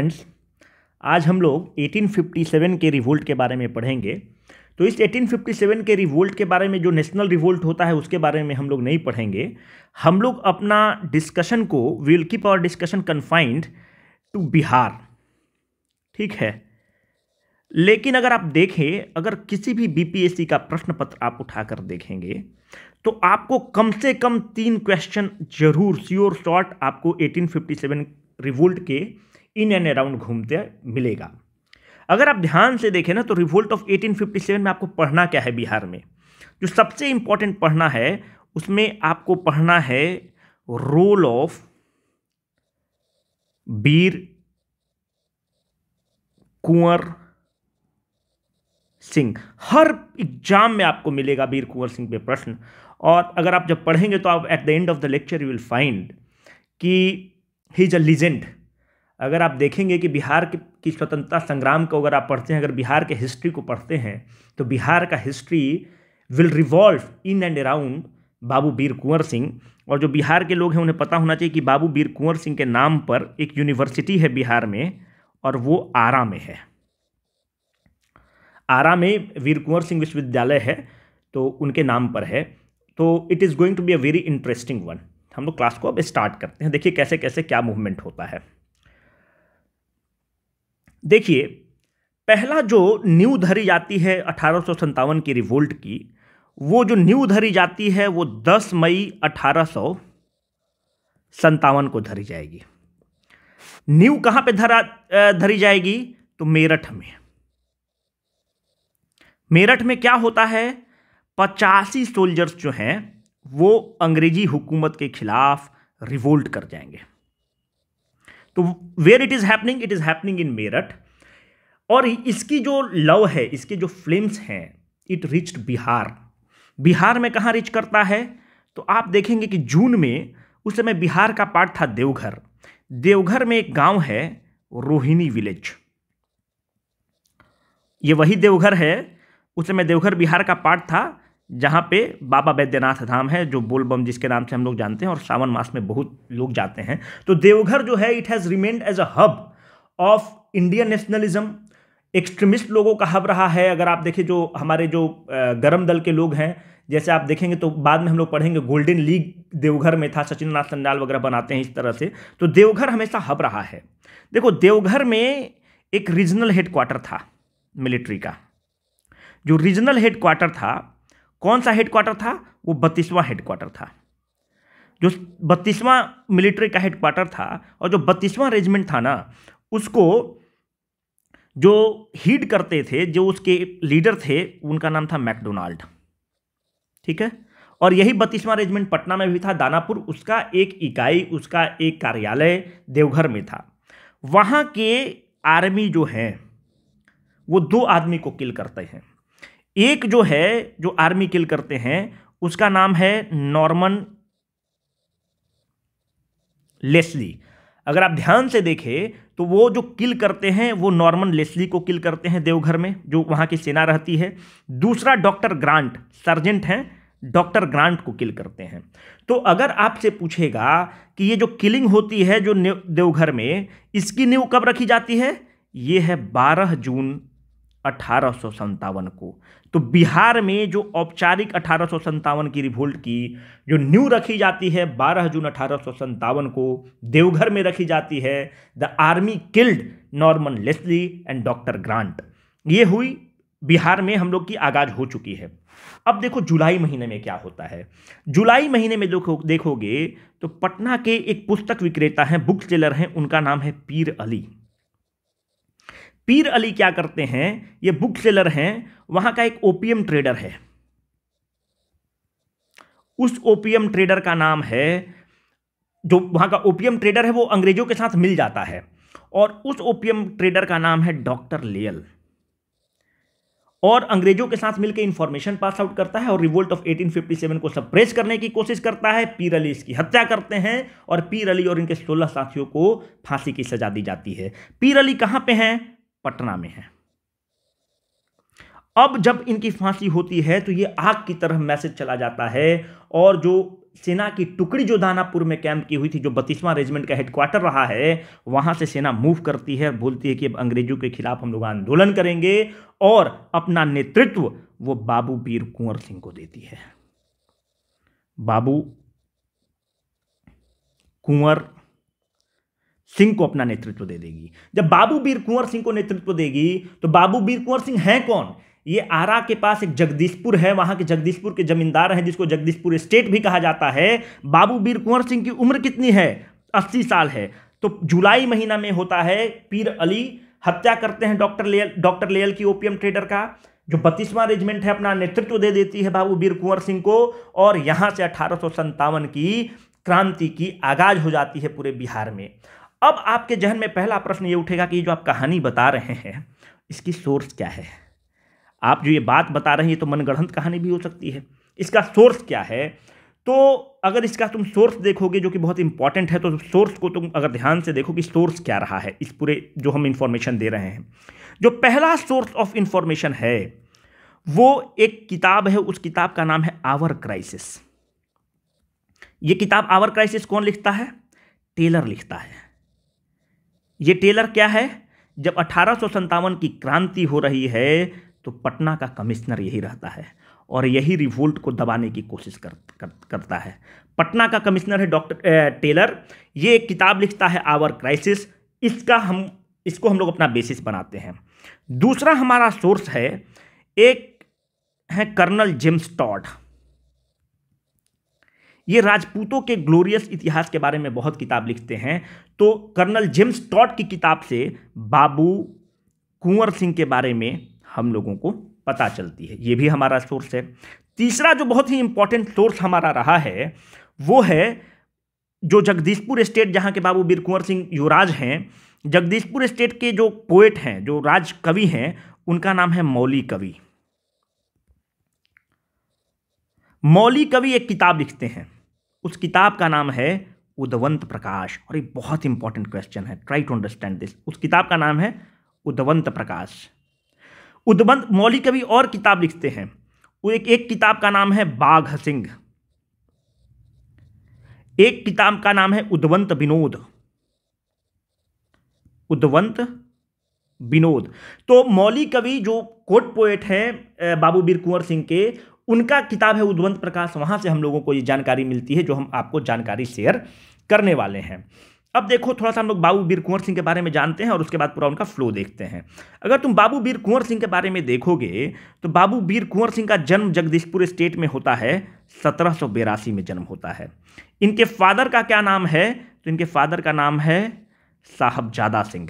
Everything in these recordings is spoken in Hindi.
फ्रेंड्स आज हम लोग 1857 के रिवोल्ट के बारे में पढ़ेंगे तो इस 1857 के रिवोल्ट के बारे में जो नेशनल रिवोल्ट होता है उसके बारे में हम लोग नहीं पढ़ेंगे हम लोग अपना डिस्कशन को will keep our discussion confined to Bihar ठीक है लेकिन अगर आप देखें अगर किसी भी बीपीएससी का प्रश्न पत्र आप उठाकर देखेंगे तो आपको कम से कम तीन क्वेश्चन जरूर श्योर शॉर्ट आपको 1857 रिवोल्ट के इन एंड अराउंड घूमते मिलेगा अगर आप ध्यान से देखें ना तो रिवोल्ट ऑफ 1857 में आपको पढ़ना क्या है बिहार में जो सबसे इंपॉर्टेंट पढ़ना है उसमें आपको पढ़ना है रोल ऑफ बीर कुंवर सिंह हर एग्जाम में आपको मिलेगा बीर कुंवर सिंह पे प्रश्न और अगर आप जब पढ़ेंगे तो आप at the end of the lecture you will find कि ही इज़ अ लीजेंड अगर आप देखेंगे कि बिहार की स्वतंत्रता संग्राम को अगर आप पढ़ते हैं अगर बिहार के हिस्ट्री को पढ़ते हैं तो बिहार का history will revolve in and around Babu Bir Kunwar Singh और जो बिहार के लोग हैं उन्हें पता होना चाहिए कि बाबू बीर कुंवर सिंह के नाम पर एक यूनिवर्सिटी है बिहार में और वो आरा में है आरा में वीर कुंवर सिंह विश्वविद्यालय है तो उनके नाम पर है तो it is going to be a very interesting one हम लोग क्लास को अब स्टार्ट करते हैं देखिए कैसे कैसे क्या मूवमेंट होता है देखिए पहला जो न्यू धरी जाती है अठारह की रिवोल्ट की वो जो न्यू धरी जाती है वो 10 मई अठारह को धरी जाएगी न्यू कहाँ पे धरा धरी जाएगी तो मेरठ में मेरठ में क्या होता है पचासी सोल्जर्स जो हैं वो अंग्रेजी हुकूमत के खिलाफ रिवोल्ट कर जाएंगे तो where it is happening it is happening in Meerut और इसकी जो लव है इसके जो फिल्म्स हैं इट रिच्ड बिहार बिहार में कहाँ रिच करता है तो आप देखेंगे कि जून में उस समय बिहार का पार्ट था देवघर देवघर में एक गांव है रोहिणी विलेज ये वही देवघर है उस समय देवघर बिहार का पार्ट था जहाँ पे बाबा बैद्यनाथ धाम है जो बोलबम जिसके नाम से हम लोग जानते हैं और सावन मास में बहुत लोग जाते हैं तो देवघर जो है it has remained as a hub of Indian nationalism extremist लोगों का हब रहा है अगर आप देखें जो हमारे जो गरम दल के लोग हैं जैसे आप देखेंगे तो बाद में हम लोग पढ़ेंगे गोल्डन लीग देवघर में था सचिन नाथ संडाल वगैरह बनाते हैं इस तरह से तो देवघर हमेशा हब रहा है देखो देवघर में एक रीजनल हेडक्वार्टर था मिलिट्री का जो रीजनल हेडक्वार्टर था कौन सा हेडक्वार्टर था वो बत्तीसवां हेडक्वार्टर था जो बत्तीसवां मिलिट्री का हेडक्वार्टर था और जो बत्तीसवां रेजिमेंट था ना उसको जो हीड करते थे जो उसके लीडर थे उनका नाम था मैकडोनाल्ड ठीक है और यही बत्तीसवां रेजिमेंट पटना में भी था दानापुर उसका एक इकाई उसका एक कार्यालय देवघर में था वहाँ के आर्मी जो हैं वो दो आदमी को किल करते हैं एक जो है जो आर्मी किल करते हैं उसका नाम है नॉर्मन लेस्ली अगर आप ध्यान से देखें तो वो जो किल करते हैं वो नॉर्मन लेस्ली को किल करते हैं देवघर में जो वहाँ की सेना रहती है दूसरा डॉक्टर ग्रांट सर्जेंट हैं डॉक्टर ग्रांट को किल करते हैं तो अगर आपसे पूछेगा कि ये जो किलिंग होती है जो देवघर में इसकी नींव कब रखी जाती है ये है 12 जून अठारह को तो बिहार में जो औपचारिक अठारह की रिवोल्ट की जो न्यू रखी जाती है 12 जून अठारह को देवघर में रखी जाती है the army killed Norman Leslie and doctor Grant ये हुई बिहार में हम लोग की आगाज हो चुकी है अब देखो जुलाई महीने में क्या होता है जुलाई महीने में देखो देखोगे तो पटना के एक पुस्तक विक्रेता हैं बुक सेलर हैं उनका नाम है पीर अली पीर अली क्या करते हैं ये बुक सेलर हैं वहां का एक ओपीएम ट्रेडर है उस ओपीएम ट्रेडर का नाम है जो वहां का ओपीएम ट्रेडर है वो अंग्रेजों के साथ मिल जाता है और उस ओपीएम ट्रेडर का नाम है डॉक्टर लेल और अंग्रेजों के साथ मिलकर इंफॉर्मेशन पास आउट करता है और रिवोल्ट ऑफ 1857 को सप्रेस करने की कोशिश करता है पीर अली इसकी हत्या करते हैं और पीर अली और इनके 16 साथियों को फांसी की सजा दी जाती है पीर अली कहां पे हैं पटना में है अब जब इनकी फांसी होती है तो ये आग की तरह मैसेज चला जाता है और जो सेना की टुकड़ी जो दानापुर में कैंप की हुई थी जो बत्तीसवां रेजिमेंट का हेडक्वार्टर रहा है वहां से सेना मूव करती है बोलती है कि अब अंग्रेजों के खिलाफ हम लोग आंदोलन करेंगे और अपना नेतृत्व वो बाबू वीर कुंवर सिंह को देती है बाबू कुंवर सिंह को अपना नेतृत्व दे देगी जब बाबू बीर कुंवर सिंह को नेतृत्व देगी तो बाबू बीर कुंवर सिंह हैं कौन ये आरा के पास एक जगदीशपुर है वहां के जगदीशपुर के जमींदार हैं जिसको जगदीशपुर स्टेट भी कहा जाता है बाबू बीर कुंवर सिंह की उम्र कितनी है अस्सी साल है तो जुलाई महीना में होता है पीर अली हत्या करते हैं डॉक्टर लेल डॉक्टर लेल की ओपीएम ट्रेडर का जो बत्तीसवां रेजिमेंट है अपना नेतृत्व दे देती है बाबू बीर कुंवर सिंह को और यहाँ से अठारह की क्रांति की आगाज हो जाती है पूरे बिहार में अब आपके जहन में पहला प्रश्न ये उठेगा कि जो आप कहानी बता रहे हैं इसकी सोर्स क्या है आप जो ये बात बता रहे हैं तो मनगढ़ंत कहानी भी हो सकती है इसका सोर्स क्या है तो अगर इसका तुम सोर्स देखोगे जो कि बहुत इंपॉर्टेंट है तो सोर्स को तुम अगर ध्यान से देखो कि सोर्स क्या रहा है इस पूरे जो हम इंफॉर्मेशन दे रहे हैं जो पहला सोर्स ऑफ इंफॉर्मेशन है वो एक किताब है उस किताब का नाम है आवर क्राइसिस ये किताब आवर क्राइसिस कौन लिखता है टेलर लिखता है ये टेलर क्या है जब अठारह की क्रांति हो रही है तो पटना का कमिश्नर यही रहता है और यही रिवोल्ट को दबाने की कोशिश कर, कर करता है पटना का कमिश्नर है डॉक्टर टेलर ये एक किताब लिखता है आवर क्राइसिस इसका हम इसको हम लोग अपना बेसिस बनाते हैं दूसरा हमारा सोर्स है एक है कर्नल जेम्स टॉड ये राजपूतों के ग्लोरियस इतिहास के बारे में बहुत किताब लिखते हैं तो कर्नल जेम्स टॉट की किताब से बाबू कुंवर सिंह के बारे में हम लोगों को पता चलती है ये भी हमारा सोर्स है तीसरा जो बहुत ही इंपॉर्टेंट सोर्स हमारा रहा है वो है जो जगदीशपुर स्टेट जहाँ के बाबू बीर कुंवर सिंह युवराज हैं जगदीशपुर स्टेट के जो पोएट हैं जो राज कवि हैं उनका नाम है मौली कवि मौली कवि एक किताब लिखते हैं उस किताब का नाम है उदवंत प्रकाश और ये बहुत इंपॉर्टेंट क्वेश्चन है ट्राई टू अंडरस्टैंड दिस उस किताब का नाम है उदवंत प्रकाश उदवंत मौलिक कभी और किताब लिखते हैं वो एक एक किताब का नाम है बाघ सिंह एक किताब का नाम है उदवंत विनोद उदवंत विनोद तो मौली कवि जो कोट पोएट हैं बाबू बीर कुंवर सिंह के उनका किताब है उद्वंत प्रकाश वहां से हम लोगों को ये जानकारी मिलती है जो हम आपको जानकारी शेयर करने वाले हैं अब देखो थोड़ा सा हम लोग बाबू वीर कुंवर सिंह के बारे में जानते हैं और उसके बाद पूरा उनका फ्लो देखते हैं अगर तुम बाबू वीर कुंवर सिंह के बारे में देखोगे तो बाबू वीर कुंवर सिंह का जन्म जगदीशपुर स्टेट में होता है सत्रह में जन्म होता है इनके फादर का क्या नाम है तो इनके फादर का नाम है साहबजादा सिंह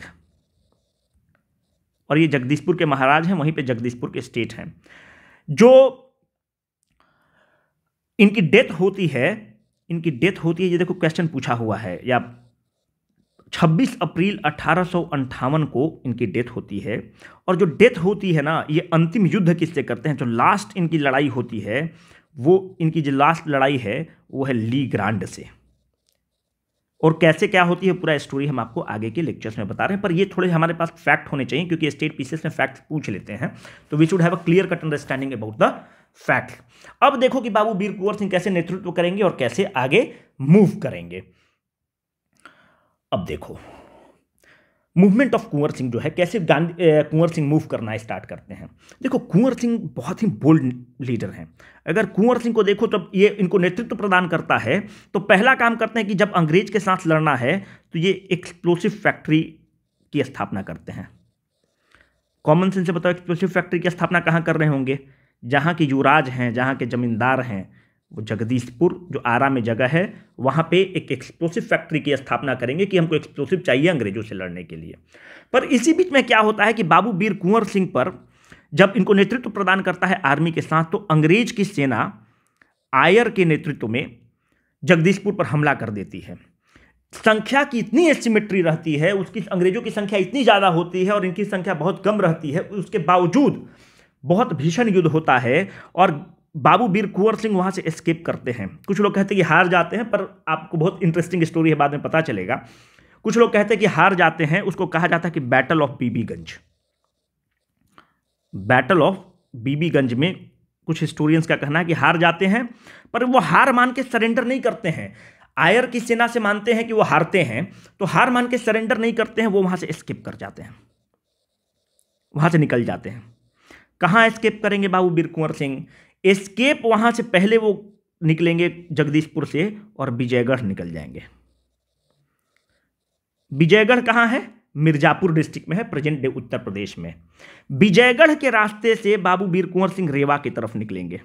और ये जगदीशपुर के महाराज हैं वहीं पे जगदीशपुर के स्टेट हैं जो इनकी डेथ होती है इनकी डेथ होती है ये देखो क्वेश्चन पूछा हुआ है या 26 अप्रैल अठारह को इनकी डेथ होती है और जो डेथ होती है ना ये अंतिम युद्ध किससे करते हैं जो लास्ट इनकी लड़ाई होती है वो इनकी जो लास्ट लड़ाई है वो है ली ग्रांड से और कैसे क्या होती है पूरा स्टोरी हम आपको आगे के लेक्चर्स में बता रहे हैं पर ये थोड़े हमारे पास फैक्ट होने चाहिए क्योंकि स्टेट पीसेस में फैक्ट पूछ लेते हैं तो we should have a clear cut understanding about the fact अब देखो कि बाबू वीर कुंवर सिंह कैसे नेतृत्व करेंगे और कैसे आगे मूव करेंगे अब देखो मूवमेंट ऑफ कुंवर सिंह जो है कैसे गांधी कुंवर सिंह मूव करना स्टार्ट करते हैं देखो कुंवर सिंह बहुत ही बोल्ड लीडर हैं अगर कुंवर सिंह को देखो तब ये इनको नेतृत्व प्रदान करता है तो पहला काम करते हैं कि जब अंग्रेज के साथ लड़ना है तो ये एक्सप्लोसिव फैक्ट्री की स्थापना करते हैं कॉमन सेंस से बताओ एक्सप्लोसिव फैक्ट्री की स्थापना कहाँ कर रहे होंगे जहाँ के युवराज हैं जहाँ के ज़मींदार हैं वो जगदीशपुर जो आरा में जगह है वहाँ पे एक एक्सप्लोसिव फैक्ट्री की स्थापना करेंगे कि हमको एक्सप्लोसिव चाहिए अंग्रेजों से लड़ने के लिए पर इसी बीच में क्या होता है कि बाबू वीर कुंवर सिंह पर जब इनको नेतृत्व प्रदान करता है आर्मी के साथ तो अंग्रेज की सेना आयर के नेतृत्व में जगदीशपुर पर हमला कर देती है संख्या की इतनी एसिमेट्री रहती है उसकी अंग्रेजों की संख्या इतनी ज़्यादा होती है और इनकी संख्या बहुत कम रहती है उसके बावजूद बहुत भीषण युद्ध होता है और बाबू वीर कुंवर सिंह वहाँ से एस्केप करते हैं कुछ लोग कहते हैं कि हार जाते हैं पर आपको बहुत इंटरेस्टिंग स्टोरी है बाद में पता चलेगा कुछ लोग कहते हैं कि हार जाते हैं उसको कहा जाता है कि battle of Bibiganj battle of Bibiganj में कुछ हिस्टोरियंस का कहना है कि हार जाते हैं पर वो हार मान के सरेंडर नहीं करते हैं आयर की सेना से मानते हैं कि वो हारते हैं तो हार मान के सरेंडर नहीं करते हैं वो वहां से स्किप कर जाते हैं वहां से निकल जाते हैं कहाँ एस्केप करेंगे बाबू वीर कुंवर सिंह एस्केप वहाँ से पहले वो निकलेंगे जगदीशपुर से और विजयगढ़ निकल जाएंगे विजयगढ़ कहाँ है मिर्जापुर डिस्ट्रिक्ट में है प्रेजेंट डे उत्तर प्रदेश में विजयगढ़ के रास्ते से बाबू वीर कुंवर सिंह रेवा की तरफ निकलेंगे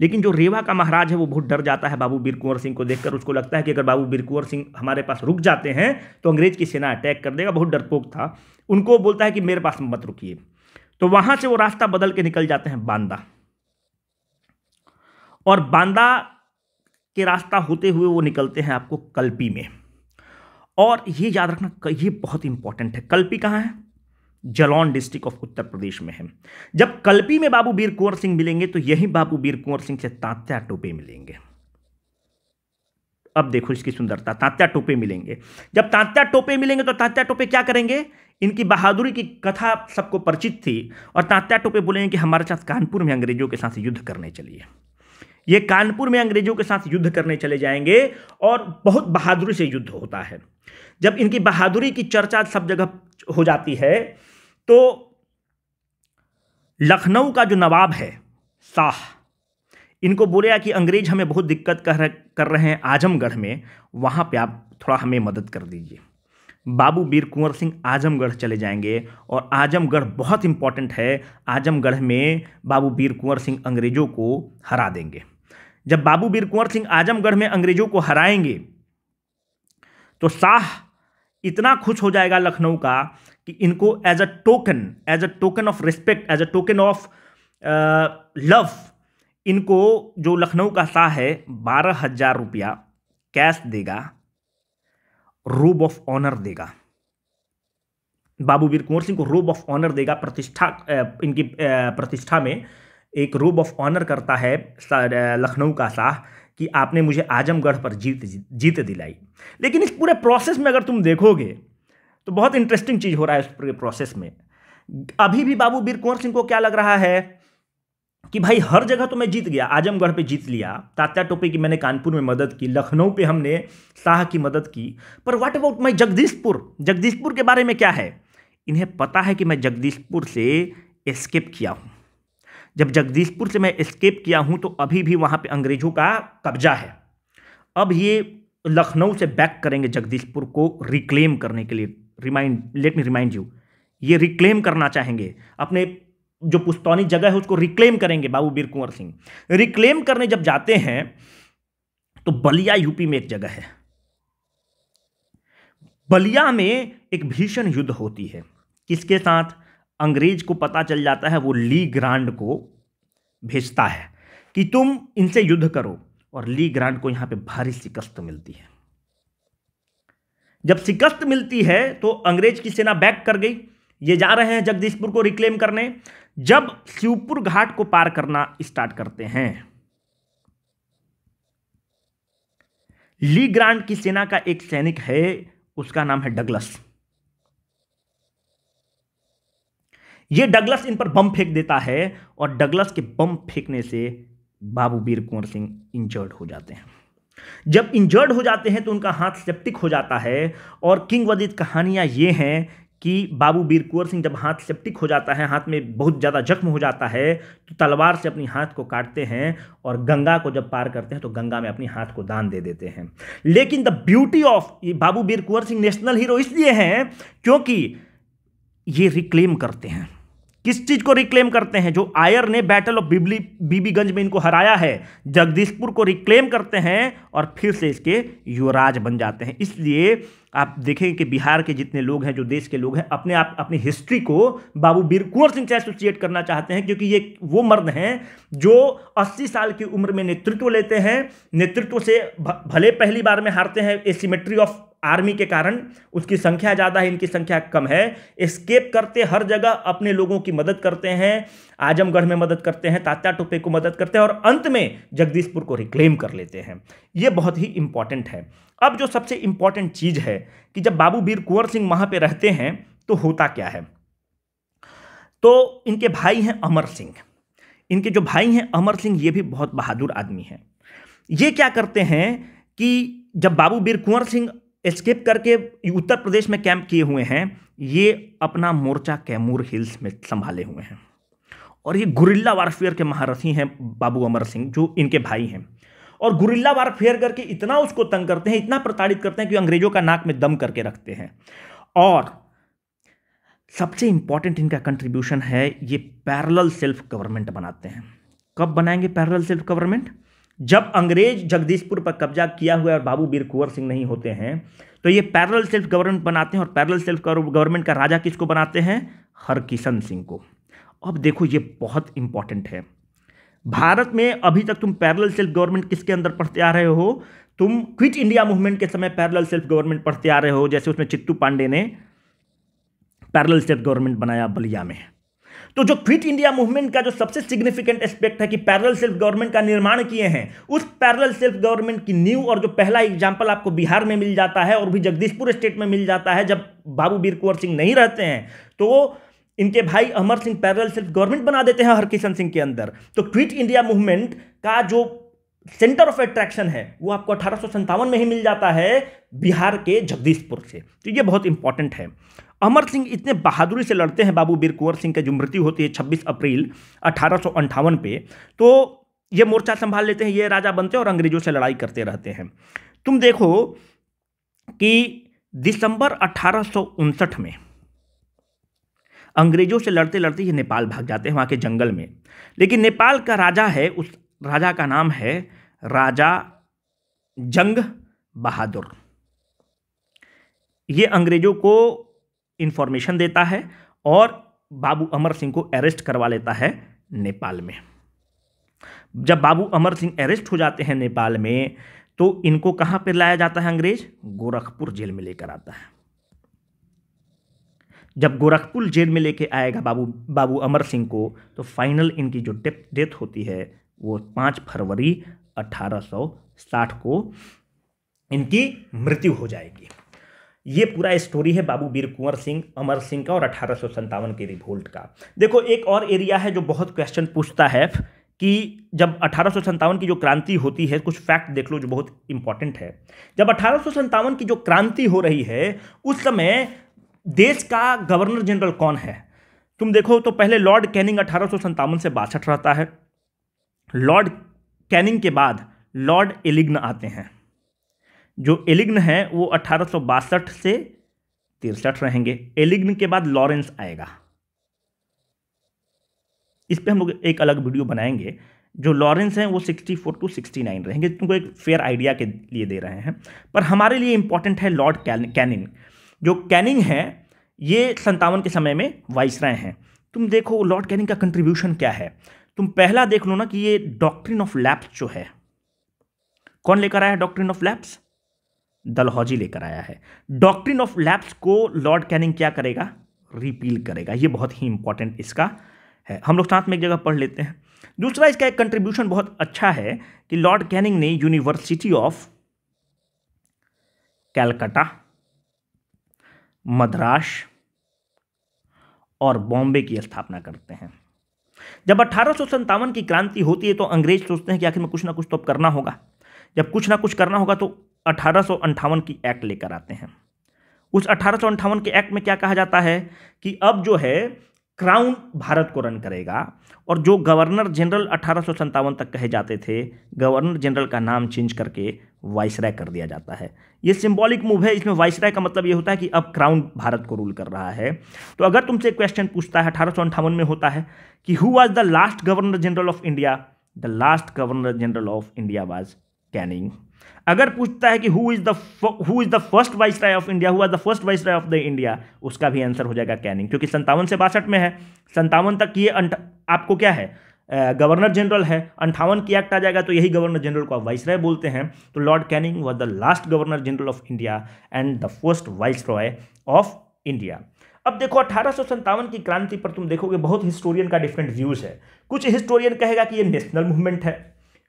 लेकिन जो रेवा का महाराज है वो बहुत डर जाता है बाबू वीर कुंवर सिंह को देखकर उसको लगता है कि अगर बाबू वीर कुंवर सिंह हमारे पास रुक जाते हैं तो अंग्रेज की सेना अटैक कर देगा बहुत डरपोक था उनको बोलता है कि मेरे पास मत रुकिए तो वहां से वो रास्ता बदल के निकल जाते हैं बांदा और बांदा के रास्ता होते हुए वो निकलते हैं आपको कल्पी में और ये याद रखना ये बहुत इंपॉर्टेंट है कल्पी कहाँ है जलौन डिस्ट्रिक्ट ऑफ उत्तर प्रदेश में है जब कल्पी में बाबू बीर कुंवर सिंह मिलेंगे तो यही बाबू बीर कुंवर सिंह से तात्या टोपे मिलेंगे अब देखो इसकी सुंदरता तांत्या टोपे मिलेंगे जब तांत्या टोपे मिलेंगे तो तांत्या टोपे क्या करेंगे इनकी बहादुरी की कथा सबको परिचित थी और तांत्या टोपे बोलेंगे कि हमारे साथ कानपुर में अंग्रेजों के साथ युद्ध करने चलिए ये कानपुर में अंग्रेजों के साथ युद्ध करने चले जाएंगे और बहुत बहादुरी से युद्ध होता है जब इनकी बहादुरी की चर्चा सब जगह हो जाती है तो लखनऊ का जो नवाब है शाह इनको बोले कि अंग्रेज हमें बहुत दिक्कत कर कर रहे हैं आजमगढ़ में वहाँ पे आप थोड़ा हमें मदद कर दीजिए बाबू वीर कुंवर सिंह आजमगढ़ चले जाएंगे और आजमगढ़ बहुत इम्पॉर्टेंट है आजमगढ़ में बाबू वीर कुंवर सिंह अंग्रेज़ों को हरा देंगे जब बाबू वीर कुंवर सिंह आजमगढ़ में अंग्रेज़ों को हराएंगे तो शाह इतना खुश हो जाएगा लखनऊ का कि इनको as a token as a token of respect as a token of love इनको जो लखनऊ का शाह है बारह हज़ार रुपया कैश देगा रूब ऑफ ऑनर देगा बाबू वीर कुंवर सिंह को रूब ऑफ ऑनर देगा प्रतिष्ठा इनकी प्रतिष्ठा में एक रूब ऑफ ऑनर करता है लखनऊ का शाह कि आपने मुझे आजमगढ़ पर जीत जीत दिलाई लेकिन इस पूरे प्रोसेस में अगर तुम देखोगे तो बहुत इंटरेस्टिंग चीज़ हो रहा है इस पूरे प्रोसेस में अभी भी बाबू वीर कुंवर सिंह को क्या लग रहा है कि भाई हर जगह तो मैं जीत गया आजमगढ़ पे जीत लिया तात्या टोपे की मैंने कानपुर में मदद की लखनऊ पे हमने शाह की मदद की पर what about my Jagdishpur Jagdishpur के बारे में क्या है इन्हें पता है कि मैं जगदीशपुर से एस्केप किया हूँ जब जगदीशपुर से मैं एस्केप किया हूँ तो अभी भी वहाँ पर अंग्रेजों का कब्जा है अब ये लखनऊ से बैक करेंगे जगदीशपुर को रिक्लेम करने के लिए remind let me remind you ये रिक्लेम करना चाहेंगे अपने जो पुस्तौनी जगह है उसको रिक्लेम करेंगे बाबू बीर कुंवर सिंह रिक्लेम करने जब जाते हैं तो बलिया यूपी में एक जगह है बलिया में एक भीषण युद्ध होती है किसके साथ अंग्रेज को पता चल जाता है वो ली ग्रांड को भेजता है कि तुम इनसे युद्ध करो और ली ग्रांड को यहां पे भारी शिकस्त मिलती है जब शिकस्त मिलती है तो अंग्रेज की सेना बैक कर गई ये जा रहे हैं जगदीशपुर को रिक्लेम करने जब शिवपुर घाट को पार करना स्टार्ट करते हैं ली ग्रांड की सेना का एक सैनिक है उसका नाम है डगलस ये डगलस इन पर बम फेंक देता है और डगलस के बम फेंकने से बाबू वीर कुंवर सिंह इंजर्ड हो जाते हैं जब इंजर्ड हो जाते हैं तो उनका हाथ सेप्टिक हो जाता है और किंग वदित कहानियां ये हैं कि बाबू वीर कुंवर सिंह जब हाथ सेप्टिक हो जाता है हाथ में बहुत ज़्यादा जख्म हो जाता है तो तलवार से अपनी हाथ को काटते हैं और गंगा को जब पार करते हैं तो गंगा में अपनी हाथ को दान दे देते हैं लेकिन द ब्यूटी ऑफ ये बाबू वीर कुंवर सिंह नेशनल हीरो इसलिए हैं क्योंकि ये रिक्लेम करते हैं किस चीज को रिक्लेम करते हैं जो आयर ने बैटल ऑफ बिबली बीबीगंज में इनको हराया है जगदीशपुर को रिक्लेम करते हैं और फिर से इसके युवराज बन जाते हैं इसलिए आप देखें कि बिहार के जितने लोग हैं जो देश के लोग हैं अपने आप अपनी हिस्ट्री को बाबू बीर कुंवर सिंह से एसोसिएट तो करना चाहते हैं क्योंकि ये वो मर्द हैं जो 80 साल की उम्र में नेतृत्व लेते हैं नेतृत्व से भले पहली बार में हारते हैं ए ऑफ आर्मी के कारण उसकी संख्या ज़्यादा है इनकी संख्या कम है एस्केप करते हर जगह अपने लोगों की मदद करते हैं आजमगढ़ में मदद करते हैं तात्या टोपे को मदद करते हैं और अंत में जगदीशपुर को रिक्लेम कर लेते हैं ये बहुत ही इंपॉर्टेंट है अब जो सबसे इंपॉर्टेंट चीज़ है कि जब बाबू वीर कुंवर सिंह वहाँ पर रहते हैं तो होता क्या है तो इनके भाई हैं अमर सिंह इनके जो भाई हैं अमर सिंह ये भी बहुत बहादुर आदमी हैं ये क्या करते हैं कि जब बाबू वीर कुंवर सिंह स्किप करके उत्तर प्रदेश में कैंप किए हुए हैं ये अपना मोर्चा कैमूर हिल्स में संभाले हुए हैं और ये गुरिल्ला वारफेयर के महारथी हैं बाबू अमर सिंह जो इनके भाई हैं और गुरिल्ला वारफेयर करके इतना उसको तंग करते हैं इतना प्रताड़ित करते हैं कि अंग्रेजों का नाक में दम करके रखते हैं और सबसे इंपॉर्टेंट इनका कंट्रीब्यूशन है ये पैरल सेल्फ गवर्नमेंट बनाते हैं कब बनाएंगे पैरल सेल्फ गवर्नमेंट जब अंग्रेज जगदीशपुर पर कब्जा किया हुआ और बाबू वीर कुंवर सिंह नहीं होते हैं तो ये पैरल सेल्फ गवर्नमेंट बनाते हैं और पैरल सेल्फ गवर्नमेंट का राजा किसको बनाते हैं हरकिशन सिंह को अब देखो ये बहुत इंपॉर्टेंट है भारत में अभी तक तुम पैरल सेल्फ गवर्नमेंट किसके अंदर पढ़ते आ रहे हो तुम क्विट इंडिया मूवमेंट के समय पैरल सेल्फ गवर्नमेंट पढ़ते आ रहे हो जैसे उसमें चित्तू पांडे ने पैरल सेल्फ गवर्नमेंट बनाया बलिया में तो जो क्विट इंडिया मूवमेंट का जो सबसे सिग्निफिकेंट एस्पेक्ट है कि पैरल सेल्फ गवर्नमेंट का निर्माण किए हैं उस पैरल सेल्फ गवर्नमेंट की न्यू और जो पहला एग्जाम्पल आपको बिहार में मिल जाता है और भी जगदीशपुर स्टेट में मिल जाता है जब बाबू बीर कुंवर सिंह नहीं रहते हैं तो इनके भाई Amar Singh parallel self government बना देते हैं हरकिशन सिंह के अंदर तो क्विट इंडिया मूवमेंट का जो सेंटर ऑफ अट्रैक्शन है वो आपको अठारह में ही मिल जाता है बिहार के जगदीशपुर से तो ये बहुत इंपॉर्टेंट है अमर सिंह इतने बहादुरी से लड़ते हैं बाबू बीर कुंवर सिंह की जो मृत्यु होती है छब्बीस अप्रैल अठारह पे तो ये मोर्चा संभाल लेते हैं ये राजा बनते हैं और अंग्रेजों से लड़ाई करते रहते हैं तुम देखो कि दिसंबर अठारह में अंग्रेजों से लड़ते लड़ते ये नेपाल भाग जाते हैं वहाँ के जंगल में लेकिन नेपाल का राजा है उस राजा का नाम है राजा जंग बहादुर ये अंग्रेजों को इन्फॉर्मेशन देता है और बाबू अमर सिंह को अरेस्ट करवा लेता है नेपाल में जब बाबू अमर सिंह अरेस्ट हो जाते हैं नेपाल में तो इनको कहाँ पर लाया जाता है अंग्रेज गोरखपुर जेल में लेकर आता है जब गोरखपुर जेल में लेके आएगा बाबू बाबू अमर सिंह को तो फाइनल इनकी जो डेथ डेथ होती है वो पाँच फरवरी 1860 को इनकी मृत्यु हो जाएगी ये पूरा स्टोरी है बाबू वीर कुंवर सिंह अमर सिंह का और अठारह के रिवोल्ट का देखो एक और एरिया है जो बहुत क्वेश्चन पूछता है कि जब अठारह की जो क्रांति होती है कुछ फैक्ट देख लो जो बहुत इंपॉर्टेंट है जब अठारह की जो क्रांति हो रही है उस समय देश का गवर्नर जनरल कौन है तुम देखो तो पहले लॉर्ड कैनिंग अठारह से बासठ रहता है लॉर्ड कैनिंग के बाद लॉर्ड एलिग्न आते हैं जो एलिग्न है वो अट्ठारह से तिरसठ रहेंगे एलिग्न के बाद लॉरेंस आएगा इस पर हम लोग एक अलग वीडियो बनाएंगे जो लॉरेंस हैं वो 64 टू 69 रहेंगे तुमको एक फेयर आइडिया के लिए दे रहे हैं पर हमारे लिए इम्पॉर्टेंट है लॉर्ड कैनिंग जो कैनिंग है ये संतावन के समय में वाइस रहे हैं तुम देखो लॉर्ड कैनिंग का कंट्रीब्यूशन क्या है तुम पहला देख लो ना कि ये डॉक्ट्रिन ऑफ लैप्स जो है कौन लेकर आया डॉक्ट्रिन ऑफ लैप्स दलहौजी लेकर आया है डॉक्ट्रिन ऑफ लैप्स को लॉर्ड कैनिंग क्या करेगा रिपील करेगा ये बहुत ही इंपॉर्टेंट इसका है हम लोग साथ में एक जगह पढ़ लेते हैं दूसरा इसका एक कंट्रीब्यूशन बहुत अच्छा है कि लॉर्ड कैनिंग ने यूनिवर्सिटी ऑफ कैलकाटा मद्रास और बॉम्बे की स्थापना करते हैं जब अठारह की क्रांति होती है तो अंग्रेज सोचते हैं कि आखिर में कुछ ना कुछ तो अब करना होगा जब कुछ ना कुछ करना होगा तो अठारह की एक्ट लेकर आते हैं उस अठारह के एक्ट में क्या कहा जाता है कि अब जो है क्राउन भारत को रन करेगा और जो गवर्नर जनरल अठारह तक कहे जाते थे गवर्नर जनरल का नाम चेंज करके वाइसराय कर दिया जाता है ये सिंबॉलिक मूव है इसमें वाइसराय का मतलब ये होता है कि अब क्राउन भारत को रूल कर रहा है तो अगर तुमसे क्वेश्चन पूछता है अठारह में होता है कि who was the last governor general of India the last governor general of India was Canning अगर पूछता है कि who is the who is the first viceroy of India हुआ the first viceroy of the India उसका भी आंसर हो जाएगा कैनिंग क्योंकि संतावन से बासठ में है संतावन तक ये आपको क्या है गवर्नर जनरल है अंठावन की एक्ट आ जाएगा तो यही गवर्नर जनरल को आप वाइस राय बोलते हैं तो lord Canning was the last governor general of India and the first viceroy of India अब देखो अठारह की क्रांति पर तुम देखोगे बहुत हिस्टोरियन का डिफरेंट व्यूज़ है कुछ हिस्टोरियन कहेगा कि ये नेशनल मूवमेंट है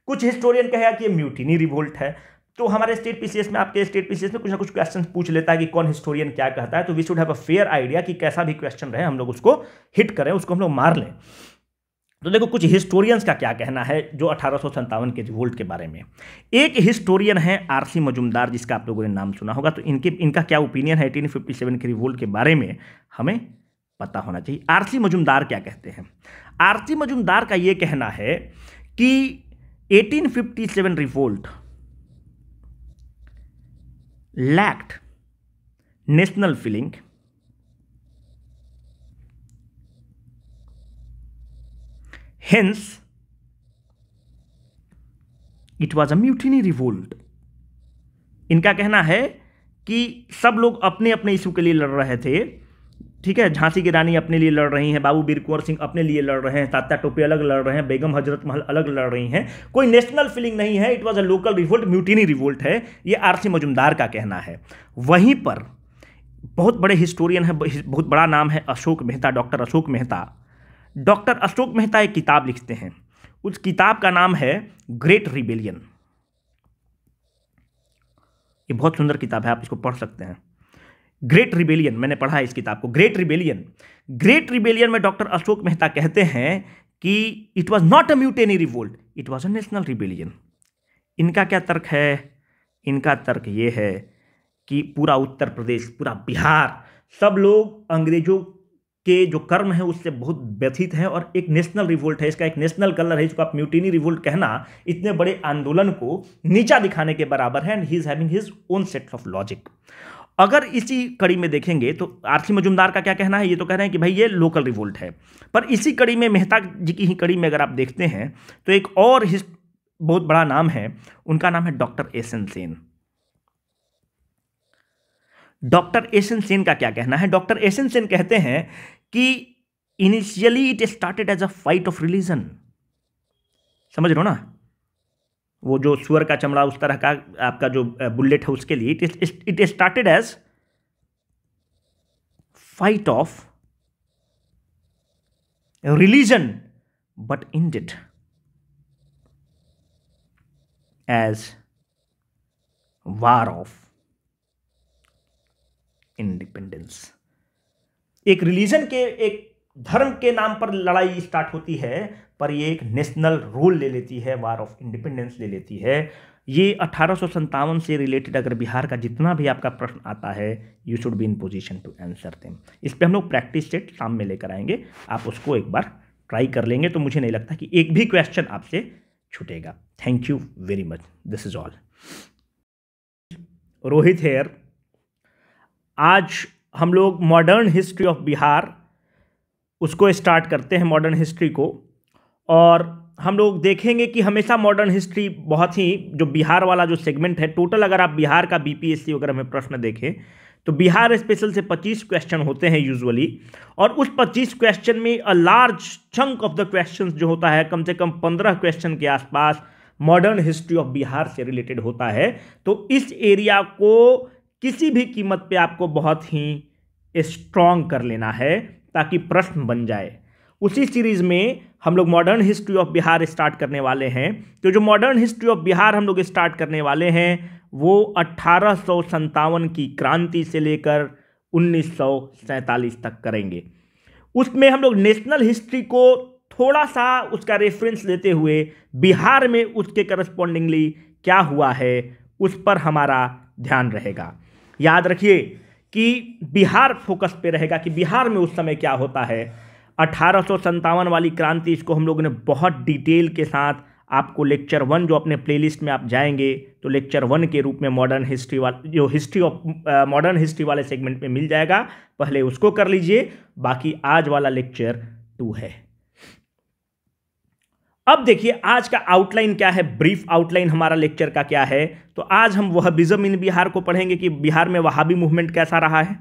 कुछ हिस्टोरियन कहेगा कि ये म्यूटिनी रिवोल्ट है तो हमारे स्टेट पीसीएस में आपके स्टेट पीसीएस में कुछ ना कुछ क्वेश्चन पूछ लेता है कि कौन हिस्टोरियन क्या कहता है तो we should have a fair idea कि कैसा भी क्वेश्चन रहे हम लोग उसको हिट करें उसको हम लोग मार लें तो देखो कुछ हिस्टोरियंस का क्या कहना है जो अठारह के रिवोल्ट के बारे में एक हिस्टोरियन है आरसी मजुमदार जिसका आप लोगों ने नाम सुना होगा तो इनके इनका क्या ओपिनियन है एटीन के रिवोल्ट के बारे में हमें पता होना चाहिए आरसी मजुमदार क्या कहते हैं आरसी मजुमदार का ये कहना है कि 1857 revolt lacked national feeling hence it was a mutiny revolt इनका कहना है कि सब लोग अपने अपने इशू के लिए लड़ रहे थे ठीक है झांसी की रानी अपने लिए लड़ रही हैं बाबू बीर कुंवर सिंह अपने लिए लड़ रहे हैं तात्या टोपे अलग लड़ रहे हैं बेगम हजरत महल अलग लड़ रही हैं कोई नेशनल फीलिंग नहीं है it was a local revolt mutiny revolt है ये आरसी मजुमदार का कहना है वहीं पर बहुत बड़े हिस्टोरियन है बहुत बड़ा नाम है अशोक मेहता डॉक्टर अशोक मेहता डॉक्टर अशोक मेहता एक किताब लिखते हैं उस किताब का नाम है ग्रेट रिबेलियन ये बहुत सुंदर किताब है आप इसको पढ़ सकते हैं ग्रेट रिबेलियन मैंने पढ़ा है इस किताब को ग्रेट रिबेलियन ग्रेट रिबेलियन में डॉक्टर अशोक मेहता कहते हैं कि it was not a mutiny revolt it was a national rebellion इनका क्या तर्क है इनका तर्क ये है कि पूरा उत्तर प्रदेश पूरा बिहार सब लोग अंग्रेजों के जो कर्म है उससे बहुत व्यथित हैं और एक नेशनल रिवोल्ट है इसका एक नेशनल कलर है जिसको आप म्यूटिनी रिवोल्ट कहना इतने बड़े आंदोलन को नीचा दिखाने के बराबर है and he is having his own set of logic अगर इसी कड़ी में देखेंगे तो आरसी मजुमदार का क्या कहना है ये तो कह रहे हैं कि भाई ये लोकल रिवोल्ट है पर इसी कड़ी में मेहता जी की ही कड़ी में अगर आप देखते हैं तो एक और बहुत बड़ा नाम है उनका नाम है doctor S N Sen doctor N Sen का क्या कहना है डॉक्टर एसन सेन कहते हैं कि initially it started as a fight of religion समझ रहे हो ना वो जो सुअर का चमड़ा उस तरह का आपका जो बुलेट है उसके लिए it is started as fight of religion but ended as war of independence एक रिलीजन के एक धर्म के नाम पर लड़ाई स्टार्ट होती है पर ये एक नेशनल रूल ले लेती है वार ऑफ इंडिपेंडेंस ले लेती है ये अठारह से रिलेटेड अगर बिहार का जितना भी आपका प्रश्न आता है you should be in position to answer them इस पर हम लोग प्रैक्टिस सेट शाम में लेकर आएंगे आप उसको एक बार ट्राई कर लेंगे तो मुझे नहीं लगता कि एक भी क्वेश्चन आपसे छूटेगा thank you very much this is all Rohit here आज हम लोग मॉडर्न हिस्ट्री ऑफ बिहार उसको स्टार्ट करते हैं मॉडर्न हिस्ट्री को और हम लोग देखेंगे कि हमेशा मॉडर्न हिस्ट्री बहुत ही जो बिहार वाला जो सेगमेंट है टोटल अगर आप बिहार का बीपीएससी वगैरह में प्रश्न देखें तो बिहार स्पेशल से 25 क्वेश्चन होते हैं यूजुअली और उस 25 क्वेश्चन में a large chunk of the questions जो होता है कम से कम 15 क्वेश्चन के आसपास मॉडर्न हिस्ट्री ऑफ बिहार से रिलेटेड होता है तो इस एरिया को किसी भी कीमत पर आपको बहुत ही स्ट्रांग कर लेना है ताकि प्रश्न बन जाए उसी सीरीज में हम लोग modern history of Bihar start करने वाले हैं तो जो मॉडर्न हिस्ट्री ऑफ बिहार हम लोग स्टार्ट करने वाले हैं वो अट्ठारह की क्रांति से लेकर उन्नीस तक करेंगे उसमें हम लोग नेशनल हिस्ट्री को थोड़ा सा उसका रेफरेंस लेते हुए बिहार में उसके करस्पॉन्डिंगली क्या हुआ है उस पर हमारा ध्यान रहेगा याद रखिए कि बिहार फोकस पे रहेगा कि बिहार में उस समय क्या होता है अठारह वाली क्रांति इसको हम लोगों ने बहुत डिटेल के साथ आपको लेक्चर वन जो अपने प्लेलिस्ट में आप जाएंगे तो लेक्चर वन के रूप में मॉडर्न हिस्ट्री वाला जो हिस्ट्री ऑफ मॉडर्न हिस्ट्री वाले सेगमेंट में मिल जाएगा पहले उसको कर लीजिए बाकी आज वाला लेक्चर टू है अब देखिए आज का आउटलाइन क्या है ब्रीफ आउटलाइन हमारा लेक्चर का क्या है तो आज हम वह बिजम इन बिहार को पढ़ेंगे कि बिहार में वहाबी मूवमेंट कैसा रहा है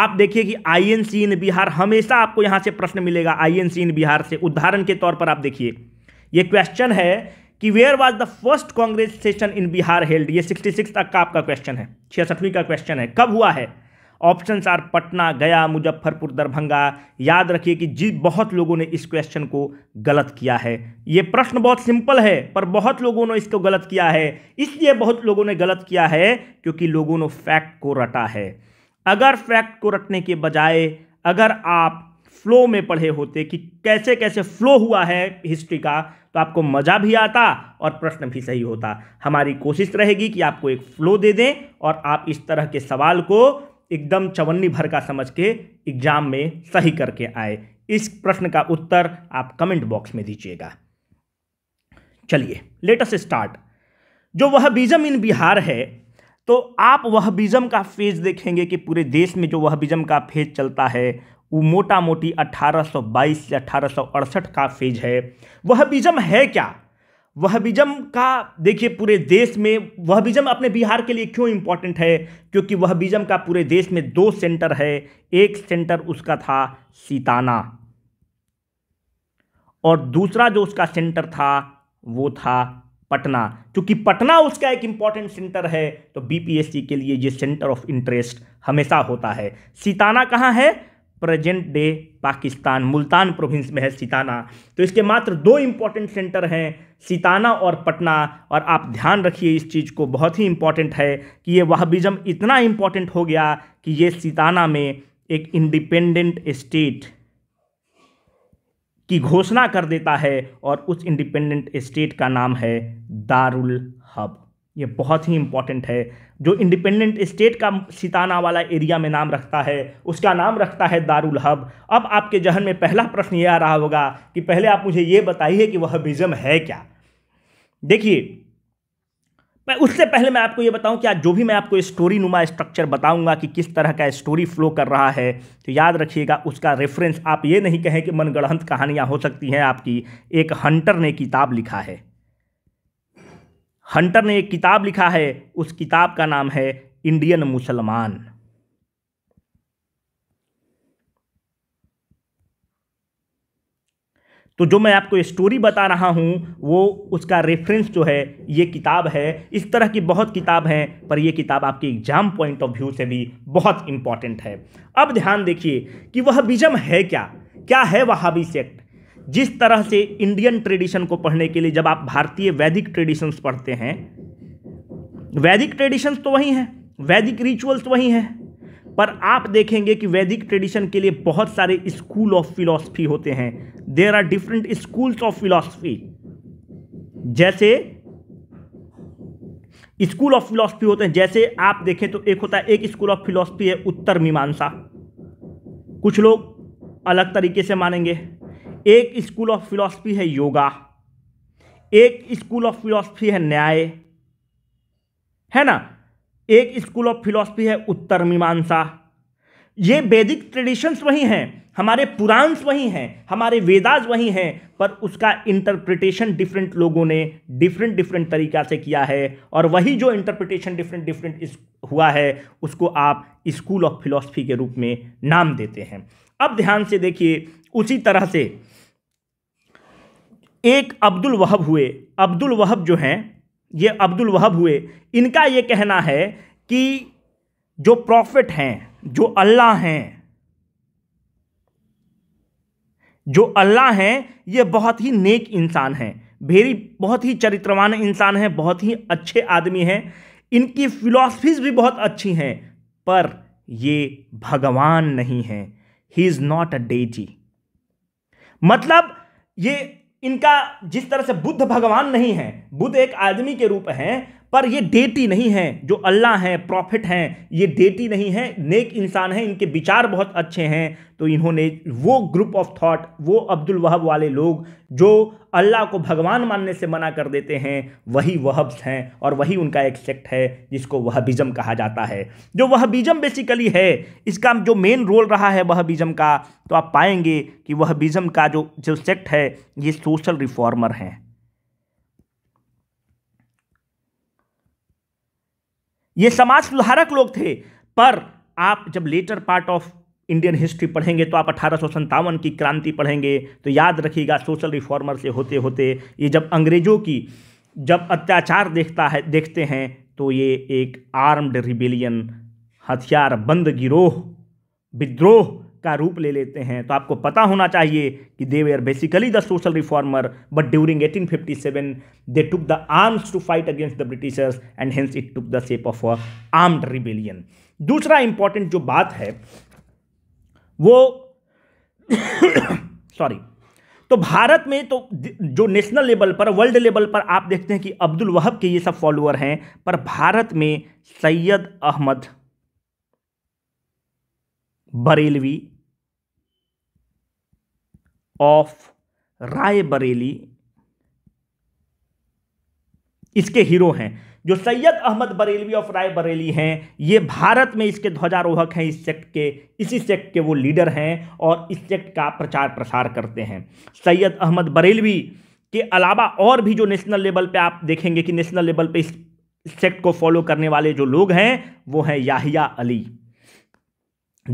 आप देखिए कि आई एन सी इन बिहार हमेशा आपको यहां से प्रश्न मिलेगा आई एन सी इन बिहार से उदाहरण के तौर पर आप देखिए ये क्वेश्चन है कि where was the first Congress session in Bihar held ये 66 तक का आपका क्वेश्चन है छियासठवीं का क्वेश्चन है कब हुआ है ऑप्शन आर पटना गया मुजफ्फरपुर दरभंगा याद रखिए कि जी बहुत लोगों ने इस क्वेश्चन को गलत किया है ये प्रश्न बहुत सिंपल है पर बहुत लोगों ने इसको गलत किया है इसलिए बहुत लोगों ने गलत किया है क्योंकि लोगों ने फैक्ट को रटा है अगर फैक्ट को रटने के बजाय अगर आप फ्लो में पढ़े होते कि कैसे कैसे फ्लो हुआ है हिस्ट्री का तो आपको मज़ा भी आता और प्रश्न भी सही होता हमारी कोशिश रहेगी कि आपको एक फ्लो दे दें और आप इस तरह के सवाल को एकदम चवन्नी भर का समझ के एग्जाम में सही करके आए इस प्रश्न का उत्तर आप कमेंट बॉक्स में दीजिएगा चलिए लेटस स्टार्ट जो वह बीजम इन बिहार है तो आप वह बिजम का फेज देखेंगे कि पूरे देश में जो वह बिजम का फेज चलता है वो मोटा मोटी 1822 से अठारह का फेज है वह बिजम है क्या वह बिजम का देखिए पूरे देश में वह बिजम अपने बिहार के लिए क्यों इम्पोर्टेंट है क्योंकि वह बिजम का पूरे देश में दो सेंटर है एक सेंटर उसका था सीताना और दूसरा जो उसका सेंटर था वो था पटना क्योंकि पटना उसका एक इम्पॉर्टेंट सेंटर है तो बीपीएससी के लिए ये सेंटर ऑफ इंटरेस्ट हमेशा होता है सीताना कहाँ है present day Pakistan Multan province में है सिताना तो इसके मात्र दो इम्पॉर्टेंट सेंटर हैं सिताना और पटना और आप ध्यान रखिए इस चीज़ को बहुत ही इम्पॉर्टेंट है कि ये वहाबिज़म इतना इम्पॉर्टेंट हो गया कि ये सिताना में एक इंडिपेंडेंट स्टेट की घोषणा कर देता है और उस इंडिपेंडेंट स्टेट का नाम है दारुल हब ये बहुत ही इम्पॉर्टेंट है जो इंडिपेंडेंट स्टेट का सिताना वाला एरिया में नाम रखता है उसका नाम रखता है दारुल हब अब आपके जहन में पहला प्रश्न ये आ रहा होगा कि पहले आप मुझे ये बताइए कि वह विज़म है क्या देखिए मैं उससे पहले मैं आपको ये बताऊं कि आज जो भी मैं आपको स्टोरी नुमा स्ट्रक्चर बताऊंगा कि किस तरह का स्टोरी फ्लो कर रहा है तो याद रखिएगा उसका रेफरेंस आप ये नहीं कहें कि मनगढ़ंत कहानियाँ हो सकती हैं आपकी एक हंटर ने किताब लिखा है हंटर ने एक किताब लिखा है उस किताब का नाम है इंडियन मुसलमान तो जो मैं आपको स्टोरी बता रहा हूँ वो उसका रेफरेंस जो है ये किताब है इस तरह की बहुत किताब हैं पर ये किताब आपके एग्जाम पॉइंट ऑफ व्यू से भी बहुत इंपॉर्टेंट है अब ध्यान देखिए कि वह बिजम है क्या क्या है वहाबी सेक्ट जिस तरह से इंडियन ट्रेडिशन को पढ़ने के लिए जब आप भारतीय वैदिक ट्रेडिशंस पढ़ते हैं वैदिक ट्रेडिशंस तो वही हैं वैदिक रिचुअल्स वही हैं पर आप देखेंगे कि वैदिक ट्रेडिशन के लिए बहुत सारे स्कूल ऑफ फिलॉसफी होते हैं there are different schools of philosophy जैसे स्कूल ऑफ फिलॉसफी होते हैं जैसे आप देखें तो एक होता है एक स्कूल ऑफ फिलॉसफी है उत्तर मीमांसा कुछ लोग अलग तरीके से मानेंगे एक स्कूल ऑफ फिलॉसफी है योगा एक स्कूल ऑफ फिलॉसफी है न्याय है ना एक स्कूल ऑफ फिलॉसफी है उत्तर मीमांसा ये वैदिक ट्रेडिशंस वही हैं हमारे पुराण्स वही हैं हमारे वेदाज वही हैं पर उसका इंटरप्रिटेशन डिफरेंट लोगों ने डिफरेंट डिफरेंट तरीक़ा से किया है और वही जो इंटरप्रिटेशन डिफरेंट डिफरेंट हुआ है उसको आप स्कूल ऑफ फिलॉसफी के रूप में नाम देते हैं अब ध्यान से देखिए उसी तरह से एक अब्दुल वहब हुए अब्दुल वहब जो हैं ये अब्दुल वहब हुए इनका ये कहना है कि जो प्रॉफिट हैं जो अल्लाह हैं जो अल्लाह हैं ये बहुत ही नेक इंसान हैं भेरी बहुत ही चरित्रवान इंसान हैं बहुत ही अच्छे आदमी हैं इनकी फिलॉसफीज भी बहुत अच्छी हैं पर ये भगवान नहीं हैं he is not a deity मतलब ये इनका जिस तरह से बुद्ध भगवान नहीं है बुद्ध एक आदमी के रूप हैं पर ये डेटी नहीं है जो अल्लाह हैं प्रॉफिट हैं ये डेटी नहीं है नेक इंसान हैं इनके विचार बहुत अच्छे हैं तो इन्होंने वो ग्रुप ऑफ थॉट वो अब्दुल वहब वाले लोग जो अल्लाह को भगवान मानने से मना कर देते हैं वही वहब्स हैं और वही उनका एक सेक्ट है जिसको वहबिज़म कहा जाता है जो वहबिज़म बेसिकली है इसका जो मेन रोल रहा है वहबिज़म का तो आप पाएंगे कि वहबिज़म का जो जो सेक्ट है ये सोशल रिफॉर्मर हैं ये समाज सुधारक लोग थे पर आप जब later part of Indian history पढ़ेंगे तो आप अठारह की क्रांति पढ़ेंगे तो याद रखिएगा सोशल रिफॉर्मर से होते होते ये जब अंग्रेजों की जब अत्याचार देखता है देखते हैं तो ये एक आर्म्ड रिबेलियन हथियार बंद गिरोह विद्रोह का रूप ले लेते हैं तो आपको पता होना चाहिए कि they were basically the social reformer but during 1857 they took the arms to fight against the Britishers and hence it took the shape of a armed rebellion दूसरा इंपॉर्टेंट जो बात है वो सॉरी तो भारत में तो जो नेशनल लेवल पर वर्ल्ड लेवल पर आप देखते हैं कि अब्दुल वहब के ये सब फॉलोअर हैं पर भारत में सैयद अहमद बरेलवी ऑफ रायबरेली इसके हीरो हैं जो सैयद अहमद बरेलवी ऑफ राय बरेली हैं ये भारत में इसके ध्वजारोहक हैं इस सेक्ट के इसी सेक्ट के वो लीडर हैं और इस सेक्ट का प्रचार प्रसार करते हैं सैयद अहमद बरेलवी के अलावा और भी जो नेशनल लेवल पे आप देखेंगे कि नेशनल लेवल पे इस सेक्ट को फॉलो करने वाले जो लोग हैं वो हैं याहिया अली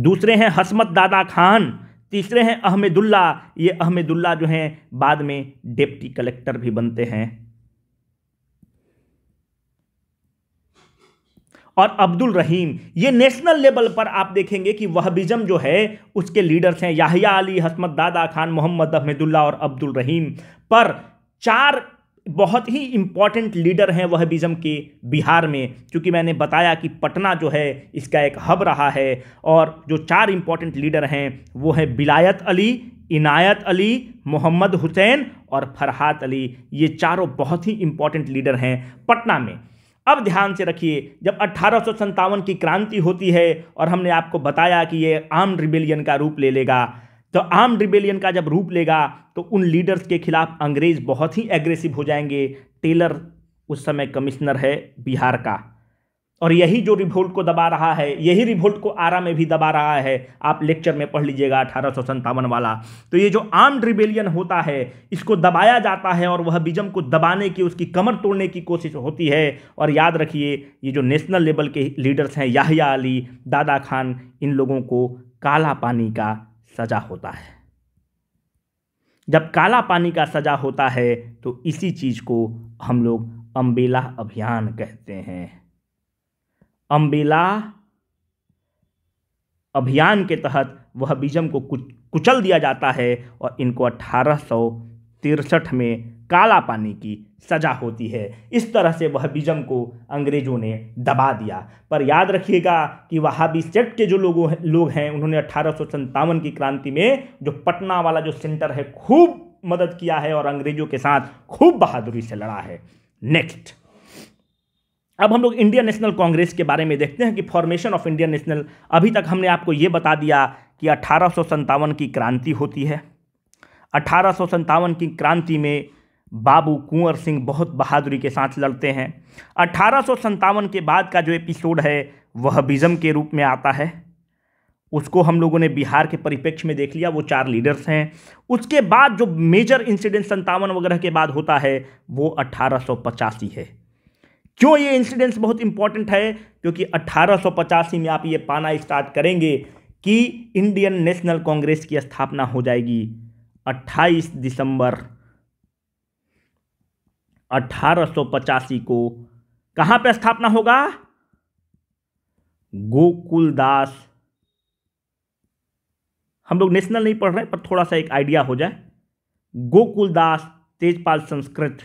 दूसरे हैं हसमत दादा खान तीसरे हैं अहमदुल्ला ये अहमदुल्ला जो हैं बाद में डिप्टी कलेक्टर भी बनते हैं और अब्दुल रहीम ये नेशनल लेवल पर आप देखेंगे कि वहबिज़म जो है उसके लीडर्स हैं याहिया अली हसमत दादा खान मोहम्मद अहमदुल्ला और अब्दुल रहीम पर चार बहुत ही इम्पॉर्टेंट लीडर हैं वह बीजम के बिहार में क्योंकि मैंने बताया कि पटना जो है इसका एक हब रहा है और जो चार इम्पॉर्टेंट लीडर हैं वो हैं बिलायत अली इनायत अली मोहम्मद हुसैन और फरहात अली ये चारों बहुत ही इम्पॉर्टेंट लीडर हैं पटना में अब ध्यान से रखिए जब अट्ठारह की क्रांति होती है और हमने आपको बताया कि ये आम रिबेलियन का रूप ले लेगा तो आर्म रिबेलियन का जब रूप लेगा तो उन लीडर्स के खिलाफ अंग्रेज बहुत ही एग्रेसिव हो जाएंगे टेलर उस समय कमिश्नर है बिहार का और यही जो रिवोल्ट को दबा रहा है यही रिवोल्ट को आरा में भी दबा रहा है आप लेक्चर में पढ़ लीजिएगा अठारह वाला तो ये जो आर्म रिबेलियन होता है इसको दबाया जाता है और वह बिजम को दबाने की उसकी कमर तोड़ने की कोशिश होती है और याद रखिए ये जो नेशनल लेवल के लीडर्स हैं याहिया अली दादा खान इन लोगों को काला पानी का सजा होता है जब काला पानी का सजा होता है तो इसी चीज़ को हम लोग अम्बेला अभियान कहते हैं अम्बेला अभियान के तहत वह बीजम को कुचल दिया जाता है और इनको अठारह में काला पानी की सज़ा होती है इस तरह से वह वहबीज़म को अंग्रेज़ों ने दबा दिया पर याद रखिएगा कि भी सेट के जो लोगों लोग हैं उन्होंने अठारह की क्रांति में जो पटना वाला जो सेंटर है खूब मदद किया है और अंग्रेज़ों के साथ खूब बहादुरी से लड़ा है नेक्स्ट अब हम लोग इंडियन नेशनल कांग्रेस के बारे में देखते हैं कि फॉर्मेशन ऑफ इंडियन नेशनल अभी तक हमने आपको ये बता दिया कि अठारह की क्रांति होती है अठारह की क्रांति में बाबू कुंवर सिंह बहुत बहादुरी के साथ लड़ते हैं अठारह के बाद का जो एपिसोड है वह बिज़म के रूप में आता है उसको हम लोगों ने बिहार के परिप्रेक्ष्य में देख लिया वो चार लीडर्स हैं उसके बाद जो मेजर इंसिडेंट संतावन वगैरह के बाद होता है वो अट्ठारह है क्यों ये इंसिडेंट्स बहुत इंपॉर्टेंट है क्योंकि अट्ठारह में आप ये पाना स्टार्ट करेंगे कि इंडियन नेशनल कांग्रेस की स्थापना हो जाएगी 28 दिसंबर अठारह को कहाँ पर स्थापना होगा गोकुलदास हम लोग नेशनल नहीं पढ़ रहे पर थोड़ा सा एक आइडिया हो जाए गोकुलदास तेजपाल संस्कृत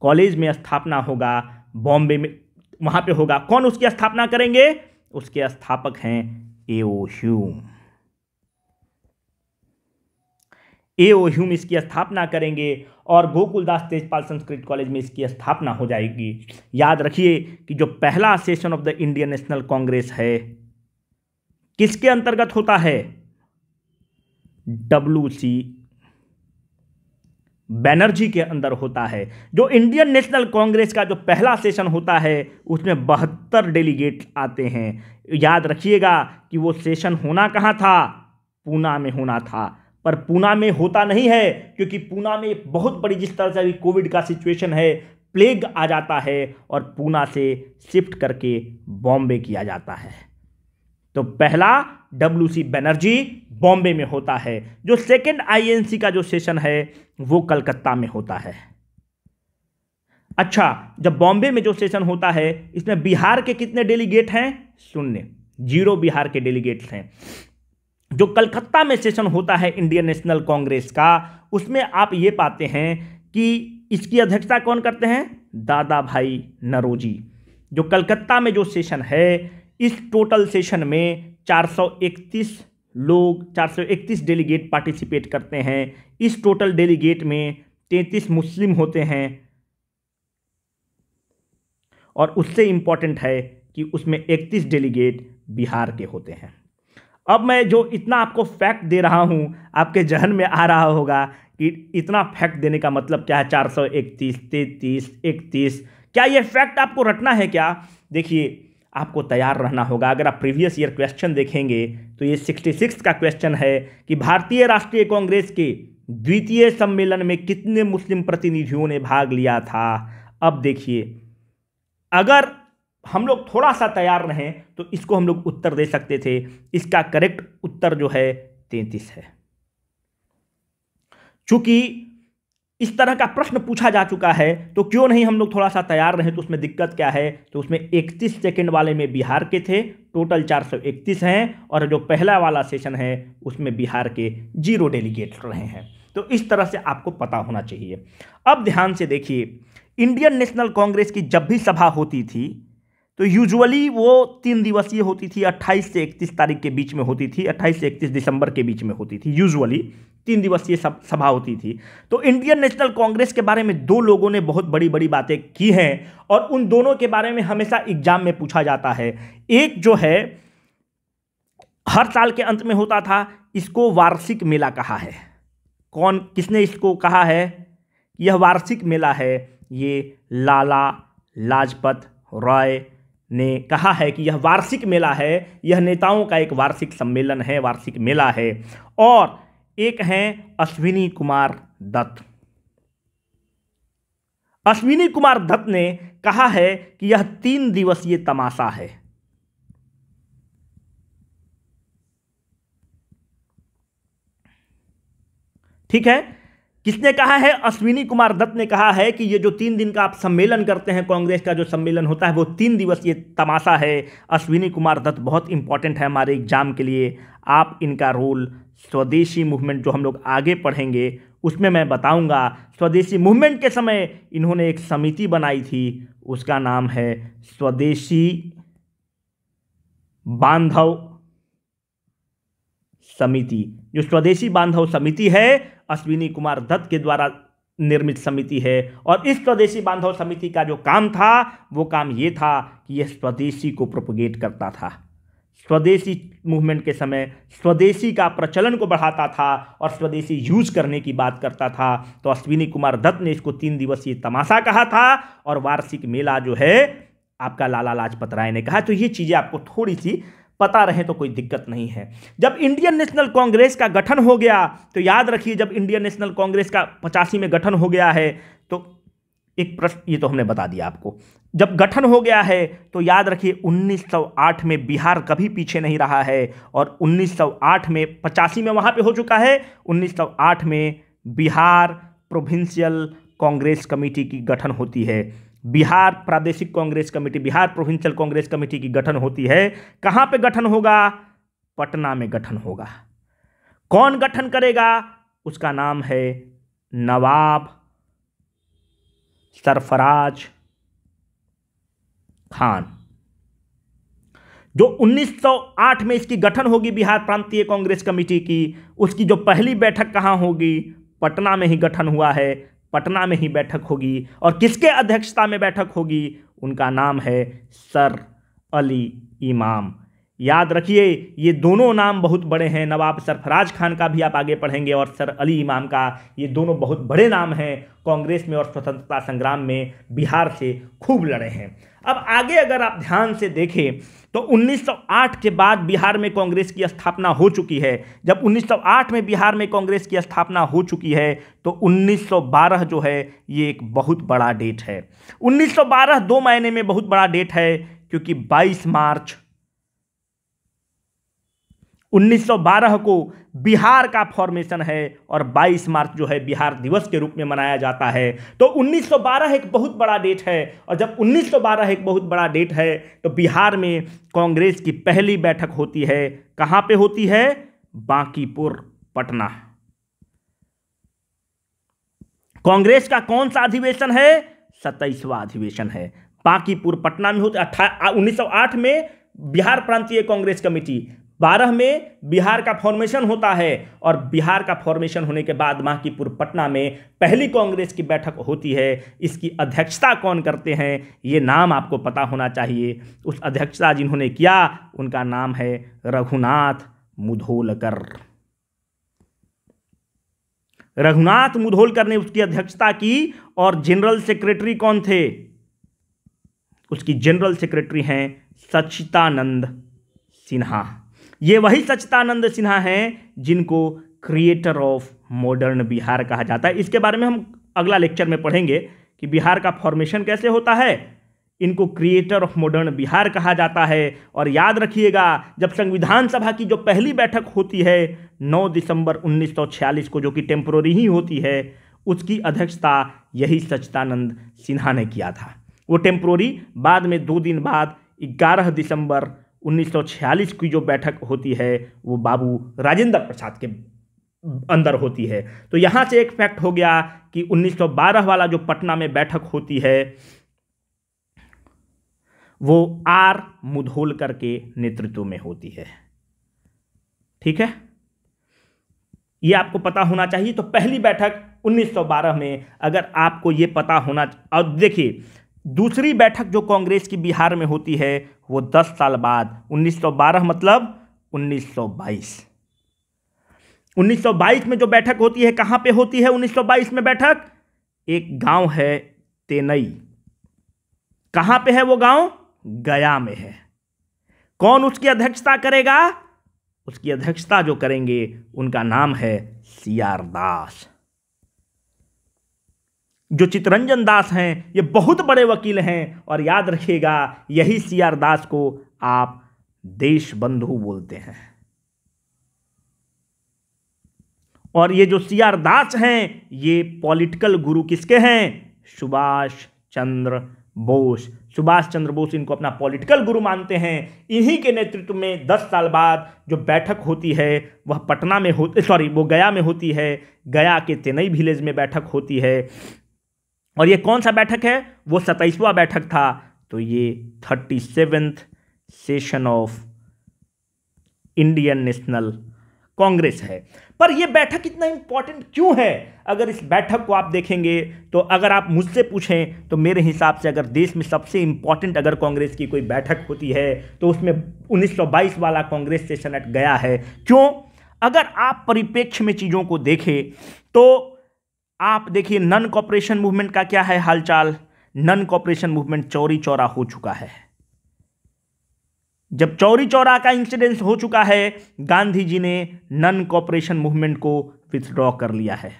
कॉलेज में स्थापना होगा बॉम्बे में वहां पे होगा कौन उसकी स्थापना करेंगे उसके स्थापक हैं एओ ह्यूम ए ओ ह्यूम इसकी स्थापना करेंगे और गोकुलदास तेजपाल संस्कृत कॉलेज में इसकी स्थापना हो जाएगी याद रखिए कि जो पहला session of the Indian national Congress है किसके अंतर्गत होता है डब्ल्यू सी बैनर्जी के अंदर होता है जो इंडियन नेशनल कांग्रेस का जो पहला सेशन होता है उसमें बहत्तर डेलीगेट आते हैं याद रखिएगा कि वो सेशन होना कहाँ था पूना में होना था पर पूना में होता नहीं है क्योंकि पूना में बहुत बड़ी जिस तरह से अभी कोविड का सिचुएशन है प्लेग आ जाता है और पूना से शिफ्ट करके बॉम्बे किया जाता है तो पहला डब्ल्यू सी बनर्जी बॉम्बे में होता है जो एन आईएनसी का जो सेशन है वो कलकत्ता में होता है अच्छा जब बॉम्बे में जो सेशन होता है इसमें बिहार के कितने डेलीगेट हैं शून्य जीरो बिहार के डेलीगेट्स हैं जो कलकत्ता में सेशन होता है इंडियन नेशनल कांग्रेस का उसमें आप ये पाते हैं कि इसकी अध्यक्षता कौन करते हैं दादा भाई नरोजी जो कलकत्ता में जो सेशन है इस टोटल सेशन में 431 लोग 431 डेलीगेट पार्टिसिपेट करते हैं इस टोटल डेलीगेट में 33 मुस्लिम होते हैं और उससे इम्पॉर्टेंट है कि उसमें 31 डेलीगेट बिहार के होते हैं अब मैं जो इतना आपको फैक्ट दे रहा हूँ आपके जहन में आ रहा होगा कि इतना फैक्ट देने का मतलब क्या है चार सौ इकतीस तैतीस इकतीस क्या ये फैक्ट आपको रटना है क्या देखिए आपको तैयार रहना होगा अगर आप प्रीवियस ईयर क्वेश्चन देखेंगे तो ये सिक्सटी सिक्स का क्वेश्चन है कि भारतीय राष्ट्रीय कांग्रेस के द्वितीय सम्मेलन में कितने मुस्लिम प्रतिनिधियों ने भाग लिया था अब देखिए अगर हम लोग थोड़ा सा तैयार रहें तो इसको हम लोग उत्तर दे सकते थे इसका करेक्ट उत्तर जो है तैंतीस है चूंकि इस तरह का प्रश्न पूछा जा चुका है तो क्यों नहीं हम लोग थोड़ा सा तैयार रहें तो उसमें दिक्कत क्या है तो उसमें 31 सेकंड वाले में बिहार के थे टोटल 431 हैं और जो पहला वाला सेशन है उसमें बिहार के जीरो डेलीगेट रहे हैं तो इस तरह से आपको पता होना चाहिए अब ध्यान से देखिए इंडियन नेशनल कांग्रेस की जब भी सभा होती थी तो यूजुअली वो तीन दिवसीय होती थी 28 से 31 तारीख के बीच में होती थी 28 से 31 दिसंबर के बीच में होती थी यूजुअली तीन दिवसीय सभा होती थी तो इंडियन नेशनल कांग्रेस के बारे में दो लोगों ने बहुत बड़ी बड़ी बातें की हैं और उन दोनों के बारे में हमेशा एग्जाम में पूछा जाता है एक जो है हर साल के अंत में होता था इसको वार्षिक मेला कहा है कौन किसने इसको कहा है यह वार्षिक मेला है ये लाला लाजपत रॉय ने कहा है कि यह वार्षिक मेला है यह नेताओं का एक वार्षिक सम्मेलन है वार्षिक मेला है और एक हैं अश्विनी कुमार दत्त अश्विनी कुमार दत्त ने कहा है कि यह तीन दिवसीय तमाशा है ठीक है किसने कहा है अश्विनी कुमार दत्त ने कहा है कि ये जो तीन दिन का आप सम्मेलन करते हैं कांग्रेस का जो सम्मेलन होता है वो तीन दिवस ये तमाशा है अश्विनी कुमार दत्त बहुत इंपॉर्टेंट है हमारे एग्जाम के लिए आप इनका रोल स्वदेशी मूवमेंट जो हम लोग आगे पढ़ेंगे उसमें मैं बताऊंगा स्वदेशी मूवमेंट के समय इन्होंने एक समिति बनाई थी उसका नाम है स्वदेशी बांधव समिति जो स्वदेशी बांधव समिति है अश्विनी कुमार दत्त के द्वारा निर्मित समिति है और इस स्वदेशी बांधव समिति का जो काम था वो काम ये था कि यह स्वदेशी को प्रोपोगेट करता था स्वदेशी मूवमेंट के समय स्वदेशी का प्रचलन को बढ़ाता था और स्वदेशी यूज करने की बात करता था तो अश्विनी कुमार दत्त ने इसको तीन दिवसीय तमाशा कहा था और वार्षिक मेला जो है आपका लाला लाजपत राय ने कहा तो ये चीज़ें आपको थोड़ी सी पता रहे तो कोई दिक्कत नहीं है जब इंडियन नेशनल कांग्रेस का गठन हो गया तो याद रखिए जब इंडियन नेशनल कांग्रेस का पचासी में गठन हो गया है तो एक प्रश्न ये तो हमने बता दिया आपको जब गठन हो गया है तो याद रखिए 1908 में बिहार कभी पीछे नहीं रहा है और 1908 में पचासी में वहाँ पे हो चुका है 1908 में बिहार प्रोविंशियल कांग्रेस कमेटी की गठन होती है बिहार प्रादेशिक Congress committee Bihar provincial Congress committee की गठन होती है कहां पे गठन होगा पटना में गठन होगा कौन गठन करेगा उसका नाम है नवाब सरफराज खान जो 1908 में इसकी गठन होगी बिहार प्रांतीय कांग्रेस कमेटी की उसकी जो पहली बैठक कहां होगी पटना में ही गठन हुआ है पटना में ही बैठक होगी और किसके अध्यक्षता में बैठक होगी उनका नाम है सर अली इमाम याद रखिए ये दोनों नाम बहुत बड़े हैं नवाब सरफराज खान का भी आप आगे पढ़ेंगे और सर अली इमाम का ये दोनों बहुत बड़े नाम हैं कांग्रेस में और स्वतंत्रता संग्राम में बिहार से खूब लड़े हैं अब आगे अगर आप ध्यान से देखें तो 1908 के बाद बिहार में कांग्रेस की स्थापना हो चुकी है जब 1908 में बिहार में कांग्रेस की स्थापना हो चुकी है तो 1912 जो है ये एक बहुत बड़ा डेट है 1912 दो महीने में बहुत बड़ा डेट है क्योंकि 22 मार्च 1912 को बिहार का फॉर्मेशन है और 22 मार्च जो है बिहार दिवस के रूप में मनाया जाता है तो 1912 एक बहुत बड़ा डेट है और जब 1912 एक बहुत बड़ा डेट है तो बिहार में कांग्रेस की पहली बैठक होती है कहाँ पे होती है बांकीपुर पटना कांग्रेस का कौन सा अधिवेशन है सताइसवा अधिवेशन है बांकीपुर पटना में होते उन्नीस में बिहार प्रांतीय कांग्रेस कमेटी बारह में बिहार का फॉर्मेशन होता है और बिहार का फॉर्मेशन होने के बाद माह की पूर्व पटना में पहली कांग्रेस की बैठक होती है इसकी अध्यक्षता कौन करते हैं ये नाम आपको पता होना चाहिए उस अध्यक्षता जिन्होंने किया उनका नाम है रघुनाथ मुधोलकर रघुनाथ मुधोलकर ने उसकी अध्यक्षता की और जनरल सेक्रेटरी कौन थे उसकी जनरल सेक्रेटरी हैं सचितानंद सिन्हा ये वही सच्चिदानंद सिन्हा हैं जिनको क्रिएटर ऑफ मॉडर्न बिहार कहा जाता है इसके बारे में हम अगला लेक्चर में पढ़ेंगे कि बिहार का फॉर्मेशन कैसे होता है इनको क्रिएटर ऑफ मॉडर्न बिहार कहा जाता है और याद रखिएगा जब संविधान सभा की जो पहली बैठक होती है 9 दिसंबर 1946 को जो कि टेम्प्रोरी ही होती है उसकी अध्यक्षता यही सचिदानंद सिन्हा ने किया था वो टेम्प्रोरी बाद में दो दिन बाद ग्यारह दिसंबर 1946 की जो बैठक होती है वो बाबू राजेंद्र प्रसाद के अंदर होती है तो यहाँ से एक फैक्ट हो गया कि 1912 वाला जो पटना में बैठक होती है वो आर मुधोलकर के नेतृत्व में होती है ठीक है ये आपको पता होना चाहिए तो पहली बैठक 1912 में अगर आपको ये पता होना और देखिए दूसरी बैठक जो कांग्रेस की बिहार में होती है वो 10 साल बाद 1912 मतलब 1922 1922 में जो बैठक होती है कहाँ पे होती है 1922 में बैठक एक गांव है तेनई कहाँ पे है वो गांव गया में है कौन उसकी अध्यक्षता करेगा उसकी अध्यक्षता जो करेंगे उनका नाम है आर दास जो चितरंजन दास हैं ये बहुत बड़े वकील हैं और याद रखिएगा यही सी आर दास को आप देश बंधु बोलते हैं और ये जो सी आर दास हैं ये पॉलिटिकल गुरु किसके हैं सुभाष चंद्र बोस सुभाष चंद्र बोस इनको अपना पॉलिटिकल गुरु मानते हैं इन्हीं के नेतृत्व में 10 साल बाद जो बैठक होती है वह पटना में हो सॉरी वो गया में होती है गया के तेनई विलेज में बैठक होती है और ये कौन सा बैठक है वो सताइसवा बैठक था तो ये thirty seventh session of Indian national Congress है पर यह बैठक इतना इंपॉर्टेंट क्यों है अगर इस बैठक को आप देखेंगे तो अगर आप मुझसे पूछें तो मेरे हिसाब से अगर देश में सबसे इंपॉर्टेंट अगर कांग्रेस की कोई बैठक होती है तो उसमें 1922 वाला कांग्रेस सेशन अट गया है क्यों अगर आप परिप्रेक्ष्य में चीज़ों को देखें तो आप देखिए नन कॉपरेशन मूवमेंट का क्या है हालचाल non cooperation movement Chauri Chaura हो चुका है जब चौरी चौरा का इंसिडेंस हो चुका है गांधी जी ने नन कॉपरेशन मूवमेंट को विथड्रॉ कर लिया है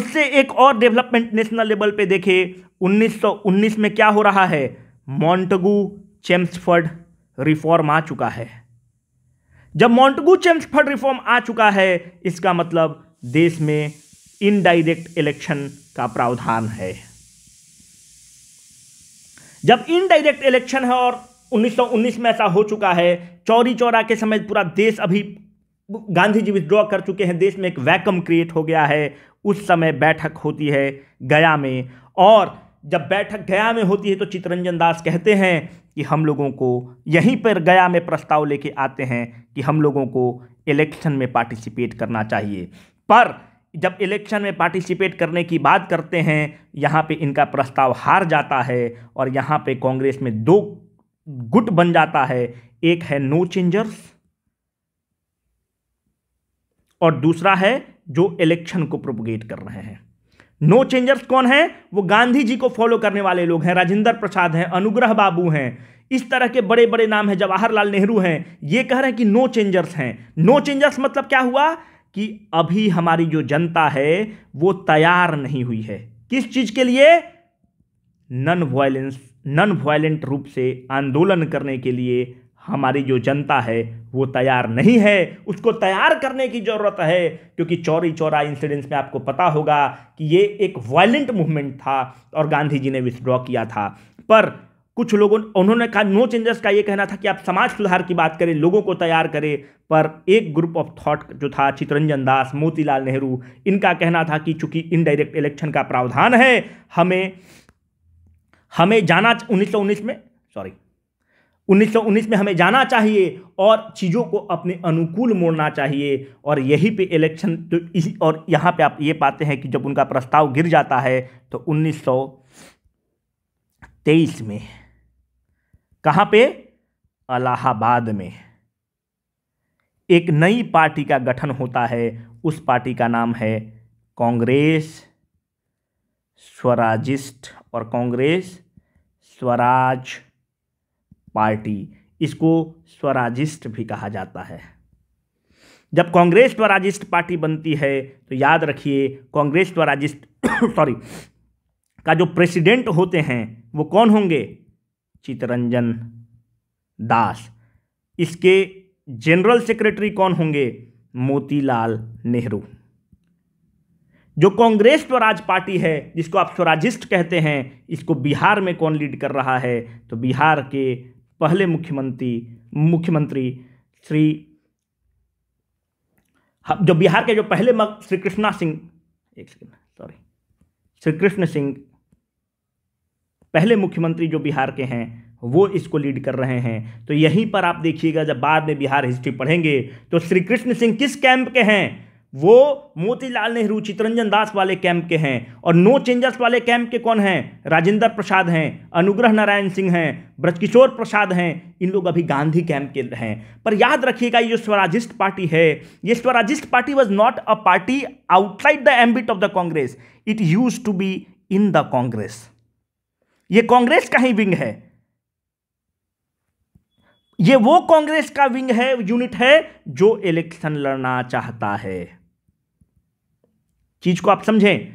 उससे एक और डेवलपमेंट नेशनल लेवल पे देखे 1919 में क्या हो रहा है मॉन्टगू चेम्सफर्ड रिफॉर्म आ चुका है जब मॉन्टगू चेम्सफर्ड रिफॉर्म आ चुका है इसका मतलब देश में इनडायरेक्ट इलेक्शन का प्रावधान है जब इनडायरेक्ट इलेक्शन है और 1919 में ऐसा हो चुका है चौरी चौरा के समय पूरा देश अभी गांधी जी विद्रॉ कर चुके हैं देश में एक वैकम क्रिएट हो गया है उस समय बैठक होती है गया में और जब बैठक गया में होती है तो चितरंजन दास कहते हैं कि हम लोगों को यहीं पर गया में प्रस्ताव लेके आते हैं कि हम लोगों को इलेक्शन में पार्टिसिपेट करना चाहिए पर जब इलेक्शन में पार्टिसिपेट करने की बात करते हैं यहाँ पे इनका प्रस्ताव हार जाता है और यहाँ पे कांग्रेस में दो गुट बन जाता है एक है नो चेंजर्स और दूसरा है जो इलेक्शन को प्रोपोगेट कर रहे हैं नो चेंजर्स कौन है वो गांधी जी को फॉलो करने वाले लोग हैं राजेंद्र प्रसाद हैं अनुग्रह बाबू हैं इस तरह के बड़े बड़े नाम हैं जवाहरलाल नेहरू हैं ये कह रहे हैं कि नो चेंजर्स हैं नो चेंजर्स मतलब क्या हुआ कि अभी हमारी जो जनता है वो तैयार नहीं हुई है किस चीज के लिए नॉन वायलेंस नॉन वायलेंट रूप से आंदोलन करने के लिए हमारी जो जनता है वो तैयार नहीं है उसको तैयार करने की ज़रूरत है क्योंकि चौरी चौरा इंसिडेंट्स में आपको पता होगा कि ये एक वायलेंट मूवमेंट था और गांधी जी ने विथड्रॉ किया था पर कुछ लोगों उन्होंने कहा नो चेंजेस का ये कहना था कि आप समाज सुधार की बात करें लोगों को तैयार करें पर एक ग्रुप ऑफ थॉट जो था चितरंजन दास मोतीलाल नेहरू इनका कहना था कि चूंकि इनडायरेक्ट इलेक्शन का प्रावधान है हमें हमें जाना उन्नीस में सॉरी 1919 में हमें जाना चाहिए और चीज़ों को अपने अनुकूल मोड़ना चाहिए और यही पे इलेक्शन तो इसी और यहाँ पे आप ये पाते हैं कि जब उनका प्रस्ताव गिर जाता है तो 1923 में कहाँ पे अलाहाबाद में एक नई पार्टी का गठन होता है उस पार्टी का नाम है कांग्रेस स्वराजिस्ट और कांग्रेस स्वराज पार्टी इसको स्वराजिस्ट भी कहा जाता है जब कांग्रेस स्वराजिस्ट पार्टी बनती है तो याद रखिए कांग्रेस स्वराजिस्ट सॉरी का जो प्रेसिडेंट होते हैं वो कौन होंगे चितरंजन दास इसके जनरल सेक्रेटरी कौन होंगे मोतीलाल नेहरू जो कांग्रेस स्वराज पार्टी है जिसको आप स्वराजिस्ट कहते हैं इसको बिहार में कौन लीड कर रहा है तो बिहार के पहले मुख्यमंत्री मुख्यमंत्री श्री जो बिहार के जो पहले श्री कृष्णा सिंह एक सेकेंड सॉरी श्री कृष्ण सिंह पहले मुख्यमंत्री जो बिहार के हैं वो इसको लीड कर रहे हैं तो यहीं पर आप देखिएगा जब बाद में बिहार हिस्ट्री पढ़ेंगे तो श्री कृष्ण सिंह किस कैंप के हैं वो मोतीलाल नेहरू चितरंजन दास वाले कैंप के हैं और नो चेंजर्स वाले कैंप के कौन हैं राजेंद्र प्रसाद हैं अनुग्रह नारायण सिंह हैं ब्रजकिशोर प्रसाद हैं इन लोग अभी गांधी कैंप के हैं पर याद रखिएगा ये जो स्वराजिस्ट पार्टी है ये Swarajist party was not a party outside the ambit of the Congress it use to be in the Congress ये कांग्रेस का ही विंग है ये वो कांग्रेस का विंग है यूनिट है जो इलेक्शन लड़ना चाहता है चीज को आप समझें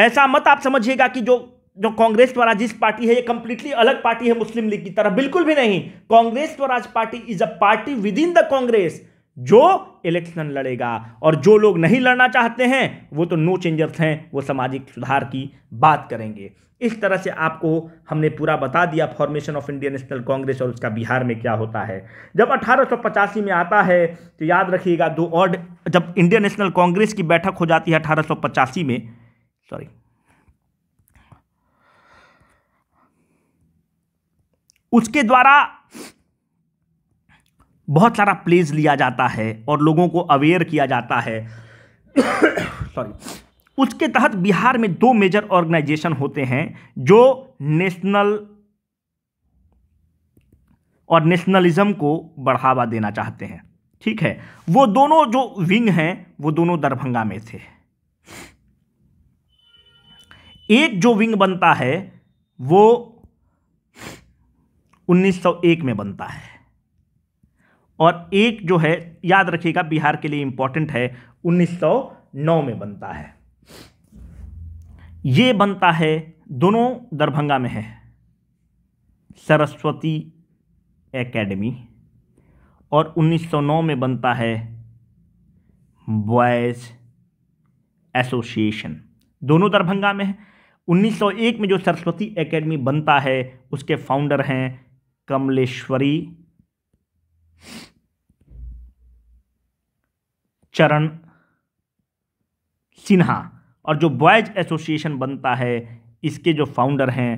ऐसा मत आप समझिएगा कि जो जो कांग्रेस स्वराज पार्टी है ये कंप्लीटली अलग पार्टी है मुस्लिम लीग की तरह बिल्कुल भी नहीं Congress Swaraj party is a party within the Congress जो इलेक्शन लड़ेगा और जो लोग नहीं लड़ना चाहते हैं वो तो नो चेंजर्स हैं वो सामाजिक सुधार की बात करेंगे इस तरह से आपको हमने पूरा बता दिया formation of Indian national Congress और उसका बिहार में क्या होता है जब अठारह में आता है तो याद रखिएगा दो और जब इंडियन नेशनल कांग्रेस की बैठक हो जाती है अठारह में सॉरी उसके द्वारा बहुत सारा प्लेज लिया जाता है और लोगों को अवेयर किया जाता है सॉरी उसके तहत बिहार में दो मेजर ऑर्गेनाइजेशन होते हैं जो नेशनल और नेशनलिज्म को बढ़ावा देना चाहते हैं ठीक है वो दोनों जो विंग हैं वो दोनों दरभंगा में थे एक जो विंग बनता है वो 1901 में बनता है और एक जो है याद रखिएगा बिहार के लिए इंपॉर्टेंट है 1909 में बनता है ये बनता है दोनों दरभंगा में है सरस्वती एकेडमी और 1909 में बनता है बॉयज़ एसोसिएशन दोनों दरभंगा में है 1901 में जो सरस्वती एकेडमी बनता है उसके फाउंडर हैं कमलेश्वरी चरण सिन्हा और जो बॉयज़ एसोसिएशन बनता है इसके जो फाउंडर हैं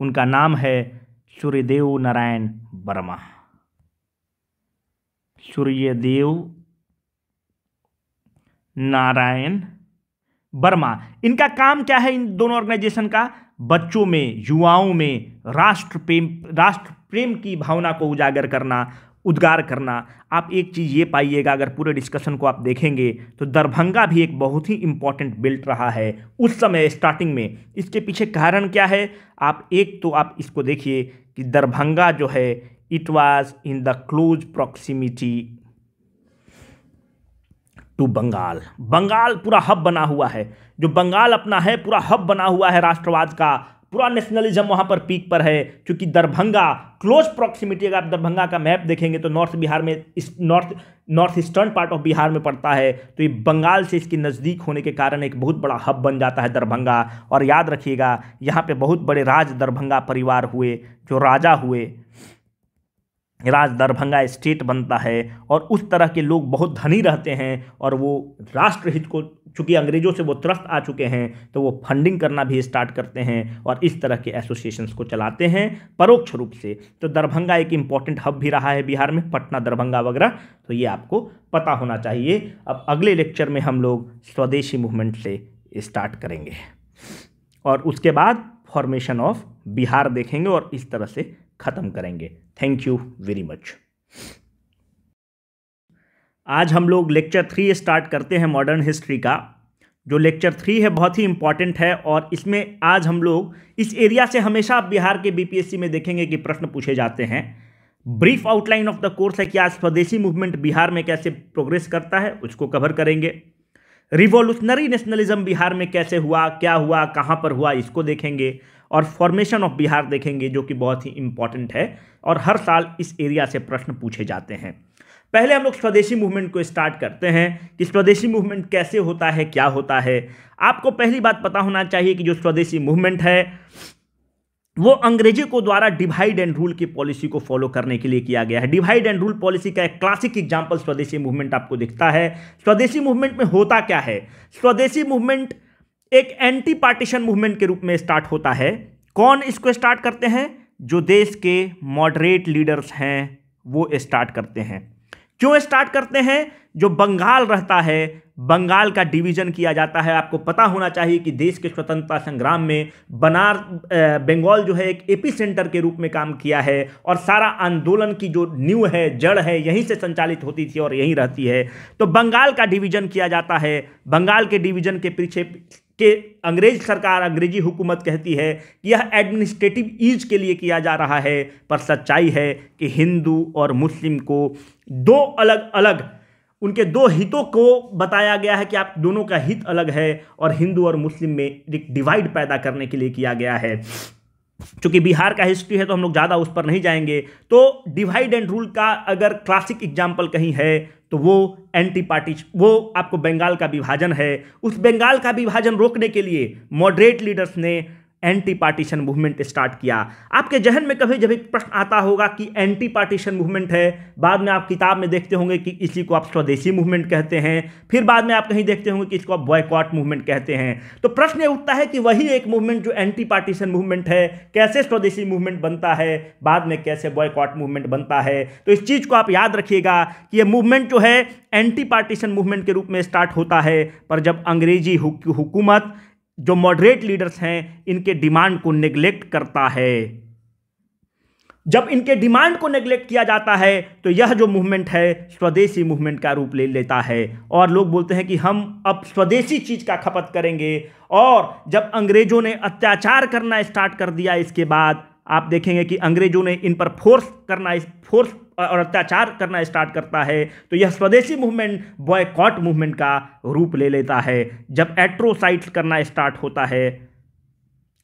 उनका नाम है सूर्यदेव नारायण वर्मा सूर्यदेव नारायण वर्मा इनका काम क्या है इन दोनों ऑर्गेनाइजेशन का बच्चों में युवाओं में राष्ट्र प्रेम राष्ट्र प्रेम की भावना को उजागर करना उद्गार करना आप एक चीज़ ये पाइएगा अगर पूरे डिस्कशन को आप देखेंगे तो दरभंगा भी एक बहुत ही इम्पॉर्टेंट बिल्ट रहा है उस समय स्टार्टिंग में इसके पीछे कारण क्या है आप एक तो आप इसको देखिए कि दरभंगा जो है it was in the close proximity to Bengal Bengal पूरा हब बना हुआ है जो बंगाल अपना है पूरा हब बना हुआ है राष्ट्रवाद का पूरा नेशनलिज्म वहाँ पर पीक पर है क्योंकि दरभंगा क्लोज प्रॉक्सिमिटी अगर आप दरभंगा का मैप देखेंगे तो नॉर्थ बिहार में इस north north eastern part of Bihar में पड़ता है तो ये बंगाल से इसके नज़दीक होने के कारण एक बहुत बड़ा हब बन जाता है दरभंगा और याद रखिएगा यहाँ पे बहुत बड़े राज दरभंगा परिवार हुए जो राजा हुए राज दरभंगा स्टेट बनता है और उस तरह के लोग बहुत धनी रहते हैं और वो राष्ट्रहित को चूँकि अंग्रेज़ों से वो त्रस्त आ चुके हैं तो वो फंडिंग करना भी स्टार्ट करते हैं और इस तरह के एसोसिएशंस को चलाते हैं परोक्ष रूप से तो दरभंगा एक इम्पॉर्टेंट हब भी रहा है बिहार में पटना दरभंगा वगैरह तो ये आपको पता होना चाहिए अब अगले लेक्चर में हम लोग स्वदेशी मूवमेंट से स्टार्ट करेंगे और उसके बाद फॉर्मेशन ऑफ बिहार देखेंगे और इस तरह से ख़त्म करेंगे थैंक यू वेरी मच आज हम लोग लेक्चर थ्री स्टार्ट करते हैं मॉडर्न हिस्ट्री का जो लेक्चर थ्री है बहुत ही इंपॉर्टेंट है और इसमें आज हम लोग इस एरिया से हमेशा बिहार के बीपीएससी में देखेंगे कि प्रश्न पूछे जाते हैं brief outline of the course है कि आज स्वदेशी मूवमेंट बिहार में कैसे प्रोग्रेस करता है उसको कवर करेंगे रिवोल्यूशनरी नेशनलिज्म बिहार में कैसे हुआ क्या हुआ कहाँ पर हुआ इसको देखेंगे और फॉर्मेशन ऑफ बिहार देखेंगे जो कि बहुत ही इंपॉर्टेंट है और हर साल इस एरिया से प्रश्न पूछे जाते हैं पहले हम लोग स्वदेशी मूवमेंट को स्टार्ट करते हैं कि स्वदेशी मूवमेंट कैसे होता है क्या होता है आपको पहली बात पता होना चाहिए कि जो स्वदेशी मूवमेंट है वो अंग्रेजी को द्वारा डिवाइड एंड रूल की पॉलिसी को फॉलो करने के लिए किया गया है डिवाइड एंड रूल पॉलिसी का एक क्लासिक एग्जाम्पल स्वदेशी मूवमेंट आपको दिखता है स्वदेशी मूवमेंट में होता क्या है स्वदेशी मूवमेंट एक एंटी पार्टीशन मूवमेंट के रूप में स्टार्ट होता है कौन इसको स्टार्ट करते हैं जो देश के मॉडरेट लीडर्स हैं वो स्टार्ट करते हैं क्यों स्टार्ट करते हैं जो बंगाल रहता है बंगाल का डिवीजन किया जाता है आपको पता होना चाहिए कि देश के स्वतंत्रता संग्राम में बनार बंगाल जो है एक एपी सेंटर के रूप में काम किया है और सारा आंदोलन की जो न्यू है जड़ है यहीं से संचालित होती थी और यहीं रहती है तो बंगाल का डिवीजन किया जाता है बंगाल के डिवीजन के पीछे कि अंग्रेज सरकार अंग्रेजी हुकूमत कहती है कि यह एडमिनिस्ट्रेटिव ईज के लिए किया जा रहा है पर सच्चाई है कि हिंदू और मुस्लिम को दो अलग अलग उनके दो हितों को बताया गया है कि आप दोनों का हित अलग है और हिंदू और मुस्लिम में एक डिवाइड पैदा करने के लिए किया गया है चूंकि बिहार का हिस्ट्री है तो हम लोग ज़्यादा उस पर नहीं जाएंगे तो डिवाइड एंड रूल का अगर क्लासिक एग्जाम्पल कहीं है तो वो एंटी पार्टी वो आपको बंगाल का विभाजन है उस बंगाल का विभाजन रोकने के लिए मॉडरेट लीडर्स ने एंटी पार्टीशन मूवमेंट स्टार्ट किया आपके जहन में कभी जब एक प्रश्न आता होगा कि एंटी पार्टीशन मूवमेंट है बाद में आप किताब में देखते होंगे कि इसी को आप स्वदेशी मूवमेंट कहते हैं फिर बाद में आप कहीं देखते होंगे कि इसको आप बॉयकॉट मूवमेंट कहते हैं तो प्रश्न ये उठता है कि वही एक मूवमेंट जो एंटी पार्टीशन मूवमेंट है कैसे स्वदेशी मूवमेंट बनता है बाद में कैसे बॉयकॉट मूवमेंट बनता है तो इस चीज़ को आप याद रखिएगा कि ये मूवमेंट जो है एंटी पार्टीशन मूवमेंट के रूप में स्टार्ट होता है पर जब अंग्रेजी हुकूमत जो मॉडरेट लीडर्स हैं इनके डिमांड को नेग्लेक्ट करता है जब इनके डिमांड को नेग्लेक्ट किया जाता है तो यह जो मूवमेंट है स्वदेशी मूवमेंट का रूप ले लेता है और लोग बोलते हैं कि हम अब स्वदेशी चीज़ का खपत करेंगे और जब अंग्रेज़ों ने अत्याचार करना स्टार्ट कर दिया इसके बाद आप देखेंगे कि अंग्रेज़ों ने इन पर फोर्स करना फोर्स और अत्याचार करना स्टार्ट करता है तो यह स्वदेशी मूवमेंट बॉयकॉट मूवमेंट का रूप ले लेता है जब एट्रोसाइट करना स्टार्ट होता है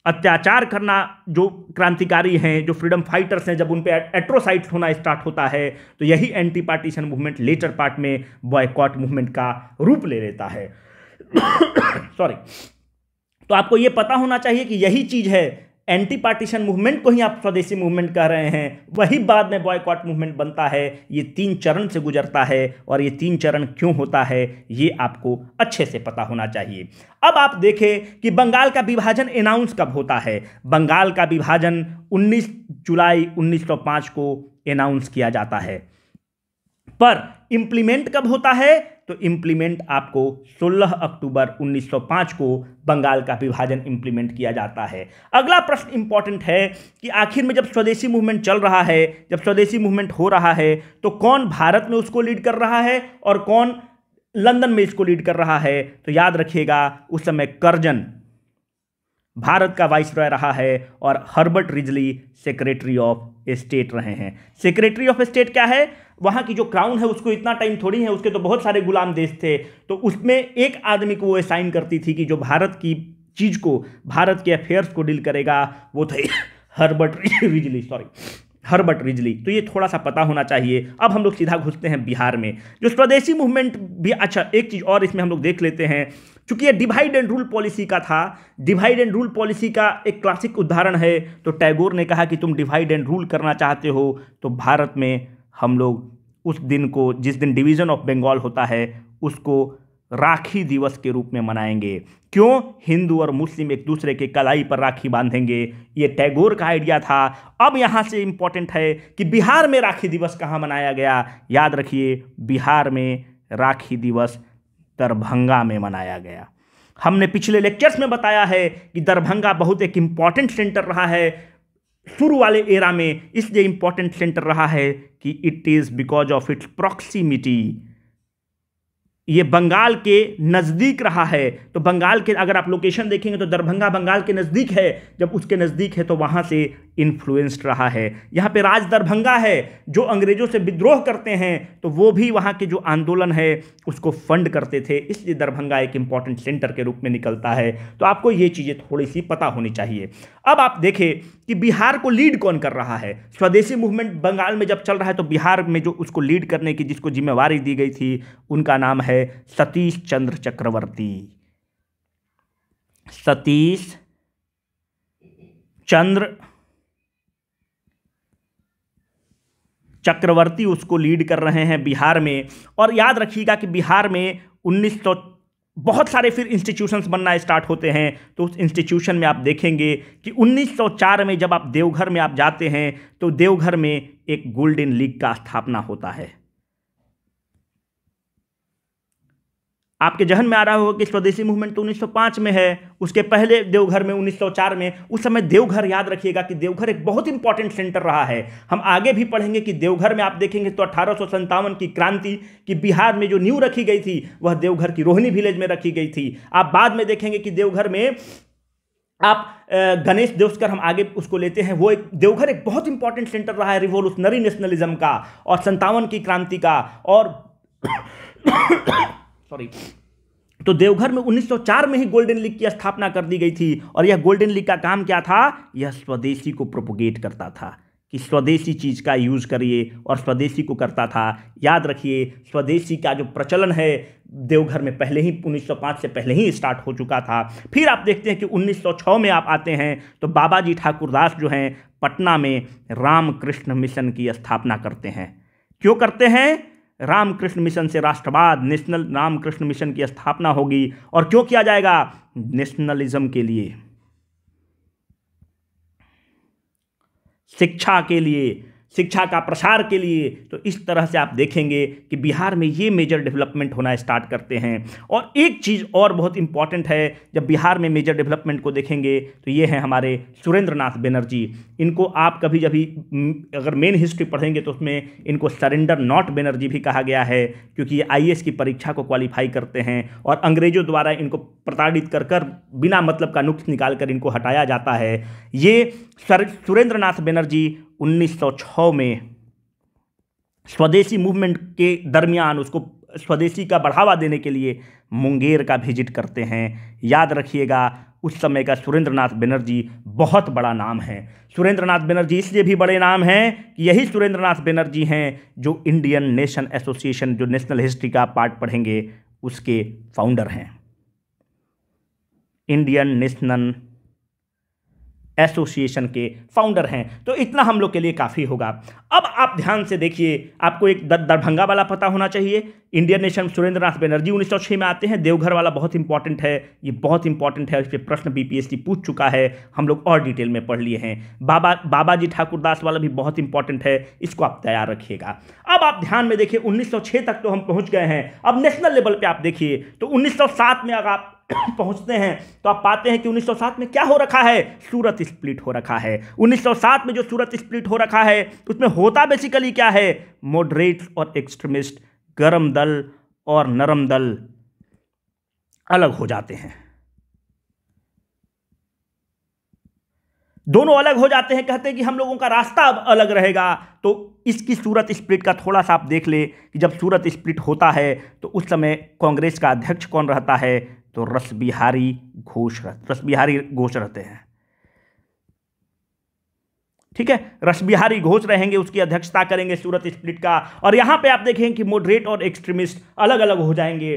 अत्याचार करना जो क्रांतिकारी हैं जो फ्रीडम फाइटर्स हैं जब उन पर एट्रोसाइट होना स्टार्ट होता है तो यही anti partition movement later part में बॉयकॉट मूवमेंट का रूप ले लेता है सॉरी तो आपको यह पता होना चाहिए कि यही चीज़ है एंटी पार्टीशन मूवमेंट को ही आप स्वदेशी मूवमेंट कह रहे हैं वही बाद में बॉयकॉट मूवमेंट बनता है ये तीन चरण से गुजरता है और ये तीन चरण क्यों होता है ये आपको अच्छे से पता होना चाहिए अब आप देखें कि बंगाल का विभाजन अनाउंस कब होता है बंगाल का विभाजन 19 जुलाई 1905 को अनाउंस किया जाता है पर इम्प्लीमेंट कब होता है तो इम्प्लीमेंट आपको 16 अक्टूबर 1905 को बंगाल का विभाजन इम्प्लीमेंट किया जाता है अगला प्रश्न इंपॉर्टेंट है कि आखिर में जब स्वदेशी मूवमेंट चल रहा है जब स्वदेशी मूवमेंट हो रहा है तो कौन भारत में उसको लीड कर रहा है और कौन लंदन में इसको लीड कर रहा है तो याद रखिएगा उस समय करजन भारत का वाइस रॉय रहा है और Herbert Risley secretary of state रहे हैं सेक्रेटरी ऑफ स्टेट क्या है वहाँ की जो क्राउन है उसको इतना टाइम थोड़ी है उसके तो बहुत सारे गुलाम देश थे तो उसमें एक आदमी को वो असाइन करती थी कि जो भारत की चीज़ को भारत के अफेयर्स को डील करेगा वो थे Herbert Risley sorry Herbert Risley तो ये थोड़ा सा पता होना चाहिए अब हम लोग सीधा घुसते हैं बिहार में जो स्वदेशी मूवमेंट भी अच्छा एक चीज़ और इसमें हम लोग देख लेते हैं चूंकि ये डिवाइड एंड रूल पॉलिसी का था डिवाइड एंड रूल पॉलिसी का एक क्लासिक उदाहरण है तो टैगोर ने कहा कि तुम डिवाइड एंड रूल करना चाहते हो तो भारत में हम लोग उस दिन को जिस दिन डिवीज़न ऑफ बंगाल होता है उसको राखी दिवस के रूप में मनाएंगे क्यों हिंदू और मुस्लिम एक दूसरे के कलाई पर राखी बांधेंगे ये टैगोर का आइडिया था अब यहाँ से इम्पॉर्टेंट है कि बिहार में राखी दिवस कहाँ मनाया गया याद रखिए बिहार में राखी दिवस दरभंगा में मनाया गया हमने पिछले लेक्चर्स में बताया है कि दरभंगा बहुत एक इम्पॉर्टेंट सेंटर रहा है शुरू वाले एरा में इसलिए इंपॉर्टेंट सेंटर रहा है कि it is because of its proximity ये बंगाल के नज़दीक रहा है तो बंगाल के अगर आप लोकेशन देखेंगे तो दरभंगा बंगाल के नज़दीक है जब उसके नज़दीक है तो वहाँ से इन्फ्लुएंस्ड रहा है यहाँ पे राज दरभंगा है जो अंग्रेज़ों से विद्रोह करते हैं तो वो भी वहाँ के जो आंदोलन है उसको फंड करते थे इसलिए दरभंगा एक इम्पॉर्टेंट सेंटर के रूप में निकलता है तो आपको ये चीज़ें थोड़ी सी पता होनी चाहिए अब आप देखें कि बिहार को लीड कौन कर रहा है स्वदेशी मूवमेंट बंगाल में जब चल रहा है तो बिहार में जो उसको लीड करने की जिसको जिम्मेवारी दी गई थी उनका नाम है सतीश चंद्र चक्रवर्ती सतीश चंद्र चक्रवर्ती उसको लीड कर रहे हैं बिहार में और याद रखिएगा कि बिहार में उन्नीस बहुत सारे फिर इंस्टीट्यूशंस बनना स्टार्ट होते हैं तो उस इंस्टीट्यूशन में आप देखेंगे कि 1904 में जब आप देवघर में आप जाते हैं तो देवघर में एक गोल्डन लीग का स्थापना होता है आपके जहन में आ रहा होगा कि स्वदेशी मूवमेंट तो 1905 में है उसके पहले देवघर में 1904 में उस समय देवघर याद रखिएगा कि देवघर एक बहुत इंपॉर्टेंट सेंटर रहा है हम आगे भी पढ़ेंगे कि देवघर में आप देखेंगे तो अठारह की क्रांति कि बिहार में जो न्यू रखी गई थी वह देवघर की रोहिणी विलेज में रखी गई थी आप बाद में देखेंगे कि देवघर में आप गणेश देवस्कर हम आगे उसको लेते हैं वो एक देवघर एक बहुत इंपॉर्टेंट सेंटर रहा है रिवोल्यूशनरी नेशनलिज्म का और संतावन की क्रांति का और सॉरी तो देवघर में 1904 में ही गोल्डन लीग की स्थापना कर दी गई थी और यह गोल्डन लीग का काम क्या था यह स्वदेशी को प्रोपोगेट करता था कि स्वदेशी चीज़ का यूज़ करिए और स्वदेशी को करता था याद रखिए स्वदेशी का जो प्रचलन है देवघर में पहले ही 1905 से पहले ही स्टार्ट हो चुका था फिर आप देखते हैं कि 1906 में आप आते हैं तो बाबा जी ठाकुरदास जो हैं पटना में रामकृष्ण मिशन की स्थापना करते हैं क्यों करते हैं रामकृष्ण मिशन से राष्ट्रवाद नेशनल रामकृष्ण मिशन की स्थापना होगी और क्यों किया जाएगा नेशनलिज्म के लिए शिक्षा के लिए शिक्षा का प्रसार के लिए तो इस तरह से आप देखेंगे कि बिहार में ये मेजर डेवलपमेंट होना स्टार्ट करते हैं और एक चीज़ और बहुत इंपॉर्टेंट है जब बिहार में मेजर डेवलपमेंट को देखेंगे तो ये हैं हमारे सुरेंद्र नाथ बनर्जी इनको आप कभी जब अगर मेन हिस्ट्री पढ़ेंगे तो उसमें इनको सरेंडर नॉट बनर्जी भी कहा गया है क्योंकि ये आई की परीक्षा को क्वालिफाई करते हैं और अंग्रेजों द्वारा इनको प्रताड़ित कर कर बिना मतलब का नुक्स निकाल कर इनको हटाया जाता है ये सुरेंद्र नाथ बनर्जी 1906 में स्वदेशी मूवमेंट के दरमियान उसको स्वदेशी का बढ़ावा देने के लिए मुंगेर का विजिट करते हैं याद रखिएगा उस समय का सुरेंद्रनाथ बनर्जी बहुत बड़ा नाम है सुरेंद्रनाथ बनर्जी इसलिए भी बड़े नाम हैं कि यही सुरेंद्रनाथ बनर्जी हैं जो इंडियन नेशन एसोसिएशन जो नेशनल हिस्ट्री का पार्ट पढ़ेंगे उसके फाउंडर हैं इंडियन नेशनल एसोसिएशन के फाउंडर हैं तो इतना हम लोग के लिए काफ़ी होगा अब आप ध्यान से देखिए आपको एक दरभंगा वाला पता होना चाहिए Indian nation Surendranath Banerjee उन्नीस में आते हैं देवघर वाला बहुत इंपॉर्टेंट है ये बहुत इंपॉर्टेंट है उस पर प्रश्न बीपीएससी पूछ चुका है हम लोग और डिटेल में पढ़ लिए हैं बाबा बाबा जी ठाकुरदास वाला भी बहुत इंपॉर्टेंट है इसको आप तैयार रखिएगा अब आप ध्यान में देखिए उन्नीस तक तो हम पहुँच गए हैं अब नेशनल लेवल पर आप देखिए तो उन्नीस में अगर आप पहुंचते हैं तो आप पाते हैं कि 1907 में क्या हो रखा है सूरत स्प्लिट हो रखा है 1907 में जो सूरत स्प्लिट हो रखा है उसमें होता बेसिकली क्या है मॉडरेट्स और एक्सट्रीमिस्ट गर्म दल और नरम दल अलग हो जाते हैं दोनों अलग हो जाते हैं कहते हैं कि हम लोगों का रास्ता अब अलग रहेगा तो इसकी सूरत स्प्लिट का थोड़ा सा आप देख ले कि जब सूरत स्प्लिट होता है तो उस समय कांग्रेस का अध्यक्ष कौन रहता है तो रस बिहारी घोष रस बिहारी घोष रहते हैं ठीक है रस बिहारी घोष रहेंगे उसकी अध्यक्षता करेंगे सूरत स्प्लिट का और यहां पे आप देखेंगे कि मॉडरेट और एक्सट्रीमिस्ट अलग अलग हो जाएंगे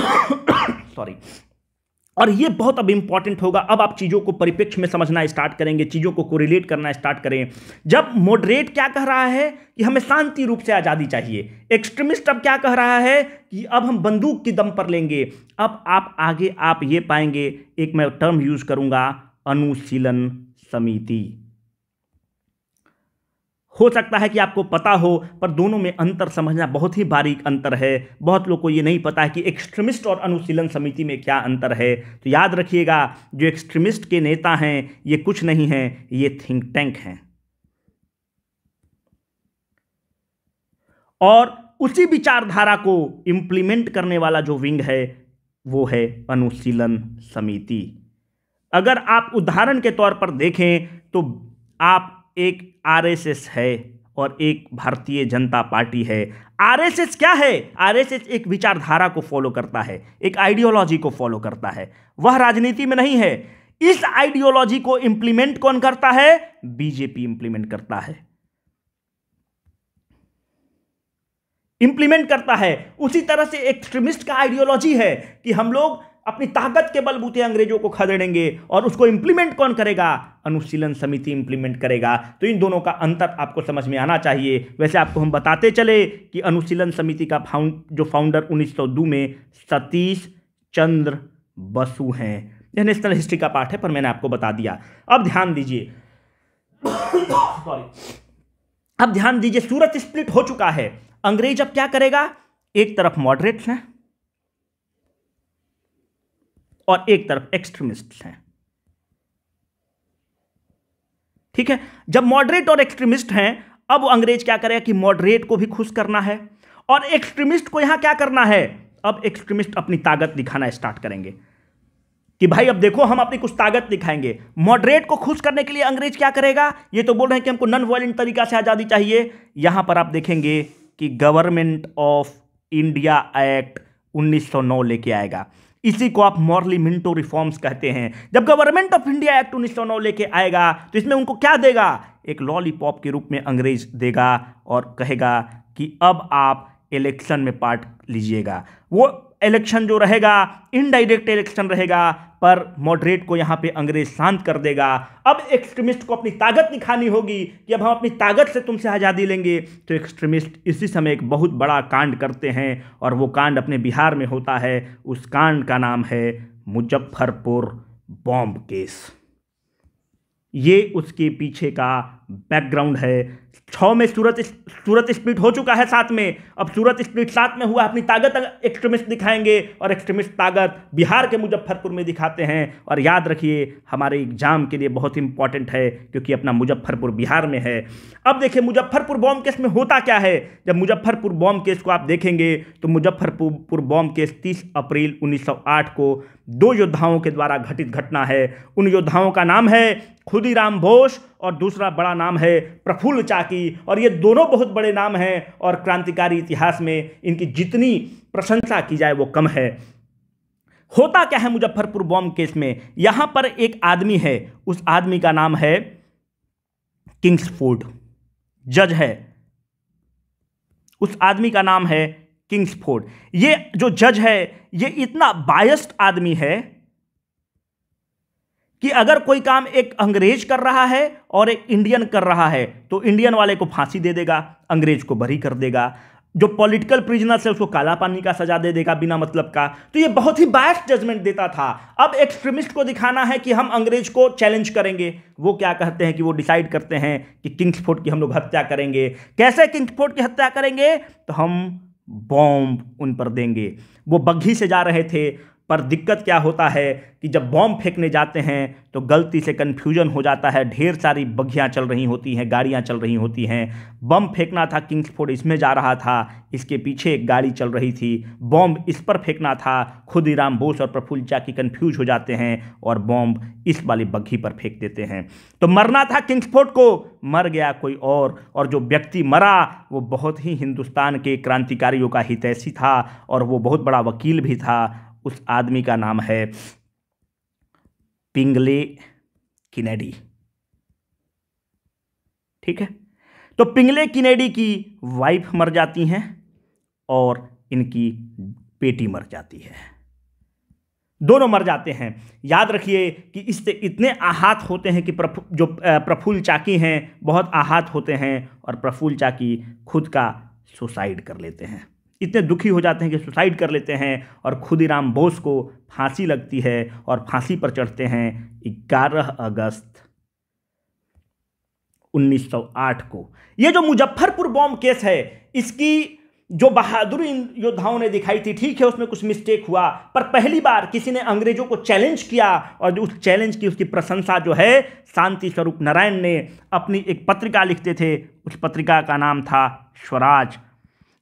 सॉरी और ये बहुत अब इंपॉर्टेंट होगा अब आप चीज़ों को परिपेक्ष में समझना स्टार्ट करेंगे चीज़ों को कोरिलेट करना स्टार्ट करें जब मॉडरेट क्या कह रहा है कि हमें शांति रूप से आज़ादी चाहिए एक्सट्रीमिस्ट अब क्या कह रहा है कि अब हम बंदूक की दम पर लेंगे अब आप आगे आप ये पाएंगे एक मैं टर्म यूज़ करूँगा अनुशीलन समिति हो सकता है कि आपको पता हो पर दोनों में अंतर समझना बहुत ही बारीक अंतर है बहुत लोग को ये नहीं पता है कि एक्सट्रीमिस्ट और अनुशीलन समिति में क्या अंतर है तो याद रखिएगा जो एक्सट्रीमिस्ट के नेता हैं ये कुछ नहीं हैं ये थिंक टैंक हैं और उसी विचारधारा को इम्प्लीमेंट करने वाला जो विंग है वो है अनुशीलन समिति अगर आप उदाहरण के तौर पर देखें तो आप एक आरएसएस है और एक भारतीय जनता पार्टी है आरएसएस क्या है आरएसएस एक विचारधारा को फॉलो करता है एक आइडियोलॉजी को फॉलो करता है वह राजनीति में नहीं है इस आइडियोलॉजी को इंप्लीमेंट कौन करता है बीजेपी इंप्लीमेंट करता है इंप्लीमेंट करता है उसी तरह से एक्सट्रीमिस्ट का आइडियोलॉजी है कि हम लोग अपनी ताकत के बलबूते अंग्रेजों को खदेड़ेंगे और उसको इंप्लीमेंट कौन करेगा अनुशीलन समिति इंप्लीमेंट करेगा तो इन दोनों का अंतर आपको समझ में आना चाहिए वैसे आपको हम बताते चले कि अनुशीलन समिति का फाउंड जो फाउंडर 1902 में सतीश चंद्र बसु हैं यह नेशनल हिस्ट्री का पाठ है पर मैंने आपको बता दिया अब ध्यान दीजिए सॉरी अब ध्यान दीजिए सूरत स्प्लिट हो चुका है अंग्रेज अब क्या करेगा एक तरफ मॉडरेट्स हैं और एक तरफ एक्सट्रीमिस्ट हैं ठीक है जब मॉडरेट और एक्सट्रीमिस्ट हैं अब अंग्रेज क्या करेगा कि मॉडरेट को भी खुश करना है और एक्सट्रीमिस्ट को यहां क्या करना है अब एक्सट्रीमिस्ट अपनी ताकत दिखाना स्टार्ट करेंगे कि भाई अब देखो हम अपनी कुछ ताकत दिखाएंगे मॉडरेट को खुश करने के लिए अंग्रेज क्या करेगा ये तो बोल रहे हैं कि हमको नॉन वायलेंट तरीका से आज़ादी चाहिए यहां पर आप देखेंगे कि गवर्नमेंट ऑफ इंडिया एक्ट 1909 लेके आएगा इसी को आप मॉरली मिंटो रिफॉर्म्स कहते हैं जब गवर्नमेंट ऑफ इंडिया एक्ट उन्नीस सौ लेके आएगा तो इसमें उनको क्या देगा एक लॉलीपॉप के रूप में अंग्रेज देगा और कहेगा कि अब आप इलेक्शन में पार्ट लीजिएगा वो इलेक्शन जो रहेगा इनडायरेक्ट इलेक्शन रहेगा पर मॉडरेट को यहाँ पे अंग्रेज शांत कर देगा अब एक्सट्रीमिस्ट को अपनी ताकत दिखानी होगी कि अब हम अपनी ताकत से तुमसे आज़ादी लेंगे तो एक्सट्रीमिस्ट इसी समय एक बहुत बड़ा कांड करते हैं और वो कांड अपने बिहार में होता है उस कांड का नाम है मुजफ्फरपुर बॉम्ब केस ये उसके पीछे का बैकग्राउंड है छः में सूरत सूरत स्प्लिट हो चुका है साथ में अब सूरत स्प्लिट साथ में हुआ अपनी ताकत एक्सट्रीमिस्ट दिखाएंगे और एक्सट्रीमिस्ट ताकत बिहार के मुजफ्फरपुर में दिखाते हैं और याद रखिए हमारे एग्जाम के लिए बहुत इंपॉर्टेंट है क्योंकि अपना मुजफ्फरपुर बिहार में है अब देखिए मुजफ्फरपुर बॉम्ब केस में होता क्या है जब मुजफ्फरपुर बॉम्ब केस को आप देखेंगे तो मुजफ्फरपुर बॉम्ब केस तीस अप्रैल उन्नीस को दो योद्धाओं के द्वारा घटित घटना है उन योद्धाओं का नाम है खुदीराम बोस और दूसरा बड़ा नाम है प्रफुल्ल चाकी और ये दोनों बहुत बड़े नाम हैं और क्रांतिकारी इतिहास में इनकी जितनी प्रशंसा की जाए वो कम है होता क्या है मुजफ्फरपुर बॉम्ब केस में यहाँ पर एक आदमी है उस आदमी का नाम है किंग्सफोर्ड जज है उस आदमी का नाम है किंग्सफोर्ड ये जो जज है ये इतना बायस्ड आदमी है कि अगर कोई काम एक अंग्रेज कर रहा है और एक इंडियन कर रहा है तो इंडियन वाले को फांसी दे देगा अंग्रेज को बरी कर देगा जो पॉलिटिकल प्रिजनर्स है उसको काला पानी का सजा दे देगा बिना मतलब का तो ये बहुत ही बायस जजमेंट देता था अब एक्सट्रीमिस्ट को दिखाना है कि हम अंग्रेज को चैलेंज करेंगे वो क्या कहते हैं कि वो डिसाइड करते हैं कि किंग्सफोर्ड की हम लोग हत्या करेंगे कैसे किंग्सफोर्ड की हत्या करेंगे तो हम बॉम्ब उन पर देंगे वो बग्घी से जा रहे थे पर दिक्कत क्या होता है कि जब बॉम्ब फेंकने जाते हैं तो गलती से कन्फ्यूजन हो जाता है ढेर सारी बग्घियाँ चल रही होती हैं गाड़ियाँ चल रही होती हैं बम फेंकना था किंग्सफोर्ड इसमें जा रहा था इसके पीछे एक गाड़ी चल रही थी बॉम्ब इस पर फेंकना था खुद ही राम बोस और प्रफुल्ल चाकी कन्फ्यूज हो जाते हैं और बॉम्ब इस वाली बग्घी पर फेंक देते हैं तो मरना था किंग्सफोर्ड को मर गया कोई और और जो व्यक्ति मरा वो बहुत ही हिंदुस्तान के क्रांतिकारियों का हितैषी था और वो बहुत बड़ा वकील भी था उस आदमी का नाम है पिंगले किनेडी ठीक है तो पिंगले किनेडी की वाइफ मर जाती हैं और इनकी बेटी मर जाती है दोनों मर जाते हैं याद रखिए कि इससे इतने आहत होते हैं कि प्रफु जो प्रफुल्ल चाकी हैं बहुत आहत होते हैं और प्रफुल्ल चाकी खुद का सुसाइड कर लेते हैं इतने दुखी हो जाते हैं कि सुसाइड कर लेते हैं और खुदीराम बोस को फांसी लगती है और फांसी पर चढ़ते हैं ग्यारह अगस्त 1908 को ये जो मुजफ्फरपुर बॉम्ब केस है इसकी जो बहादुर इन योद्धाओं ने दिखाई थी ठीक है उसमें कुछ मिस्टेक हुआ पर पहली बार किसी ने अंग्रेजों को चैलेंज किया और उस चैलेंज की उसकी प्रशंसा जो है शांति स्वरूप नारायण ने अपनी एक पत्रिका लिखते थे उस पत्रिका का नाम था स्वराज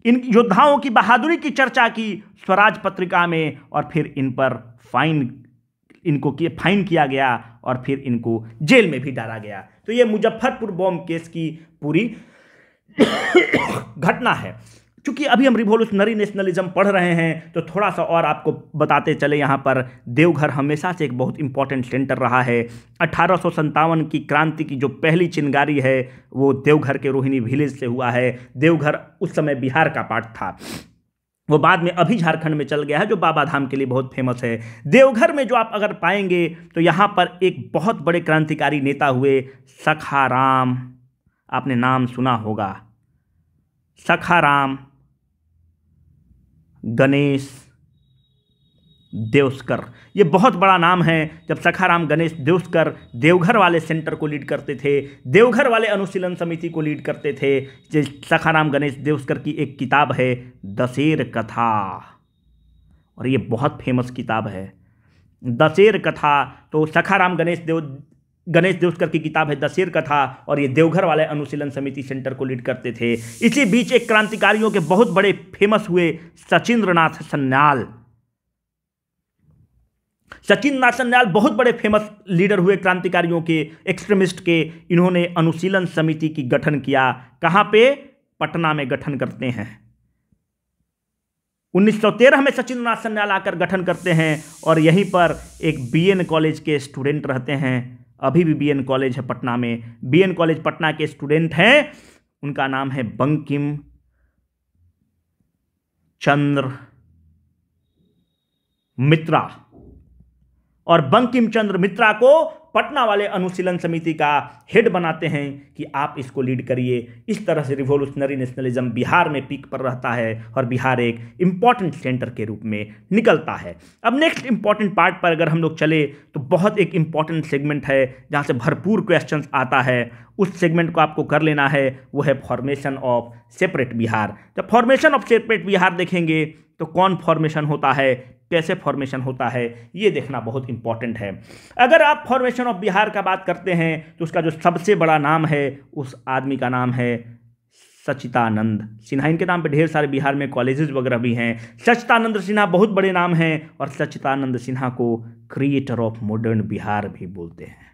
इन योद्धाओं की बहादुरी की चर्चा की स्वराज पत्रिका में और फिर इन पर फाइन इनको किए फाइन किया गया और फिर इनको जेल में भी डाला गया तो ये मुजफ्फरपुर बॉम्ब केस की पूरी घटना है चूंकि अभी हम रिवोल्यूशनरी नेशनलिज्म पढ़ रहे हैं तो थोड़ा सा और आपको बताते चले यहाँ पर देवघर हमेशा से एक बहुत इंपॉर्टेंट सेंटर रहा है अठारह की क्रांति की जो पहली चिनगारी है वो देवघर के रोहिणी विलेज से हुआ है देवघर उस समय बिहार का पार्ट था वो बाद में अभी झारखंड में चल गया है जो बाबा धाम के लिए बहुत फेमस है देवघर में जो आप अगर पाएंगे तो यहाँ पर एक बहुत बड़े क्रांतिकारी नेता हुए सखाराम आपने नाम सुना होगा सखाराम गणेश देवस्कर ये बहुत बड़ा नाम है जब सखाराम गणेश देवस्कर देवघर वाले सेंटर को लीड करते थे देवघर वाले अनुशीलन समिति को लीड करते थे सखाराम गणेश देवस्कर की एक किताब है दशेर कथा और ये बहुत फेमस किताब है दशेर कथा तो सखाराम गणेश देव गणेश देवस्कर की किताब है दशेर कथा और ये देवघर वाले अनुशीलन समिति सेंटर को लीड करते थे इसी बीच एक क्रांतिकारियों के बहुत बड़े फेमस हुए सचिंद्रनाथ सन्याल सचिन नाथ सन्याल बहुत बड़े फेमस लीडर हुए क्रांतिकारियों के एक्सट्रीमिस्ट के इन्होंने अनुशीलन समिति की गठन किया कहां पे पटना में गठन करते हैं 1913 में सचिन नाथ सन्याल आकर गठन करते हैं और यहीं पर एक बीएन कॉलेज के स्टूडेंट रहते हैं अभी भी बीएन कॉलेज है पटना में बीएन कॉलेज पटना के स्टूडेंट हैं उनका नाम है बंकिम चंद्र मित्रा और बंकिम चंद्र मित्रा को पटना वाले अनुशीलन समिति का हेड बनाते हैं कि आप इसको लीड करिए इस तरह से रिवोल्यूशनरी नेशनलिज्म बिहार में पीक पर रहता है और बिहार एक इम्पॉर्टेंट सेंटर के रूप में निकलता है अब नेक्स्ट इम्पॉर्टेंट पार्ट पर अगर हम लोग चले तो बहुत एक इम्पॉर्टेंट सेगमेंट है जहाँ से भरपूर क्वेश्चन आता है उस सेगमेंट को आपको कर लेना है वो है फॉर्मेशन ऑफ सेपरेट बिहार जब फॉर्मेशन ऑफ सेपरेट बिहार देखेंगे तो कौन फॉर्मेशन होता है कैसे फॉर्मेशन होता है ये देखना बहुत इंपॉर्टेंट है अगर आप फॉर्मेशन ऑफ बिहार का बात करते हैं तो उसका जो सबसे बड़ा नाम है उस आदमी का नाम है सचितानंद सिन्हा इनके नाम पे ढेर सारे बिहार में कॉलेजेस वगैरह भी हैं सचितानंद सिन्हा बहुत बड़े नाम हैं और सचितानंद सिन्हा को क्रिएटर ऑफ मॉडर्न बिहार भी बोलते हैं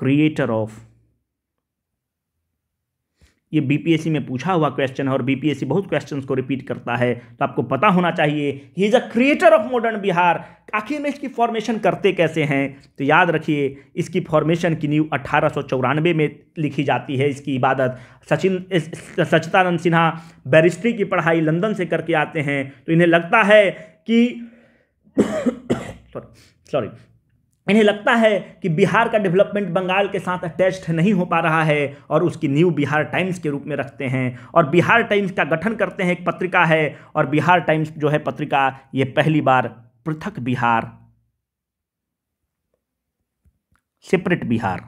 क्रिएटर ऑफ ये बीपीएससी में पूछा हुआ क्वेश्चन है और बीपीएससी बहुत क्वेश्चन को रिपीट करता है तो आपको पता होना चाहिए he is a creator of modern Bihar आखिर में इसकी फॉर्मेशन करते कैसे हैं तो याद रखिए इसकी फॉर्मेशन की न्यू अट्ठारह में लिखी जाती है इसकी इबादत सचिन सचितानंद सिन्हा बैरिस्ट्री की पढ़ाई लंदन से करके आते हैं तो इन्हें लगता है कि सॉरी इन्हें लगता है कि बिहार का डेवलपमेंट बंगाल के साथ अटैच्ड नहीं हो पा रहा है और उसकी न्यू बिहार टाइम्स के रूप में रखते हैं और बिहार टाइम्स का गठन करते हैं एक पत्रिका है और बिहार टाइम्स जो है पत्रिका ये पहली बार पृथक बिहार सेपरेट बिहार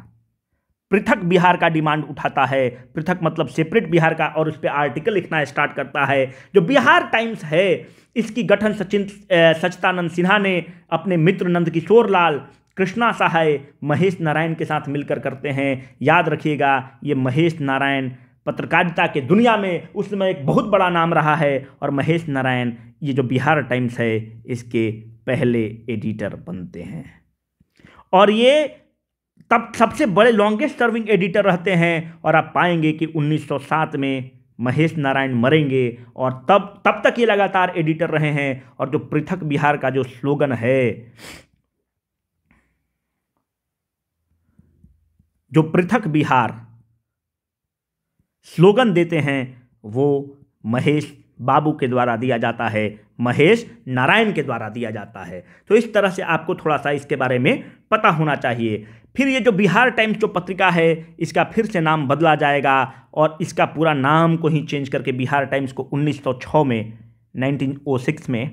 पृथक बिहार का डिमांड उठाता है पृथक मतलब सेपरेट बिहार का और उस पर आर्टिकल लिखना स्टार्ट करता है जो बिहार टाइम्स है इसकी गठन सचिन सचतानंद सिन्हा ने अपने मित्र नंद किशोर लाल कृष्णा सहाय महेश नारायण के साथ मिलकर करते हैं याद रखिएगा ये महेश नारायण पत्रकारिता के दुनिया में उसमें एक बहुत बड़ा नाम रहा है और महेश नारायण ये जो बिहार टाइम्स है इसके पहले एडिटर बनते हैं और ये तब सबसे बड़े लॉन्गेस्ट सर्विंग एडिटर रहते हैं और आप पाएंगे कि 1907 में महेश नारायण मरेंगे और तब तब तक ये लगातार एडिटर रहे हैं और जो पृथक बिहार का जो स्लोगन है जो पृथक बिहार स्लोगन देते हैं वो महेश बाबू के द्वारा दिया जाता है महेश नारायण के द्वारा दिया जाता है तो इस तरह से आपको थोड़ा सा इसके बारे में पता होना चाहिए फिर ये जो बिहार टाइम्स जो पत्रिका है इसका फिर से नाम बदला जाएगा और इसका पूरा नाम को ही चेंज करके बिहार टाइम्स को 1906 में 1906 में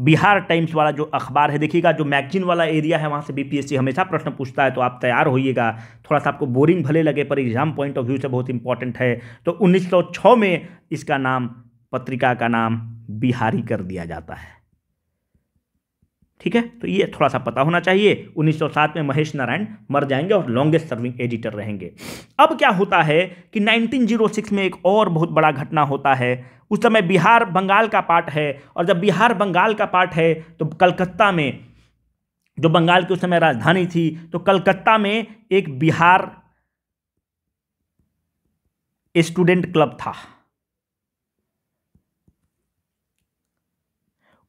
बिहार टाइम्स वाला जो अखबार है देखिएगा जो मैगजीन वाला एरिया है वहाँ से बीपीएससी हमेशा प्रश्न पूछता है तो आप तैयार होइएगा थोड़ा सा आपको बोरिंग भले लगे पर एग्जाम पॉइंट ऑफ व्यू से बहुत इंपॉर्टेंट है तो 1906 में इसका नाम पत्रिका का नाम बिहारी कर दिया जाता है ठीक है तो ये थोड़ा सा पता होना चाहिए 1907 में महेश नारायण मर जाएंगे और लॉन्गेस्ट सर्विंग एडिटर रहेंगे अब क्या होता है कि 1906 में एक और बहुत बड़ा घटना होता है उस समय बिहार बंगाल का पार्ट है और जब बिहार बंगाल का पार्ट है तो कलकत्ता में जो बंगाल की उस समय राजधानी थी तो कलकत्ता में एक बिहार स्टूडेंट क्लब था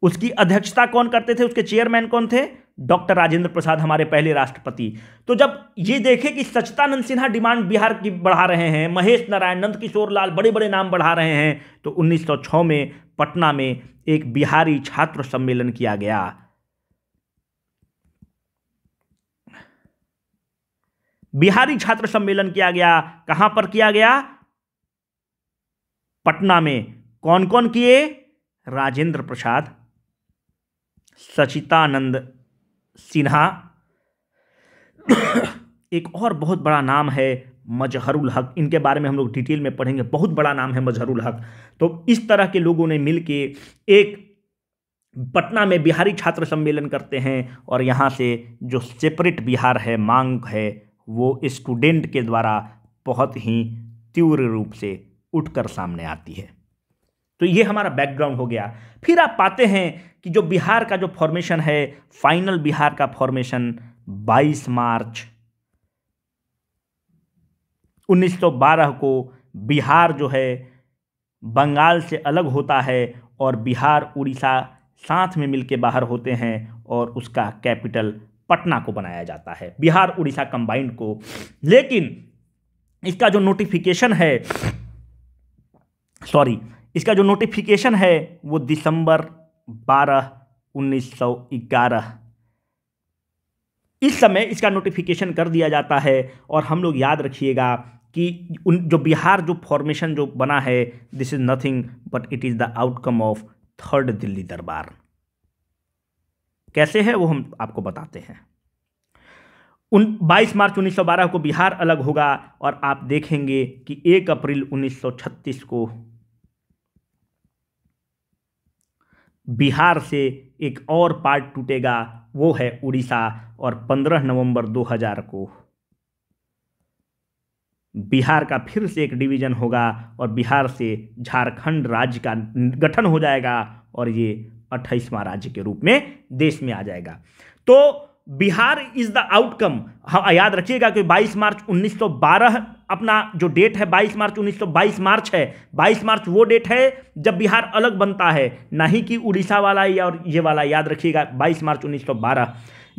उसकी अध्यक्षता कौन करते थे उसके चेयरमैन कौन थे डॉक्टर राजेंद्र प्रसाद हमारे पहले राष्ट्रपति तो जब ये देखे कि सचतानंद सिन्हा डिमांड बिहार की बढ़ा रहे हैं महेश नारायण नंद किशोर लाल बड़े बड़े नाम बढ़ा रहे हैं तो 1906 में पटना में एक बिहारी छात्र सम्मेलन किया गया बिहारी छात्र सम्मेलन किया गया कहां पर किया गया पटना में कौन कौन किए राजेंद्र प्रसाद सचितानंद सिन्हा एक और बहुत बड़ा नाम है मजहरुल हक इनके बारे में हम लोग डिटेल में पढ़ेंगे बहुत बड़ा नाम है मजहरुल हक तो इस तरह के लोगों ने मिल के एक पटना में बिहारी छात्र सम्मेलन करते हैं और यहाँ से जो सेपरेट बिहार है मांग है वो स्टूडेंट के द्वारा बहुत ही तीव्र रूप से उठकर सामने आती है तो ये हमारा बैकग्राउंड हो गया फिर आप पाते हैं कि जो बिहार का जो फॉर्मेशन है फाइनल बिहार का फॉर्मेशन 22 मार्च 1912 को बिहार जो है बंगाल से अलग होता है और बिहार उड़ीसा साथ में मिलके बाहर होते हैं और उसका कैपिटल पटना को बनाया जाता है बिहार उड़ीसा कंबाइंड को लेकिन इसका जो नोटिफिकेशन है सॉरी इसका जो नोटिफिकेशन है वो दिसंबर बारह उन्नीस सौ ग्यारह इस समय इसका नोटिफिकेशन कर दिया जाता है और हम लोग याद रखिएगा कि उन जो बिहार जो फॉर्मेशन जो बना है this is nothing but it is the outcome of third Delhi Durbar कैसे है वो हम आपको बताते हैं उन 22 मार्च 1912 को बिहार अलग होगा और आप देखेंगे कि 1 अप्रैल 1936 को बिहार से एक और पार्ट टूटेगा वो है उड़ीसा और 15 नवंबर 2000 को बिहार का फिर से एक डिवीजन होगा और बिहार से झारखंड राज्य का गठन हो जाएगा और ये अट्ठाईसवां राज्य के रूप में देश में आ जाएगा तो बिहार इज द आउटकम हाँ याद रखिएगा कि 22 मार्च 1912 अपना जो डेट है 22 मार्च 1922 मार्च है 22 मार्च वो डेट है जब बिहार अलग बनता है ना ही कि उड़ीसा वाला या और ये वाला याद रखिएगा 22 मार्च 1912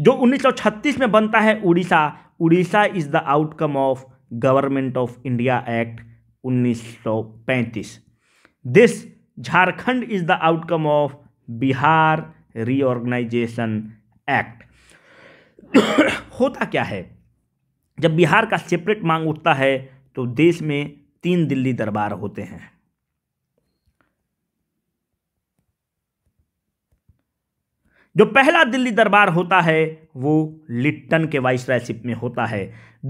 जो 1936 में बनता है Orissa Orissa is the outcome of government of India act 1935 this Jharkhand is the outcome of Bihar reorganisation act होता क्या है जब बिहार का सेपरेट मांग उठता है तो देश में तीन दिल्ली दरबार होते हैं जो पहला दिल्ली दरबार होता है वो लिट्टन के वाइसरायशिप में होता है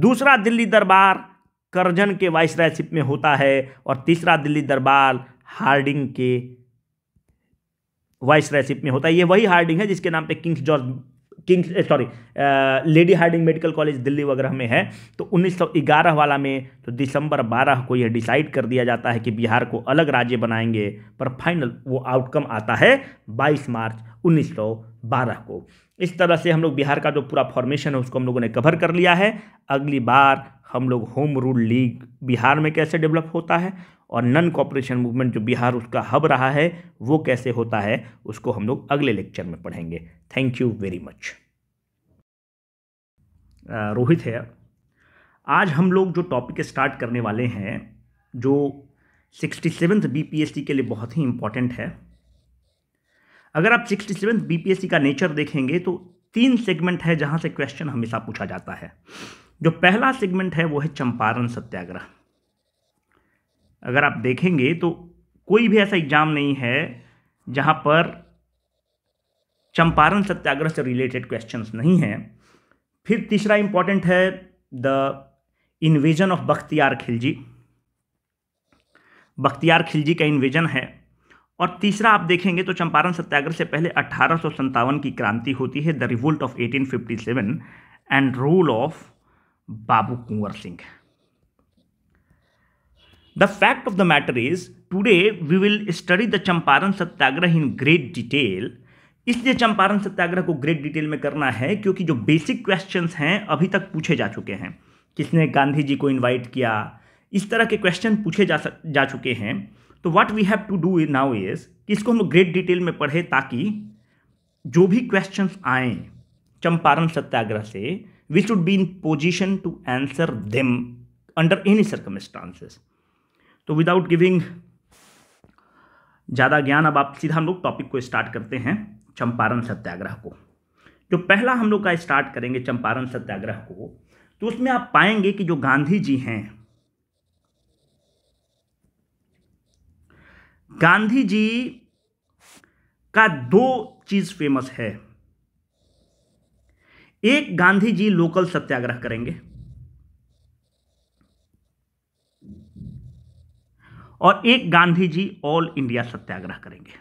दूसरा दिल्ली दरबार करजन के वाइसरायशिप में होता है और तीसरा दिल्ली दरबार हार्डिंग के वाइसरायशिप में होता है ये वही हार्डिंग है जिसके नाम पे kings George kings sorry lady Hardinge medical college Delhi वगैरह में है तो 1911 वाला में तो दिसंबर 12 को यह डिसाइड कर दिया जाता है कि बिहार को अलग राज्य बनाएंगे पर फाइनल वो आउटकम आता है 22 मार्च 1912 को इस तरह से हम लोग बिहार का जो पूरा फॉर्मेशन है उसको हम लोगों ने कवर कर लिया है अगली बार हम लोग होम रूल लीग बिहार में कैसे डेवलप होता है और नन कॉपरेशन मूवमेंट जो बिहार उसका हब रहा है वो कैसे होता है उसको हम लोग अगले लेक्चर में पढ़ेंगे thank you very much Rohit है आज हम लोग जो टॉपिक स्टार्ट करने वाले हैं जो सिक्सटी सेवन्थ बी के लिए बहुत ही इम्पॉर्टेंट है अगर आप सिक्सटी सेवन्थ बी का नेचर देखेंगे तो तीन सेगमेंट है जहां से क्वेश्चन हमेशा पूछा जाता है जो पहला सेगमेंट है वो है चंपारण सत्याग्रह अगर आप देखेंगे तो कोई भी ऐसा एग्ज़ाम नहीं है जहाँ पर चंपारण सत्याग्रह से रिलेटेड क्वेश्चंस नहीं हैं फिर तीसरा इंपॉर्टेंट है the invasion of Bakhtiyar Khilji Bakhtiyar Khilji का इन्वेजन है और तीसरा आप देखेंगे तो चंपारण सत्याग्रह से पहले अठारह की क्रांति होती है the revolt of 1857 and rule of Babu Kunwar Singh the fact of the matter is today we will study the Champaran Satyagraha in great detail इसलिए चंपारण सत्याग्रह को ग्रेट डिटेल में करना है क्योंकि जो बेसिक क्वेश्चंस हैं अभी तक पूछे जा चुके हैं किसने गांधी जी को इनवाइट किया इस तरह के क्वेश्चन पूछे जा सक जा चुके हैं तो what we have to do now is इसको हम ग्रेट डिटेल में पढ़े ताकि जो भी क्वेश्चन आए चंपारण सत्याग्रह से we should be in position to answer them under any circumstances तो विदाउट गिविंग ज़्यादा ज्ञान अब आप सीधा हम लोग टॉपिक को स्टार्ट करते हैं चंपारण सत्याग्रह को जो पहला हम लोग का स्टार्ट करेंगे चंपारण सत्याग्रह को तो उसमें आप पाएंगे कि जो गांधी जी हैं गांधी जी का दो चीज फेमस है एक गांधी जी लोकल सत्याग्रह करेंगे और एक गांधी जी ऑल इंडिया सत्याग्रह करेंगे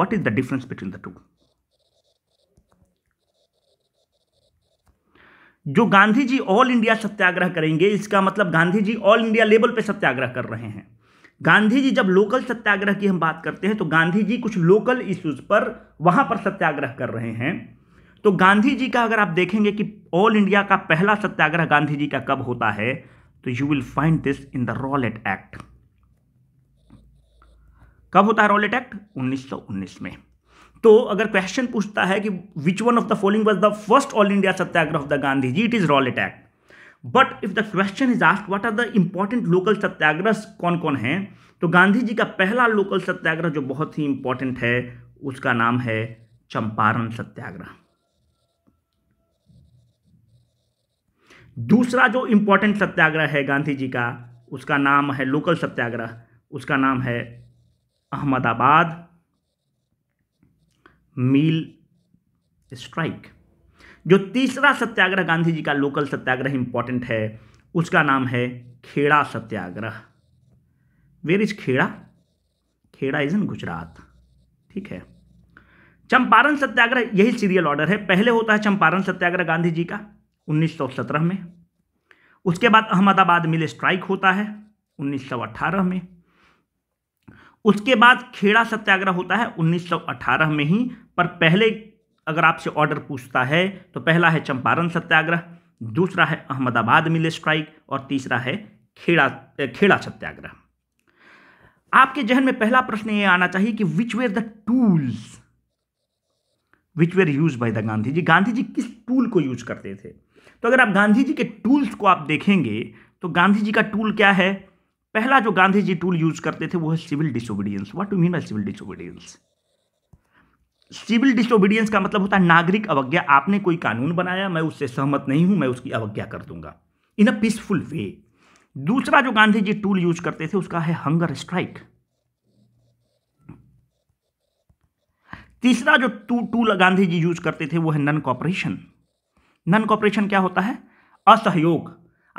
what is the difference between the two जो गांधी जी ऑल इंडिया सत्याग्रह करेंगे इसका मतलब Gandhi ji all India level पे सत्याग्रह कर रहे हैं गांधी जी जब लोकल सत्याग्रह की हम बात करते हैं तो गांधी जी कुछ लोकल इश्यूज पर वहां पर सत्याग्रह कर रहे हैं तो गांधी जी का अगर आप देखेंगे कि ऑल इंडिया का पहला सत्याग्रह गांधी जी का कब होता है तो you will find this in the Rowlatt act कब होता है रॉलेट एक्ट 1919 में तो अगर क्वेश्चन पूछता है कि which one of the following was the first all India Satyagraha of the Gandhi ji it is Rowlatt act but if the question is asked what are the important local Satyagraha कौन कौन है तो गांधी जी का पहला लोकल सत्याग्रह जो बहुत ही इंपॉर्टेंट है उसका नाम है चंपारण सत्याग्रह दूसरा जो इम्पोर्टेंट सत्याग्रह है गांधी जी का उसका नाम है लोकल सत्याग्रह उसका नाम है अहमदाबाद मील स्ट्राइक जो तीसरा सत्याग्रह गांधी जी का लोकल सत्याग्रह इंपॉर्टेंट है उसका नाम है Kheda Satyagraha where is Kheda Kheda is in Gujarat ठीक है चंपारण सत्याग्रह यही सीरियल ऑर्डर है पहले होता है चंपारण सत्याग्रह गांधी जी का 1917 में उसके बाद अहमदाबाद मिल स्ट्राइक होता है 1918 में उसके बाद खेड़ा सत्याग्रह होता है 1918 में ही पर पहले अगर आपसे ऑर्डर पूछता है तो पहला है चंपारण सत्याग्रह दूसरा है अहमदाबाद मिल स्ट्राइक और तीसरा है खेड़ा खेड़ा सत्याग्रह आपके जहन में पहला प्रश्न ये आना चाहिए कि which were the tools which were use by the Gandhi ji Gandhi ji किस टूल को यूज करते थे तो अगर आप गांधी जी के टूल्स को आप देखेंगे तो गांधी जी का टूल क्या है पहला जो गांधी जी टूल यूज करते थे वो है civil disobedience what to mean by civil disobedience civil disobedience का मतलब होता है नागरिक अवज्ञा आपने कोई कानून बनाया मैं उससे सहमत नहीं हूं मैं उसकी अवज्ञा कर दूंगा इन अ पीसफुल वे दूसरा जो गांधी जी टूल यूज करते थे उसका है हंगर स्ट्राइक तीसरा जो टूल गांधी जी यूज करते थे वो है नन कॉपरेशन नन कॉपरेशन क्या होता है असहयोग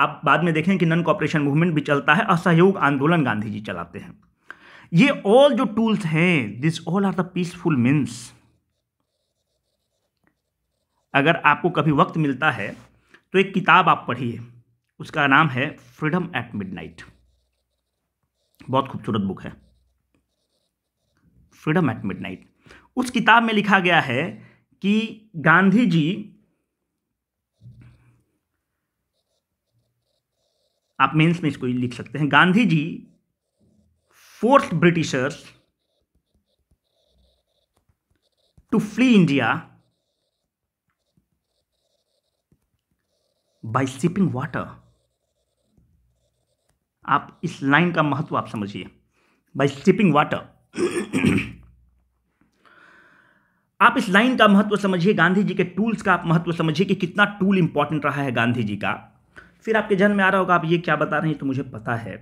आप बाद में देखें कि नन कॉपरेशन मूवमेंट भी चलता है असहयोग आंदोलन गांधी जी चलाते हैं ये ऑल जो टूल्स हैं this all are the peaceful means अगर आपको कभी वक्त मिलता है तो एक किताब आप पढ़िए उसका नाम है फ्रीडम एट मिडनाइट बहुत खूबसूरत बुक है फ्रीडम एट मिडनाइट उस किताब में लिखा गया है कि गांधी जी आप मेंस में इसको लिख सकते हैं Gandhi ji forced Britishers to free India by sipping water आप इस लाइन का महत्व आप समझिए बाय सिपिंग वाटर आप इस लाइन का महत्व समझिए गांधी जी के टूल्स का आप महत्व समझिए कि कितना टूल इंपॉर्टेंट रहा है गांधी जी का फिर आपके जन में आ रहा होगा आप ये क्या बता रहे हैं तो मुझे पता है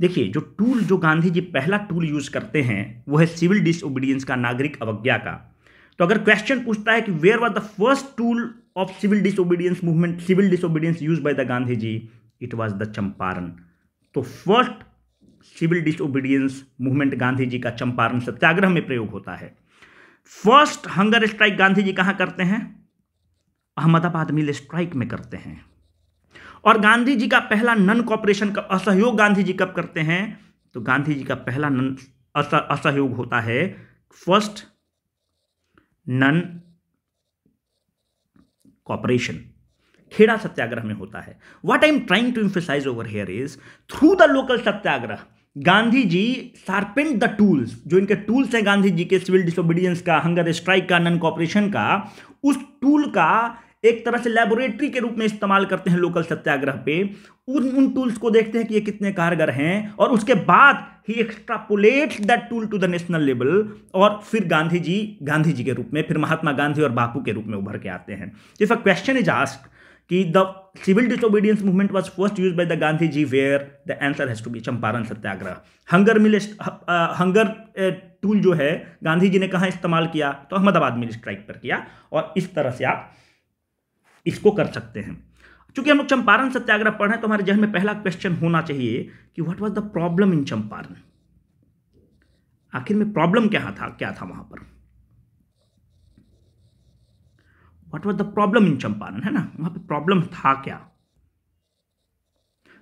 देखिए जो टूल जो गांधी जी पहला टूल यूज़ करते हैं वो है सिविल डिसोबीडियंस का नागरिक अवज्ञा का तो अगर क्वेश्चन पूछता है कि where were the first tool of civil disobedience movement civil disobedience use by the Gandhi ji it was the Champaran तो first civil disobedience movement Gandhi ji का चंपारण सत्याग्रह में प्रयोग होता है first hunger strike Gandhi ji कहां करते हैं अहमदाबाद मिल स्ट्राइक में करते हैं और गांधी जी का पहला नन कॉपरेशन का असहयोग गांधी जी कब करते हैं तो गांधी जी का पहला नन असहयोग होता है first non cooperation Kheda Satyagraha में होता है what I am trying to emphasise over here is through the local Satyagraha Gandhi ji sharpened the tools जो इनके टूल्स हैं गांधी जी के सिविल डिसोबीडियंस का हंगर स्ट्राइक का नन कॉपरेशन का उस टूल का एक तरह से लेबोरेटरी के रूप में इस्तेमाल करते हैं लोकल सत्याग्रह पे उन उन टूल्स को देखते हैं कि ये कितने कारगर हैं और उसके बाद ही extrapolate that tool to the national level और फिर गांधी जी गांधी जी के रूप में फिर महात्मा गांधी और बापू के रूप में उभर के आते हैं if a question is ask कि the civil disobedience movement was first use by the Gandhi ji where the answer has to be Champaran Satyagraha hunger mill hunger tool जो है गांधी जी ने कहाँ इस्तेमाल किया तो अहमदाबाद मिल स्ट्राइक पर किया और इस तरह से आप इसको कर सकते हैं चूंकि हम लोग चंपारण सत्याग्रह पढ़ रहे हैं तो हमारे जहन में पहला क्वेश्चन होना चाहिए कि what was the problem in Champaran आखिर में प्रॉब्लम क्या था क्या था वहां पर what was the problem in Champaran है ना वहां पे प्रॉब्लम था क्या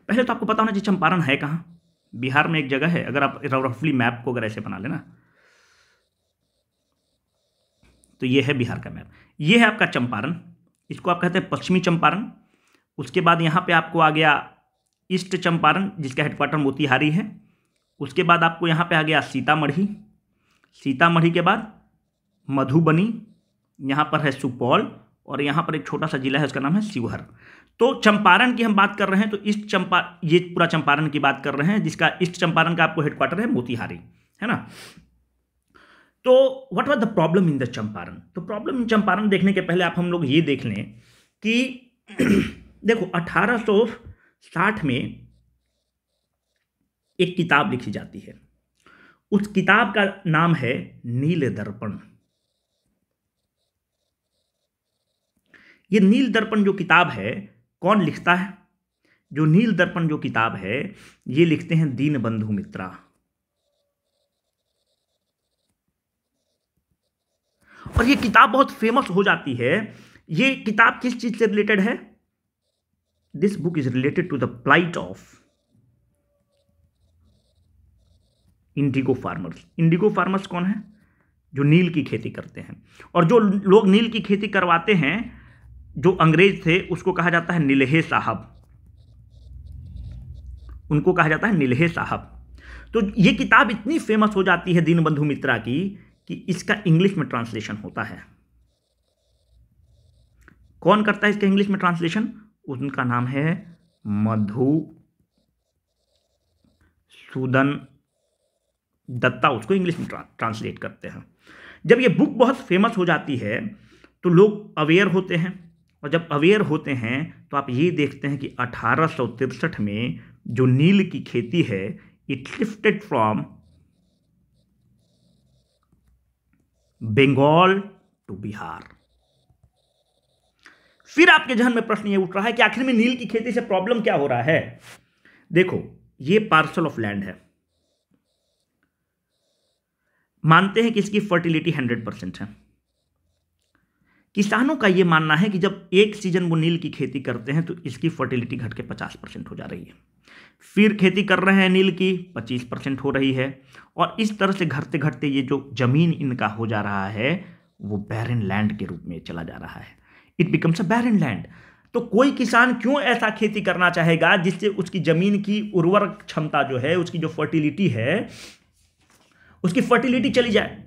पहले तो आपको पता होना चाहिए चंपारण है कहां बिहार में एक जगह है अगर आप रफली मैप को अगर ऐसे बना लेना तो ये है बिहार का मैप ये है आपका चंपारण इसको आप कहते हैं पश्चिमी चंपारण उसके बाद यहाँ पे आपको आ गया ईस्ट चंपारण जिसका हेडक्वार्टर मोतिहारी है उसके बाद आपको यहाँ पे आ गया सीतामढ़ी सीतामढ़ी के बाद मधुबनी यहाँ पर है सुपौल और यहाँ पर एक छोटा सा जिला है उसका नाम है शिवहर तो चंपारण की हम बात कर रहे हैं तो ईस्ट चंपा ये पूरा चंपारण की बात कर रहे हैं जिसका ईस्ट चंपारण का आपको हेडक्वार्टर है मोतिहारी है ना तो what was the problem in the Champaran तो प्रॉब्लम इन चंपारण देखने के पहले आप हम लोग ये देख लें कि देखो अठारह में एक किताब लिखी जाती है उस किताब का नाम है नील दर्पण ये नील दर्पण जो किताब है कौन लिखता है जो नील दर्पण जो किताब है ये लिखते हैं दीनबंधु मित्रा और ये किताब बहुत फेमस हो जाती है ये किताब किस चीज़ से रिलेटेड है this book is related to the plight of indigo farmers indigo farmers कौन है जो नील की खेती करते हैं और जो लोग नील की खेती करवाते हैं जो अंग्रेज थे उसको कहा जाता है नीलहे साहब उनको कहा जाता है नीलहे साहब तो ये किताब इतनी फेमस हो जाती है दीनबंधु मित्रा की कि इसका इंग्लिश में ट्रांसलेशन होता है कौन करता है इसका इंग्लिश में ट्रांसलेशन उनका नाम है मधु सुदन दत्ता उसको इंग्लिश में ट्रांसलेट करते हैं जब ये बुक बहुत फेमस हो जाती है तो लोग अवेयर होते हैं और जब अवेयर होते हैं तो आप ये देखते हैं कि अठारह में जो नील की खेती है it shifted from Bengal to Bihar फिर आपके जहन में प्रश्न ये उठ रहा है कि आखिर में नील की खेती से प्रॉब्लम क्या हो रहा है देखो ये पार्सल ऑफ लैंड है मानते हैं कि इसकी फर्टिलिटी हंड्रेड परसेंट है किसानों का यह मानना है कि जब एक सीजन वो नील की खेती करते हैं तो इसकी फर्टिलिटी घट के पचास परसेंट हो जा रही है फिर खेती कर रहे हैं नील की पच्चीस परसेंट हो रही है और इस तरह से घटते घटते ये जो ज़मीन इनका हो जा रहा है वो बैरन लैंड के रूप में चला जा रहा है it becomes a barren land तो कोई किसान क्यों ऐसा खेती करना चाहेगा जिससे उसकी ज़मीन की उर्वरक क्षमता जो है उसकी जो फर्टिलिटी है उसकी फर्टिलिटी चली जाए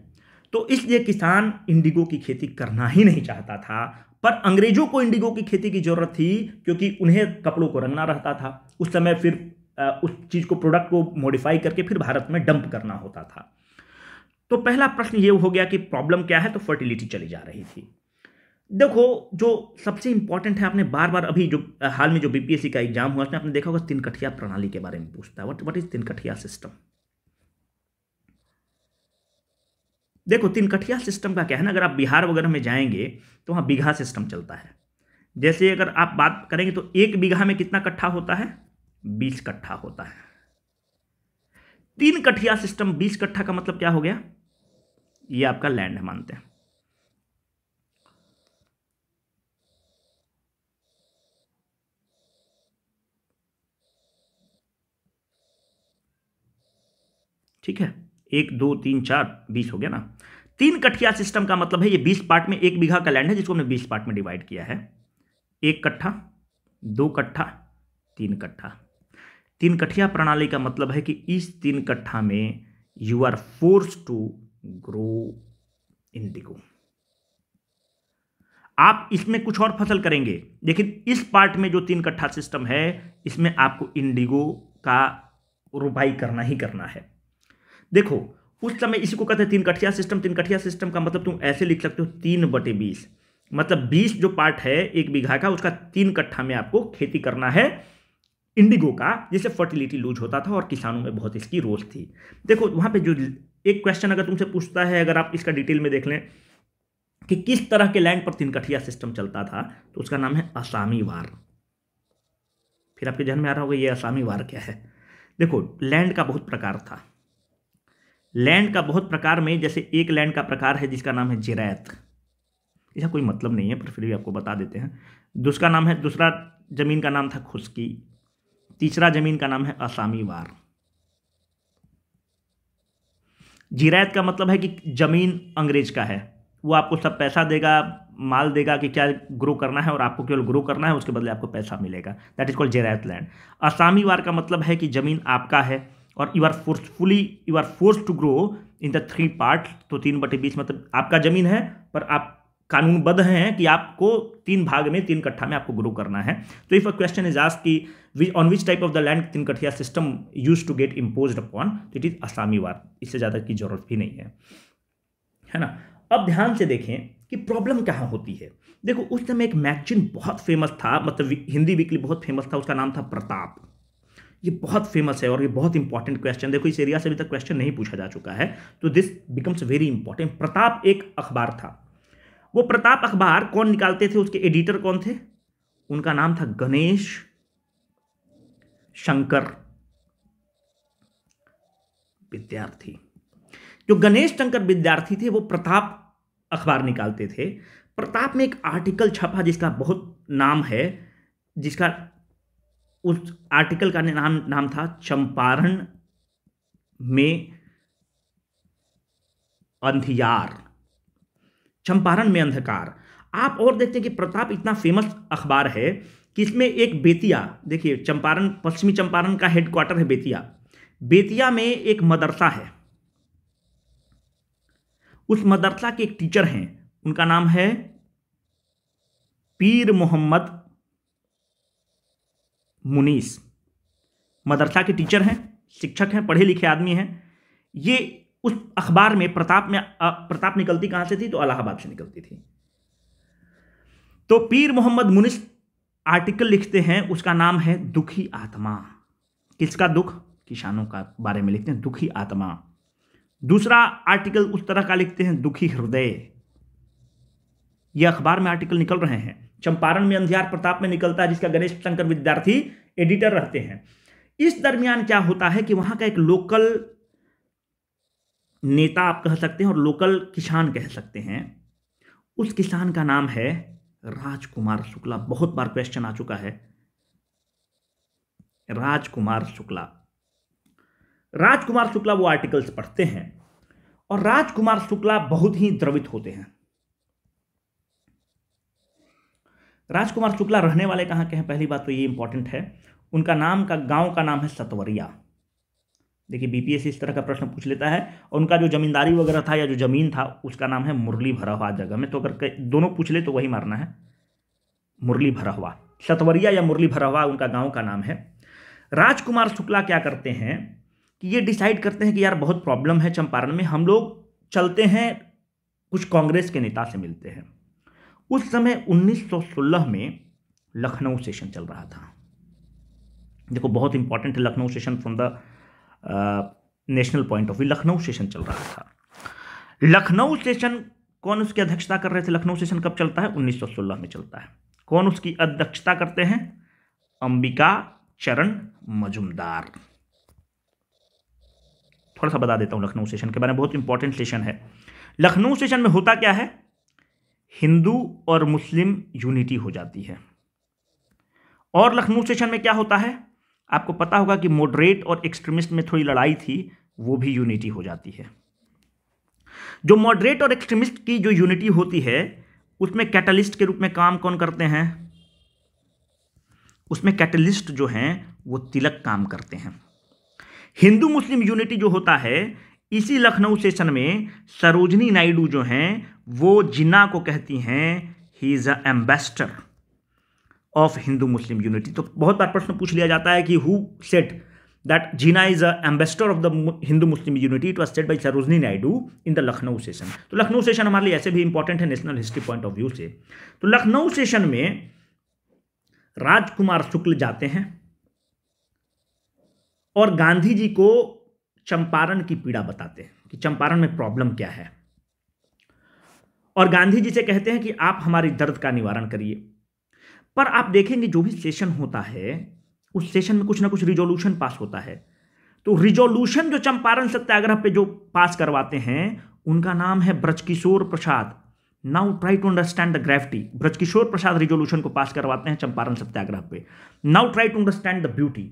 तो इसलिए किसान इंडिगो की खेती करना ही नहीं चाहता था पर अंग्रेजों को इंडिगो की खेती की जरूरत थी क्योंकि उन्हें कपड़ों को रंगना रहता था उस समय फिर उस चीज़ को प्रोडक्ट को मॉडिफाई करके फिर भारत में डंप करना होता था तो पहला प्रश्न ये हो गया कि प्रॉब्लम क्या है तो फर्टिलिटी चली जा रही थी देखो जो सबसे इंपॉर्टेंट है आपने बार बार अभी जो हाल में जो बीपीएससी का एग्जाम हुआ उसमें आपने देखा होगा तिनकठिया प्रणाली के बारे में पूछता है व्हाट इज़ तिनकठिया सिस्टम देखो तीनकठिया सिस्टम का क्या है ना अगर आप बिहार वगैरह में जाएंगे तो वहाँ बीघा सिस्टम चलता है जैसे अगर आप बात करेंगे तो एक बीघा में कितना कट्ठा होता है बीस कट्ठा होता है तीन कठिया सिस्टम बीस कट्ठा का मतलब क्या हो गया ये आपका लैंड है मानते हैं ठीक है एक दो तीन चार बीस हो गया ना तीन कठिया सिस्टम का मतलब है ये बीस पार्ट में एक बीघा का लैंड है जिसको हमने बीस पार्ट में डिवाइड किया है एक कट्ठा दो कट्ठा तीन कट्ठा तीन कठिया प्रणाली का मतलब है कि इस तीन कट्ठा में you are force to grow indigo आप इसमें कुछ और फसल करेंगे लेकिन इस पार्ट में जो तीन कट्ठा सिस्टम है इसमें आपको इंडिगो का रुपाई करना ही करना है देखो उस समय इसी को कहते हैं तीन कठिया सिस्टम तीन कठिया सिस्टम का मतलब तुम ऐसे लिख सकते हो तीन बटे बीस मतलब बीस जो पार्ट है एक बीघा का उसका तीन कट्ठा में आपको खेती करना है इंडिगो का जिससे फर्टिलिटी लूज होता था और किसानों में बहुत इसकी रोज थी देखो वहां पे जो एक क्वेश्चन अगर तुमसे पूछता है अगर आप इसका डिटेल में देख लें कि किस तरह के लैंड पर तीन कठिया सिस्टम चलता था तो उसका नाम है असामी वार फिर आपके ध्यान में आ रहा होगा ये असामी वार क्या है देखो लैंड का बहुत प्रकार था लैंड का बहुत प्रकार में जैसे एक लैंड का प्रकार है जिसका नाम है जिरैत इसका कोई मतलब नहीं है पर फिर भी आपको बता देते हैं दूसरा नाम है दूसरा जमीन का नाम था खुशकी तीसरा जमीन का नाम है असामी वार जिरायत का मतलब है कि जमीन अंग्रेज का है वो आपको सब पैसा देगा माल देगा कि क्या ग्रो करना है और आपको केवल ग्रो करना है उसके बदले आपको पैसा मिलेगा that is called zirat land asamiwar का मतलब है कि ज़मीन आपका है और you are forcefully you are force to grow in the three part तो तीन बटे बीस मतलब आपका जमीन है पर आप कानूनबद्ध हैं कि आपको तीन भाग में तीन कट्ठा में आपको ग्रो करना है तो if a question is ask कि on which type of the land Tinkathia system use to get impose upon तो इट इज वार इससे ज़्यादा की जरूरत भी नहीं है है ना अब ध्यान से देखें कि प्रॉब्लम कहाँ होती है देखो उस समय एक मैगजीन बहुत फेमस था मतलब हिंदी वीकली बहुत फेमस था उसका नाम था प्रताप ये बहुत फेमस है और ये बहुत इंपॉर्टेंट क्वेश्चन देखो इस एरिया से अभी तक क्वेश्चन नहीं पूछा जा चुका है तो this becomes very important Pratap एक अखबार था वो प्रताप अखबार कौन निकालते थे उसके एडिटर कौन थे उनका नाम था गणेश शंकर विद्यार्थी जो गणेश शंकर विद्यार्थी थे वो प्रताप अखबार निकालते थे प्रताप में एक आर्टिकल छपा जिसका बहुत नाम है जिसका उस आर्टिकल का नाम नाम था चंपारण में अंधियार चंपारण में अंधकार आप और देखते हैं कि प्रताप इतना फेमस अखबार है कि इसमें एक बेतिया देखिए चंपारण पश्चिमी चंपारण का हेडक्वार्टर है बेतिया बेतिया में एक मदरसा है उस मदरसा के एक टीचर हैं उनका नाम है पीर मोहम्मद मुनीस मदरसा के टीचर हैं शिक्षक हैं पढ़े लिखे आदमी हैं ये उस अखबार में प्रताप में आ, प्रताप निकलती कहाँ से थी तो अलाहाबाद से निकलती थी तो पीर मोहम्मद मुनिस आर्टिकल लिखते हैं उसका नाम है दुखी आत्मा किसका दुख किसानों का बारे में लिखते हैं दुखी आत्मा दूसरा आर्टिकल उस तरह का लिखते हैं दुखी हृदय ये अखबार में आर्टिकल निकल रहे हैं चंपारण में अंधियार प्रताप में निकलता है जिसका गणेश शंकर विद्यार्थी एडिटर रहते हैं इस दरमियान क्या होता है कि वहां का एक लोकल नेता आप कह सकते हैं और लोकल किसान कह सकते हैं उस किसान का नाम है राजकुमार शुक्ला बहुत बार क्वेश्चन आ चुका है राजकुमार शुक्ला राजकुमार शुक्ला वो आर्टिकल्स पढ़ते हैं और राजकुमार शुक्ला बहुत ही द्रवित होते हैं राजकुमार शुक्ला रहने वाले कहाँ के हैं पहली बात तो ये इंपॉर्टेंट है उनका नाम का गांव का नाम है सतवरिया देखिए बीपीएससी इस तरह का प्रश्न पूछ लेता है और उनका जो जमींदारी वगैरह था या जो जमीन था उसका नाम है मुरली भरहवा जगह में तो अगर दोनों पूछ ले तो वही मारना है मुरली भरहवा सतवरिया या मुरली भरहवा उनका गाँव का नाम है राजकुमार शुक्ला क्या करते हैं कि ये डिसाइड करते हैं कि यार बहुत प्रॉब्लम है चंपारण में हम लोग चलते हैं कुछ कांग्रेस के नेता से मिलते हैं उस समय 1916 में लखनऊ सेशन चल रहा था देखो बहुत इंपॉर्टेंट है Lucknow session from the national point of view Lucknow session चल रहा था लखनऊ सेशन कौन उसकी अध्यक्षता कर रहे थे लखनऊ सेशन कब चलता है 1916 में चलता है कौन उसकी अध्यक्षता करते हैं अंबिका चरण मजुमदार थोड़ा सा बता देता हूं लखनऊ सेशन के बारे में बहुत इंपॉर्टेंट सेशन है लखनऊ सेशन में होता क्या है हिंदू और मुस्लिम यूनिटी हो जाती है और लखनऊ सेशन में क्या होता है आपको पता होगा कि मॉडरेट और एक्सट्रीमिस्ट में थोड़ी लड़ाई थी वो भी यूनिटी हो जाती है जो मॉडरेट और एक्सट्रीमिस्ट की जो यूनिटी होती है उसमें कैटलिस्ट के रूप में काम कौन करते हैं उसमें कैटलिस्ट जो हैं वो तिलक काम करते हैं हिंदू मुस्लिम यूनिटी जो होता है इसी लखनऊ सेशन में सरोजनी नायडू जो हैं वो जिना को कहती हैं he is a ambassador of Hindu Muslim unity तो बहुत बार प्रश्न पूछ लिया जाता है कि who said that Jinnah is a ambassador of the Hindu Muslim unity it was said by Sarojini Naidu in the Lucknow session तो लखनऊ सेशन हमारे लिए ऐसे भी इंपॉर्टेंट है national history point of view से तो लखनऊ सेशन में राजकुमार शुक्ल जाते हैं और गांधी जी को चंपारण की पीड़ा बताते हैं कि चंपारण में प्रॉब्लम क्या है और गांधी जी से कहते हैं कि आप हमारे दर्द का निवारण करिए पर आप देखेंगे जो भी सेशन होता है उस सेशन में कुछ ना कुछ रिजोल्यूशन पास होता है तो रिजोल्यूशन जो चंपारण सत्याग्रह पे जो पास करवाते हैं उनका नाम है Brajkishore Prasad now try to understand the gravity Brajkishore Prasad resolution को पास करवाते हैं चंपारण सत्याग्रह पे now try to understand the beauty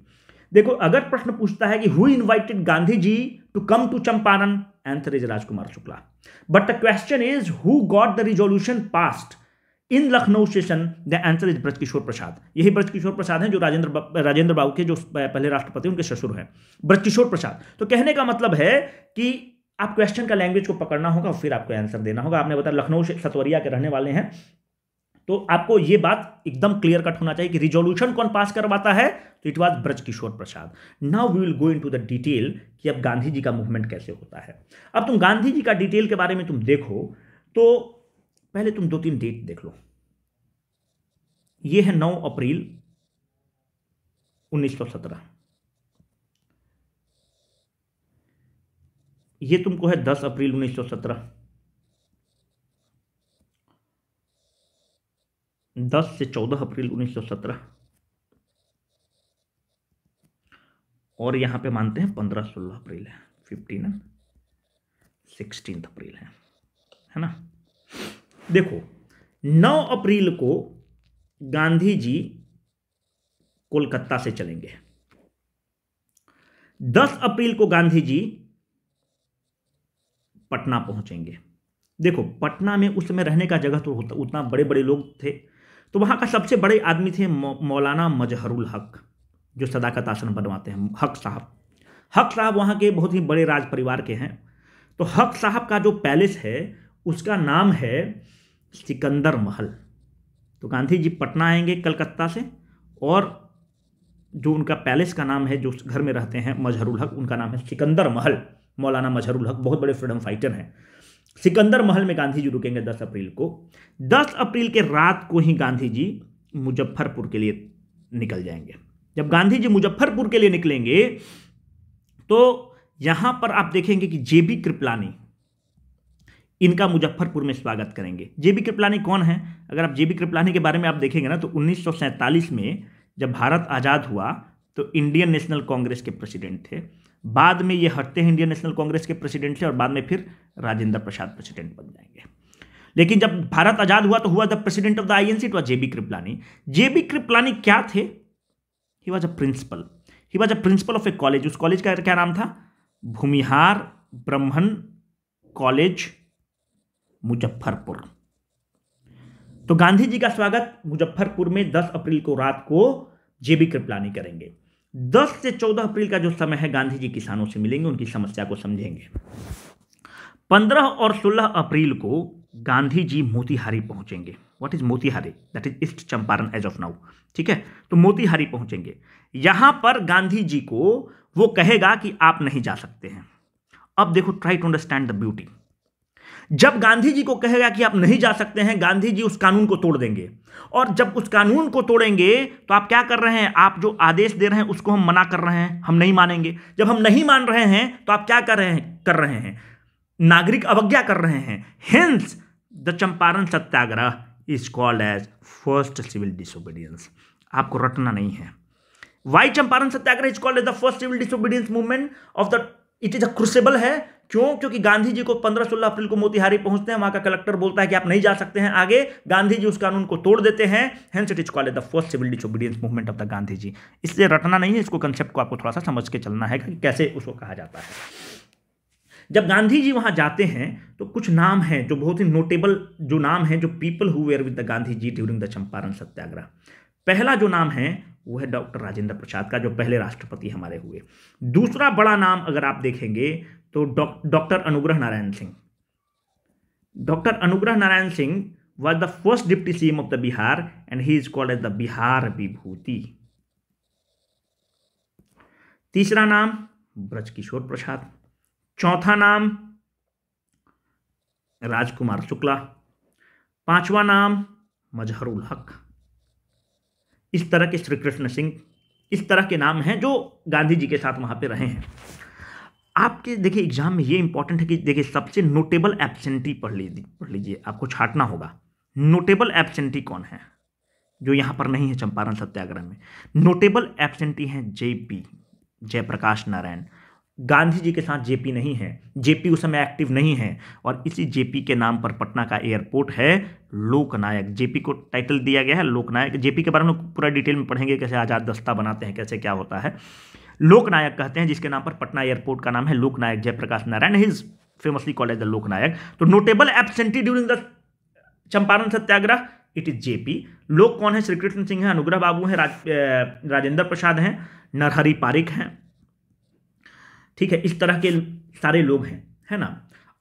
देखो अगर प्रश्न पूछता है कि who invited Gandhi ji to come to Champaran answer is Rajkumar Shukla but the question is who got the resolution passed in Lucknow session the answer is Brajkishore Prasad यही ब्रजकिशोर प्रसाद हैं जो राजेंद्र राजेंद्र बाबू के जो पहले राष्ट्रपति उनके ससुर हैं ब्रजकिशोर प्रसाद तो कहने का मतलब है कि आप क्वेश्चन का लैंग्वेज को पकड़ना होगा फिर आपको आंसर देना होगा आपने बताया लखनऊ से सतवरिया के रहने वाले हैं तो आपको ये बात एकदम क्लियर कट होना चाहिए कि रिजोल्यूशन कौन पास करवाता है तो it was Brajkishore Prasad now we will go into the detail कि अब गांधी जी का मूवमेंट कैसे होता है अब तुम गांधी जी का डिटेल के बारे में तुम देखो तो पहले तुम दो तीन डेट देख लो ये है नौ अप्रैल 1917 ये तुमको है 10 अप्रैल 1917 10 से 14 अप्रैल 1917 और यहां पे मानते हैं 15 सोलह अप्रैल है फिफ्टीन सिक्सटीन अप्रैल है है ना देखो 9 अप्रैल को गांधी जी कोलकाता से चलेंगे 10 अप्रैल को गांधी जी पटना पहुंचेंगे देखो पटना में उस समय रहने का जगह तो होता उतना बड़े बड़े लोग थे तो वहाँ का सबसे बड़े आदमी थे मौलाना मजहरुल हक जो सदाकत आसन बनवाते हैं हक साहब हक साहब वहाँ के बहुत ही बड़े राज परिवार के हैं तो हक साहब का जो पैलेस है उसका नाम है सिकंदर महल तो गांधी जी पटना आएंगे कलकत्ता से और जो उनका पैलेस का नाम है जो घर में रहते हैं मजहरुल हक उनका नाम है सिकंदर महल मौलाना मजहरुल हक बहुत बड़े फ्रीडम फाइटर हैं सिकंदर महल में गांधी जी रुकेंगे 10 अप्रैल को 10 अप्रैल के रात को ही गांधी जी मुजफ्फरपुर के लिए निकल जाएंगे जब गांधी जी मुजफ्फरपुर के लिए निकलेंगे तो यहां पर आप देखेंगे कि जेबी कृपलानी इनका मुजफ्फरपुर में स्वागत करेंगे जेबी कृपलानी कौन है अगर आप जेबी कृपलानी के बारे में आप देखेंगे ना तो उन्नीस में जब भारत आज़ाद हुआ तो इंडियन नेशनल कांग्रेस के प्रेसिडेंट थे बाद में ये हटते हैं इंडियन नेशनल कांग्रेस के प्रेसिडेंट से और बाद में फिर राजेंद्र प्रसाद प्रेसिडेंट बन जाएंगे लेकिन जब भारत आजाद हुआ तो हुआ the president of the I NC was J B Kripalani J B Kripalani क्या थे he was a principal he was a principal of a college उस कॉलेज का क्या नाम था भूमिहार ब्रह्मण कॉलेज मुजफ्फरपुर तो गांधी जी का स्वागत मुजफ्फरपुर में 10 अप्रैल को रात को जेबी कृपलानी करेंगे दस से चौदह अप्रैल का जो समय है गांधी जी किसानों से मिलेंगे उनकी समस्या को समझेंगे पंद्रह और सोलह अप्रैल को गांधी जी मोतिहारी पहुंचेंगे what is Motihari that is east Champaran as of now ठीक है तो मोतिहारी पहुंचेंगे यहां पर गांधी जी को वो कहेगा कि आप नहीं जा सकते हैं अब देखो try to understand the beauty जब गांधी जी को कहेगा कि आप नहीं जा सकते हैं गांधी जी उस कानून को तोड़ देंगे और जब उस कानून को तोड़ेंगे तो आप क्या कर रहे हैं आप जो आदेश दे रहे हैं उसको हम मना कर रहे हैं हम नहीं मानेंगे जब हम नहीं मान रहे हैं तो आप क्या कर रहे हैं कर रहे हैं नागरिक अवज्ञा कर रहे हैं hence the Champaran Satyagraha is called as first civil disobedience आपको रटना नहीं है why Champaran Satyagraha is called as the first civil disobedience movement of the it is a crucible है क्यों क्योंकि गांधी जी को पंद्रह सोलह अप्रैल को मोतिहारी पहुंचते हैं वहां का कलेक्टर बोलता है कि आप नहीं जा सकते हैं आगे गांधी जी उस कानून को तोड़ देते हैं it is the first civil disobedience movement of the Gandhi ji इसलिए रटना नहीं है इसको कंसेप्ट को आपको थोड़ा सा समझ के चलना है कि कैसे उसको कहा जाता है जब गांधी जी वहां जाते हैं तो कुछ नाम हैं जो बहुत ही नोटेबल जो नाम है जो people who were with the Gandhi ji during the Champaran Satyagraha पहला जो नाम है वो है डॉक्टर राजेंद्र प्रसाद का जो पहले राष्ट्रपति हमारे हुए दूसरा बड़ा नाम अगर आप देखेंगे तो doctor Anugrah Narayan Singh doctor Anugrah Narayan Singh the first deputy C M of the Bihar and he is called as the Bihar Vibhuti तीसरा नाम ब्रज किशोर प्रसाद चौथा नाम राजकुमार शुक्ला पांचवा नाम मजहरुल हक इस तरह के श्री कृष्ण सिंह इस तरह के नाम हैं जो गांधी जी के साथ वहां पे रहे हैं आपके देखिए एग्जाम में ये इंपॉर्टेंट है कि देखिए सबसे नोटेबल एबसेंटी पढ़ लीजिए पढ़ लीजिए आपको छाटना होगा नोटेबल एबसेंटी कौन है जो यहाँ पर नहीं है चंपारण सत्याग्रह में नोटेबल एबसेंटी हैं जेपी जयप्रकाश नारायण गांधी जी के साथ जेपी नहीं है जेपी उस समय एक्टिव नहीं है और इसी जेपी के नाम पर पटना का एयरपोर्ट है लोकनायक जेपी को टाइटल दिया गया है लोकनायक जेपी के बारे में पूरा डिटेल में पढ़ेंगे कैसे आज़ाद दस्ता बनाते हैं कैसे क्या होता है लोकनायक कहते हैं जिसके नाम पर पटना एयरपोर्ट का नाम है Loknayak Jayaprakash Narayan his famously call as the Loknayak तो notable absentee during the Champaran Satyagraha it is JP लोग कौन है श्री कृष्ण सिंह है अनुग्रह बाबू हैं राज, राजेंद्र प्रसाद हैं नरहरी पारिक हैं ठीक है इस तरह के सारे लोग हैं है ना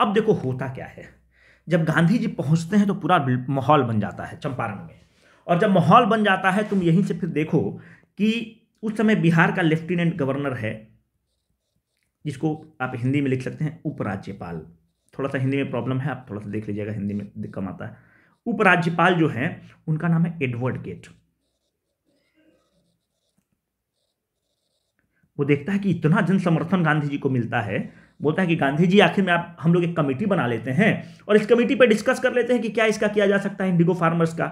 अब देखो होता क्या है जब गांधी जी पहुंचते हैं तो पूरा माहौल बन जाता है चंपारण में और जब माहौल बन जाता है तुम यहीं से फिर देखो कि उस समय बिहार का लेफ्टिनेंट गवर्नर है जिसको आप हिंदी में लिख सकते हैं उपराज्यपाल थोड़ा सा हिंदी में प्रॉब्लम है आप थोड़ा सा देख लीजिएगा हिंदी में कम आता है उपराज्यपाल जो है उनका नाम है एडवर्ड गेट वो देखता है कि इतना जन समर्थन गांधी जी को मिलता है बोलता है कि गांधी जी आखिर में आप हम लोग एक कमेटी बना लेते हैं और इस कमेटी पर डिस्कस कर लेते हैं कि क्या इसका किया जा सकता है इंडिगो फार्मर्स का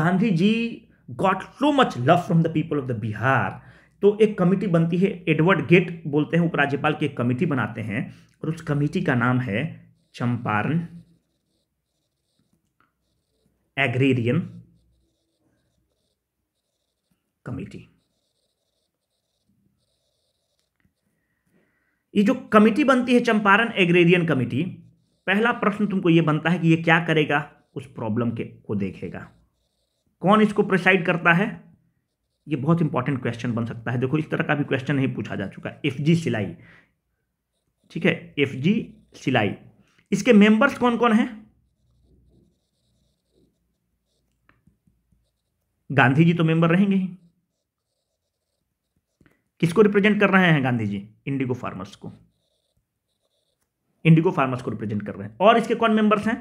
Gandhi ji got so much love from the people of the Bihar तो एक कमिटी बनती है एडवर्ड गेट बोलते हैं उपराज्यपाल की एक कमिटी बनाते हैं और उस कमिटी का नाम है चंपारण एग्रेरियन कमिटी ये जो कमिटी बनती है चंपारण एग्रेरियन कमिटी पहला प्रश्न तुमको ये बनता है कि ये क्या करेगा उस प्रॉब्लम के को देखेगा कौन इसको प्रिसाइड करता है ये बहुत इंपॉर्टेंट क्वेश्चन बन सकता है देखो इस तरह का भी क्वेश्चन नहीं पूछा जा चुका एफ जी सिलाई ठीक है एफ जी सिलाई इसके मेंबर्स कौन कौन हैं गांधी जी तो मेंबर रहेंगे ही किसको रिप्रेजेंट कर रहे हैं गांधी जी इंडिगो फार्मर्स को इंडिगो फार्मर्स को रिप्रेजेंट कर रहे हैं और इसके कौन मेंबर्स हैं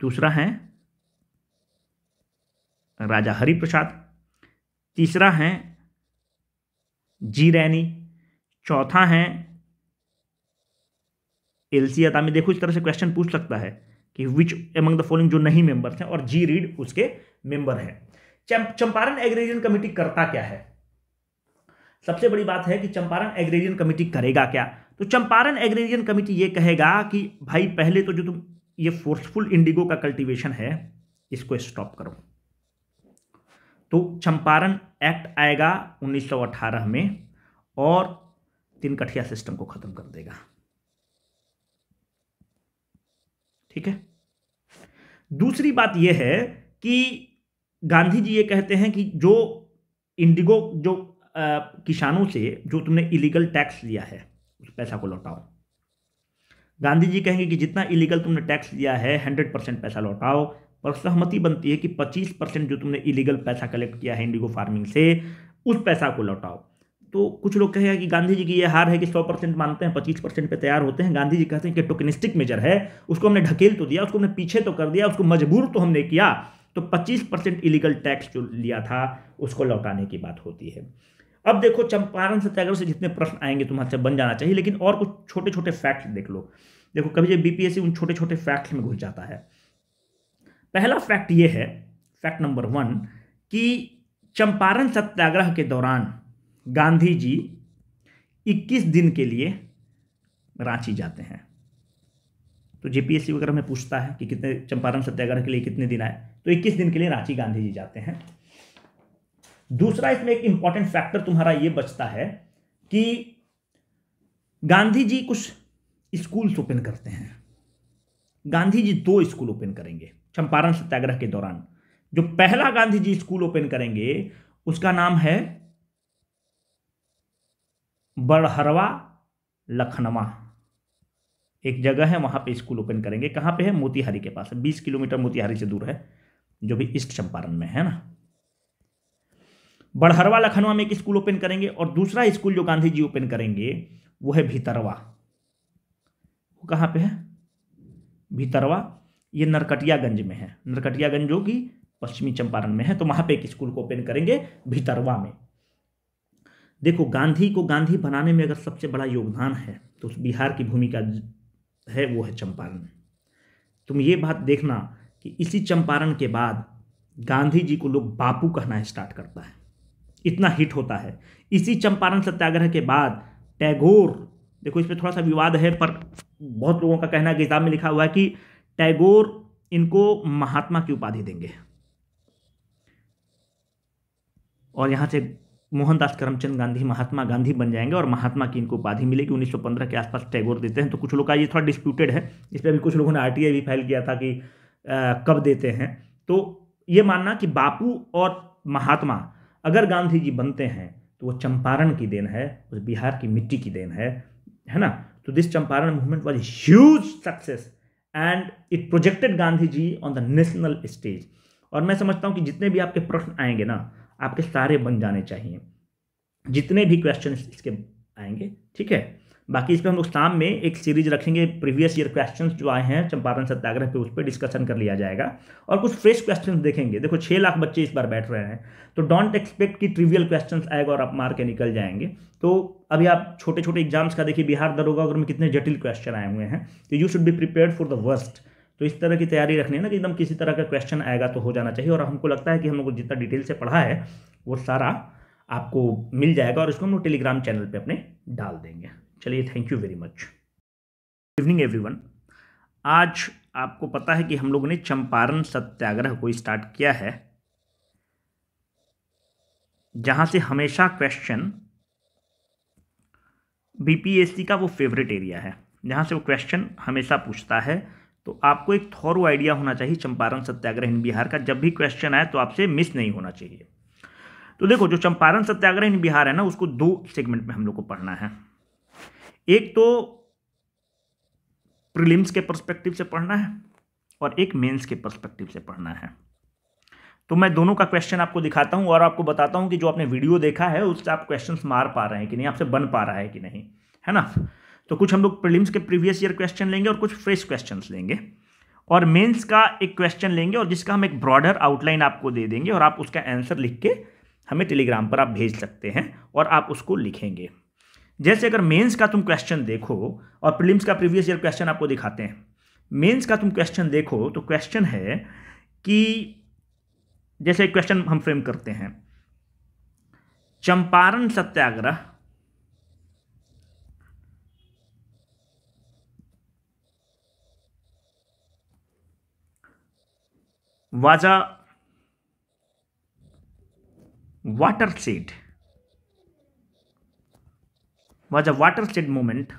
दूसरा है राजा हरिप्रसाद तीसरा है जी रैनी चौथा है एल सी अतामी देखो इस तरह से क्वेश्चन पूछ सकता है कि विच एमंग द फॉलोइंग जो नहीं मेंबर्स हैं और जी रीड उसके मेंबर हैं चंपारण एग्रेजियन कमेटी करता क्या है सबसे बड़ी बात है कि चंपारण एग्रेजियन कमेटी करेगा क्या तो चंपारण एग्रेजियन कमेटी ये कहेगा कि भाई पहले तो जो तुम ये फोर्सफुल इंडिगो का कल्टीवेशन है इसको स्टॉप करो तो चंपारण एक्ट आएगा 1918 में और तिनकठिया सिस्टम को ख़त्म कर देगा ठीक है दूसरी बात यह है कि गांधी जी ये कहते हैं कि जो इंडिगो जो किसानों से जो तुमने इलीगल टैक्स लिया है उस पैसा को लौटाओ गांधी जी कहेंगे कि जितना इलीगल तुमने टैक्स लिया है हंड्रेड परसेंट पैसा लौटाओ और सहमति बनती है कि 25 परसेंट जो तुमने इलीगल पैसा कलेक्ट किया है इंडिगो फार्मिंग से उस पैसा को लौटाओ तो कुछ लोग कहेगा कि गांधी जी की यह हार है कि 100 परसेंट मानते हैं 25 परसेंट पर तैयार होते हैं गांधी जी कहते हैं कि टोकनिस्टिक मेजर है उसको हमने ढकेल तो दिया उसको हमने पीछे तो कर दिया उसको मजबूर तो हमने किया तो 25 परसेंट इलीगल टैक्स जो लिया था उसको लौटाने की बात होती है अब देखो चंपारण सत्याग्रह से जितने प्रश्न आएंगे तुम्हारे से बन जाना चाहिए लेकिन और कुछ छोटे छोटे फैक्ट देख लो देखो कभी जब बीपीएससी उन छोटे छोटे फैक्ट्स में घुस जाता है पहला फैक्ट ये है फैक्ट नंबर वन कि चंपारण सत्याग्रह के दौरान गांधी जी 21 दिन के लिए रांची जाते हैं तो जेपीएससी वगैरह में पूछता है कि कितने चंपारण सत्याग्रह के लिए कितने दिन आए तो 21 दिन के लिए रांची गांधी जी जाते हैं दूसरा इसमें एक इंपॉर्टेंट फैक्टर तुम्हारा ये बचता है कि गांधी जी कुछ स्कूल्स ओपन करते हैं गांधी जी दो स्कूल ओपन करेंगे चंपारण सत्याग्रह के दौरान जो पहला गांधी जी स्कूल ओपन करेंगे उसका नाम है बड़हरवा लखनवा एक जगह है वहां पे स्कूल ओपन करेंगे कहां पे है मोतिहारी के पास है बीस किलोमीटर मोतिहारी से दूर है जो भी ईस्ट चंपारण में है ना बड़हरवा लखनवा में एक स्कूल ओपन करेंगे और दूसरा स्कूल जो गांधी जी ओपन करेंगे वो है भीतरवा वो कहां पे है भीतरवा ये नरकटियागंज में है नरकटियागंज जो कि पश्चिमी चंपारण में है तो वहां पे एक स्कूल को ओपन करेंगे भितरवा में देखो गांधी को गांधी बनाने में अगर सबसे बड़ा योगदान है तो बिहार की भूमिका है वो है चंपारण में तुम ये बात देखना कि इसी चंपारण के बाद गांधी जी को लोग बापू कहना स्टार्ट करता है इतना हिट होता है इसी चंपारण सत्याग्रह के बाद टैगोर देखो इसमें थोड़ा सा विवाद है पर बहुत लोगों का कहना किताब में लिखा हुआ है कि टैगोर इनको महात्मा की उपाधि देंगे और यहां से मोहनदास करमचंद गांधी महात्मा गांधी बन जाएंगे और महात्मा की इनको उपाधि मिलेगी 1915 के आसपास टैगोर देते हैं तो कुछ लोग का ये थोड़ा डिस्प्यूटेड है इस पर भी कुछ लोगों ने आरटीआई भी फाइल किया था कि आ, कब देते हैं तो ये मानना कि बापू और महात्मा अगर गांधी जी बनते हैं तो वो चंपारण की देन है उस बिहार की मिट्टी की देन है है ना तो this Champaran movement was huge success and it projected Gandhi ji on the national stage और मैं समझता हूँ कि जितने भी आपके प्रश्न आएंगे ना आपके सारे बन जाने चाहिए जितने भी क्वेश्चन इसके आएंगे ठीक है बाकी इस पर हम लोग शाम में एक सीरीज रखेंगे प्रीवियस ईयर क्वेश्चन जो आए हैं चंपारण सत्याग्रह पे उस पर डिस्कशन कर लिया जाएगा और कुछ फ्रेश क्वेश्चन देखेंगे देखो छः लाख बच्चे इस बार बैठ रहे हैं तो डोंट एक्सपेक्ट कि ट्रिवियल क्वेश्चन आएगा और आप मार के निकल जाएंगे तो अभी आप छोटे छोटे एग्जाम्स का देखिए बिहार दरोगा अगर में कितने जटिल क्वेश्चन आए हुए हैं तो you should be prepare for the worst तो इस तरह की तैयारी रखनी है ना कि एकदम किसी तरह का क्वेश्चन आएगा तो हो जाना चाहिए और हमको लगता है कि हम लोग जितना डिटेल से पढ़ा है वो सारा आपको मिल जाएगा और इसको हम लोग टेलीग्राम चैनल पर अपने डाल देंगे चलिए thank you very much evening everyone आज आपको पता है कि हम लोगों ने चंपारण सत्याग्रह को स्टार्ट किया है जहां से हमेशा क्वेश्चन बीपीएससी का वो फेवरेट एरिया है जहां से वो क्वेश्चन हमेशा पूछता है तो आपको एक थोरो आइडिया होना चाहिए चंपारण सत्याग्रह इन बिहार का जब भी क्वेश्चन आए तो आपसे मिस नहीं होना चाहिए तो देखो जो चंपारण सत्याग्रह इन बिहार है ना उसको दो सेगमेंट में हम लोग को पढ़ना है एक तो प्रीलिम्स के परस्पेक्टिव से पढ़ना है और एक मेंस के परस्पेक्टिव से पढ़ना है तो मैं दोनों का क्वेश्चन आपको दिखाता हूँ और आपको बताता हूँ कि जो आपने वीडियो देखा है उससे आप क्वेश्चन मार पा रहे हैं कि नहीं आपसे बन पा रहा है कि नहीं है ना तो कुछ हम लोग प्रिलिम्स के प्रीवियस ईयर क्वेश्चन लेंगे और कुछ फ्रेश क्वेश्चन लेंगे और मेंस का एक क्वेश्चन लेंगे और जिसका हम एक ब्रॉडर आउटलाइन आपको दे देंगे और आप उसका आंसर लिख के हमें टेलीग्राम पर आप भेज सकते हैं और आप उसको लिखेंगे जैसे अगर मेंस का तुम क्वेश्चन देखो और प्रीलिम्स का प्रीवियस ईयर क्वेश्चन आपको दिखाते हैं मेंस का तुम क्वेश्चन देखो तो क्वेश्चन है कि जैसे क्वेश्चन हम फ्रेम करते हैं Champaran Satyagraha was a watershed was a watershed moment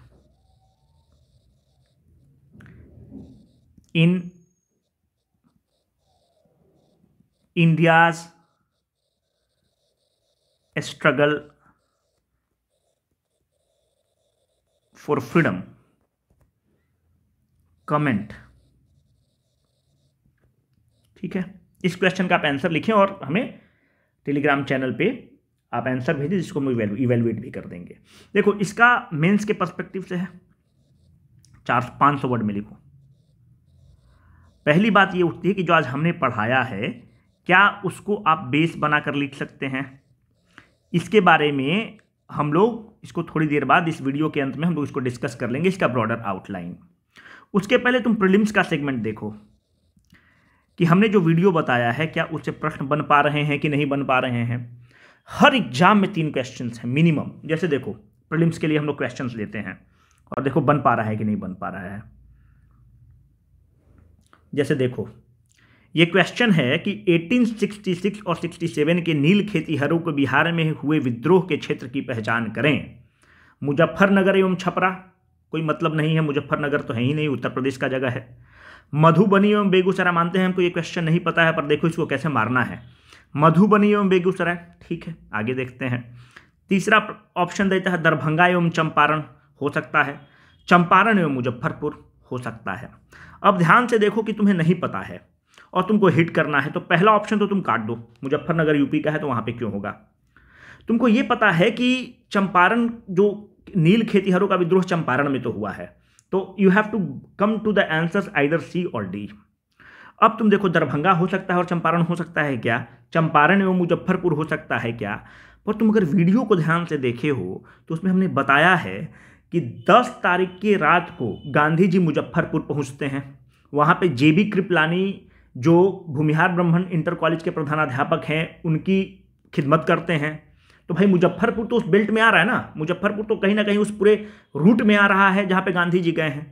in India's struggle for freedom. Comment. ठीक है इस क्वेश्चन का आप आंसर लिखें और हमें टेलीग्राम चैनल पे आप आंसर भेजिए जिसको हम इवेलुएट भी कर देंगे देखो इसका मेंस के पर्सपेक्टिव से है चार पाँच सौ वर्ड में लिखो पहली बात ये उठती है कि जो आज हमने पढ़ाया है क्या उसको आप बेस बनाकर लिख सकते हैं इसके बारे में हम लोग इसको थोड़ी देर बाद इस वीडियो के अंत में हम लोग इसको डिस्कस कर लेंगे इसका ब्रॉडर आउटलाइन उसके पहले तुम प्रिलिम्स का सेगमेंट देखो कि हमने जो वीडियो बताया है क्या उससे प्रश्न बन पा रहे हैं कि नहीं बन पा रहे हैं हर एग्जाम में तीन क्वेश्चन हैं मिनिमम जैसे देखो प्रलिम्स के लिए हम लोग क्वेश्चन लेते हैं और देखो बन पा रहा है कि नहीं बन पा रहा है जैसे देखो ये क्वेश्चन है कि 1866 और 67 के नील खेती हरों को बिहार में हुए विद्रोह के क्षेत्र की पहचान करें मुजफ्फरनगर एवं छपरा कोई मतलब नहीं है मुजफ्फरनगर तो है ही नहीं उत्तर प्रदेश का जगह है मधुबनी एवं बेगूसराय मानते हैं हमको ये क्वेश्चन नहीं पता है पर देखो इसको कैसे मारना है मधुबनी एवं बेगूसराय ठीक है आगे देखते हैं तीसरा ऑप्शन देता है दरभंगा एवं चंपारण हो सकता है चंपारण एवं मुजफ्फरपुर हो सकता है अब ध्यान से देखो कि तुम्हें नहीं पता है और तुमको हिट करना है तो पहला ऑप्शन तो तुम काट दो मुजफ्फरनगर यूपी का है तो वहाँ पे क्यों होगा तुमको ये पता है कि चंपारण जो नील खेतीहरों का विद्रोह चंपारण में तो हुआ है तो you have to come to the answers either C और डी अब तुम देखो दरभंगा हो सकता है और चंपारण हो सकता है क्या चंपारण एवं मुजफ्फरपुर हो सकता है क्या पर तुम अगर वीडियो को ध्यान से देखे हो तो उसमें हमने बताया है कि 10 तारीख की रात को गांधी जी मुजफ्फरपुर पहुंचते हैं वहाँ पे जे बी कृपलानी जो भूमिहार ब्राह्मण इंटर कॉलेज के प्रधानाध्यापक हैं उनकी खिदमत करते हैं तो भाई मुजफ्फरपुर तो उस बेल्ट में आ रहा है ना मुजफ्फरपुर तो कहीं ना कहीं उस पूरे रूट में आ रहा है जहाँ पे गांधी जी गए हैं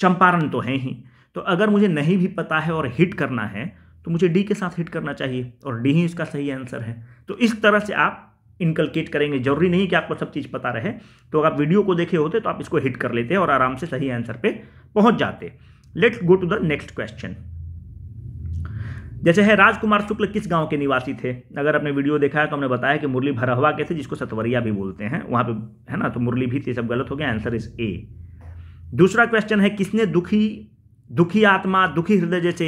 चंपारण तो हैं ही तो अगर मुझे नहीं भी पता है और हिट करना है तो मुझे डी के साथ हिट करना चाहिए और डी ही इसका सही आंसर है तो इस तरह से आप इनकलकेट करेंगे जरूरी नहीं कि आपको सब चीज़ पता रहे तो अगर आप वीडियो को देखे होते तो आप इसको हिट कर लेते और आराम से सही आंसर पर पहुंच जाते let's go to the next question जैसे है राजकुमार शुक्ल किस गांव के निवासी थे अगर आपने वीडियो देखा है तो हमने बताया कि मुरली भरहवा के थे जिसको सतवरिया भी बोलते हैं वहाँ पे है ना तो मुरली भी थे सब गलत हो गया आंसर इज ए दूसरा क्वेश्चन है किसने दुखी दुखी आत्मा दुखी हृदय जैसे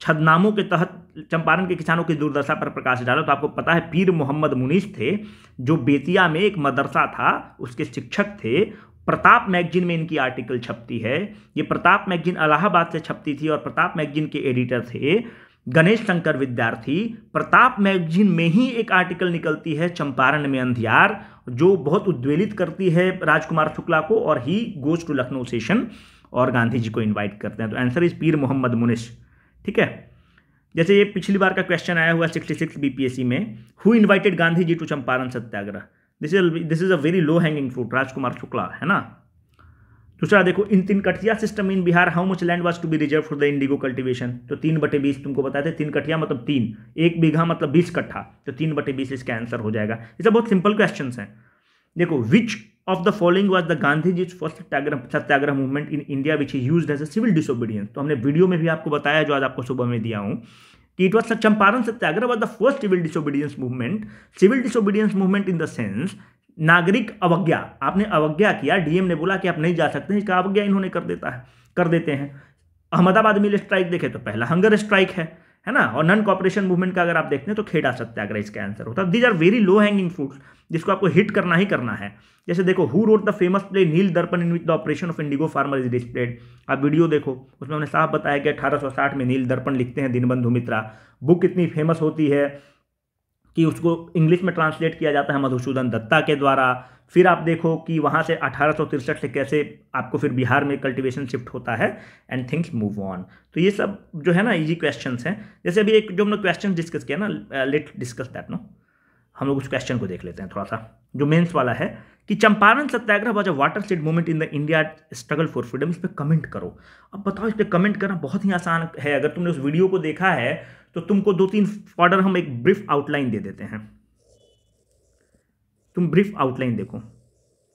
छदनामों के तहत चंपारण के किसानों की दुर्दशा पर प्रकाश डाला तो आपको पता है पीर मोहम्मद मुनीस थे जो बेतिया में एक मदरसा था उसके शिक्षक थे प्रताप मैगजीन में इनकी आर्टिकल छपती है ये प्रताप मैगजीन अलाहाबाद से छपती थी और प्रताप मैगजीन के एडिटर थे गणेश शंकर विद्यार्थी प्रताप मैगजीन में ही एक आर्टिकल निकलती है चंपारण में अंधियार जो बहुत उद्वेलित करती है राजकुमार शुक्ला को और he goes to Lucknow session और गांधी जी को इन्वाइट करते हैं तो आंसर इज पीर मोहम्मद मुनिश ठीक है जैसे ये पिछली बार का क्वेश्चन आया हुआ सिक्सटी सिक्स सी में who invited Gandhi ji to Champaran Satyagraha this is this is a very low hanging fruit Rajkumar Shukla है ना दूसरा देखो in tinkathia system in Bihar how much land was to be reserve for the indigo cultivation तो तीन बटे बीस तुमको बताए थे तीन कटिया मतलब तीन एक बीघा मतलब बीस कट्ठा तो तीन बटे बीस इसका आंसर हो जाएगा ये सब बहुत सिंपल क्वेश्चन है देखो which of the following was the Gandhi ji first Satyagraha Satyagraha movement in India which is use as a civil disobedience तो हमने वीडियो में भी आपको बताया जो आज आपको सुबह में दिया हूँ कि it was Champaran Satyagraha was the first civil disobedience movement civil disobedience movement in the sense नागरिक अवज्ञा आपने अवज्ञा किया डीएम ने बोला कि आप नहीं जा सकते इसका अवज्ञा इन्होंने कर देता है कर देते हैं अहमदाबाद मिल स्ट्राइक देखे तो पहला हंगर स्ट्राइक है है ना और नॉन कॉपरेशन मूवमेंट का अगर आप देखते हैं तो खेड़ा सत्याग्रह इसका आंसर होता है these are very low hanging fruits जिसको आपको हिट करना ही करना है जैसे देखो who wrote the famous play Neel Darpan in which the operation of indigo farmer is displayed आप वीडियो देखो उसमें हमने साफ बताया कि 1860 में नील दर्पण लिखते हैं दीनबंधु मित्रा बुक इतनी फेमस होती है कि उसको इंग्लिश में ट्रांसलेट किया जाता है मधुसूदन दत्ता के द्वारा फिर आप देखो कि वहाँ से अठारह से कैसे आपको फिर बिहार में कल्टिवेशन शिफ्ट होता है एंड थिंग्स मूव ऑन तो ये सब जो है ना इजी क्वेश्चंस हैं जैसे अभी एक जो हमने क्वेश्चन डिस्कस किया ना लेट डिस्कस दैट नो हम लोग उस क्वेश्चन को देख लेते हैं थोड़ा सा जो मेंस वाला है कि Champaran Satyagraha was a watershed movement in the India struggle for freedom इस पर कमेंट करो अब बताओ इस पर कमेंट करना बहुत ही आसान है अगर तुमने उस वीडियो को देखा है तो तुमको दो तीन ऑर्डर हम एक ब्रीफ आउटलाइन दे देते हैं तुम ब्रीफ आउटलाइन देखो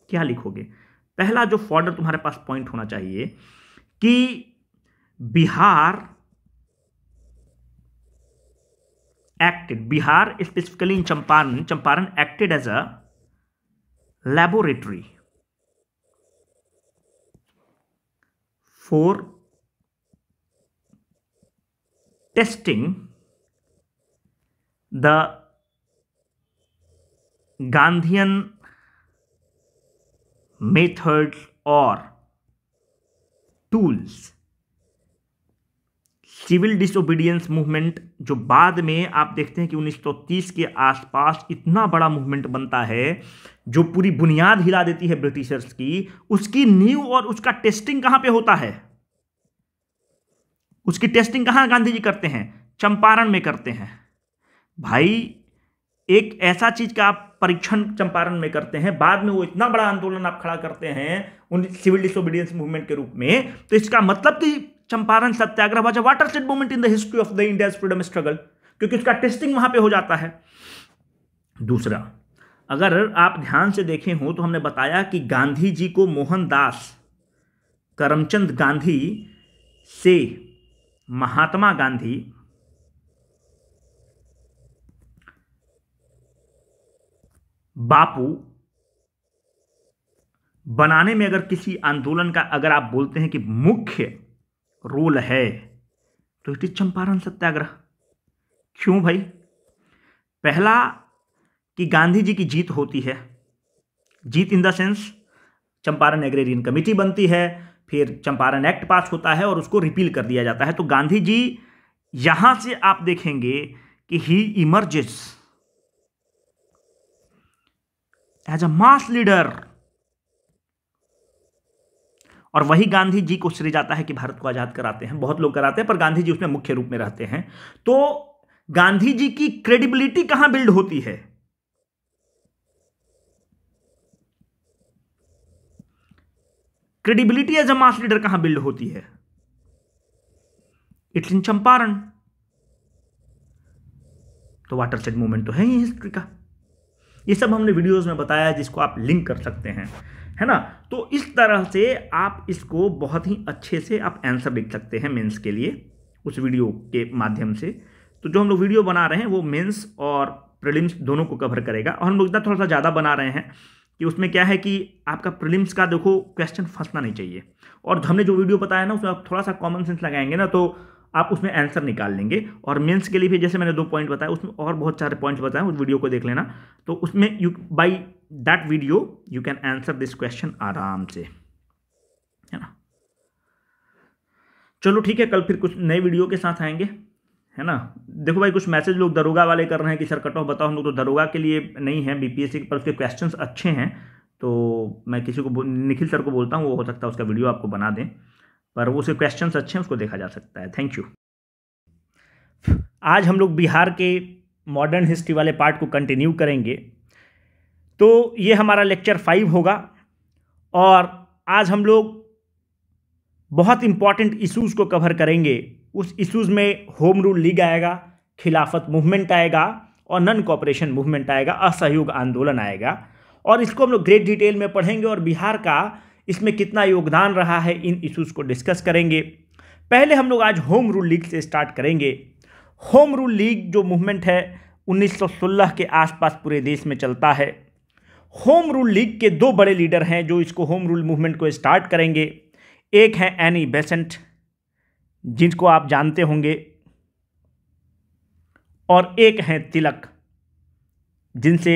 क्या लिखोगे पहला जो फॉर्डर तुम्हारे पास पॉइंट होना चाहिए कि Bihar acted bihar specifically in champaran champaran acted as a laboratory for testing the gandhian methods or tools civil disobedience movement जो बाद में आप देखते हैं कि 1930 के आसपास इतना बड़ा मूवमेंट बनता है जो पूरी बुनियाद हिला देती है ब्रिटिशर्स की उसकी नींव और उसका टेस्टिंग कहां पे होता है उसकी टेस्टिंग कहां गांधी जी करते हैं चंपारण में करते हैं भाई एक ऐसा चीज का आप परीक्षण चंपारण में करते हैं बाद में वो इतना बड़ा आंदोलन आप खड़ा करते हैं उन सिविल डिसोबीडियंस मूवमेंट के रूप में तो इसका मतलब कि Champaran Satyagraha was a watershed movement in the history of the India freedom struggle क्योंकि उसका टेस्टिंग वहां पे हो जाता है दूसरा अगर आप ध्यान से देखें हो तो हमने बताया कि गांधी जी को मोहनदास करमचंद गांधी से महात्मा गांधी बापू बनाने में अगर किसी आंदोलन का अगर आप बोलते हैं कि मुख्य रोल है तो इट इज चंपारण सत्याग्रह क्यों भाई पहला कि गांधी जी की जीत होती है जीत in the sense Champaran agrarian committee बनती है फिर चंपारण एक्ट पास होता है और उसको रिपील कर दिया जाता है तो गांधी जी यहां से आप देखेंगे कि he emerges as a mass leader और वही गांधी जी को श्रेय जाता है कि भारत को आज़ाद कराते हैं बहुत लोग कराते हैं पर गांधी जी उसमें मुख्य रूप में रहते हैं तो गांधी जी की क्रेडिबिलिटी कहां बिल्ड होती है credibility as a mass leader कहां बिल्ड होती है इट्स इन चंपारण तो वाटर सेट मूवमेंट तो है ही हिस्ट्री का ये सब हमने वीडियोस में बताया जिसको आप लिंक कर सकते हैं है ना तो इस तरह से आप इसको बहुत ही अच्छे से आप आंसर लिख सकते हैं मेंस के लिए उस वीडियो के माध्यम से तो जो हम लोग वीडियो बना रहे हैं वो मेंस और प्रिलिम्स दोनों को कवर करेगा और हम लोग इतना थोड़ा सा ज़्यादा बना रहे हैं कि उसमें क्या है कि आपका प्रिलिम्स का देखो क्वेश्चन फंसना नहीं चाहिए और हमने जो वीडियो बताया ना उसमें आप थोड़ा सा कॉमन सेंस लगाएंगे ना तो आप उसमें आंसर निकाल लेंगे और मेंस के लिए भी जैसे मैंने दो पॉइंट बताया उसमें और बहुत सारे पॉइंट्स बताए उस वीडियो को देख लेना तो उसमें you by that video you can answer this question आराम से है ना चलो ठीक है कल फिर कुछ नए वीडियो के साथ आएंगे है ना देखो भाई कुछ मैसेज लोग दरोगा वाले कर रहे हैं कि सर कट ऑफ बताओ हम लोग तो दरोगा के लिए नहीं है बीपीएससी पर उसके क्वेश्चन अच्छे हैं तो मैं किसी को निखिल सर को बोलता हूँ वो हो सकता है उसका वीडियो आपको बना दें पर उसके क्वेश्चन अच्छे हैं उसको देखा जा सकता है थैंक यू आज हम लोग बिहार के मॉडर्न हिस्ट्री वाले पार्ट को कंटिन्यू करेंगे तो ये हमारा लेक्चर फाइव होगा और आज हम लोग बहुत इम्पॉर्टेंट इश्यूज़ को कवर करेंगे उस इश्यूज़ में होम रूल लीग आएगा खिलाफत मूवमेंट आएगा और नन कॉपरेशन मूवमेंट आएगा असहयोग आंदोलन आएगा और इसको हम लोग ग्रेट डिटेल में पढ़ेंगे और बिहार का इसमें कितना योगदान रहा है इन इश्यूज़ को डिस्कस करेंगे पहले हम लोग आज होम रूल लीग से स्टार्ट करेंगे होम रूल लीग जो मूवमेंट है 1916 के आसपास पूरे देश में चलता है होम रूल लीग के दो बड़े लीडर हैं जो इसको होम रूल मूवमेंट को स्टार्ट करेंगे एक हैं एनी बेसेंट जिनको आप जानते होंगे और एक हैं तिलक जिनसे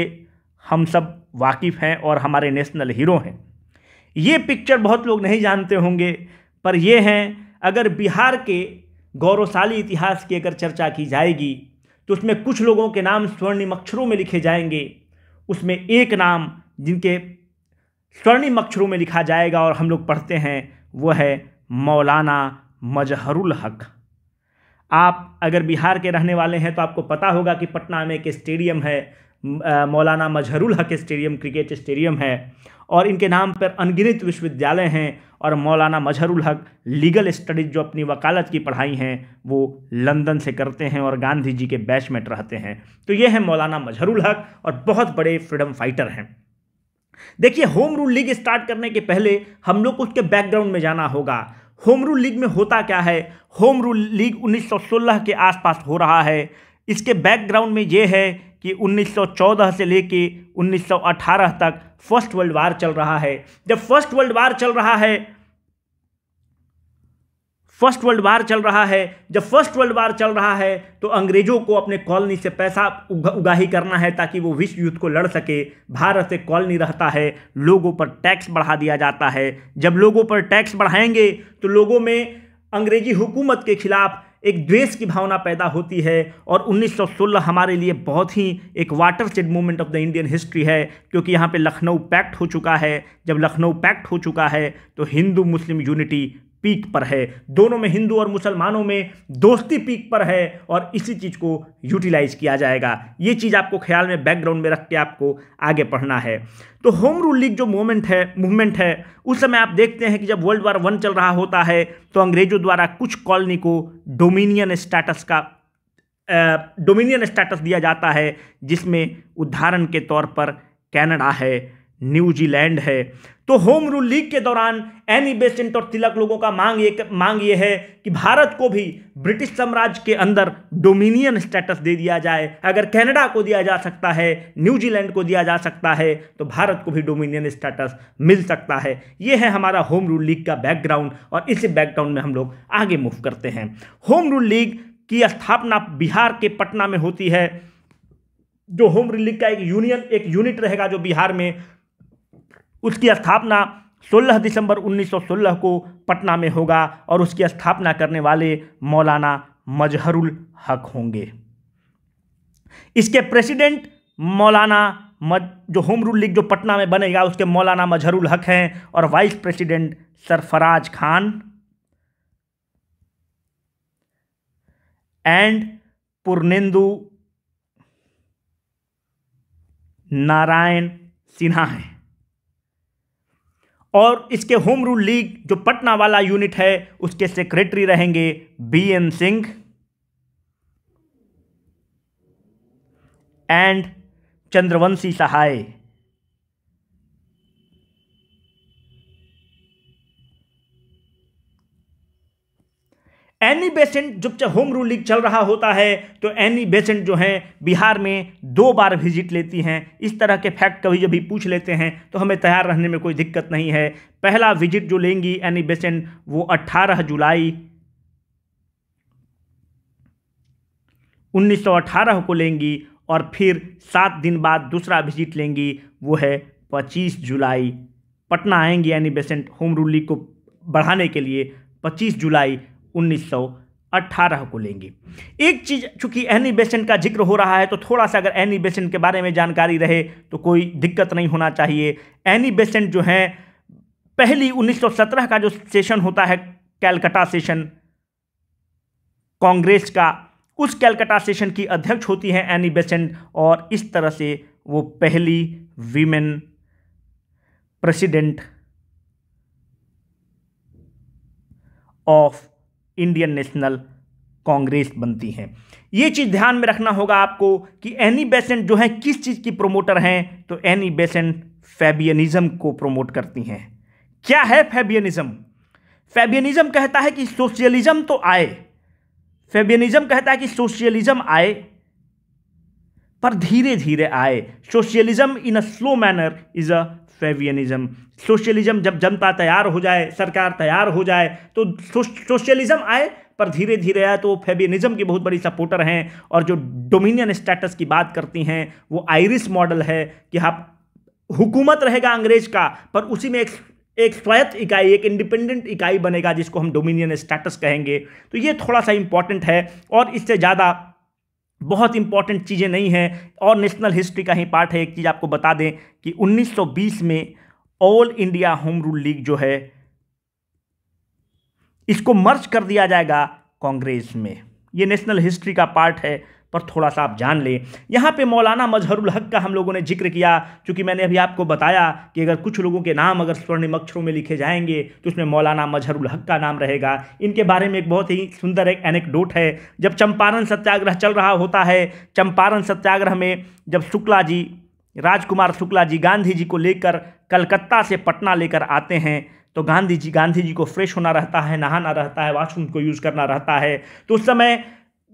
हम सब वाकिफ़ हैं और हमारे नेशनल हीरो हैं ये पिक्चर बहुत लोग नहीं जानते होंगे पर ये हैं अगर बिहार के गौरवशाली इतिहास की अगर चर्चा की जाएगी तो उसमें कुछ लोगों के नाम स्वर्णिम अक्षरों में लिखे जाएंगे उसमें एक नाम जिनके स्वर्णिम अक्षरों में लिखा जाएगा और हम लोग पढ़ते हैं वो है मौलाना मजहरुल हक आप अगर बिहार के रहने वाले हैं तो आपको पता होगा कि पटना में एक स्टेडियम है मौलाना मजहरुल हक स्टेडियम क्रिकेट स्टेडियम है और इनके नाम पर अनगिनत विश्वविद्यालय हैं और मौलाना मजहरुल हक लीगल स्टडीज़ जो अपनी वकालत की पढ़ाई हैं वो लंदन से करते हैं और गांधी जी के बैचमेट रहते हैं तो ये हैं मौलाना मजहरुल हक और बहुत बड़े फ्रीडम फाइटर हैं देखिए होम रूल लीग स्टार्ट करने के पहले हम लोग को उसके बैकग्राउंड में जाना होगा होम रूल लीग में होता क्या है होम रूल लीग 1916 के आसपास हो रहा है इसके बैकग्राउंड में ये है कि 1914 से लेके 1918 तक फर्स्ट वर्ल्ड वार चल रहा है जब फर्स्ट वर्ल्ड वार चल रहा है फर्स्ट वर्ल्ड वार चल रहा है जब फर्स्ट वर्ल्ड वार चल रहा है तो अंग्रेजों को अपने कॉलोनी से पैसा उगाही करना है ताकि वो विश्व युद्ध को लड़ सके भारत से कॉलोनी रहता है लोगों पर टैक्स बढ़ा दिया जाता है जब लोगों पर टैक्स बढ़ाएंगे तो लोगों में अंग्रेजी हुकूमत के खिलाफ एक द्वेष की भावना पैदा होती है और 1916 हमारे लिए बहुत ही एक watershed movement of the Indian history है क्योंकि यहाँ पे लखनऊ पैक्ट हो चुका है जब लखनऊ पैक्ट हो चुका है तो हिंदू मुस्लिम यूनिटी पीक पर है दोनों में हिंदू और मुसलमानों में दोस्ती पीक पर है और इसी चीज़ को यूटिलाइज किया जाएगा ये चीज़ आपको ख्याल में बैकग्राउंड में रख के आपको आगे पढ़ना है तो होम रूल लीग जो मूवमेंट है मूवमेंट है उस समय आप देखते हैं कि जब वर्ल्ड वार वन चल रहा होता है तो अंग्रेजों द्वारा कुछ कॉलोनी को डोमिनियन स्टेटस का डोमिनियन स्टेटस दिया जाता है जिसमें उदाहरण के तौर पर कैनेडा है न्यूजीलैंड है तो होम रूल लीग के दौरान एनी बेसेंट और तिलक लोगों का मांग ये मांग ये है कि भारत को भी ब्रिटिश साम्राज्य के अंदर डोमिनियन स्टेटस दे दिया जाए अगर कनाडा को दिया जा सकता है न्यूजीलैंड को दिया जा सकता है तो भारत को भी डोमिनियन स्टेटस मिल सकता है ये है हमारा होम रूल लीग का बैकग्राउंड और इसी बैकग्राउंड में हम लोग आगे मूव करते हैं होम रूल लीग की स्थापना बिहार के पटना में होती है जो होम रूल लीग का एक यूनियन एक यूनिट रहेगा जो बिहार में उसकी स्थापना 16 दिसंबर 1916 को पटना में होगा और उसकी स्थापना करने वाले मौलाना मजहरुल हक होंगे इसके प्रेसिडेंट मौलाना मज जो होम रूल लीग जो पटना में बनेगा उसके मौलाना मजहरुल हक हैं और vice president Sarfaraz Khan and Purnendu Narayan Sinha हैं और इसके होम रूल लीग जो पटना वाला यूनिट है उसके सेक्रेटरी रहेंगे B N Singh and Chandravanshi Sahay Annie Besant जब चाहे होम रूल लीग चल रहा होता है तो एनी बेसेंट जो हैं बिहार में दो बार विजिट लेती हैं इस तरह के फैक्ट कभी जब भी पूछ लेते हैं तो हमें तैयार रहने में कोई दिक्कत नहीं है पहला विजिट जो लेंगी एनी बेसेंट वो 18 जुलाई 1918 को लेंगी और फिर सात दिन बाद दूसरा विजिट लेंगी वो है पच्चीस जुलाई पटना आएंगी Annie Besant home rule league को बढ़ाने के लिए पच्चीस जुलाई 1918 को लेंगे एक चीज़ चूंकि एनी बेसेंट का जिक्र हो रहा है तो थोड़ा सा अगर एनी बेसेंट के बारे में जानकारी रहे तो कोई दिक्कत नहीं होना चाहिए एनी बेसेंट जो है पहली 1917 का जो सेशन होता है कैलकटा सेशन कांग्रेस का उस कैलकटा सेशन की अध्यक्ष होती हैं एनी बेसेंट और इस तरह से वो पहली women president of Indian national Congress बनती हैं ये चीज़ ध्यान में रखना होगा आपको कि एनी बेसेंट जो है किस चीज़ की प्रोमोटर हैं तो एनी बेसेंट फैबियनिज़म को प्रोमोट करती हैं क्या है फैबियनिज़म फैबियनिज़म कहता है कि सोशलिज्म तो आए फैबियनिज़म कहता है कि सोशलिज्म आए पर धीरे धीरे आए socialism in a slow manner is a Fabianism socialism जब जनता तैयार हो जाए सरकार तैयार हो जाए तो सोशलिज्म आए पर धीरे धीरे आए तो फेवियनिज्म की बहुत बड़ी सपोर्टर हैं और जो डोमिनियन स्टेटस की बात करती हैं वो आयरिश मॉडल है कि आप हाँ, हुकूमत रहेगा अंग्रेज का पर उसी में एक एक स्वायत्त इकाई एक इंडिपेंडेंट इकाई बनेगा जिसको हम डोमिनियन स्टेटस कहेंगे तो ये थोड़ा सा इंपॉर्टेंट है और इससे ज़्यादा बहुत इंपॉर्टेंट चीज़ें नहीं हैं और नेशनल हिस्ट्री का ही पार्ट है एक चीज़ आपको बता दें कि 1920 में all India home rule league जो है इसको मर्ज कर दिया जाएगा कांग्रेस में ये नेशनल हिस्ट्री का पार्ट है पर थोड़ा सा आप जान लें यहाँ पे मौलाना मजहरुल हक का हम लोगों ने जिक्र किया चूँकि मैंने अभी आपको बताया कि अगर कुछ लोगों के नाम अगर स्वर्णिम अक्षरों में लिखे जाएंगे तो उसमें मौलाना मजहरुल हक का नाम रहेगा इनके बारे में एक बहुत ही सुंदर एक एनेकडोट है जब चंपारण सत्याग्रह चल रहा होता है चंपारण सत्याग्रह में जब शुक्ला जी राजकुमार शुक्ला जी गांधी जी को लेकर कलकत्ता से पटना लेकर आते हैं तो गांधी जी गांधी जी को फ्रेश होना रहता है नहाना रहता है वाशरूम को यूज़ करना रहता है तो उस समय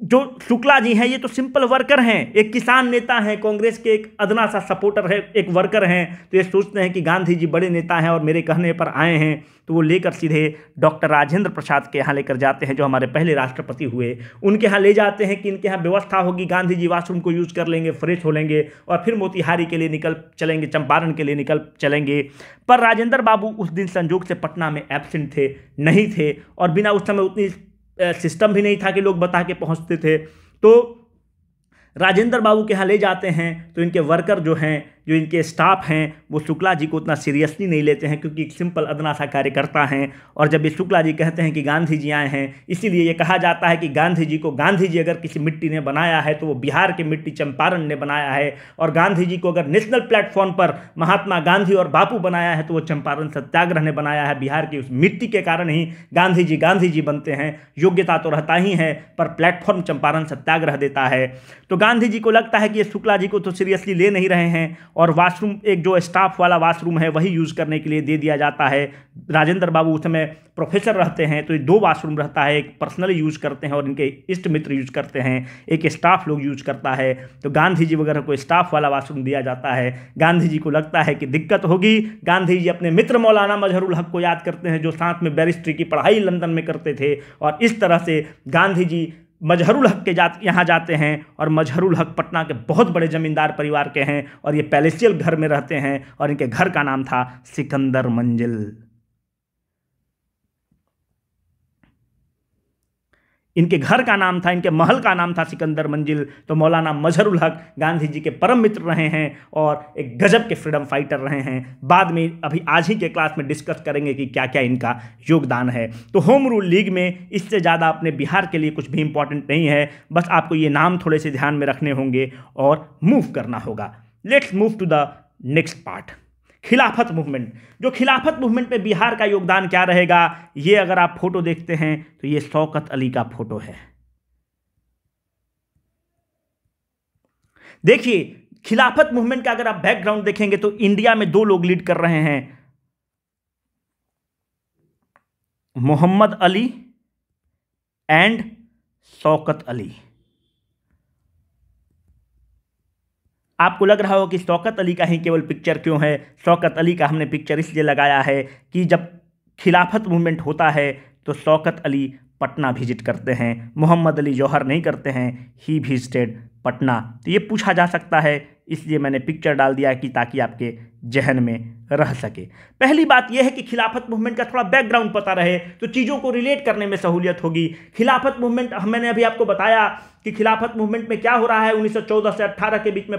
जो शुक्ला जी हैं ये तो सिंपल वर्कर हैं एक किसान नेता हैं कांग्रेस के एक अदना सा सपोर्टर है एक वर्कर हैं तो ये सोचते हैं कि गांधी जी बड़े नेता हैं और मेरे कहने पर आए हैं तो वो लेकर सीधे डॉक्टर राजेंद्र प्रसाद के यहाँ लेकर जाते हैं जो हमारे पहले राष्ट्रपति हुए उनके यहाँ ले जाते हैं कि इनके यहाँ व्यवस्था होगी गांधी जी वाशरूम को यूज़ कर लेंगे फ्रेश हो लेंगे और फिर मोतिहारी के लिए निकल चलेंगे चंपारण के लिए निकल चलेंगे पर राजेंद्र बाबू उस दिन संजोग से पटना में एबसेंट थे नहीं थे और बिना उस समय उतनी सिस्टम भी नहीं था कि लोग बता के पहुँचते थे तो राजेंद्र बाबू के यहाँ ले जाते हैं तो इनके वर्कर जो हैं जो इनके स्टाफ हैं वो शुक्ला जी को उतना सीरियसली नहीं लेते हैं क्योंकि एक सिंपल अदना सा कार्यकर्ता हैं और जब ये शुक्ला जी कहते हैं कि गांधी जी आए हैं इसीलिए ये कहा जाता है कि गांधी जी को गांधी जी अगर किसी मिट्टी ने बनाया है तो वो बिहार की मिट्टी चंपारण ने बनाया है और गांधी जी को अगर नेशनल प्लेटफॉर्म पर महात्मा गांधी और बापू बनाया है तो वो चंपारण सत्याग्रह ने बनाया है बिहार की उस मिट्टी के कारण ही गांधी जी गांधी जी बनते हैं योग्यता तो रहता ही है पर प्लेटफॉर्म चंपारण सत्याग्रह देता है तो गांधी जी को लगता है कि ये शुक्ला जी को तो सीरियसली ले नहीं रहे हैं और वाशरूम एक जो स्टाफ वाला वाशरूम है वही यूज़ करने के लिए दे दिया जाता है राजेंद्र बाबू उस समय प्रोफेसर रहते हैं तो ये दो वाशरूम रहता है एक पर्सनली यूज़ करते हैं और इनके इष्ट मित्र यूज़ करते हैं एक स्टाफ लोग यूज़ करता है तो गांधी जी वगैरह को स्टाफ वाला वाशरूम दिया जाता है गांधी जी को लगता है कि दिक्कत होगी गांधी जी अपने मित्र मौलाना मजहरुल हक को याद करते हैं जो साथ में बैरिस्ट्री की पढ़ाई लंदन में करते थे और इस तरह से गांधी जी मजहरुल हक के जा यहाँ जाते हैं और मजहरुल हक पटना के बहुत बड़े ज़मींदार परिवार के हैं और ये पैलेसियल घर में रहते हैं और इनके घर का नाम था सिकंदर मंजिल इनके घर का नाम था इनके महल का नाम था सिकंदर मंजिल तो मौलाना मजहरुल हक गांधी जी के परम मित्र रहे हैं और एक गजब के फ्रीडम फाइटर रहे हैं बाद में अभी आज ही के क्लास में डिस्कस करेंगे कि क्या क्या इनका योगदान है तो होम रूल लीग में इससे ज़्यादा अपने बिहार के लिए कुछ भी इंपॉर्टेंट नहीं है बस आपको ये नाम थोड़े से ध्यान में रखने होंगे और मूव करना होगा let's move to the next part Khilafat movement जो खिलाफत मूवमेंट में बिहार का योगदान क्या रहेगा ये अगर आप फोटो देखते हैं तो ये शौकत अली का फोटो है देखिए खिलाफत मूवमेंट का अगर आप बैकग्राउंड देखेंगे तो इंडिया में दो लोग लीड कर रहे हैं मोहम्मद अली एंड शौकत अली आपको लग रहा हो कि शौकत अली का ही केवल पिक्चर क्यों है शौकत अली का हमने पिक्चर इसलिए लगाया है कि जब खिलाफत मूवमेंट होता है तो शौकत अली पटना विजिट करते हैं मोहम्मद अली जौहर नहीं करते हैं ही विजिटेड पटना तो ये पूछा जा सकता है इसलिए मैंने पिक्चर डाल दिया कि ताकि आपके जहन में रह सके पहली बात यह है कि खिलाफत मूवमेंट का थोड़ा बैकग्राउंड पता रहे तो चीज़ों को रिलेट करने में सहूलियत होगी खिलाफत मूवमेंट मैंने अभी आपको बताया कि खिलाफत मूवमेंट में क्या हो रहा है 1914 से 18 के बीच में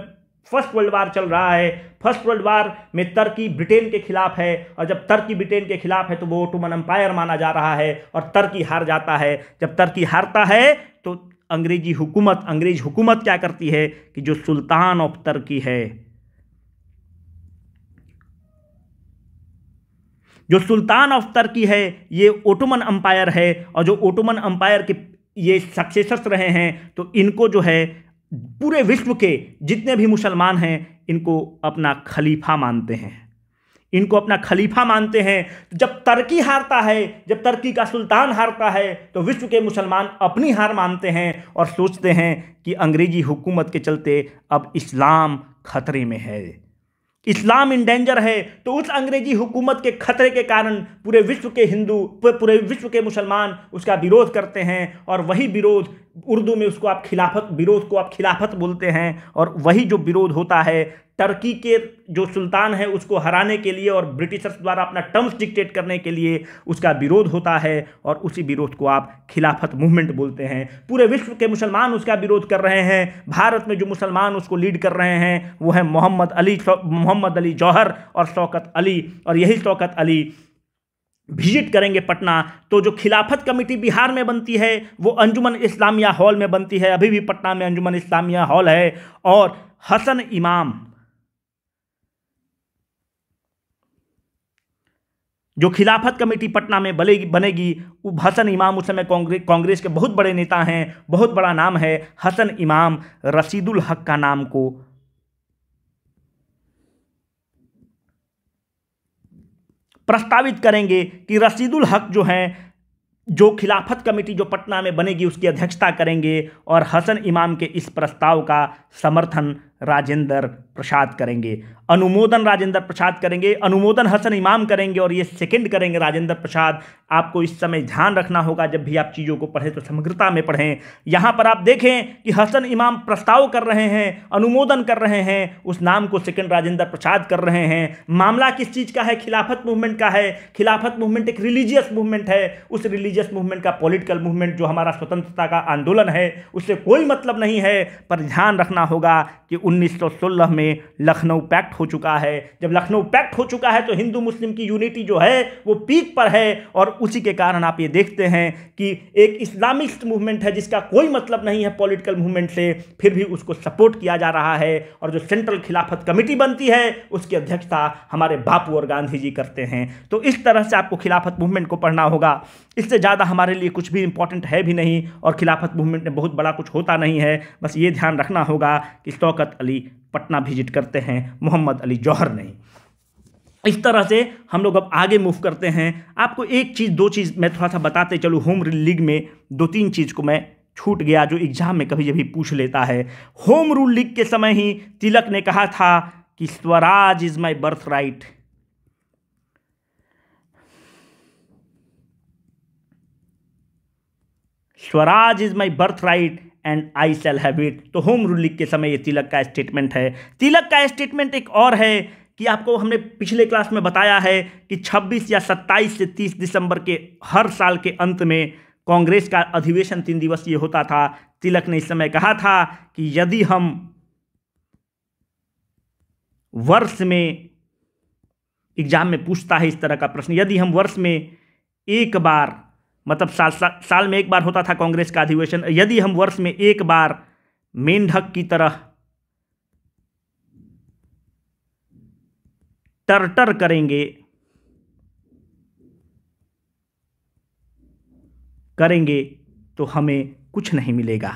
फर्स्ट वर्ल्ड वार चल रहा है फर्स्ट वर्ल्ड वार में तर्की ब्रिटेन के खिलाफ है और जब तर्की ब्रिटेन के खिलाफ है तो वो ओटोमन अंपायर माना जा रहा है और तर्की हार जाता है जब तर्की हारता है तो अंग्रेजी हुकूमत अंग्रेज हुकूमत क्या करती है कि जो सुल्तान ऑफ तर्की है जो सुल्तान ऑफ तर्की है ये ओटोमन अंपायर है और जो ओटोमन अंपायर के ये सक्सेसर्स रहे हैं तो इनको जो है पूरे विश्व के जितने भी मुसलमान हैं इनको अपना खलीफा मानते हैं इनको अपना खलीफा मानते हैं तो जब तर्की हारता है जब तर्की का सुल्तान हारता है तो विश्व के मुसलमान अपनी हार मानते हैं और सोचते हैं कि अंग्रेजी हुकूमत के चलते अब इस्लाम खतरे में है इस्लाम इन डेंजर है तो उस अंग्रेजी हुकूमत के खतरे के कारण पूरे विश्व के हिंदू पूरे विश्व के मुसलमान उसका विरोध करते हैं और वही विरोध उर्दू में उसको आप खिलाफत विरोध को आप खिलाफत बोलते हैं और वही जो विरोध होता है टर्की के जो सुल्तान है उसको हराने के लिए और ब्रिटिशर्स द्वारा अपना टर्म्स डिक्टेट करने के लिए उसका विरोध होता है और उसी विरोध को आप खिलाफत मूवमेंट बोलते हैं पूरे विश्व के मुसलमान उसका विरोध कर रहे हैं भारत में जो मुसलमान उसको लीड कर रहे हैं वो है मोहम्मद अली मोहम्मद अली जौहर और शौकत अली और यही शौकत अली विजिट करेंगे पटना तो जो खिलाफत कमेटी बिहार में बनती है वो अंजुमन इस्लामिया हॉल में बनती है अभी भी पटना में अंजुमन इस्लामिया हॉल है और हसन इमाम जो खिलाफत कमेटी पटना में बनेगी बनेगी हसन इमाम उस समय कांग्रेस कांग्रेस के बहुत बड़े नेता हैं बहुत बड़ा नाम है हसन इमाम रसीदुल हक का नाम को प्रस्तावित करेंगे कि रसीदुल हक जो हैं जो खिलाफत कमेटी जो पटना में बनेगी उसकी अध्यक्षता करेंगे और हसन इमाम के इस प्रस्ताव का समर्थन राजेंद्र प्रसाद करेंगे अनुमोदन राजेंद्र प्रसाद करेंगे अनुमोदन हसन इमाम करेंगे और ये सेकंड करेंगे राजेंद्र प्रसाद आपको इस समय ध्यान रखना होगा जब भी आप चीज़ों को पढ़ें तो समग्रता में पढ़ें यहाँ पर आप देखें कि हसन इमाम प्रस्ताव कर रहे हैं अनुमोदन कर रहे हैं उस नाम को सेकंड राजेंद्र प्रसाद कर रहे हैं मामला किस चीज़ का है खिलाफत मूवमेंट का है खिलाफत मूवमेंट एक रिलीजियस मूवमेंट है उस रिलीजियस मूवमेंट का पॉलिटिकल मूवमेंट जो हमारा स्वतंत्रता का आंदोलन है उससे कोई मतलब नहीं है पर ध्यान रखना होगा कि 1916 में लखनऊ पैक्ट हो चुका है जब लखनऊ पैक्ट हो चुका है तो हिंदू मुस्लिम की यूनिटी जो है वो पीक पर है और उसी के कारण आप ये देखते हैं कि एक इस्लामिस्ट मूवमेंट है जिसका कोई मतलब नहीं है पॉलिटिकल मूवमेंट से फिर भी उसको सपोर्ट किया जा रहा है और जो सेंट्रल खिलाफत कमेटी बनती है उसकी अध्यक्षता हमारे बापू और गांधी जी करते हैं तो इस तरह से आपको खिलाफत मूवमेंट को पढ़ना होगा इससे ज़्यादा हमारे लिए कुछ भी इंपॉर्टेंट है भी नहीं और खिलाफत मूवमेंट में बहुत बड़ा कुछ होता नहीं है बस ये ध्यान रखना होगा कि शौकत अली पटना विजिट करते हैं मोहम्मद अली जौहर नहीं इस तरह से हम लोग अब आगे मूव करते हैं आपको एक चीज़ दो चीज़ मैं थोड़ा सा बताते चलूँ होम रूल लीग में दो तीन चीज़ को मैं छूट गया जो एग्ज़ाम में कभी कभी पूछ लेता है होम रूल लीग के समय ही तिलक ने कहा था कि Swaraj is my birth right Swaraj is my birth right and I shall have it तो होम रूल के समय ये तिलक का स्टेटमेंट है तिलक का स्टेटमेंट एक और है कि आपको हमने पिछले क्लास में बताया है कि 26 या 27 से 30 दिसंबर के हर साल के अंत में कांग्रेस का अधिवेशन तीन दिवसीय होता था तिलक ने इस समय कहा था कि यदि हम वर्ष में एग्जाम में पूछता है इस तरह का प्रश्न यदि हम वर्ष में एक बार मतलब साल सा, साल में एक बार होता था कांग्रेस का अधिवेशन यदि हम वर्ष में एक बार मेंढक की तरह टरटर करेंगे करेंगे तो हमें कुछ नहीं मिलेगा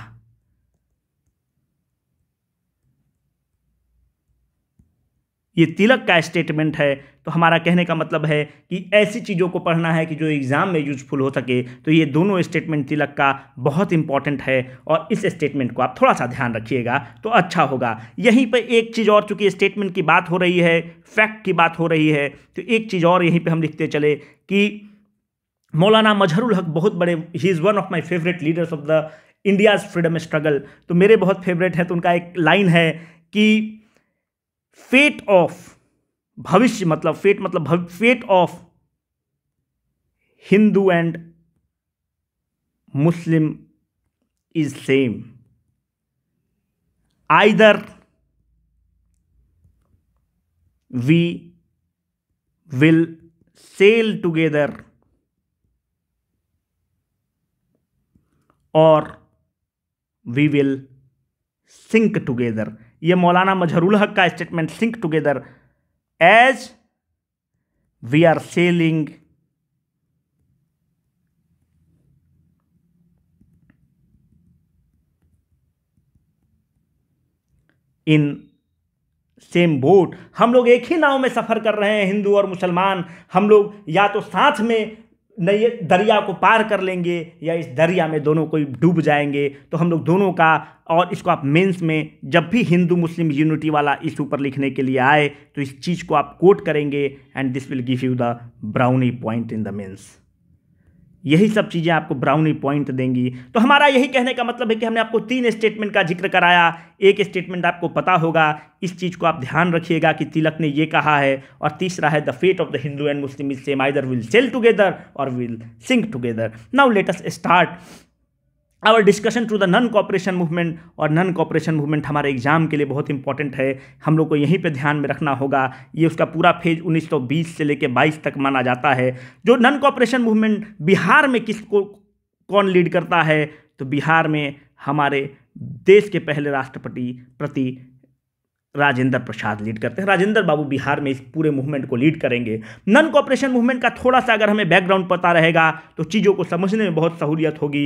ये तिलक का स्टेटमेंट है तो हमारा कहने का मतलब है कि ऐसी चीज़ों को पढ़ना है कि जो एग्ज़ाम में यूजफुल हो सके तो ये दोनों स्टेटमेंट तिलक का बहुत इंपॉर्टेंट है और इस स्टेटमेंट को आप थोड़ा सा ध्यान रखिएगा तो अच्छा होगा यहीं पर एक चीज़ और चूँकि स्टेटमेंट की बात हो रही है फैक्ट की बात हो रही है तो एक चीज़ और यहीं पर हम लिखते चले कि मौलाना मजहरुल हक बहुत बड़े ही is one of my favourite leaders of the India's freedom struggle तो मेरे बहुत फेवरेट हैं तो उनका एक लाइन है कि फेट ऑफ भविष्य मतलब फेट मतलब fate of Hindu and Muslim is same either we will sail together और वी विल सिंक टुगेदर ये मौलाना मजहरुल हक का statement sink together as we are sailing in same boat हम लोग एक ही नाव में सफ़र कर रहे हैं हिंदू और मुसलमान हम लोग या तो साथ में नई दरिया को पार कर लेंगे या इस दरिया में दोनों कोई डूब जाएंगे तो हम लोग दोनों का और इसको आप मेंस में जब भी हिंदू मुस्लिम यूनिटी वाला इशू पर लिखने के लिए आए तो इस चीज़ को आप कोट करेंगे and this will give you the brownie point in the mains यही सब चीज़ें आपको ब्राउनी पॉइंट देंगी तो हमारा यही कहने का मतलब है कि हमने आपको तीन स्टेटमेंट का जिक्र कराया एक स्टेटमेंट आपको पता होगा इस चीज़ को आप ध्यान रखिएगा कि तिलक ने ये कहा है और तीसरा है the fate of the Hindu and Muslim is same either will sail together और will sink together now let us start our discussion to the non cooperation movement और नन कॉपरेशन मूवमेंट हमारे एग्जाम के लिए बहुत इंपॉर्टेंट है हम लोग को यहीं पे ध्यान में रखना होगा ये उसका पूरा फेज 1920 से लेकर 22 तक माना जाता है जो नन कॉपरेशन मूवमेंट बिहार में किसको कौन लीड करता है तो बिहार में हमारे देश के पहले राष्ट्रपति प्रति राजेंद्र प्रसाद लीड करते हैं राजेंद्र बाबू बिहार में इस पूरे मूवमेंट को लीड करेंगे नन कॉपरेशन मूवमेंट का थोड़ा सा अगर हमें बैकग्राउंड पता रहेगा तो चीज़ों को समझने में बहुत सहूलियत होगी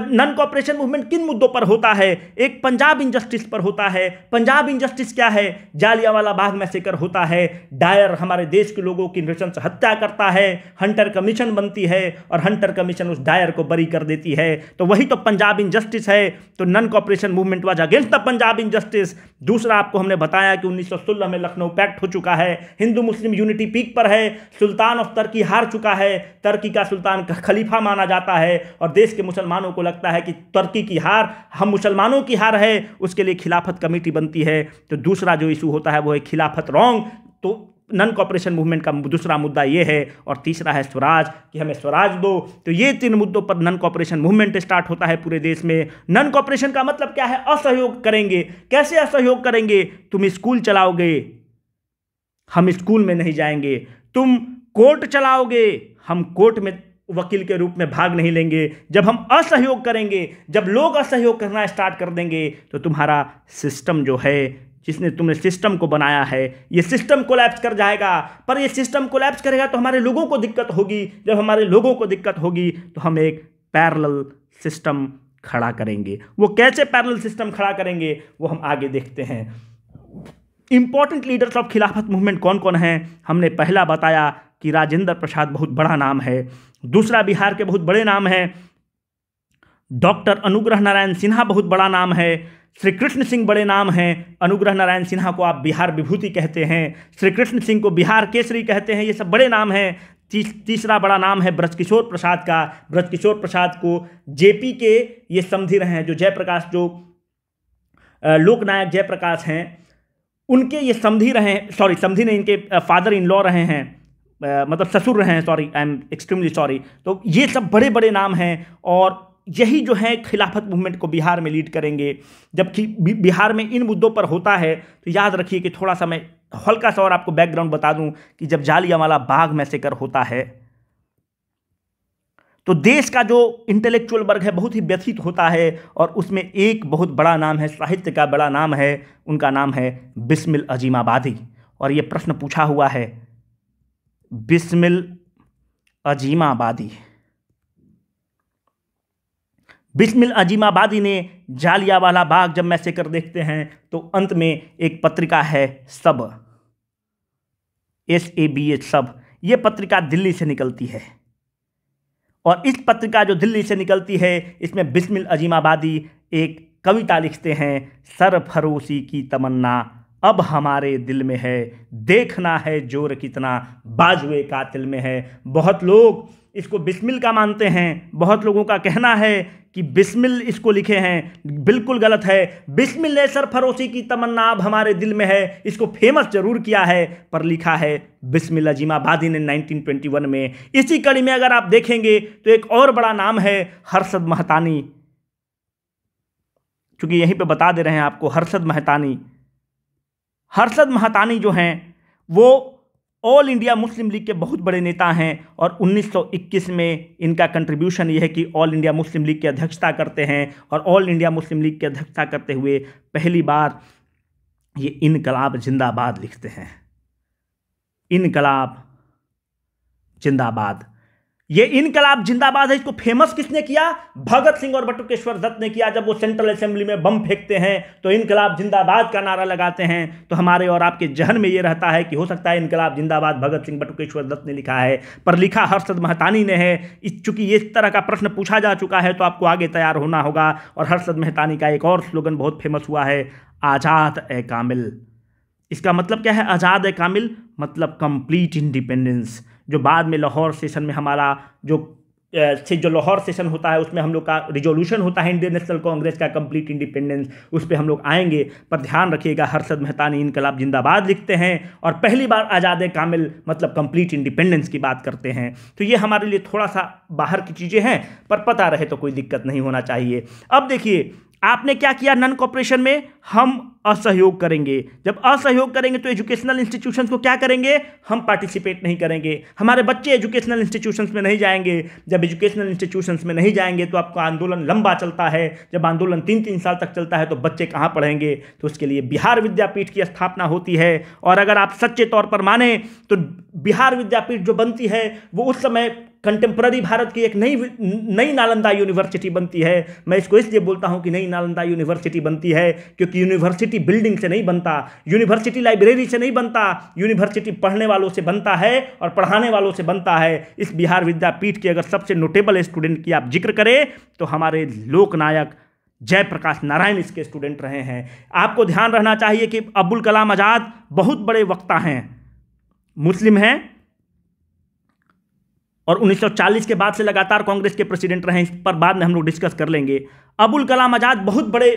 नन कॉपरेशन मूवमेंट किन मुद्दों पर होता है एक पंजाब इंजस्टिस पर होता है पंजाब इंजस्टिस क्या है जालियावाला बाग मैसेकर होता है डायर हमारे देश के लोगों की नृशंस हत्या करता है हंटर कमीशन बनती है और हंटर कमीशन उस डायर को बरी कर देती है तो वही तो पंजाब इंजस्टिस है तो non cooperation movement was against the Punjab injustice दूसरा आपको हमने बताया कि उन्नीस में लखनऊ पैक्ट हो चुका है हिंदू मुस्लिम यूनिटी पीक पर है सुल्तान ऑफ तर्की हार चुका है तर्की का सुल्तान खलीफा माना जाता है और देश के मुसलमानों को लगता है कि तुर्की की हार हम मुसलमानों की हार है उसके लिए खिलाफत कमेटी बनती है तो दूसरा जो इशू होता है वो है खिलाफत रॉन्ग तो नन कॉपरेशन मूवमेंट का दूसरा मुद्दा ये है और तीसरा है स्वराज कि हमें स्वराज दो तो ये तीन मुद्दों पर नन कॉपरेशन मूवमेंट स्टार्ट होता है पूरे देश में नन कॉपरेशन का मतलब क्या है असहयोग करेंगे कैसे असहयोग करेंगे तुम स्कूल चलाओगे हम स्कूल में नहीं जाएंगे तुम कोर्ट चलाओगे हम कोर्ट में वकील के रूप में भाग नहीं लेंगे जब हम असहयोग करेंगे जब लोग असहयोग करना स्टार्ट कर देंगे तो तुम्हारा सिस्टम जो है जिसने तुमने सिस्टम को बनाया है ये सिस्टम कोलैप्स कर जाएगा पर ये सिस्टम कोलैप्स करेगा तो हमारे लोगों को दिक्कत होगी जब हमारे लोगों को दिक्कत होगी तो हम एक पैरल सिस्टम खड़ा करेंगे वो कैसे पैरल सिस्टम खड़ा करेंगे वो हम आगे देखते हैं important leaders of Khilafat movement कौन कौन हैं हमने पहला बताया कि राजेंद्र प्रसाद बहुत बड़ा नाम है दूसरा बिहार के बहुत बड़े नाम हैं डॉक्टर अनुग्रह नारायण सिन्हा बहुत बड़ा नाम है श्री कृष्ण सिंह बड़े नाम हैं अनुग्रह नारायण सिन्हा को आप बिहार विभूति कहते हैं श्री कृष्ण सिंह को बिहार केसरी कहते हैं ये सब बड़े नाम हैं तीस, तीसरा बड़ा नाम है ब्रजकिशोर प्रसाद का ब्रजकिशोर प्रसाद को जेपी के ये समझी रहे हैं जो जयप्रकाश जो लोकनायक जयप्रकाश हैं उनके ये समझी रहे हैं सॉरी समझी नहीं इनके फादर इन लॉ रहे हैं मतलब ससुर रहे हैं sorry I am extremely sorry तो ये सब बड़े बड़े नाम हैं और यही जो है खिलाफत मूवमेंट को बिहार में लीड करेंगे जबकि बिहार में इन मुद्दों पर होता है तो याद रखिए कि थोड़ा सा मैं हल्का सा और आपको बैकग्राउंड बता दूं कि जब जालियावाला बाग मैसेकर होता है तो देश का जो इंटेलेक्चुअल वर्ग है बहुत ही व्यथित होता है और उसमें एक बहुत बड़ा नाम है साहित्य का बड़ा नाम है उनका नाम है बिस्मिल अजीमाबादी और ये प्रश्न पूछा हुआ है बिस्मिल अजीमाबादी बिस्मिल अजीमाबादी ने जालियावाला बाग जब मैसे कर देखते हैं तो अंत में एक पत्रिका है सब एस ए बी एच सब ये पत्रिका दिल्ली से निकलती है और इस पत्रिका जो दिल्ली से निकलती है इसमें बिस्मिल अजीमाबादी एक कविता लिखते हैं सरफरोशी की तमन्ना अब हमारे दिल में है देखना है जोर कितना बाजुए कातिल में है बहुत लोग इसको बिस्मिल का मानते हैं बहुत लोगों का कहना है कि बिस्मिल इसको लिखे हैं बिल्कुल गलत है बिस्मिल ने फरोसी की तमन्ना अब हमारे दिल में है इसको फेमस जरूर किया है पर लिखा है बिस्मिल अजीमाबादी ने 1921 में इसी कड़ी में अगर आप देखेंगे तो एक और बड़ा नाम है हर्षद महतानी क्योंकि यहीं पे बता दे रहे हैं आपको हर्षद महतानी हर्षद महतानी जो हैं वो ऑल इंडिया मुस्लिम लीग के बहुत बड़े नेता हैं और 1921 में इनका कंट्रीब्यूशन यह है कि ऑल इंडिया मुस्लिम लीग की अध्यक्षता करते हैं और ऑल इंडिया मुस्लिम लीग की अध्यक्षता करते हुए पहली बार ये इनकलाब जिंदाबाद लिखते हैं इनकलाब जिंदाबाद ये इनकलाब जिंदाबाद है इसको फेमस किसने किया भगत सिंह और बटुकेश्वर दत्त ने किया जब वो सेंट्रल असेंबली में बम फेंकते हैं तो इनकलाब जिंदाबाद का नारा लगाते हैं तो हमारे और आपके जहन में ये रहता है कि हो सकता है इनकलाब जिंदाबाद भगत सिंह बटुकेश्वर दत्त ने लिखा है पर लिखा हर्षद महतानी ने है इस चूंकि इस तरह का प्रश्न पूछा जा चुका है तो आपको आगे तैयार होना होगा और हर्षद मेहतानी का एक और स्लोगन बहुत फेमस हुआ है आज़ाद ए कामिल इसका मतलब क्या है आज़ाद ए कामिल मतलब कंप्लीट इंडिपेंडेंस जो बाद में लाहौर सेशन में हमारा जो से जो लाहौर सेशन होता है उसमें हम लोग का रिजोल्यूशन होता है इंडियन नेशनल कांग्रेस का कंप्लीट इंडिपेंडेंस उस पर हम लोग आएंगे पर ध्यान रखिएगा हर्षद मेहतानी इनकलाब जिंदाबाद लिखते हैं और पहली बार आज़ाद कामिल मतलब कंप्लीट इंडिपेंडेंस की बात करते हैं तो ये हमारे लिए थोड़ा सा बाहर की चीज़ें हैं पर पता रहे तो कोई दिक्कत नहीं होना चाहिए अब देखिए आपने क्या किया नन कॉपरेशन में हम असहयोग करेंगे जब असहयोग करेंगे तो एजुकेशनल इंस्टीट्यूशंस को क्या करेंगे हम पार्टिसिपेट नहीं करेंगे हमारे बच्चे एजुकेशनल इंस्टीट्यूशंस में नहीं जाएंगे जब एजुकेशनल इंस्टीट्यूशंस में नहीं जाएंगे तो आपका आंदोलन लंबा चलता है जब आंदोलन तीन तीन साल तक चलता है तो बच्चे कहाँ पढ़ेंगे तो उसके लिए बिहार विद्यापीठ की स्थापना होती है और अगर आप सच्चे तौर पर माने तो बिहार विद्यापीठ जो बनती है वो उस समय कंटेम्प्रेरी भारत की एक नई नई नालंदा यूनिवर्सिटी बनती है मैं इसको इसलिए बोलता हूँ कि नई नालंदा यूनिवर्सिटी बनती है क्योंकि यूनिवर्सिटी बिल्डिंग से नहीं बनता यूनिवर्सिटी लाइब्रेरी से नहीं बनता यूनिवर्सिटी पढ़ने वालों से बनता है और पढ़ाने वालों से बनता है इस बिहार विद्यापीठ के अगर सबसे नोटेबल स्टूडेंट की आप जिक्र करें तो हमारे लोकनायक जयप्रकाश नारायण इसके स्टूडेंट रहे हैं आपको ध्यान रहना चाहिए कि अब्दुल कलाम आज़ाद बहुत बड़े वक्ता हैं मुस्लिम हैं और 1940 के बाद से लगातार कांग्रेस के प्रेसिडेंट रहे इस पर बाद में हम लोग डिस्कस कर लेंगे अबुल कलाम आज़ाद बहुत बड़े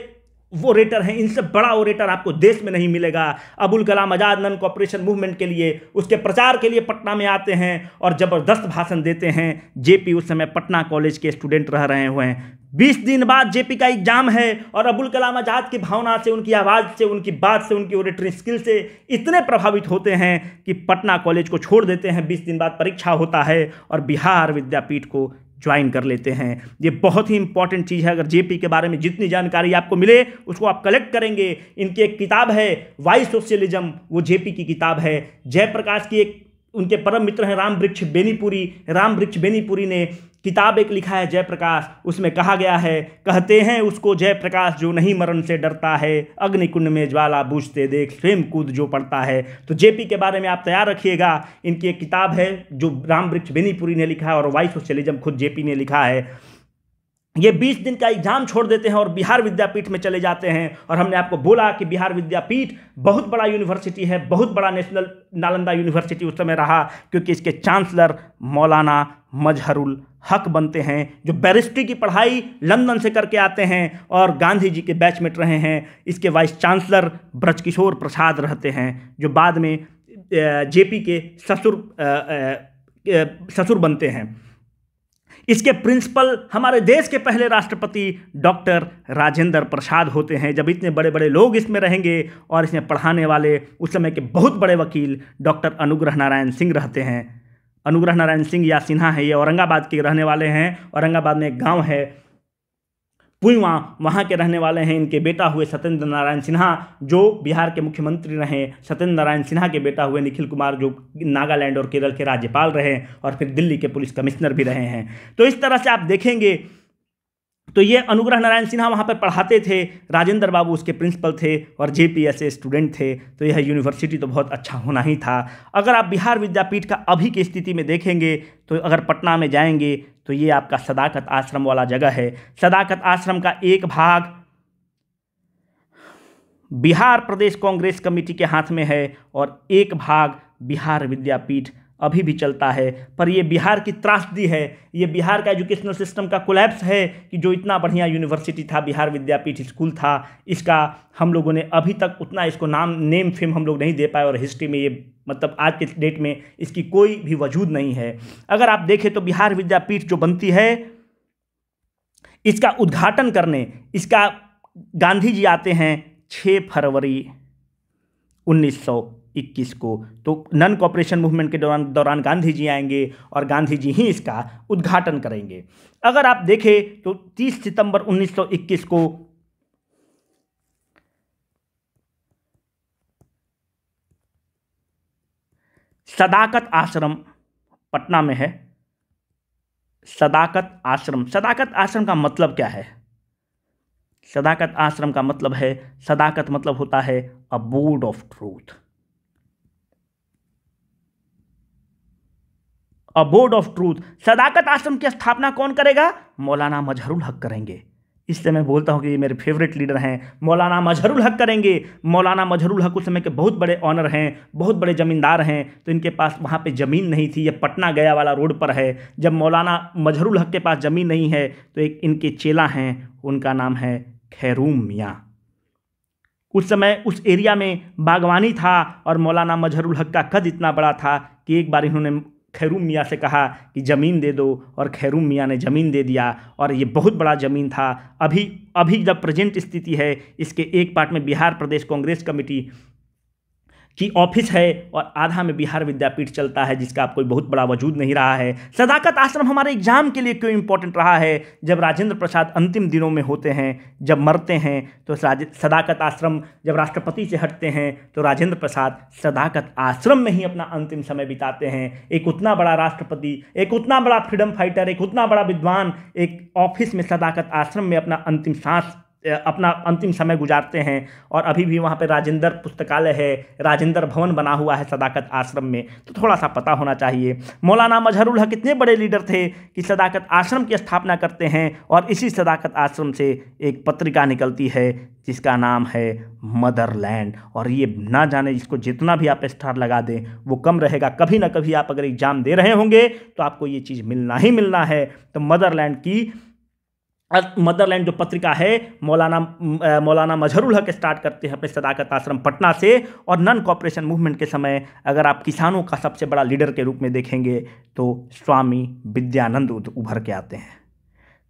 वो रेटर हैं इनसे बड़ा वो रेटर आपको देश में नहीं मिलेगा Abul Kalam Azad non cooperation movement के लिए उसके प्रचार के लिए पटना में आते हैं और ज़बरदस्त भाषण देते हैं जेपी उस समय पटना कॉलेज के स्टूडेंट रह रहे हुए हैं बीस दिन बाद जेपी का एग्जाम है और अबुल कलाम आज़ाद की भावना से उनकी आवाज़ से उनकी बात से उनकी ओरेटरी स्किल से इतने प्रभावित होते हैं कि पटना कॉलेज को छोड़ देते हैं बीस दिन बाद परीक्षा होता है और बिहार विद्यापीठ को ज्वाइन कर लेते हैं ये बहुत ही इंपॉर्टेंट चीज़ है अगर जेपी के बारे में जितनी जानकारी आपको मिले उसको आप कलेक्ट करेंगे इनकी एक किताब है वाई सोशलिज्म वो जेपी की किताब है जयप्रकाश की एक उनके परम मित्र हैं राम वृक्ष बेनीपुरी राम वृक्ष बेनीपुरी ने किताब एक लिखा है जयप्रकाश उसमें कहा गया है कहते हैं उसको जयप्रकाश जो नहीं मरण से डरता है अग्निकुंड में ज्वाला बूझते देख स्वयं कूद जो पड़ता है तो जेपी के बारे में आप तैयार रखिएगा इनकी एक किताब है जो राम वृक्ष बेनीपुरी ने लिखा है और वाई सोशलिज्म खुद जेपी ने लिखा है ये 20 दिन का एग्जाम छोड़ देते हैं और बिहार विद्यापीठ में चले जाते हैं और हमने आपको बोला कि बिहार विद्यापीठ बहुत बड़ा यूनिवर्सिटी है बहुत बड़ा नेशनल नालंदा यूनिवर्सिटी उस समय रहा क्योंकि इसके चांसलर मौलाना मजहरुल हक बनते हैं जो बैरिस्ट्री की पढ़ाई लंदन से करके आते हैं और गांधी जी के बैचमेट रहे हैं इसके वाइस चांसलर ब्रजकिशोर प्रसाद रहते हैं जो बाद में जेपी के ससुर ससुर बनते हैं इसके प्रिंसिपल हमारे देश के पहले राष्ट्रपति डॉक्टर राजेंद्र प्रसाद होते हैं जब इतने बड़े बड़े लोग इसमें रहेंगे और इसमें पढ़ाने वाले उस समय के बहुत बड़े वकील डॉक्टर अनुग्रह नारायण सिंह रहते हैं अनुग्रह नारायण सिंह या सिन्हा है ये औरंगाबाद के रहने वाले हैं औरंगाबाद में एक गाँव है पुईवा वहाँ के रहने वाले हैं इनके बेटा हुए सत्येंद्र नारायण सिन्हा जो बिहार के मुख्यमंत्री रहे सत्येंद्र नारायण सिन्हा के बेटा हुए निखिल कुमार जो नागालैंड और केरल के राज्यपाल रहे और फिर दिल्ली के पुलिस कमिश्नर भी रहे हैं तो इस तरह से आप देखेंगे तो ये अनुग्रह नारायण सिन्हा वहाँ पर पढ़ाते थे राजेंद्र बाबू उसके प्रिंसिपल थे और J P as a student थे तो यह यूनिवर्सिटी तो बहुत अच्छा होना ही था अगर आप बिहार विद्यापीठ का अभी की स्थिति में देखेंगे तो अगर पटना में जाएंगे तो ये आपका सदाकत आश्रम वाला जगह है सदाकत आश्रम का एक भाग बिहार प्रदेश कांग्रेस कमेटी के हाथ में है और एक भाग बिहार विद्यापीठ अभी भी चलता है पर ये बिहार की त्रासदी है ये बिहार का एजुकेशनल सिस्टम का कोलैप्स है कि जो इतना बढ़िया यूनिवर्सिटी था बिहार विद्यापीठ स्कूल था इसका हम लोगों ने अभी तक उतना इसको नाम नेम फेम हम लोग नहीं दे पाए और हिस्ट्री में ये मतलब आज के डेट में इसकी कोई भी वजूद नहीं है अगर आप देखें तो बिहार विद्यापीठ जो बनती है इसका उद्घाटन करने इसका गांधी जी आते हैं छः फरवरी उन्नीस सौ इक्कीस को तो नन कॉपरेशन मूवमेंट के दौरान दौरान गांधी जी आएंगे और गांधी जी ही इसका उद्घाटन करेंगे अगर आप देखें तो 30 सितंबर 1921 को सदाकत आश्रम पटना में है सदाकत आश्रम सदाकत आश्रम का मतलब क्या है सदाकत आश्रम का मतलब है सदाकत मतलब होता है abode of truth abode of truth Sadaqat Ashram की स्थापना कौन करेगा मौलाना मजहरुल हक करेंगे इससे मैं बोलता हूँ कि ये मेरे फेवरेट लीडर हैं मौलाना मजहरुल हक करेंगे मौलाना मजहरुल हक उस समय के बहुत बड़े ऑनर हैं बहुत बड़े ज़मींदार हैं तो इनके पास वहाँ पे ज़मीन नहीं थी ये पटना गया वाला रोड पर है जब मौलाना मजहरुल हक के पास ज़मीन नहीं है तो एक इनके चेला हैं उनका नाम है खैरूम मियाँ उस समय उस एरिया में बागवानी था और मौलाना मजहरुल हक का कद इतना बड़ा था कि एक बार इन्होंने खैरूम मियाँ से कहा कि ज़मीन दे दो और खैरूम मियाँ ने ज़मीन दे दिया और ये बहुत बड़ा ज़मीन था अभी अभी जब प्रेजेंट स्थिति है इसके एक पार्ट में बिहार प्रदेश कांग्रेस कमेटी की ऑफिस है और आधा में बिहार विद्यापीठ चलता है जिसका कोई बहुत बड़ा वजूद नहीं रहा है सदाकत आश्रम हमारे एग्जाम के लिए क्यों इंपॉर्टेंट रहा है जब राजेंद्र प्रसाद अंतिम दिनों में होते हैं जब मरते हैं तो सदाकत आश्रम जब राष्ट्रपति से हटते हैं तो राजेंद्र प्रसाद सदाकत आश्रम में ही अपना अंतिम समय बिताते हैं एक उतना बड़ा राष्ट्रपति एक उतना बड़ा फ्रीडम फाइटर एक उतना बड़ा विद्वान एक ऑफिस में सदाकत आश्रम में अपना अंतिम सांस अपना अंतिम समय गुजारते हैं और अभी भी वहाँ पे राजेंद्र पुस्तकालय है राजेंद्र भवन बना हुआ है सदाकत आश्रम में तो थोड़ा सा पता होना चाहिए मौलाना मजहरुल हक इतने बड़े लीडर थे कि सदाकत आश्रम की स्थापना करते हैं और इसी सदाकत आश्रम से एक पत्रिका निकलती है जिसका नाम है मदरलैंड और ये ना जाने इसको जितना भी आप स्टार लगा दें वो कम रहेगा कभी ना कभी आप अगर एग्ज़ाम दे रहे होंगे तो आपको ये चीज़ मिलना ही मिलना है तो मदरलैंड की मदरलैंड जो पत्रिका है मौलाना मौलाना मजहरुल हक स्टार्ट करते हैं अपने सदाकत आश्रम पटना से और नन कॉपरेशन मूवमेंट के समय अगर आप किसानों का सबसे बड़ा लीडर के रूप में देखेंगे तो स्वामी विद्यानंद उभर के आते हैं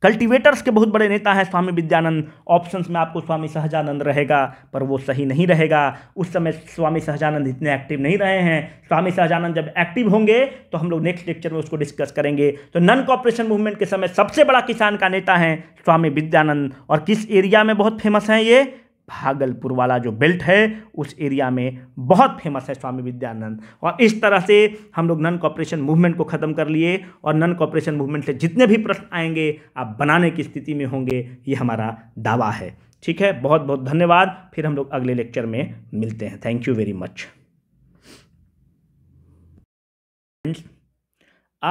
कल्टीवेटर्स के बहुत बड़े नेता हैं स्वामी विद्यानंद ऑप्शंस में आपको स्वामी सहजानंद रहेगा पर वो सही नहीं रहेगा उस समय स्वामी सहजानंद इतने एक्टिव नहीं रहे हैं स्वामी सहजानंद जब एक्टिव होंगे तो हम लोग नेक्स्ट लेक्चर में उसको डिस्कस करेंगे तो नन कॉपरेशन मूवमेंट के समय सबसे बड़ा किसान का नेता है स्वामी विद्यानंद और किस एरिया में बहुत फेमस हैं ये भागलपुर वाला जो बेल्ट है उस एरिया में बहुत फेमस है स्वामी विद्यानंद और इस तरह से हम लोग नन कॉपरेशन मूवमेंट को ख़त्म कर लिए और नन कॉपरेशन मूवमेंट से जितने भी प्रश्न आएंगे आप बनाने की स्थिति में होंगे ये हमारा दावा है ठीक है बहुत बहुत धन्यवाद फिर हम लोग अगले लेक्चर में मिलते हैं थैंक यू वेरी मच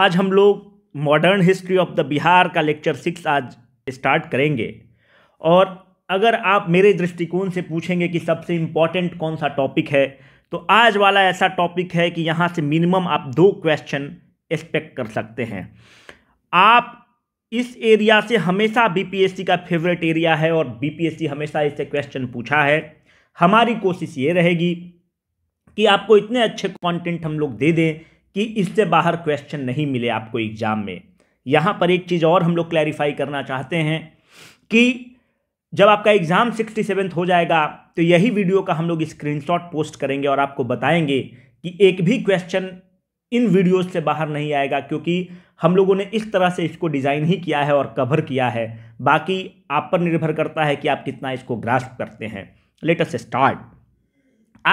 आज हम लोग modern history of the Bihar का लेक्चर सिक्स आज स्टार्ट करेंगे और अगर आप मेरे दृष्टिकोण से पूछेंगे कि सबसे इम्पॉर्टेंट कौन सा टॉपिक है तो आज वाला ऐसा टॉपिक है कि यहाँ से मिनिमम आप दो क्वेश्चन एक्सपेक्ट कर सकते हैं आप इस एरिया से हमेशा बीपीएससी का फेवरेट एरिया है और बीपीएससी हमेशा इससे क्वेश्चन पूछा है हमारी कोशिश ये रहेगी कि आपको इतने अच्छे कंटेंट हम लोग दे दें कि इससे बाहर क्वेश्चन नहीं मिले आपको एग्जाम में यहाँ पर एक चीज़ और हम लोग क्लैरिफाई करना चाहते हैं कि जब आपका एग्ज़ाम सिक्सटी सेवेंथ हो जाएगा तो यही वीडियो का हम लोग स्क्रीनशॉट पोस्ट करेंगे और आपको बताएंगे कि एक भी क्वेश्चन इन वीडियोस से बाहर नहीं आएगा क्योंकि हम लोगों ने इस तरह से इसको डिज़ाइन ही किया है और कवर किया है बाकी आप पर निर्भर करता है कि आप कितना इसको ग्रास्प करते हैं लेटस स्टार्ट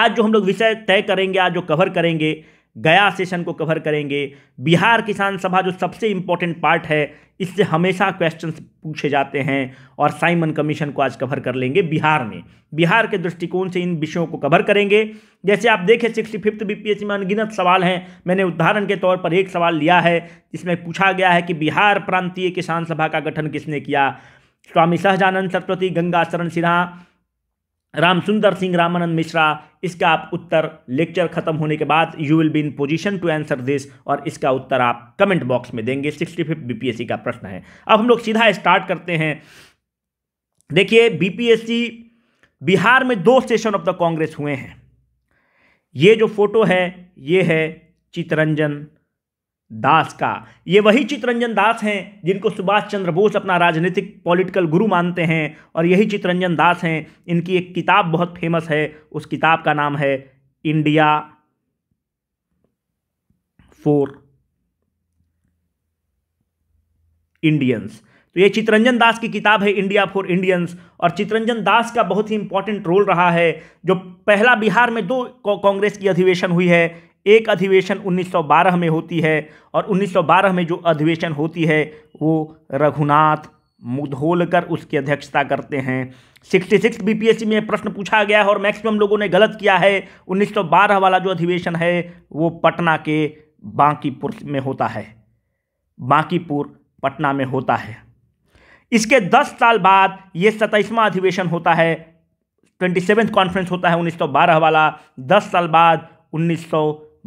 आज जो हम लोग विषय तय करेंगे आज जो कवर करेंगे गया सेशन को कवर करेंगे बिहार किसान सभा जो सबसे इंपॉर्टेंट पार्ट है इससे हमेशा क्वेश्चन पूछे जाते हैं और साइमन कमीशन को आज कवर कर लेंगे बिहार में बिहार के दृष्टिकोण से इन विषयों को कवर करेंगे जैसे आप देखें सिक्सटी फिफ्थ बी में अनगिनत सवाल हैं मैंने उदाहरण के तौर पर एक सवाल लिया है इसमें पूछा गया है कि बिहार प्रांतीय किसान सभा का गठन किसने किया स्वामी सहजानंद सरस्वती गंगा शरण सिन्हा राम सुंदर सिंह रामानंद मिश्रा इसका आप उत्तर लेक्चर खत्म होने के बाद you will be in position to answer this और इसका उत्तर आप कमेंट बॉक्स में देंगे सिक्सटी फिफ्थ बीपीएससी का प्रश्न है अब हम लोग सीधा स्टार्ट करते हैं देखिए बीपीएससी बिहार में दो सेशन ऑफ द कांग्रेस हुए हैं ये जो फोटो है ये है चितरंजन दास का ये वही चित्रंजन दास हैं जिनको सुभाष चंद्र बोस अपना राजनीतिक पॉलिटिकल गुरु मानते हैं और यही चित्रंजन दास हैं इनकी एक किताब बहुत फेमस है उस किताब का नाम है इंडिया फोर इंडियंस तो ये चित्रंजन दास की किताब है इंडिया फॉर इंडियंस और चित्रंजन दास का बहुत ही इंपॉर्टेंट रोल रहा है जो पहला बिहार में दो कांग्रेस की अधिवेशन हुई है एक अधिवेशन 1912 में होती है और 1912 में जो अधिवेशन होती है वो रघुनाथ मुधोलकर उसकी अध्यक्षता करते हैं 66 बीपीएससी में प्रश्न पूछा गया है और मैक्सिमम लोगों ने गलत किया है 1912 वाला जो अधिवेशन है वो पटना के बांकीपुर में होता है बांकीपुर पटना में होता है इसके 10 साल बाद ये सत्ताईसवां अधिवेशन होता है ट्वेंटी कॉन्फ्रेंस होता है 1912 वाला 10 साल बाद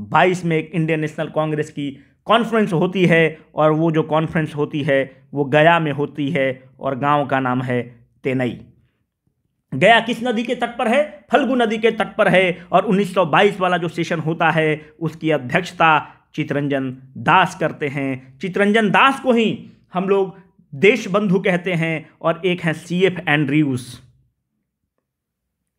2022 में एक इंडियन नेशनल कांग्रेस की कॉन्फ्रेंस होती है और वो जो कॉन्फ्रेंस होती है वो गया में होती है और गांव का नाम है तेनई गया किस नदी के तट पर है फल्गु नदी के तट पर है और 1922 वाला जो सेशन होता है उसकी अध्यक्षता चितरंजन दास करते हैं चितरंजन दास को ही हम लोग देश बंधु कहते हैं और एक हैं सी एफ एंड्रीव्स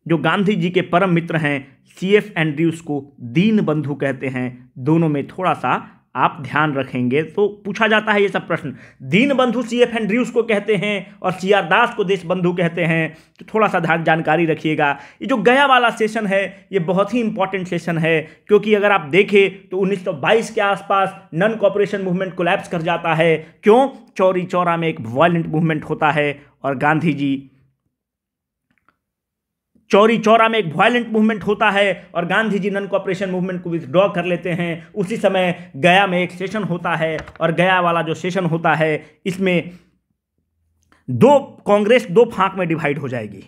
जो गांधी जी के परम मित्र हैं सी एफ एंड्रयूज को दीन बंधु कहते हैं दोनों में थोड़ा सा आप ध्यान रखेंगे तो पूछा जाता है ये सब प्रश्न दीन बंधु सी एफ एंड्रयूज को कहते हैं और सी आर दास को देश बंधु कहते हैं तो थोड़ा सा ध्यान जानकारी रखिएगा ये जो गया वाला सेशन है ये बहुत ही इंपॉर्टेंट सेशन है क्योंकि अगर आप देखें तो 1922 के आसपास नन कॉपरेशन मूवमेंट कोलैप्स कर जाता है क्यों चौरी चौरा में एक वायलेंट मूवमेंट होता है और गांधी जी चौरी चौरा में एक वायलेंट मूवमेंट होता है और Gandhi ji non cooperation movement को विथड्रॉ कर लेते हैं उसी समय गया में एक सेशन होता है और गया वाला जो सेशन होता है इसमें दो कांग्रेस दो फांक में डिवाइड हो जाएगी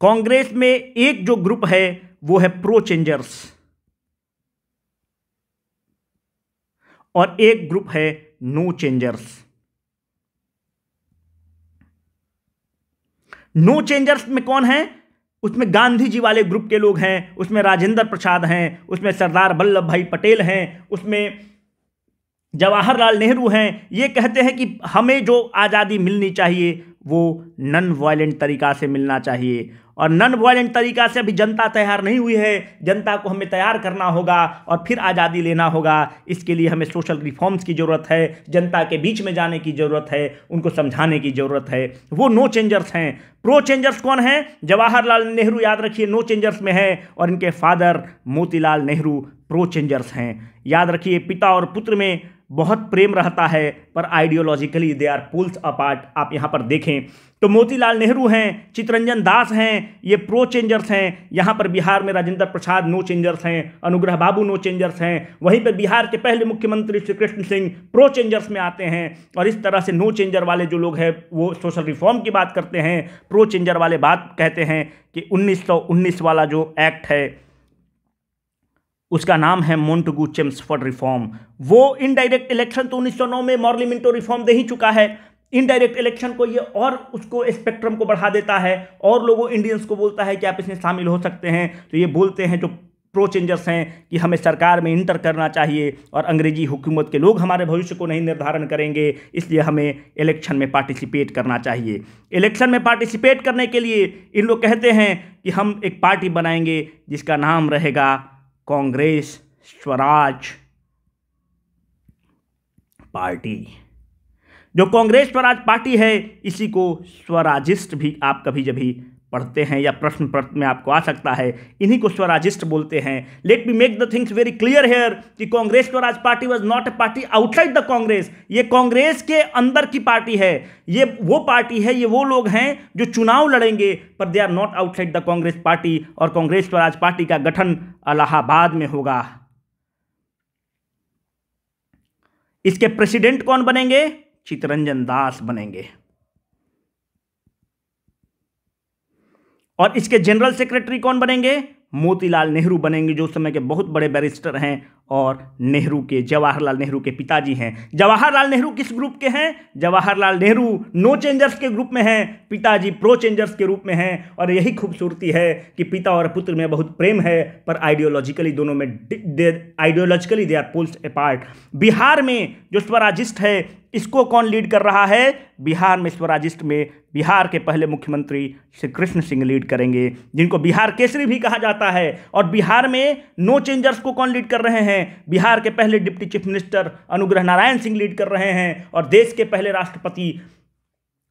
कांग्रेस में एक जो ग्रुप है वो है प्रो चेंजर्स और एक ग्रुप है नो चेंजर्स नो चेंजर्स में कौन है उसमें गांधी जी वाले ग्रुप के लोग हैं उसमें राजेंद्र प्रसाद हैं उसमें सरदार वल्लभ भाई पटेल हैं उसमें जवाहरलाल नेहरू हैं ये कहते हैं कि हमें जो आज़ादी मिलनी चाहिए वो नॉन वायलेंट तरीका से मिलना चाहिए और नॉन वायलेंट तरीका से अभी जनता तैयार नहीं हुई है जनता को हमें तैयार करना होगा और फिर आज़ादी लेना होगा इसके लिए हमें सोशल रिफॉर्म्स की ज़रूरत है जनता के बीच में जाने की ज़रूरत है उनको समझाने की ज़रूरत है वो नो चेंजर्स हैं प्रो चेंजर्स कौन हैं जवाहरलाल नेहरू याद रखिए नो चेंजर्स में है और इनके father Motilal Nehru pro changers हैं याद रखिए पिता और पुत्र में बहुत प्रेम रहता है पर ideologically they are poles apart आप यहाँ पर देखें तो मोतीलाल नेहरू हैं चितरंजन दास हैं ये प्रो चेंजर्स हैं यहाँ पर बिहार में राजेंद्र प्रसाद नो चेंजर्स हैं अनुग्रह बाबू नो चेंजर्स हैं वहीं पर बिहार के पहले मुख्यमंत्री श्री कृष्ण सिंह प्रो चेंजर्स में आते हैं और इस तरह से नो चेंजर वाले जो लोग हैं वो सोशल रिफॉर्म की बात करते हैं प्रो चेंजर वाले बात कहते हैं कि उन्नीस वाला जो एक्ट है उसका नाम है मोन्टगू चेम्सफर्ड रिफॉर्म वो इनडायरेक्ट इलेक्शन तो 1909 में मॉर्ली मिंटो रिफॉर्म दे ही चुका है इनडायरेक्ट इलेक्शन को ये और उसको स्पेक्ट्रम को बढ़ा देता है और लोगों इंडियंस को बोलता है कि आप इसमें शामिल हो सकते हैं तो ये बोलते हैं जो प्रो चेंजर्स हैं कि हमें सरकार में इंटर करना चाहिए और अंग्रेजी हुकूमत के लोग हमारे भविष्य को नहीं निर्धारण करेंगे इसलिए हमें इलेक्शन में पार्टिसिपेट करना चाहिए इलेक्शन में पार्टिसिपेट करने के लिए इन लोग कहते हैं कि हम एक पार्टी बनाएंगे जिसका नाम रहेगा कांग्रेस स्वराज पार्टी जो कांग्रेस स्वराज पार्टी है इसी को स्वराजिस्ट भी आप कभी जभी पढ़ते हैं या प्रश्न पत्र में आपको आ सकता है इन्हीं को स्वराजिस्ट बोलते हैं let me make the things very clear here कि Congress Swaraj party was not a party outside the Congress ये कांग्रेस के अंदर की पार्टी है ये वो पार्टी है ये वो लोग हैं जो चुनाव लड़ेंगे पर they are not outside the Congress party और कांग्रेस स्वराज पार्टी का गठन अलाहाबाद में होगा इसके प्रेसिडेंट कौन बनेंगे चितरंजन दास बनेंगे और इसके जनरल सेक्रेटरी कौन बनेंगे मोतीलाल नेहरू बनेंगे जो उस समय के बहुत बड़े बैरिस्टर हैं और नेहरू के जवाहरलाल नेहरू के पिताजी हैं जवाहरलाल नेहरू किस ग्रुप के हैं जवाहरलाल नेहरू नो चेंजर्स के ग्रुप में हैं पिताजी प्रो चेंजर्स के रूप में हैं और यही खूबसूरती है कि पिता और पुत्र में बहुत प्रेम है पर आइडियोलॉजिकली दोनों में ideologically they are poles apart Bihar में जो स्वराजिस्ट है इसको कौन लीड कर रहा है बिहार में स्वराजिस्ट में बिहार के पहले मुख्यमंत्री श्री कृष्ण सिंह लीड करेंगे जिनको बिहार केसरी भी कहा जाता है और बिहार में नो चेंजर्स को कौन लीड कर रहे हैं बिहार के पहले डिप्टी चीफ मिनिस्टर अनुग्रह नारायण सिंह लीड कर रहे हैं और देश के पहले राष्ट्रपति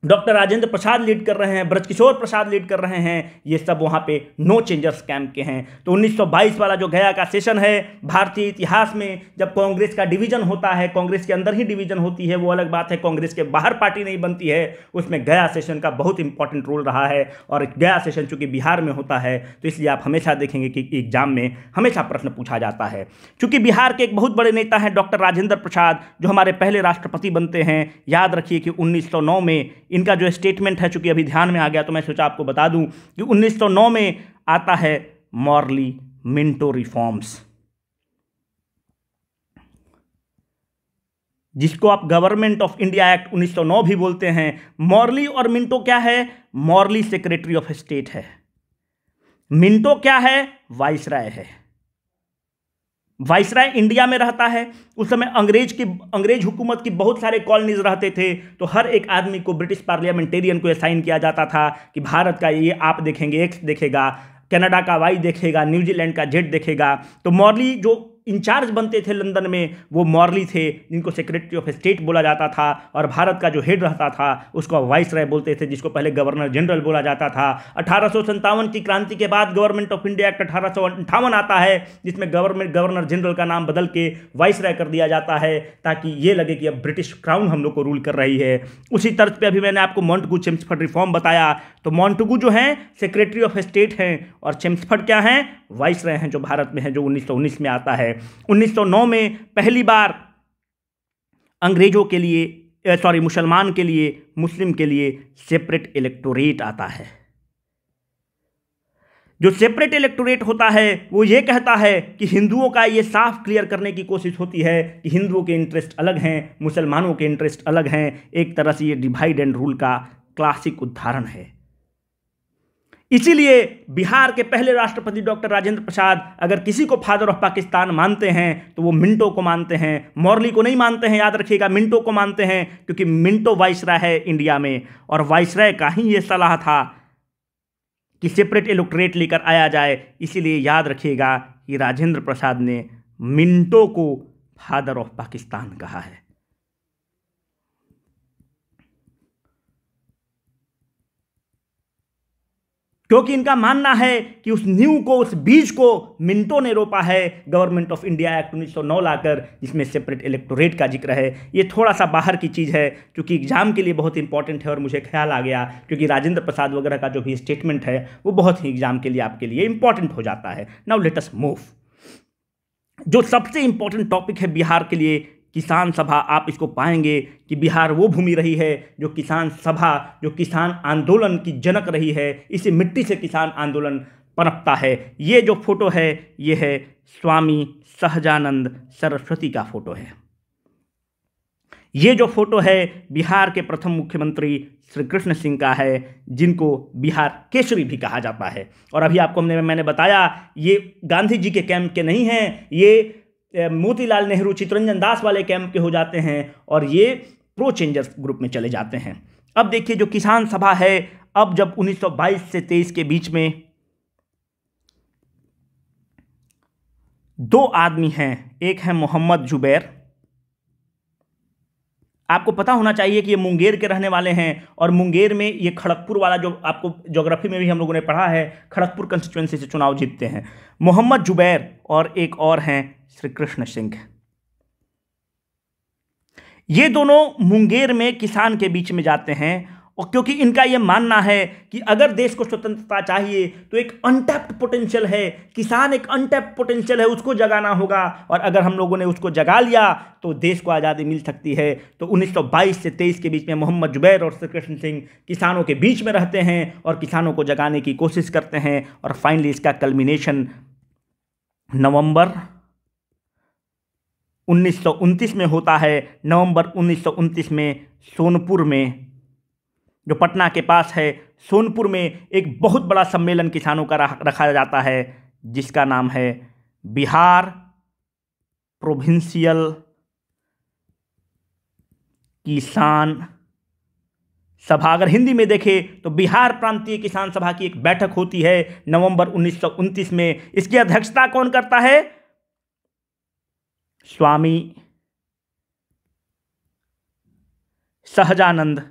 डॉक्टर राजेंद्र प्रसाद लीड कर रहे हैं ब्रजकिशोर प्रसाद लीड कर रहे हैं ये सब वहाँ पे नो चेंजर्स कैंप के हैं तो 1922 वाला जो गया का सेशन है भारतीय इतिहास में जब कांग्रेस का डिवीजन होता है कांग्रेस के अंदर ही डिवीजन होती है वो अलग बात है कांग्रेस के बाहर पार्टी नहीं बनती है उसमें गया सेशन का बहुत इंपॉर्टेंट रोल रहा है और गया सेशन चूंकि बिहार में होता है तो इसलिए आप हमेशा देखेंगे कि एग्जाम में हमेशा प्रश्न पूछा जाता है चूंकि बिहार के एक बहुत बड़े नेता हैं डॉक्टर राजेंद्र प्रसाद जो हमारे पहले राष्ट्रपति बनते हैं याद रखिए कि उन्नीस में इनका जो स्टेटमेंट है चूंकि अभी ध्यान में आ गया तो मैं सोचा आपको बता दूं कि 1909 में आता है मॉर्ली मिंटो रिफॉर्म्स जिसको आप गवर्नमेंट ऑफ इंडिया एक्ट 1909 भी बोलते हैं मॉर्ली और मिंटो क्या है मॉर्ली सेक्रेटरी ऑफ स्टेट है मिंटो क्या है वाइस है वाइसराय इंडिया में रहता है उस समय अंग्रेज की अंग्रेज हुकूमत की बहुत सारे कॉलोनीज रहते थे तो हर एक आदमी को ब्रिटिश पार्लियामेंटेरियन को असाइन किया जाता था कि भारत का ये आप देखेंगे एक्स देखेगा कनाडा का वाई देखेगा न्यूजीलैंड का जेड देखेगा तो मॉर्ली जो इंचार्ज बनते थे लंदन में वो मॉर्ली थे जिनको सेक्रेटरी ऑफ स्टेट बोला जाता था और भारत का जो हेड रहता था उसको वाइस राय बोलते थे जिसको पहले गवर्नर जनरल बोला जाता था अठारह की क्रांति के बाद गवर्नमेंट ऑफ इंडिया एक्ट अठारह आता है जिसमें गवर्नमेंट गवर्नर जनरल का नाम बदल के वाइस राय कर दिया जाता है ताकि ये लगे कि अब ब्रिटिश क्राउन हम लोग को रूल कर रही है उसी तर्ज पर अभी मैंने आपको मॉन्ट गुड रिफॉर्म बताया तो मॉन्टगू जो हैं सेक्रेटरी ऑफ स्टेट हैं और चेम्सफर्ड क्या हैं वाइस रहे हैं जो भारत में हैं जो 1919 में आता है 1909 में पहली बार अंग्रेजों के लिए सॉरी मुसलमान के लिए मुस्लिम के लिए सेपरेट इलेक्टोरेट आता है जो सेपरेट इलेक्टोरेट होता है वो ये कहता है कि हिंदुओं का ये साफ क्लियर करने की कोशिश होती है कि हिंदुओं के इंटरेस्ट अलग हैं मुसलमानों के इंटरेस्ट अलग हैं एक तरह से ये डिवाइड एंड रूल का क्लासिक उदाहरण है इसीलिए बिहार के पहले राष्ट्रपति डॉक्टर राजेंद्र प्रसाद अगर किसी को फादर ऑफ पाकिस्तान मानते हैं तो वो मिंटो को मानते हैं मॉर्ली को नहीं मानते हैं याद रखिएगा मिंटो को मानते हैं क्योंकि मिंटो वाइसराय है इंडिया में और वाइसराय का ही ये सलाह था कि सेपरेट इलेक्ट्रेट लेकर आया जाए इसीलिए याद रखिएगा कि राजेंद्र प्रसाद ने मिंटो को फादर ऑफ पाकिस्तान कहा है क्योंकि इनका मानना है कि उस न्यू को उस बीज को मिंटो ने रोपा है गवर्नमेंट ऑफ इंडिया एक्ट उन्नीस सौ नौ लाकर जिसमें सेपरेट इलेक्टोरेट का जिक्र है ये थोड़ा सा बाहर की चीज़ है क्योंकि एग्जाम के लिए बहुत इंपॉर्टेंट है और मुझे ख्याल आ गया क्योंकि राजेंद्र प्रसाद वगैरह का जो भी स्टेटमेंट है वो बहुत ही एग्जाम के लिए आपके लिए इंपॉर्टेंट हो जाता है नाउ लेटस मूव जो सबसे इंपॉर्टेंट टॉपिक है बिहार के लिए किसान सभा आप इसको पाएंगे कि बिहार वो भूमि रही है जो किसान सभा जो किसान आंदोलन की जनक रही है इसी मिट्टी से किसान आंदोलन पनपता है ये जो फोटो है ये है स्वामी सहजानंद सरस्वती का फोटो है ये जो फोटो है बिहार के प्रथम मुख्यमंत्री श्री कृष्ण सिंह का है जिनको बिहार केसरी भी कहा जाता है और अभी आपको हमने मैंने बताया ये गांधी जी के कैंप के नहीं हैं ये मोतीलाल नेहरू चितरंजन दास वाले कैंप के हो जाते हैं और ये प्रो चेंजर्स ग्रुप में चले जाते हैं अब देखिए जो किसान सभा है अब जब 1922 से 23 के बीच में दो आदमी हैं एक है मोहम्मद जुबैर आपको पता होना चाहिए कि ये मुंगेर के रहने वाले हैं और मुंगेर में ये खड़गपुर वाला जो आपको ज्योग्राफी में भी हम लोगों ने पढ़ा है खड़गपुर कंस्टिट्यूंसी से चुनाव जीतते हैं मोहम्मद जुबैर और एक और हैं श्री कृष्ण सिंह ये दोनों मुंगेर में किसान के बीच में जाते हैं और क्योंकि इनका यह मानना है कि अगर देश को स्वतंत्रता चाहिए तो एक अनटैप्ड पोटेंशियल है किसान एक अनटैप्ड पोटेंशियल है उसको जगाना होगा और अगर हम लोगों ने उसको जगा लिया तो देश को आज़ादी मिल सकती है तो 1922 से 23 के बीच में मोहम्मद जुबैर और श्री कृष्ण सिंह किसानों के बीच में रहते हैं और किसानों को जगाने की कोशिश करते हैं और फाइनली इसका कल्मिनेशन नवम्बर उन्नीस में होता है नवंबर उन्नीस में सोनपुर में जो पटना के पास है सोनपुर में एक बहुत बड़ा सम्मेलन किसानों का रखा जाता है जिसका नाम है बिहार प्रोविंशियल किसान सभा अगर हिंदी में देखें तो बिहार प्रांतीय किसान सभा की एक बैठक होती है नवंबर उन्नीस में इसकी अध्यक्षता कौन करता है स्वामी सहजानंद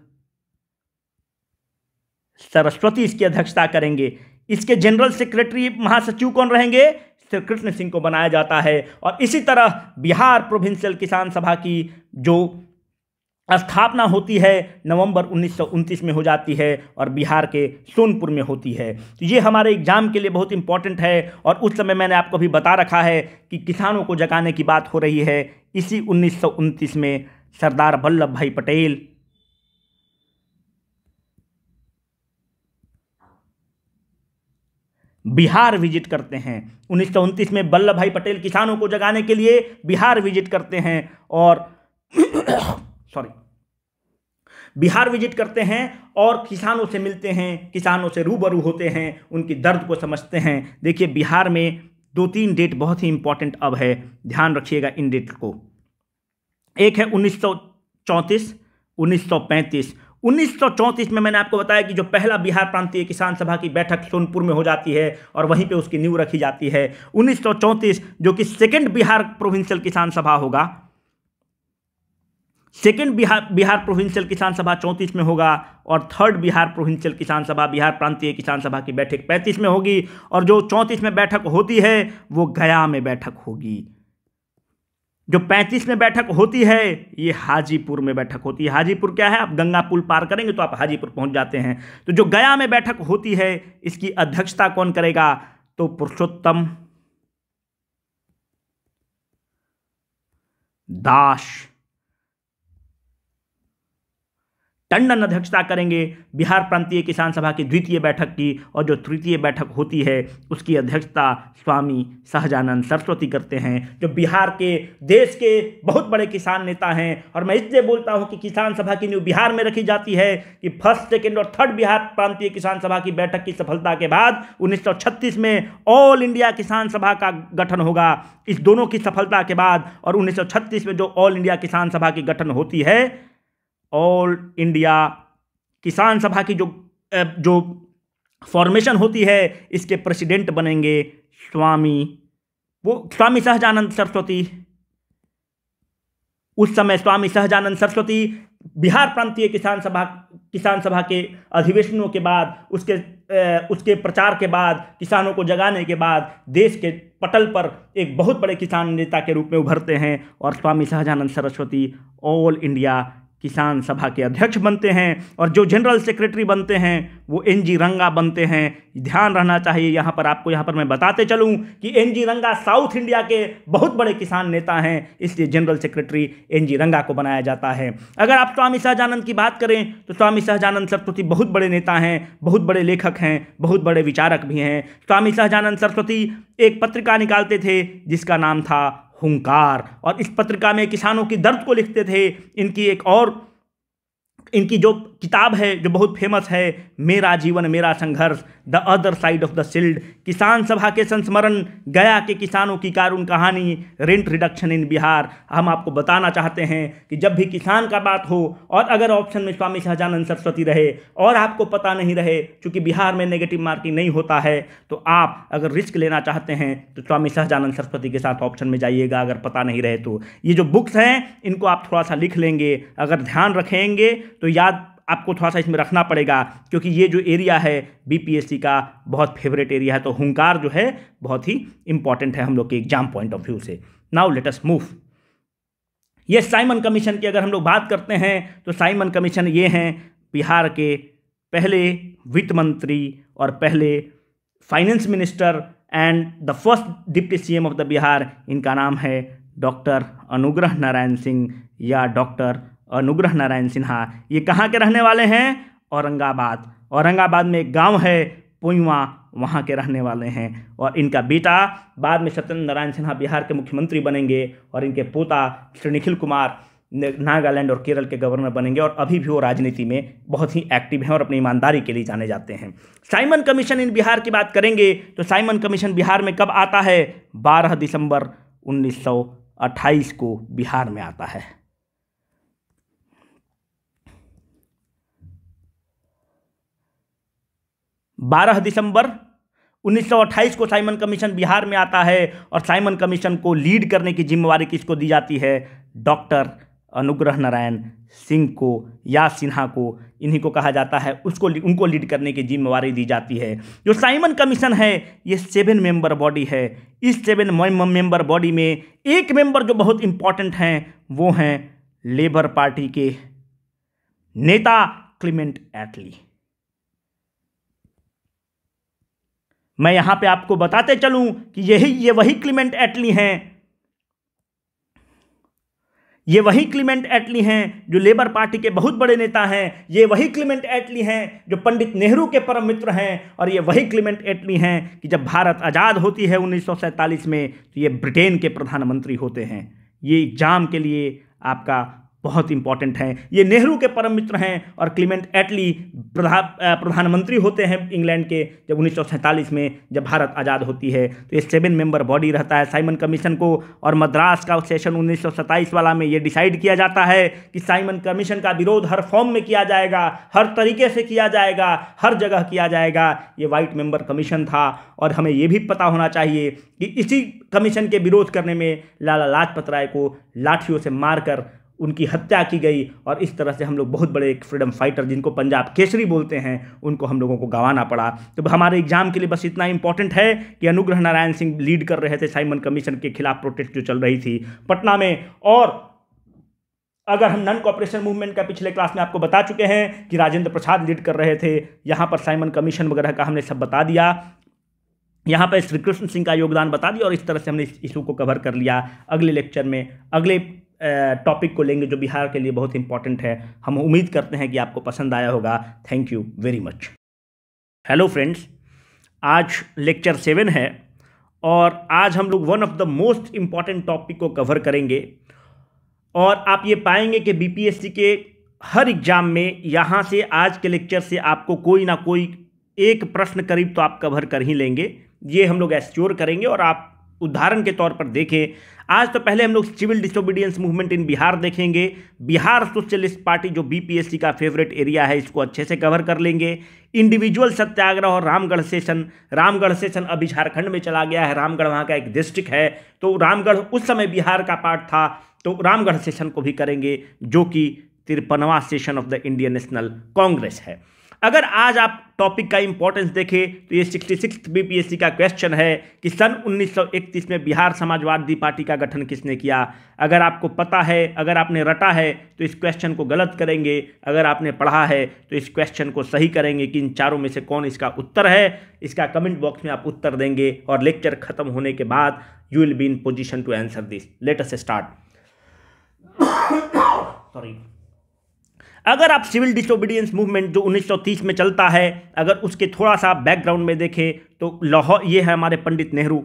सरस्वती इसकी अध्यक्षता करेंगे इसके जनरल सेक्रेटरी महासचिव कौन रहेंगे श्री कृष्ण सिंह को बनाया जाता है और इसी तरह बिहार प्रोविंशियल किसान सभा की जो स्थापना होती है नवंबर उन्नीस में हो जाती है और बिहार के सोनपुर में होती है तो ये हमारे एग्ज़ाम के लिए बहुत इंपॉर्टेंट है और उस समय मैंने आपको भी बता रखा है कि किसानों को जगाने की बात हो रही है इसी उन्नीस में सरदार वल्लभ भाई पटेल बिहार विजिट करते हैं उन्नीस में वल्लभ भाई पटेल किसानों को जगाने के लिए बिहार विजिट करते हैं और सॉरी बिहार विजिट करते हैं और किसानों से मिलते हैं किसानों से रूबरू होते हैं उनकी दर्द को समझते हैं देखिए बिहार में दो तीन डेट बहुत ही इंपॉर्टेंट अब है ध्यान रखिएगा इन डेट को एक है उन्नीस सौ 1934 में मैंने आपको बताया कि जो पहला बिहार प्रांतीय किसान सभा की बैठक सोनपुर में हो जाती है और वहीं पे उसकी नींव रखी जाती है 1934 जो कि सेकेंड बिहार प्रोविंशियल किसान सभा होगा सेकेंड बिहार बिहार प्रोविंशियल किसान सभा चौंतीस में होगा और थर्ड बिहार प्रोविंशियल किसान सभा बिहार प्रांतीय किसान सभा की बैठक पैंतीस में होगी और जो चौंतीस में बैठक होती है वो गया में बैठक होगी जो पैंतीस में बैठक होती है ये हाजीपुर में बैठक होती है हाजीपुर क्या है आप गंगा पुल पार करेंगे तो आप हाजीपुर पहुंच जाते हैं तो जो गया में बैठक होती है इसकी अध्यक्षता कौन करेगा तो पुरुषोत्तम दास टंडन अध्यक्षता करेंगे बिहार प्रांतीय किसान सभा की द्वितीय बैठक की और जो तृतीय बैठक होती है उसकी अध्यक्षता स्वामी सहजानंद सरस्वती करते हैं जो बिहार के देश के बहुत बड़े किसान नेता हैं और मैं इसलिए बोलता हूँ कि किसान सभा की न्यू बिहार में रखी जाती है कि फर्स्ट सेकेंड और थर्ड बिहार प्रांतीय किसान सभा की बैठक की सफलता के बाद उन्नीस में ऑल इंडिया किसान सभा का गठन होगा इस दोनों की सफलता के बाद और उन्नीस में जो ऑल इंडिया किसान सभा की गठन होती है ऑल इंडिया किसान सभा की जो जो फॉर्मेशन होती है इसके प्रेसिडेंट बनेंगे स्वामी वो स्वामी सहजानंद सरस्वती उस समय स्वामी सहजानंद सरस्वती बिहार प्रांतीय किसान सभा किसान सभा के अधिवेशनों के बाद उसके ए, उसके प्रचार के बाद किसानों को जगाने के बाद देश के पटल पर एक बहुत बड़े किसान नेता के रूप में उभरते हैं और स्वामी सहजानंद सरस्वती ऑल इंडिया किसान सभा के अध्यक्ष बनते हैं और जो जनरल सेक्रेटरी बनते हैं वो एन जी रंगा बनते हैं ध्यान रहना चाहिए यहाँ पर आपको यहाँ पर मैं बताते चलूँ कि एन जी रंगा साउथ इंडिया के बहुत बड़े किसान नेता हैं इसलिए जनरल सेक्रेटरी एन जी रंगा को बनाया जाता है अगर आप स्वामी सहजानंद की बात करें तो स्वामी सहजानंद सरस्वती बहुत बड़े नेता हैं बहुत बड़े लेखक हैं बहुत बड़े विचारक भी हैं स्वामी सहजानंद सरस्वती एक पत्रिका निकालते थे जिसका नाम था हुंकार और इस पत्रिका में किसानों की दर्द को लिखते थे इनकी एक और इनकी जो किताब है जो बहुत फेमस है मेरा Jivan Mera Sangharsh the other side of the shield Kisan Sabha के संस्मरण गया के किसानों की कारून कहानी रेंट रिडक्शन इन बिहार हम आपको बताना चाहते हैं कि जब भी किसान का बात हो और अगर ऑप्शन में स्वामी सहजानंद सरस्वती रहे और आपको पता नहीं रहे चूँकि बिहार में नेगेटिव मार्किंग नहीं होता है तो आप अगर रिस्क लेना चाहते हैं तो स्वामी सहजानंद सरस्वती के साथ ऑप्शन में जाइएगा अगर पता नहीं रहे तो ये जो बुक्स हैं इनको आप थोड़ा सा लिख लेंगे अगर ध्यान रखेंगे तो याद आपको थोड़ा सा इसमें रखना पड़ेगा क्योंकि ये जो एरिया है बीपीएससी का बहुत फेवरेट एरिया है तो हुंकार जो है बहुत ही इंपॉर्टेंट है हम लोग के एग्जाम पॉइंट ऑफ व्यू से नाउ अस मूव ये साइमन कमीशन की अगर हम लोग बात करते हैं तो साइमन कमीशन ये हैं बिहार के पहले वित्त मंत्री और पहले finance minister and the first deputy CM of the Bihar इनका नाम है डॉक्टर अनुग्रह नारायण सिंह या डॉक्टर अनुग्रह नारायण सिन्हा ये कहाँ के रहने वाले हैं औरंगाबाद औरंगाबाद में एक गांव है पुईवा वहाँ के रहने वाले हैं और इनका बेटा बाद में सत्येंद्र नारायण सिन्हा बिहार के मुख्यमंत्री बनेंगे और इनके पोता श्री निखिल कुमार नागालैंड और केरल के गवर्नर बनेंगे और अभी भी वो राजनीति में बहुत ही एक्टिव हैं और अपनी ईमानदारी के लिए जाने जाते हैं साइमन कमीशन इन बिहार की बात करेंगे तो साइमन कमीशन बिहार में कब आता है 12 दिसंबर 1928 को बिहार में आता है बारह दिसंबर 1928 को साइमन कमीशन बिहार में आता है और साइमन कमीशन को लीड करने की जिम्मेवारी किसको दी जाती है डॉक्टर अनुग्रह नारायण सिंह को या सिन्हा को इन्हीं को कहा जाता है उसको उनको लीड करने की जिम्मेवारी दी जाती है जो साइमन कमीशन है ये सेवन मेंबर बॉडी है इस सेवन मेंबर बॉडी में एक मेंबर जो बहुत इंपॉर्टेंट हैं वो हैं लेबर पार्टी के नेता क्लिमेंट एटली मैं यहाँ पे आपको बताते चलूँ कि यही ये वही क्लीमेंट एटली हैं ये वही क्लीमेंट एटली हैं जो लेबर पार्टी के बहुत बड़े नेता हैं ये वही क्लीमेंट एटली हैं जो पंडित नेहरू के परम मित्र हैं और ये वही क्लीमेंट एटली हैं कि जब भारत आज़ाद होती है उन्नीस में तो ये ब्रिटेन के प्रधानमंत्री होते हैं ये एग्जाम के लिए आपका बहुत इंपॉर्टेंट हैं ये नेहरू के परम मित्र हैं और क्लीमेंट एटली प्रधानमंत्री होते हैं इंग्लैंड के जब उन्नीस में जब भारत आज़ाद होती है तो ये सेवन मेंबर बॉडी रहता है साइमन कमीशन को और मद्रास का सेशन उन्नीस वाला में ये डिसाइड किया जाता है कि साइमन कमीशन का विरोध हर फॉर्म में किया जाएगा हर तरीके से किया जाएगा हर जगह किया जाएगा ये वाइट मेंबर कमीशन था और हमें ये भी पता होना चाहिए कि इसी कमीशन के विरोध करने में लाला लाजपत राय को लाठियों से मारकर उनकी हत्या की गई और इस तरह से हम लोग बहुत बड़े एक फ्रीडम फाइटर जिनको पंजाब केसरी बोलते हैं उनको हम लोगों को गंवाना पड़ा तो हमारे एग्जाम के लिए बस इतना इंपॉर्टेंट है कि अनुग्रह नारायण सिंह लीड कर रहे थे साइमन कमीशन के खिलाफ प्रोटेस्ट जो चल रही थी पटना में और अगर हम नन कॉपरेशन मूवमेंट का पिछले क्लास में आपको बता चुके हैं कि राजेंद्र प्रसाद लीड कर रहे थे यहाँ पर साइमन कमीशन वगैरह का हमने सब बता दिया यहाँ पर श्री कृष्ण सिंह का योगदान बता दिया और इस तरह से हमने इस इशू को कवर कर लिया अगले लेक्चर में अगले टॉपिक को लेंगे जो बिहार के लिए बहुत इंपॉर्टेंट है हम उम्मीद करते हैं कि आपको पसंद आया होगा thank you very much hello friends आज लेक्चर सेवन है और आज हम लोग one of the most important topic को कवर करेंगे और आप ये पाएंगे कि बीपीएससी के हर एग्ज़ाम में यहाँ से आज के लेक्चर से आपको कोई ना कोई एक प्रश्न करीब तो आप कवर कर ही लेंगे ये हम लोग एस्योर करेंगे और आप उदाहरण के तौर पर देखें आज तो पहले हम लोग civil disobedience movement in Bihar देखेंगे बिहार सोशलिस्ट पार्टी जो बीपीएससी का फेवरेट एरिया है इसको अच्छे से कवर कर लेंगे इंडिविजुअल सत्याग्रह और रामगढ़ सेशन रामगढ़ सेशन अभी झारखंड में चला गया है रामगढ़ वहाँ का एक डिस्ट्रिक्ट है तो रामगढ़ उस समय बिहार का पार्ट था तो रामगढ़ सेशन को भी करेंगे जो कि तिरपनवा session of the Indian national Congress है अगर आज आप टॉपिक का इंपॉर्टेंस देखें तो ये सिक्सटी सिक्स बीपीएससी का क्वेश्चन है कि सन 1931 में बिहार समाजवादी पार्टी का गठन किसने किया अगर आपको पता है अगर आपने रटा है तो इस क्वेश्चन को गलत करेंगे अगर आपने पढ़ा है तो इस क्वेश्चन को सही करेंगे कि इन चारों में से कौन इसका उत्तर है इसका कमेंट बॉक्स में आप उत्तर देंगे और लेक्चर खत्म होने के बाद you will be in position to answer this latest start sorry अगर आप सिविल डिसोबीडियंस मूवमेंट जो 1930 में चलता है अगर उसके थोड़ा सा बैकग्राउंड में देखें तो लाहौर ये है हमारे पंडित नेहरू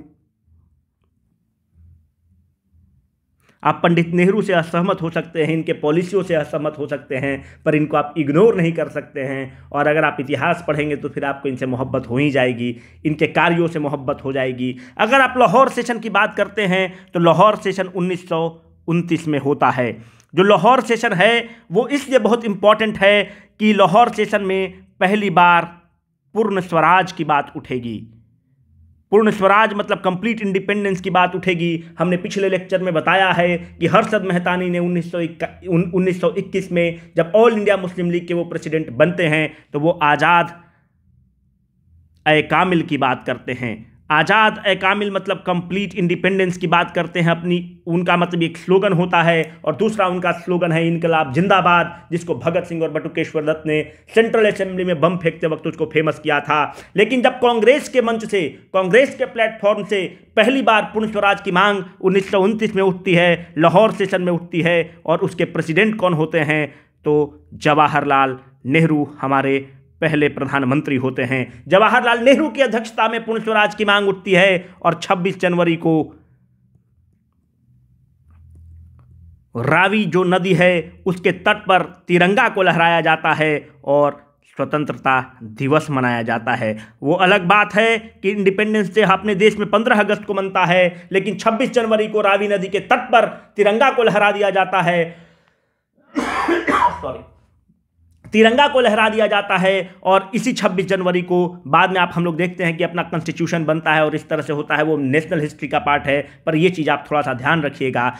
आप पंडित नेहरू से असहमत हो सकते हैं इनके पॉलिसियों से असहमत हो सकते हैं पर इनको आप इग्नोर नहीं कर सकते हैं और अगर आप इतिहास पढ़ेंगे तो फिर आपको इनसे मोहब्बत हो ही जाएगी इनके कार्यों से मोहब्बत हो जाएगी अगर आप लाहौर सेशन की बात करते हैं तो लाहौर सेशन उन्नीस में होता है जो लाहौर सेशन है वो इसलिए बहुत इम्पॉर्टेंट है कि लाहौर सेशन में पहली बार पूर्ण स्वराज की बात उठेगी पूर्ण स्वराज मतलब कंप्लीट इंडिपेंडेंस की बात उठेगी हमने पिछले लेक्चर में बताया है कि हर्षद मेहतानी ने 1921 में जब ऑल इंडिया मुस्लिम लीग के वो प्रेसिडेंट बनते हैं तो वो आज़ाद ए कामिल की बात करते हैं आज़ाद ए कामिल मतलब कंप्लीट इंडिपेंडेंस की बात करते हैं अपनी उनका मतलब एक स्लोगन होता है और दूसरा उनका स्लोगन है इनकलाब जिंदाबाद जिसको भगत सिंह और बटुकेश्वर दत्त ने सेंट्रल असेंबली में बम फेंकते वक्त उसको फेमस किया था लेकिन जब कांग्रेस के मंच से कांग्रेस के प्लेटफॉर्म से पहली बार पूर्ण स्वराज की मांग उन्नीस में उठती है लाहौर सेशन में उठती है और उसके प्रेसिडेंट कौन होते हैं तो जवाहरलाल नेहरू हमारे पहले प्रधानमंत्री होते हैं जवाहरलाल नेहरू की अध्यक्षता में पूर्ण स्वराज की मांग उठती है और 26 जनवरी को रावी जो नदी है उसके तट पर तिरंगा को लहराया जाता है और स्वतंत्रता दिवस मनाया जाता है वो अलग बात है कि इंडिपेंडेंस डे अपने देश में 15 अगस्त को मनता है लेकिन 26 जनवरी को रावी नदी के तट पर तिरंगा को लहरा दिया जाता है सॉरी तिरंगा को लहरा दिया जाता है और इसी 26 जनवरी को बाद में आप हम लोग देखते हैं कि अपना कॉन्स्टिट्यूशन बनता है और इस तरह से होता है वो नेशनल हिस्ट्री का पार्ट है पर ये चीज़ आप थोड़ा सा ध्यान रखिएगा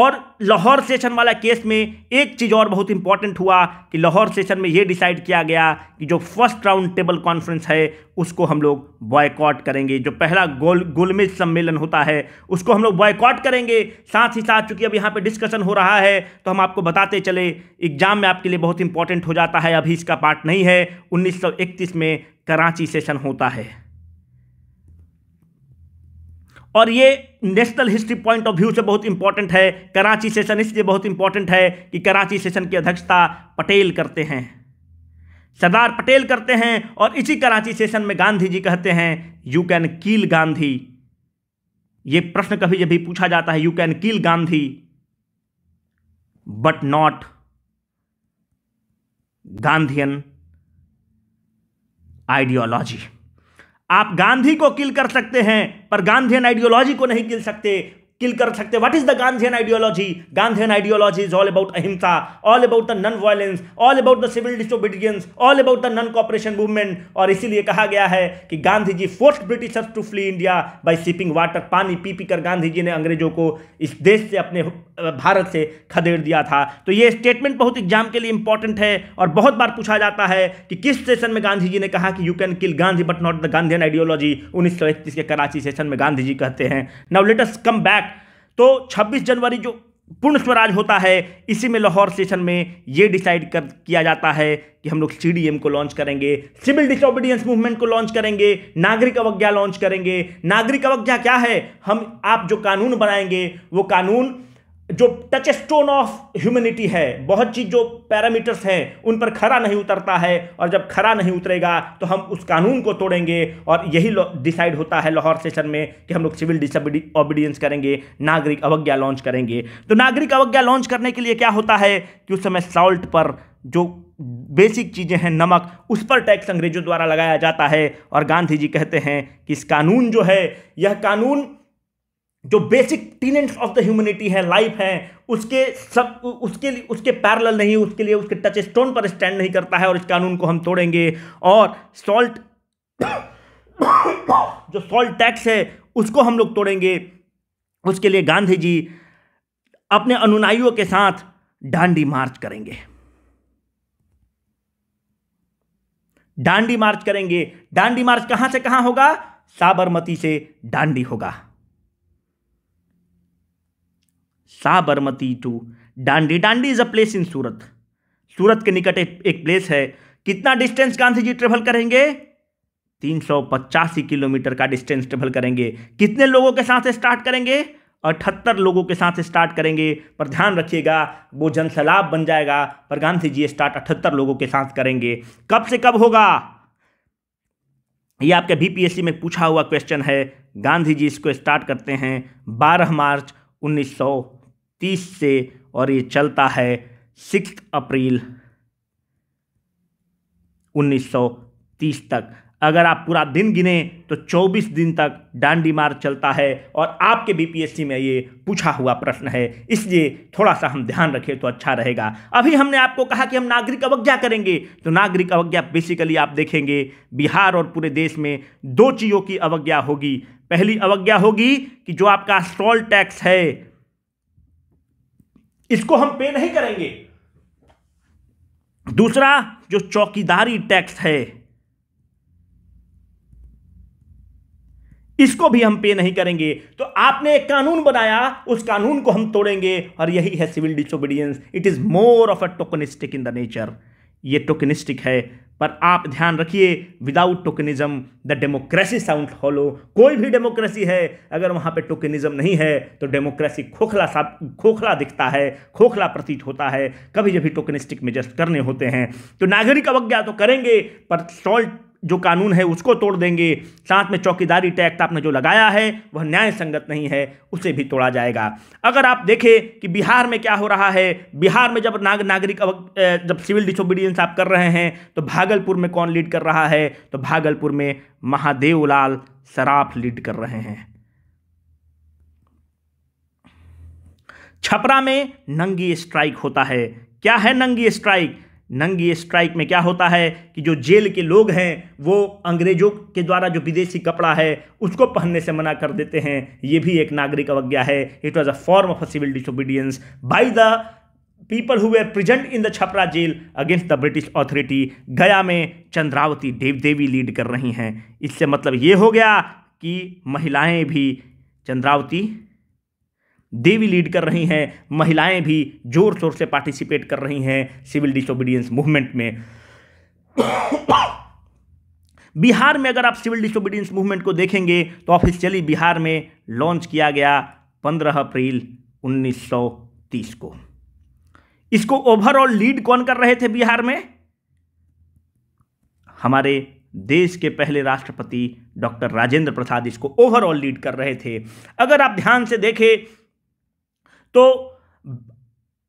और लाहौर सेशन वाला केस में एक चीज़ और बहुत इंपॉर्टेंट हुआ कि लाहौर सेशन में ये डिसाइड किया गया कि जो फर्स्ट राउंड टेबल कॉन्फ्रेंस है उसको हम लोग बॉयकॉट करेंगे जो पहला गोल गोलमेज सम्मेलन होता है उसको हम लोग बॉयकॉट करेंगे साथ ही साथ चूंकि अब यहाँ पे डिस्कशन हो रहा है तो हम आपको बताते चले एग्जाम में आपके लिए बहुत इंपॉर्टेंट हो जाता है अभी इसका पार्ट नहीं है उन्नीस में कराची सेशन होता है और ये national history point of view से बहुत इंपॉर्टेंट है कराची सेशन इसलिए बहुत इंपॉर्टेंट है कि कराची सेशन की अध्यक्षता पटेल करते हैं सरदार पटेल करते हैं और इसी कराची सेशन में गांधी जी कहते हैं यू कैन कील गांधी ये प्रश्न कभी जब भी पूछा जाता है you can kill Gandhi but not Gandhian ideology आप गांधी को किल कर सकते हैं पर गांधी आइडियोलॉजी को नहीं किल सकते किल कर सकते what is the gandhian ideology gandhian ideology is all about ahimsa all about the non violence all about the civil disobedience all about the non cooperation movement और इसीलिए कहा गया है कि Gandhi ji force Britishers to flee India by sipping water पानी पी पी कर गांधी जी ने अंग्रेजों को इस देश से अपने भारत से खदेड़ दिया था तो ये स्टेटमेंट बहुत एग्जाम के लिए इंपॉर्टेंट है और बहुत बार पूछा जाता है कि किस सेशन में गांधी जी ने कहा कि you can kill Gandhi but not the Gandhian ideology उन्नीस के कराची सेशन में गांधी जी कहते हैं now let us come back तो 26 जनवरी जो पूर्ण स्वराज होता है इसी में लाहौर सेशन में ये डिसाइड कर किया जाता है कि हम लोग सी को लॉन्च करेंगे सिविल डिसोबिडियंस मूवमेंट को लॉन्च करेंगे नागरिक अवज्ञा लॉन्च करेंगे नागरिक अवज्ञा क्या है हम आप जो कानून बनाएंगे वो कानून जो टच स्टोन ऑफ ह्यूमनिटी है बहुत चीज जो पैरामीटर्स हैं उन पर खरा नहीं उतरता है और जब खरा नहीं उतरेगा तो हम उस कानून को तोड़ेंगे और यही डिसाइड होता है लाहौर सेशन में कि हम लोग सिविल ऑबिडियंस करेंगे नागरिक अवज्ञा लॉन्च करेंगे तो नागरिक अवज्ञा लॉन्च करने के लिए क्या होता है कि उस समय सॉल्ट पर जो बेसिक चीज़ें हैं नमक उस पर टैक्स अंग्रेजों द्वारा लगाया जाता है और गांधी जी कहते हैं कि इस कानून जो है यह कानून जो basic tenets of the humanity है लाइफ है उसके सब उसके लिए उसके पैरल नहीं उसके लिए उसके टच स्टोन पर स्टैंड नहीं करता है और इस कानून को हम तोड़ेंगे और सॉल्ट जो सॉल्ट टैक्स है उसको हम लोग तोड़ेंगे उसके लिए गांधी जी अपने अनुनाइयों के साथ डांडी मार्च करेंगे डांडी मार्च करेंगे डांडी मार्च कहां से कहां होगा साबरमती से डांडी होगा Sabarmati to Dandi Dandi is a place in Surat Surat के निकट एक, एक प्लेस है कितना डिस्टेंस गांधी जी ट्रेवल करेंगे तीन सौ पचासी किलोमीटर का डिस्टेंस ट्रेवल करेंगे कितने लोगों के साथ स्टार्ट करेंगे अठहत्तर लोगों के साथ स्टार्ट करेंगे पर ध्यान रखिएगा वो जनसलाब बन जाएगा पर गांधी जी स्टार्ट अठहत्तर लोगों के साथ करेंगे कब से कब होगा ये आपके बीपीएससी में पूछा हुआ क्वेश्चन है गांधी जी इसको स्टार्ट करते हैं 12 मार्च उन्नीस तीस से और ये चलता है सिक्स अप्रैल 1930 तक अगर आप पूरा दिन गिने तो 24 दिन तक डांडी मार चलता है और आपके बीपीएससी में ये पूछा हुआ प्रश्न है इसलिए थोड़ा सा हम ध्यान रखें तो अच्छा रहेगा अभी हमने आपको कहा कि हम नागरिक अवज्ञा करेंगे तो नागरिक अवज्ञा बेसिकली आप देखेंगे बिहार और पूरे देश में दो चीज़ों की अवज्ञा होगी पहली अवज्ञा होगी कि जो आपका स्टॉल टैक्स है इसको हम पे नहीं करेंगे दूसरा जो चौकीदारी टैक्स है इसको भी हम पे नहीं करेंगे तो आपने एक कानून बनाया उस कानून को हम तोड़ेंगे और यही है civil disobedience it is more of a tokenistic in the nature ये टोकनिस्टिक है पर आप ध्यान रखिए without tokenism the democracy sound hollow कोई भी डेमोक्रेसी है अगर वहाँ पे टोकनिज्म नहीं है तो डेमोक्रेसी खोखला सा खोखला दिखता है खोखला प्रतीत होता है कभी जब टोकनिस्टिक मेजर्स करने होते हैं तो नागरिक अवज्ञा तो करेंगे पर सॉल्ट जो कानून है उसको तोड़ देंगे साथ में चौकीदारी टैक्स आपने जो लगाया है वह न्याय संगत नहीं है उसे भी तोड़ा जाएगा अगर आप देखें कि बिहार में क्या हो रहा है बिहार में जब नाग नागरिक जब सिविल डिसोबीडियंस आप कर रहे हैं तो भागलपुर में कौन लीड कर रहा है तो भागलपुर में महादेव लाल सराफ लीड कर रहे हैं छपरा में नंगी स्ट्राइक होता है क्या है नंगी स्ट्राइक नंगी स्ट्राइक में क्या होता है कि जो जेल के लोग हैं वो अंग्रेजों के द्वारा जो विदेशी कपड़ा है उसको पहनने से मना कर देते हैं ये भी एक नागरिक अवज्ञा है it was a form of civil disobedience by the people who were present in the Chhapra jail against the British authority Gaya में चंद्रावती देवदेवी लीड कर रही हैं इससे मतलब ये हो गया कि महिलाएं भी चंद्रावती देवी लीड कर रही हैं महिलाएं भी जोर शोर से पार्टिसिपेट कर रही हैं सिविल डिसोबीडियंस मूवमेंट में बिहार में अगर आप सिविल डिसोबीडियंस मूवमेंट को देखेंगे तो ऑफिशियली बिहार में लॉन्च किया गया 15 अप्रैल 1930 को इसको ओवरऑल लीड कौन कर रहे थे बिहार में हमारे देश के पहले राष्ट्रपति डॉक्टर राजेंद्र प्रसाद इसको ओवरऑल लीड कर रहे थे अगर आप ध्यान से देखें तो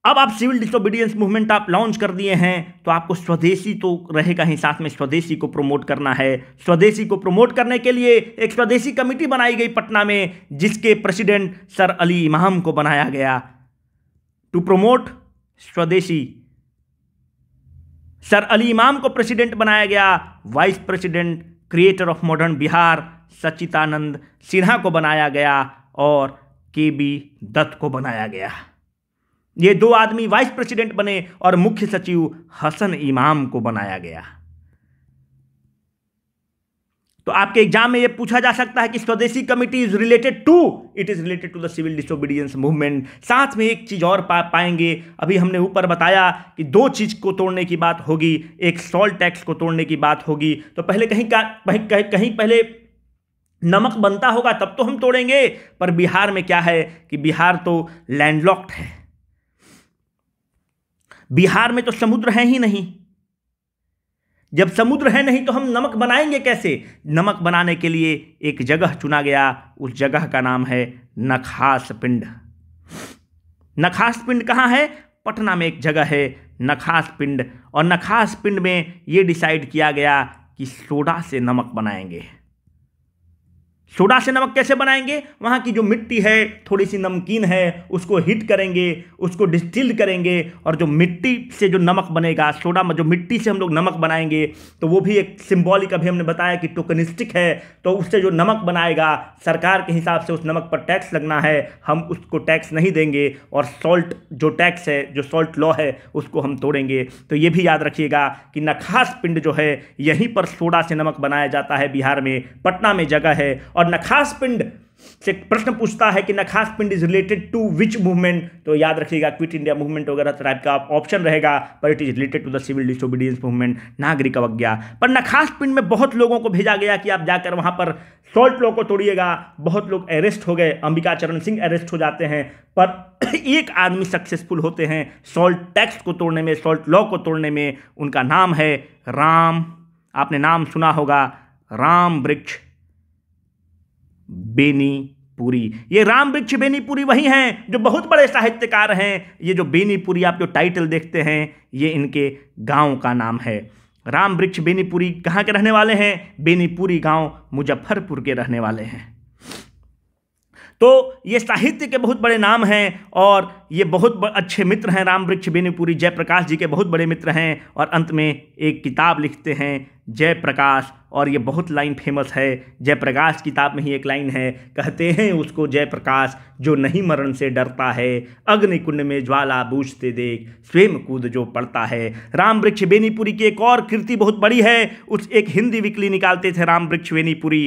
अब आप सिविल डिसोबीडियंस मूवमेंट आप लॉन्च कर दिए हैं तो आपको स्वदेशी तो रहेगा ही साथ में स्वदेशी को प्रमोट करना है स्वदेशी को प्रमोट करने के लिए एक स्वदेशी कमेटी बनाई गई पटना में जिसके प्रेसिडेंट सर अली इमाम को बनाया गया to promote swadeshi sir Ali Imam को प्रेसिडेंट बनाया गया vice president creator of modern Bihar Sachchidanand Sinha को बनाया गया और के बी दत्त को बनाया गया ये दो आदमी वाइस प्रेसिडेंट बने और मुख्य सचिव हसन इमाम को बनाया गया तो आपके एग्जाम में यह पूछा जा सकता है कि swadeshi committee is related to it is related to the civil disobedience movement साथ में एक चीज और पा पाएंगे अभी हमने ऊपर बताया कि दो चीज को तोड़ने की बात होगी एक सॉल्ट टैक्स को तोड़ने की बात होगी तो पहले कहीं का कहीं कहीं पहले नमक बनता होगा तब तो हम तोड़ेंगे पर बिहार में क्या है कि बिहार तो लैंडलॉक्ड है बिहार में तो समुद्र है ही नहीं जब समुद्र है नहीं तो हम नमक बनाएंगे कैसे नमक बनाने के लिए एक जगह चुना गया उस जगह का नाम है नखास पिंड नखास पिंड कहाँ है पटना में एक जगह है नखास पिंड और नखास पिंड में ये डिसाइड किया गया कि सोडा से नमक बनाएंगे सोडा से नमक कैसे बनाएंगे वहाँ की जो मिट्टी है थोड़ी सी नमकीन है उसको हीट करेंगे उसको डिस्टिल करेंगे और जो मिट्टी से जो नमक बनेगा सोडा में जो मिट्टी से हम लोग नमक बनाएंगे तो वो भी एक सिम्बॉलिक अभी हमने बताया कि टोकनिस्टिक है तो उससे जो नमक बनाएगा सरकार के हिसाब से उस नमक पर टैक्स लगना है हम उसको टैक्स नहीं देंगे और सॉल्ट जो टैक्स है जो सॉल्ट लॉ है उसको हम तोड़ेंगे तो ये भी याद रखिएगा कि नखास पिंड जो है यहीं पर सोडा से नमक बनाया जाता है बिहार में पटना में जगह है और नखास पिंड से प्रश्न पूछता है कि Nakhas Pind is related to which movement तो याद रखिएगा क्विट इंडिया मूवमेंट वगैरह टाइप तो का ऑप्शन रहेगा पर it is related to the civil disobedience movement नागरिक अवज्ञा पर नखास पिंड में बहुत लोगों को भेजा गया कि आप जाकर वहां पर सॉल्ट लॉ को तोड़िएगा बहुत लोग अरेस्ट हो गए अंबिका चरण सिंह अरेस्ट हो जाते हैं पर एक आदमी सक्सेसफुल होते हैं सॉल्ट टैक्स को तोड़ने में सॉल्ट लॉ को तोड़ने में उनका नाम है राम आपने नाम सुना होगा राम वृक्ष बेनीपुरी ये राम वृक्ष बेनीपुरी वही हैं जो बहुत बड़े साहित्यकार हैं ये जो बेनीपुरी आप जो टाइटल देखते हैं ये इनके गांव का नाम है राम वृक्ष बेनीपुरी कहाँ के रहने वाले हैं बेनीपुरी गांव मुजफ्फरपुर के रहने वाले हैं तो ये साहित्य के बहुत बड़े नाम हैं और ये बहुत अच्छे मित्र हैं राम वृक्ष बेनीपुरी जयप्रकाश जी के बहुत बड़े मित्र हैं और अंत में एक किताब लिखते हैं जयप्रकाश और ये बहुत लाइन फेमस है जयप्रकाश किताब में ही एक लाइन है कहते हैं उसको जयप्रकाश जो नहीं मरण से डरता है अग्नि कुंड में ज्वाला बूझते देख स्वयं कूद जो पड़ता है राम वृक्ष बेनीपुरी की एक और कृति बहुत बड़ी है उस एक हिंदी विकली निकालते थे राम वृक्ष बेनीपुरी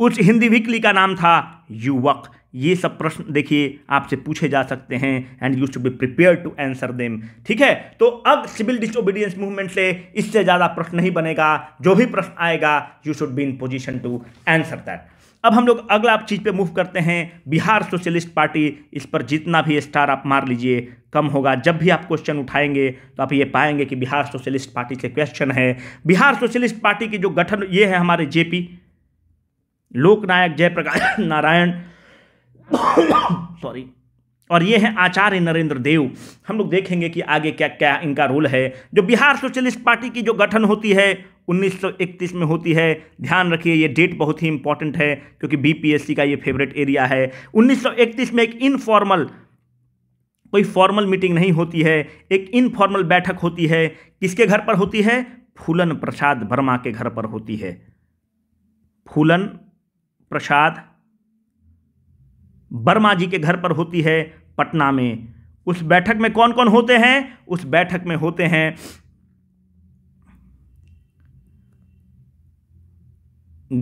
उस हिंदी वीकली का नाम था युवक ये सब प्रश्न देखिए आपसे पूछे जा सकते हैं and you should be prepare to answer them ठीक है तो अब सिविल डिसोबीडियंस मूवमेंट से इससे ज़्यादा प्रश्न नहीं बनेगा जो भी प्रश्न आएगा you should be in position to answer that अब हम लोग अगला चीज़ पे मूव करते हैं बिहार सोशलिस्ट पार्टी इस पर जितना भी स्टार आप मार लीजिए कम होगा जब भी आप क्वेश्चन उठाएंगे तो आप ये पाएंगे कि बिहार सोशलिस्ट पार्टी से क्वेश्चन है बिहार सोशलिस्ट पार्टी की जो गठन ये है हमारे जेपी लोकनायक जयप्रकाश नारायण सॉरी और ये हैं आचार्य नरेंद्र देव हम लोग देखेंगे कि आगे क्या क्या इनका रोल है जो बिहार सोशलिस्ट पार्टी की जो गठन होती है 1931 में होती है ध्यान रखिए ये डेट बहुत ही इंपॉर्टेंट है क्योंकि बीपीएससी का ये फेवरेट एरिया है 1931 में एक इनफॉर्मल कोई फॉर्मल मीटिंग नहीं होती है एक इनफॉर्मल बैठक होती है किसके घर पर होती है फूलन प्रसाद वर्मा के घर पर होती है फूलन प्रसाद वर्मा जी के घर पर होती है पटना में उस बैठक में कौन कौन होते हैं उस बैठक में होते हैं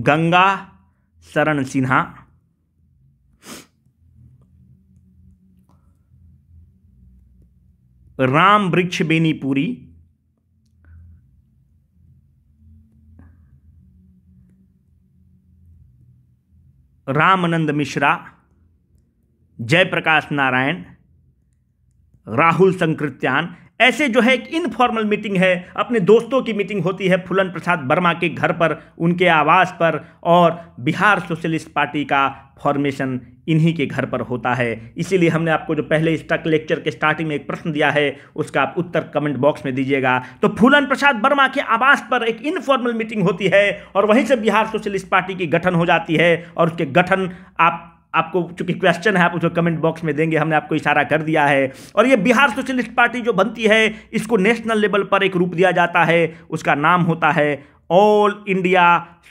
गंगा शरण सिन्हा राम वृक्ष बेनीपुरी रामानंद मिश्रा जयप्रकाश नारायण राहुल संकृत्यान ऐसे जो है एक इनफॉर्मल मीटिंग है अपने दोस्तों की मीटिंग होती है फुलन प्रसाद वर्मा के घर पर उनके आवास पर और बिहार सोशलिस्ट पार्टी का फॉर्मेशन इन्हीं के घर पर होता है इसीलिए हमने आपको जो पहले स्टक लेक्चर के स्टार्टिंग में एक प्रश्न दिया है उसका आप उत्तर कमेंट बॉक्स में दीजिएगा तो फूलन प्रसाद वर्मा के आवास पर एक इनफॉर्मल मीटिंग होती है और वहीं से बिहार सोशलिस्ट पार्टी की गठन हो जाती है और उसके गठन आप आपको चूंकि क्वेश्चन है आप उसको कमेंट बॉक्स में देंगे हमने आपको इशारा कर दिया है और ये बिहार सोशलिस्ट पार्टी जो बनती है इसको नेशनल लेवल पर एक रूप दिया जाता है उसका नाम होता है ऑल इंडिया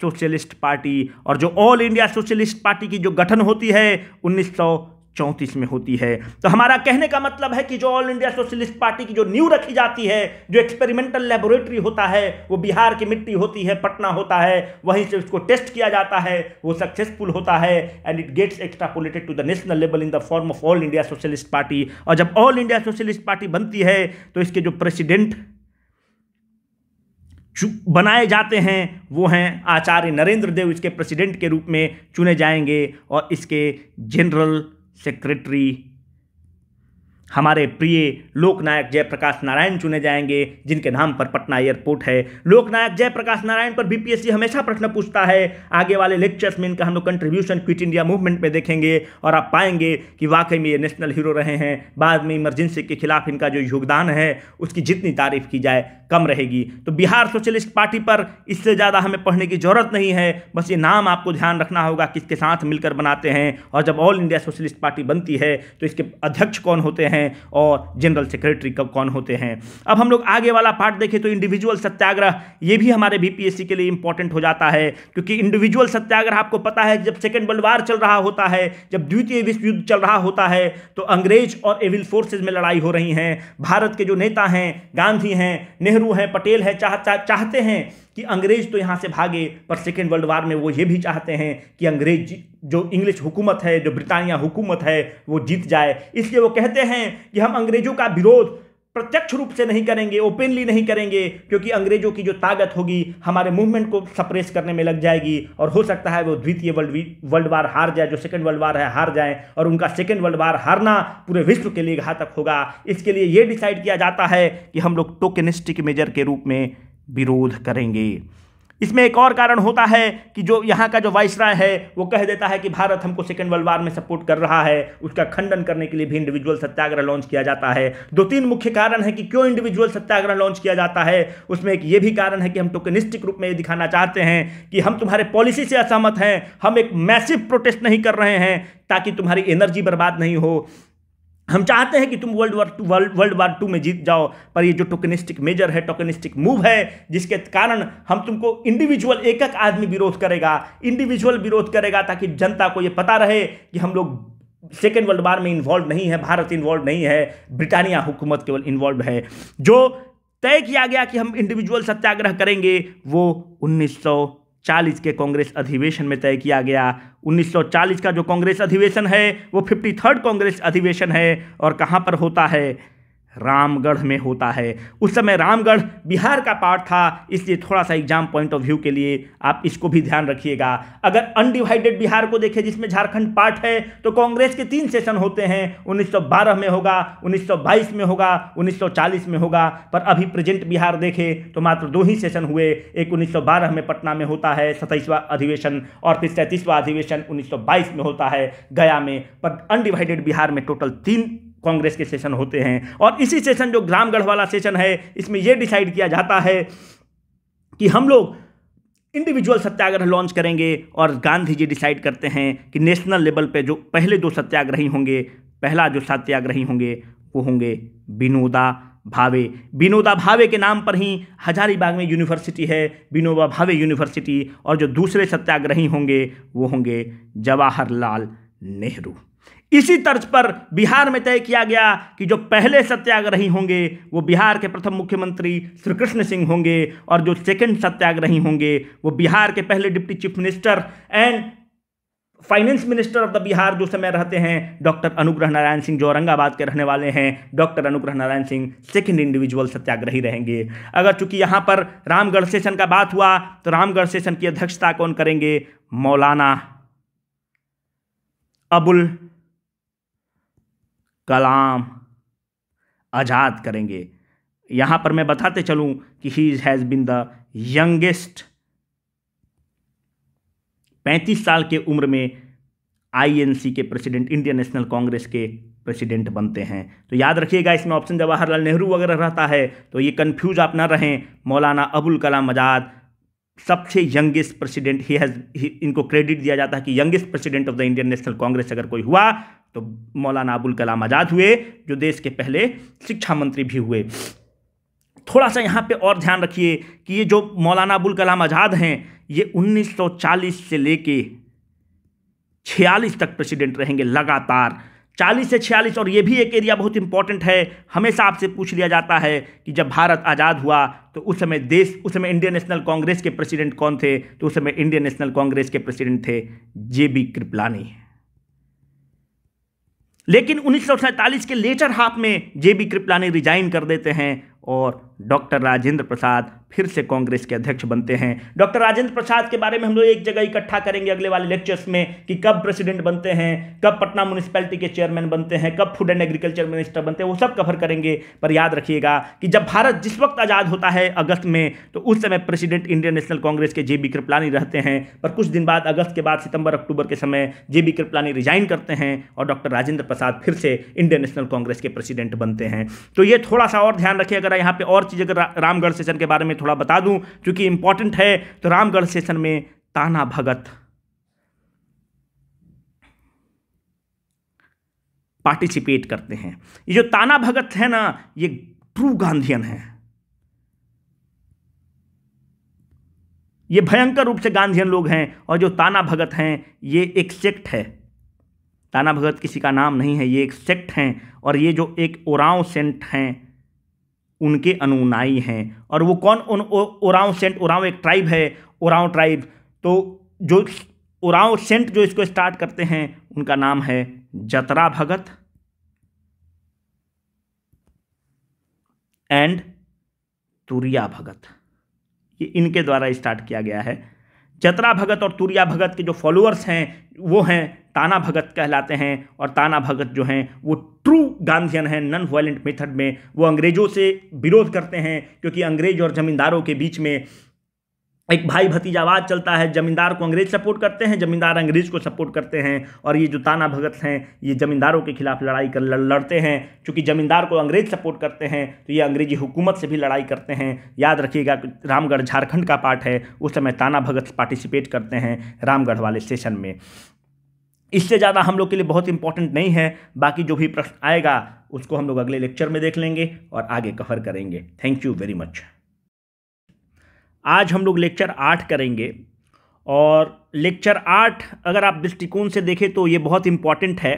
सोशलिस्ट पार्टी और जो ऑल इंडिया सोशलिस्ट पार्टी की जो गठन होती है उन्नीस चौंतीस में होती है तो हमारा कहने का मतलब है कि जो ऑल इंडिया सोशलिस्ट पार्टी की जो न्यू रखी जाती है जो एक्सपेरिमेंटल लेबोरेटरी होता है वो बिहार की मिट्टी होती है पटना होता है वहीं से उसको टेस्ट किया जाता है वो सक्सेसफुल होता है and it gets extrapolated to the national level in the form of all India socialist party और जब ऑल इंडिया सोशलिस्ट पार्टी बनती है तो इसके जो प्रेसिडेंट बनाए जाते हैं वो हैं आचार्य नरेंद्र देव इसके प्रेसिडेंट के रूप में चुने जाएंगे और इसके जनरल सेक्रेटरी हमारे प्रिय लोकनायक जयप्रकाश नारायण चुने जाएंगे जिनके नाम पर पटना एयरपोर्ट है लोकनायक जयप्रकाश नारायण पर बीपीएससी हमेशा प्रश्न पूछता है आगे वाले लेक्चर्स में इनका हम लोग कंट्रीब्यूशन क्विट इंडिया मूवमेंट में देखेंगे और आप पाएंगे कि वाकई में ये नेशनल हीरो रहे हैं बाद में इमरजेंसी के खिलाफ इनका जो योगदान है उसकी जितनी तारीफ की जाए कम रहेगी तो बिहार सोशलिस्ट पार्टी पर इससे ज़्यादा हमें पढ़ने की ज़रूरत नहीं है बस ये नाम आपको ध्यान रखना होगा किसके साथ मिलकर बनाते हैं और जब ऑल इंडिया सोशलिस्ट पार्टी बनती है तो इसके अध्यक्ष कौन होते हैं हैं और जनरल सेक्रेटरी कब कौन होते हैं अब हम लोग आगे वाला पार्ट देखें तो इंडिविजुअल सत्याग्रह ये भी हमारे बीपीएससी के लिए इंपॉर्टेंट हो जाता है क्योंकि इंडिविजुअल सत्याग्रह आपको पता है जब सेकेंड वर्ल्ड वार चल रहा होता है जब द्वितीय विश्व युद्ध चल रहा होता है तो अंग्रेज और एविल फोर्सेज में लड़ाई हो रही हैं भारत के जो नेता हैं गांधी हैं नेहरू हैं पटेल हैं चाह, चाह, चाहते हैं कि अंग्रेज तो यहाँ से भागे पर सेकेंड वर्ल्ड वार में वो ये भी चाहते हैं कि अंग्रेज जो इंग्लिश हुकूमत है जो ब्रिटानिया हुकूमत है वो जीत जाए इसलिए वो कहते हैं कि हम अंग्रेजों का विरोध प्रत्यक्ष रूप से नहीं करेंगे ओपनली नहीं करेंगे क्योंकि अंग्रेजों की जो ताकत होगी हमारे मूवमेंट को सप्रेस करने में लग जाएगी और हो सकता है वो द्वितीय वर्ल्ड वर्ल्ड वार हार जाए जो सेकेंड वर्ल्ड वार है हार जाए और उनका सेकेंड वर्ल्ड वार हारना पूरे विश्व के लिए घातक होगा इसके लिए ये डिसाइड किया जाता है कि हम लोग टोकेनिस्टिक मेजर के रूप में विरोध करेंगे इसमें एक और कारण होता है कि जो यहाँ का जो वाइसराय है वो कह देता है कि भारत हमको सेकेंड वर्ल्ड वार में सपोर्ट कर रहा है उसका खंडन करने के लिए भी इंडिविजुअल सत्याग्रह लॉन्च किया जाता है दो तीन मुख्य कारण है कि क्यों इंडिविजुअल सत्याग्रह लॉन्च किया जाता है उसमें एक ये भी कारण है कि हम टोकनिस्टिक रूप में ये दिखाना चाहते हैं कि हम तुम्हारे पॉलिसी से असहमत हैं हम एक मैसिव प्रोटेस्ट नहीं कर रहे हैं ताकि तुम्हारी एनर्जी बर्बाद नहीं हो हम चाहते हैं कि तुम world war two world world war two में जीत जाओ पर ये जो टोकनिस्टिक मेजर है टोकनिस्टिक मूव है जिसके कारण हम तुमको इंडिविजुअल एक एक आदमी विरोध करेगा इंडिविजुअल विरोध करेगा ताकि जनता को ये पता रहे कि हम लोग सेकेंड वर्ल्ड वार में इन्वॉल्व नहीं है भारत इन्वॉल्व नहीं है ब्रिटानिया हुकूमत केवल इन्वॉल्व है जो तय किया गया कि हम इंडिविजुअल सत्याग्रह करेंगे वो उन्नीस चालीस के कांग्रेस अधिवेशन में तय किया गया 1940 का जो कांग्रेस अधिवेशन है वो फिफ्टी कांग्रेस अधिवेशन है और कहाँ पर होता है रामगढ़ में होता है उस समय रामगढ़ बिहार का पार्ट था इसलिए थोड़ा सा एग्जाम पॉइंट ऑफ व्यू के लिए आप इसको भी ध्यान रखिएगा अगर अनडिवाइडेड बिहार को देखें जिसमें झारखंड पार्ट है तो कांग्रेस के तीन सेशन होते हैं 1912 में होगा 1922 में होगा 1940 में होगा पर अभी प्रेजेंट बिहार देखें तो मात्र दो ही सेशन हुए एक उन्नीस में पटना में होता है सताइसवा अधिवेशन और फिर सैंतीसवां अधिवेशन उन्नीस में होता है गया में पर अनडिवाइडेड बिहार में टोटल तीन कांग्रेस के सेशन होते हैं और इसी सेशन जो ग्रामगढ़ वाला सेशन है इसमें यह डिसाइड किया जाता है कि हम लोग इंडिविजुअल सत्याग्रह लॉन्च करेंगे और गांधी जी डिसाइड करते हैं कि नेशनल लेवल पे जो पहले दो सत्याग्रही होंगे पहला जो सत्याग्रही होंगे वो होंगे विनोदा भावे विनोदा भावे के नाम पर ही हजारीबाग में यूनिवर्सिटी है विनोबा भावे यूनिवर्सिटी और जो दूसरे सत्याग्रही होंगे वो होंगे जवाहरलाल नेहरू इसी तर्ज पर बिहार में तय किया गया कि जो पहले सत्याग्रही होंगे वो बिहार के प्रथम मुख्यमंत्री श्री कृष्ण सिंह होंगे और जो सेकंड सत्याग्रही होंगे वो बिहार के पहले deputy chief minister and finance minister of the Bihar जो समय रहते हैं डॉक्टर अनुग्रह नारायण सिंह जो औरंगाबाद के रहने वाले हैं doctor Anugrah Narayan Singh second individual सत्याग्रही रहेंगे अगर चूंकि यहाँ पर रामगढ़ सेशन का बात हुआ तो रामगढ़ सेशन की अध्यक्षता कौन करेंगे मौलाना अबुल कलाम आज़ाद करेंगे यहाँ पर मैं बताते चलूँ कि he has been the youngest पैंतीस साल के उम्र में आईएनसी के प्रेसिडेंट इंडियन नेशनल कांग्रेस के प्रेसिडेंट बनते हैं तो याद रखिएगा इसमें ऑप्शन जवाहरलाल नेहरू वगैरह रहता है तो ये कन्फ्यूज आप ना रहें मौलाना अबुल कलाम आज़ाद सबसे यंगेस्ट प्रेसिडेंट ही हैज़ इनको क्रेडिट दिया जाता है कि youngest president of the Indian national Congress अगर कोई हुआ तो मौलाना अबुल कलाम आज़ाद हुए जो देश के पहले शिक्षा मंत्री भी हुए थोड़ा सा यहाँ पे और ध्यान रखिए कि ये जो मौलाना अबुल कलाम आज़ाद हैं ये 1940 से लेके 46 तक प्रेसिडेंट रहेंगे लगातार 40 से 46 और ये भी एक एरिया बहुत इंपॉर्टेंट है हमेशा आपसे पूछ लिया जाता है कि जब भारत आज़ाद हुआ तो उस समय देश उस समय इंडियन नेशनल कांग्रेस के प्रेसिडेंट कौन थे तो उस समय इंडियन नेशनल कांग्रेस के प्रेसिडेंट थे जे बी कृपलानी लेकिन उन्नीस के लेटर हाफ में जे बी कृपलानी रिजाइन कर देते हैं और डॉक्टर राजेंद्र प्रसाद फिर से कांग्रेस के अध्यक्ष बनते हैं डॉक्टर राजेंद्र प्रसाद के बारे में हम लोग एक जगह इकट्ठा करेंगे अगले वाले लेक्चर्स में कि कब प्रेसिडेंट बनते हैं कब पटना म्यूनिसपैलिटी के चेयरमैन बनते हैं कब फूड एंड एग्रीकल्चर मिनिस्टर बनते हैं वो सब कवर करेंगे पर याद रखिएगा कि जब भारत जिस वक्त आज़ाद होता है अगस्त में तो उस समय प्रेसिडेंट इंडियन नेशनल कांग्रेस के जे बी कृपलानी रहते हैं पर कुछ दिन बाद अगस्त के बाद सितंबर अक्टूबर के समय जे बी कृपलानी रिजाइन करते हैं और डॉक्टर राजेंद्र प्रसाद फिर से इंडियन नेशनल कांग्रेस के प्रेसिडेंट बनते हैं तो ये थोड़ा सा और ध्यान रखिए अगर यहाँ पे और चीज़ अगर रामगढ़ सेशन के बारे में थोड़ा बता दूं क्योंकि इंपॉर्टेंट है तो रामगढ़ सेशन में ताना भगत पार्टिसिपेट करते हैं ये जो ताना भगत है ना ये ट्रू गांधीयन है ये भयंकर रूप से गांधीयन लोग हैं और जो ताना भगत हैं ये एक सेक्ट है ताना भगत किसी का नाम नहीं है ये एक सेक्ट हैं और ये जो एक ओराव सेंट हैं उनके अनुनाई हैं और वो कौन उन उराव सेंट उराव एक ट्राइब है उराव ट्राइब तो जो उराव सेंट जो इसको स्टार्ट करते हैं उनका नाम है जतरा भगत एंड तुरिया भगत ये इनके द्वारा स्टार्ट किया गया है जतरा भगत और तुरिया भगत के जो फॉलोअर्स हैं वो हैं ताना भगत कहलाते हैं और ताना भगत जो हैं वो ट्रू गांधीयन हैं नॉन वायलेंट मेथड में वो अंग्रेज़ों से विरोध करते हैं क्योंकि अंग्रेज और ज़मींदारों के बीच में एक भाई भतीजावाद चलता है जमींदार को अंग्रेज सपोर्ट करते हैं जमींदार अंग्रेज को सपोर्ट करते हैं और ये जो ताना भगत हैं ये जमींदारों के खिलाफ लड़ाई कर लड़ते हैं क्योंकि जमींदार को अंग्रेज सपोर्ट करते हैं तो ये अंग्रेजी हुकूमत से भी लड़ाई करते हैं याद रखिएगा रामगढ़ झारखंड का पार्ट है उस समय ताना भगत पार्टिसिपेट करते हैं रामगढ़ वाले सेशन में इससे ज़्यादा हम लोग के लिए बहुत इंपॉर्टेंट नहीं है बाकी जो भी प्रश्न आएगा उसको हम लोग अगले लेक्चर में देख लेंगे और आगे कवर करेंगे थैंक यू वेरी मच आज हम लोग लेक्चर आठ करेंगे और लेक्चर आठ अगर आप दृष्टिकोण से देखें तो ये बहुत इम्पॉर्टेंट है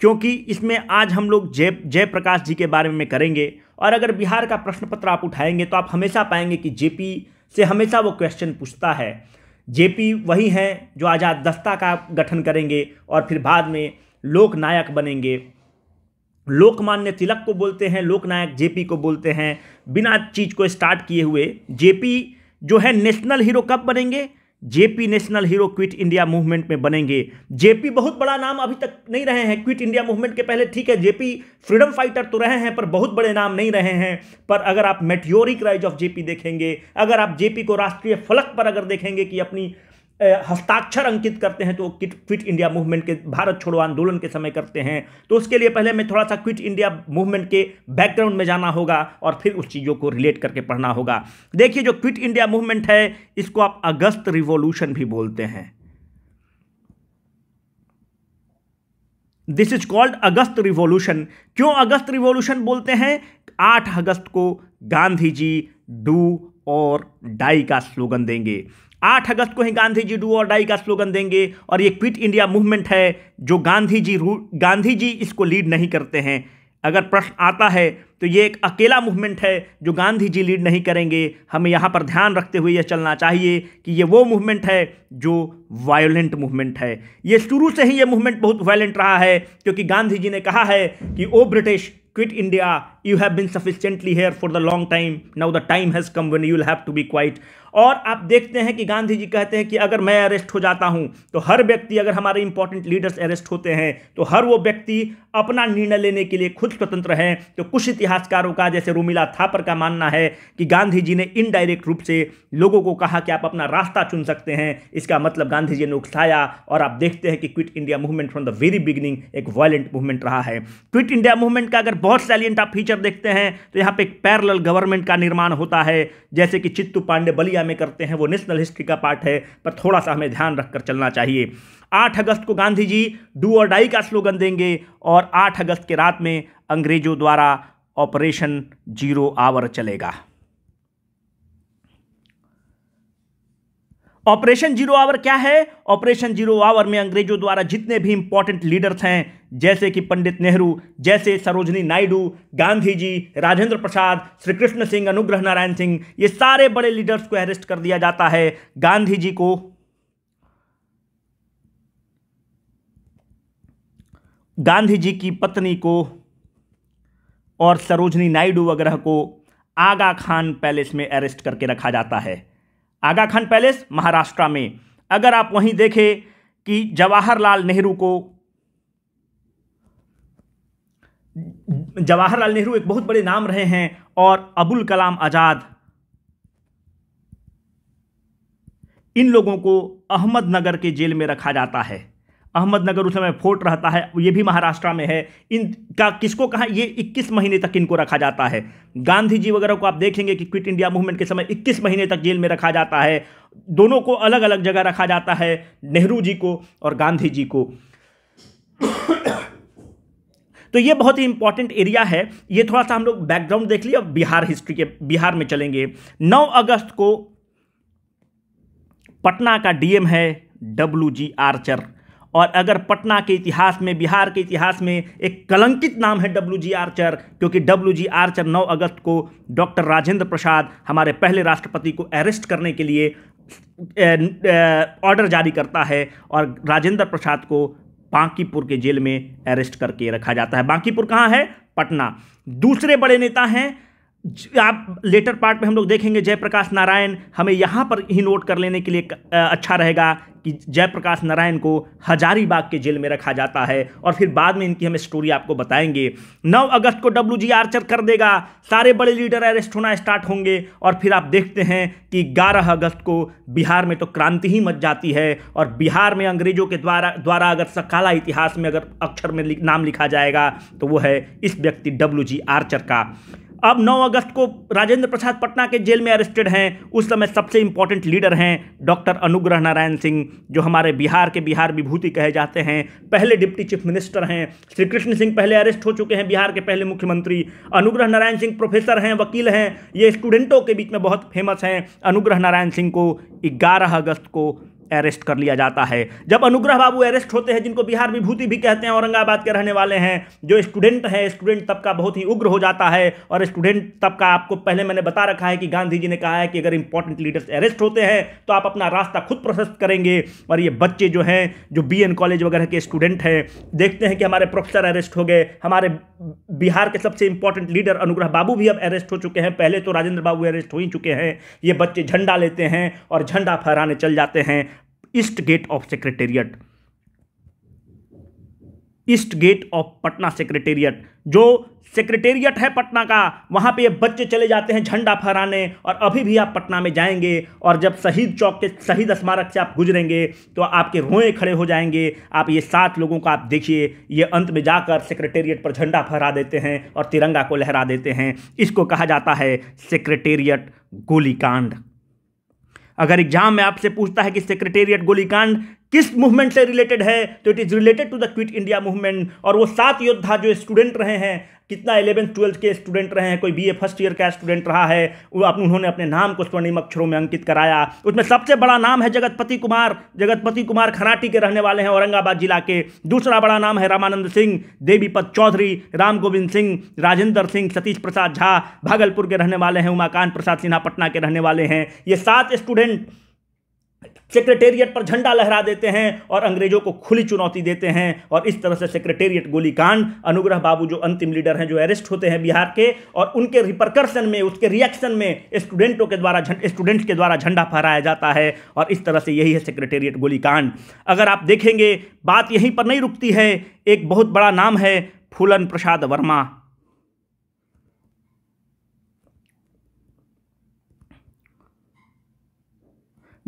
क्योंकि इसमें आज हम लोग जय जयप्रकाश जी के बारे में करेंगे और अगर बिहार का प्रश्न पत्र आप उठाएंगे तो आप हमेशा पाएंगे कि जेपी से हमेशा वो क्वेश्चन पूछता है जेपी वही हैं जो आज़ाद दस्ता का गठन करेंगे और फिर बाद में लोकनायक बनेंगे लोकमान्य तिलक को बोलते हैं लोकनायक जेपी को बोलते हैं बिना चीज़ को स्टार्ट किए हुए जेपी जो है नेशनल हीरो कब बनेंगे JP national hero quit India movement में बनेंगे जेपी बहुत बड़ा नाम अभी तक नहीं रहे हैं क्विट इंडिया मूवमेंट के पहले ठीक है जेपी फ्रीडम फाइटर तो रहे हैं पर बहुत बड़े नाम नहीं रहे हैं पर अगर आप मेट्योरिक राइज ऑफ जेपी देखेंगे अगर आप जेपी को राष्ट्रीय फलक पर अगर देखेंगे कि अपनी हस्ताक्षर अंकित करते हैं तो क्विट इंडिया मूवमेंट के भारत छोड़ो आंदोलन के समय करते हैं तो उसके लिए पहले मैं थोड़ा सा क्विट इंडिया मूवमेंट के बैकग्राउंड में जाना होगा और फिर उस चीज़ों को रिलेट करके पढ़ना होगा देखिए जो क्विट इंडिया मूवमेंट है इसको आप अगस्त रिवोल्यूशन भी बोलते हैं this is called August revolution क्यों अगस्त रिवोल्यूशन बोलते हैं आठ अगस्त को गांधी जी डू और डाई का स्लोगन देंगे आठ अगस्त को ही गांधी जी डू और डाई का स्लोगन देंगे और ये क्विट इंडिया मूवमेंट है जो गांधी जी गांधी जी इसको लीड नहीं करते हैं अगर प्रश्न आता है तो ये एक अकेला मूवमेंट है जो गांधी जी लीड नहीं करेंगे हमें यहाँ पर ध्यान रखते हुए यह चलना चाहिए कि ये वो मूवमेंट है जो वायलेंट मूवमेंट है ये शुरू से ही ये मूवमेंट बहुत वायलेंट रहा है क्योंकि गांधी जी ने कहा है कि oh British quit India you have been sufficiently here for the long time now the time has come when you have to be quite और आप देखते हैं कि गांधी जी कहते हैं कि अगर मैं अरेस्ट हो जाता हूं तो हर व्यक्ति अगर हमारे इंपॉर्टेंट लीडर्स अरेस्ट होते हैं तो हर वो व्यक्ति अपना निर्णय लेने के लिए खुद स्वतंत्र हैं तो कुछ इतिहास इतिहासकारों का जैसे रोमिला थापर का मानना है कि गांधी जी ने इनडायरेक्ट रूप से लोगों को कहा कि आप अपना रास्ता चुन सकते हैं इसका मतलब गांधी जी ने उकसाया और आप देखते हैं कि quit India movement from the very beginning एक वायलेंट मूवमेंट रहा है क्विट इंडिया मूवमेंट का अगर बहुत सैलियंट आप फीचर देखते हैं तो यहाँ पे एक पैरल गवर्नमेंट का निर्माण होता है जैसे कि चित्तू पांडे बलिया में करते हैं वो नेशनल हिस्ट्री का पार्ट है पर थोड़ा सा हमें ध्यान रखकर चलना चाहिए 8 अगस्त को गांधी जी डू और डाई का स्लोगन देंगे और 8 अगस्त के रात में अंग्रेजों द्वारा ऑपरेशन जीरो आवर चलेगा ऑपरेशन जीरो आवर क्या है ऑपरेशन जीरो आवर में अंग्रेजों द्वारा जितने भी इंपॉर्टेंट लीडर्स हैं जैसे कि पंडित नेहरू जैसे सरोजनी नायडू गांधी जी राजेंद्र प्रसाद श्री कृष्ण सिंह अनुग्रह नारायण सिंह ये सारे बड़े लीडर्स को अरेस्ट कर दिया जाता है गांधी जी को गांधी जी की पत्नी को और सरोजनी नायडू वगैरह को आगा खान पैलेस में अरेस्ट करके रखा जाता है आगा खान पैलेस महाराष्ट्र में अगर आप वहीं देखें कि जवाहरलाल नेहरू को जवाहरलाल नेहरू एक बहुत बड़े नाम रहे हैं और अबुल कलाम आज़ाद इन लोगों को अहमदनगर के जेल में रखा जाता है अहमदनगर उस समय फोर्ट रहता है ये भी महाराष्ट्र में है इनका किसको कहा ये 21 महीने तक इनको रखा जाता है गांधी जी वगैरह को आप देखेंगे कि क्विट इंडिया मूवमेंट के समय 21 महीने तक जेल में रखा जाता है दोनों को अलग अलग जगह रखा जाता है नेहरू जी को और गांधी जी को तो ये बहुत ही इंपॉर्टेंट एरिया है ये थोड़ा सा हम लोग बैकग्राउंड देख लिया बिहार हिस्ट्री के बिहार में चलेंगे नौ अगस्त को पटना का डीएम है डब्ल्यू जी आर्चर और अगर पटना के इतिहास में बिहार के इतिहास में एक कलंकित नाम है डब्ल्यू जी आर्चर क्योंकि डब्ल्यू जी आर्चर 9 अगस्त को डॉक्टर राजेंद्र प्रसाद हमारे पहले राष्ट्रपति को अरेस्ट करने के लिए ऑर्डर जारी करता है और राजेंद्र प्रसाद को बांकीपुर के जेल में अरेस्ट करके रखा जाता है बांकीपुर कहाँ है पटना दूसरे बड़े नेता हैं आप लेटर पार्ट में हम लोग देखेंगे जयप्रकाश नारायण हमें यहाँ पर ही नोट कर लेने के लिए अच्छा रहेगा कि जयप्रकाश नारायण को हजारीबाग के जेल में रखा जाता है और फिर बाद में इनकी हम स्टोरी आपको बताएंगे 9 अगस्त को डब्ल्यू जी आर्चर कर देगा सारे बड़े लीडर अरेस्ट होना स्टार्ट होंगे और फिर आप देखते हैं कि 11 अगस्त को बिहार में तो क्रांति ही मच जाती है और बिहार में अंग्रेजों के द्वारा द्वारा अगर सकाला इतिहास में अगर अक्षर में नाम लिखा जाएगा तो वो है इस व्यक्ति डब्ल्यू जी आर्चर का अब 9 अगस्त को राजेंद्र प्रसाद पटना के जेल में अरेस्टेड हैं उस समय सबसे इंपॉर्टेंट लीडर हैं डॉक्टर अनुग्रह नारायण सिंह जो हमारे बिहार के बिहार विभूति कहे जाते हैं पहले डिप्टी चीफ मिनिस्टर हैं श्री कृष्ण सिंह पहले अरेस्ट हो चुके हैं बिहार के पहले मुख्यमंत्री अनुग्रह नारायण सिंह प्रोफेसर हैं वकील हैं ये स्टूडेंटों के बीच में बहुत फेमस हैं अनुग्रह नारायण सिंह को ग्यारह अगस्त को अरेस्ट कर लिया जाता है जब अनुग्रह बाबू अरेस्ट होते हैं जिनको बिहार विभूति भी कहते हैं औरंगाबाद के रहने वाले हैं जो स्टूडेंट है स्टूडेंट तबका बहुत ही उग्र हो जाता है और स्टूडेंट तबका आपको पहले मैंने बता रखा है कि गांधी जी ने कहा है कि अगर इंपॉर्टेंट लीडर्स अरेस्ट होते हैं तो आप अपना रास्ता खुद प्रशस्त करेंगे और ये बच्चे जो हैं जो बी कॉलेज वगैरह के स्टूडेंट हैं देखते हैं कि हमारे प्रोफेसर अरेस्ट हो गए हमारे बिहार के सबसे इंपॉर्टेंट लीडर अनुग्रह बाबू भी अब अरेस्ट हो चुके हैं पहले तो राजेंद्र बाबू अरेस्ट हो ही चुके हैं ये बच्चे झंडा लेते हैं और झंडा फहराने चल जाते हैं east gate of secretariat east gate of Patna secretariat जो सेक्रेटेरिएट है पटना का वहां पे ये बच्चे चले जाते हैं झंडा फहराने और अभी भी आप पटना में जाएंगे और जब शहीद चौक के शहीद स्मारक से आप गुजरेंगे तो आपके रोए खड़े हो जाएंगे आप ये सात लोगों का आप देखिए ये अंत में जाकर सेक्रेटेरिएट पर झंडा फहरा देते हैं और तिरंगा को लहरा देते हैं इसको कहा जाता है सेक्रेटेरिएट गोलीकांड अगर एग्जाम में आपसे पूछता है कि सेक्रेटेरिएट गोलीकांड किस मूवमेंट से रिलेटेड है तो it is related to the quit India movement और वो सात योद्धा जो स्टूडेंट रहे हैं कितना इलेवेंथ ट्वेल्थ के स्टूडेंट रहे हैं कोई बीए फर्स्ट ईयर का स्टूडेंट रहा है वो उन्होंने अपने नाम को स्वर्णिम अक्षरों में अंकित कराया उसमें सबसे बड़ा नाम है जगतपति कुमार जगतपति कुमार खराटी के रहने वाले हैं औरंगाबाद जिला के दूसरा बड़ा नाम है रामानंद सिंह देवीपत चौधरी राम गोविंद सिंह राजेंद्र सिंह सतीश प्रसाद झा भागलपुर के रहने वाले हैं उमाकांत प्रसाद सिन्हा पटना के रहने वाले हैं ये सात स्टूडेंट सेक्रेटेरिएट पर झंडा लहरा देते हैं और अंग्रेजों को खुली चुनौती देते हैं और इस तरह से सेक्रेटेरिएट गोलीकांड अनुग्रह बाबू जो अंतिम लीडर हैं जो अरेस्ट होते हैं बिहार के और उनके रिपरकर्सन में उसके रिएक्शन में स्टूडेंटों के द्वारा स्टूडेंट्स के द्वारा झंडा फहराया जाता है और इस तरह से यही है सेक्रेटेरिएट गोलीकांड अगर आप देखेंगे बात यहीं पर नहीं रुकती है एक बहुत बड़ा नाम है फूलन प्रसाद वर्मा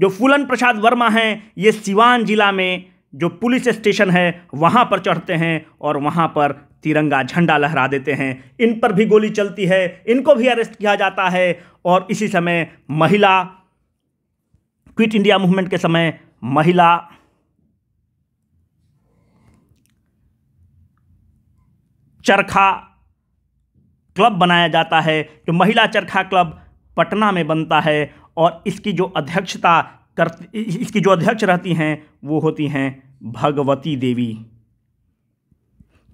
जो फूलन प्रसाद वर्मा हैं ये सिवान जिला में जो पुलिस स्टेशन है वहाँ पर चढ़ते हैं और वहाँ पर तिरंगा झंडा लहरा देते हैं इन पर भी गोली चलती है इनको भी अरेस्ट किया जाता है और इसी समय महिला क्विट इंडिया मूवमेंट के समय महिला चरखा क्लब बनाया जाता है जो महिला चरखा क्लब पटना में बनता है और इसकी जो अध्यक्षता कर इसकी जो अध्यक्ष रहती हैं वो होती हैं भगवती देवी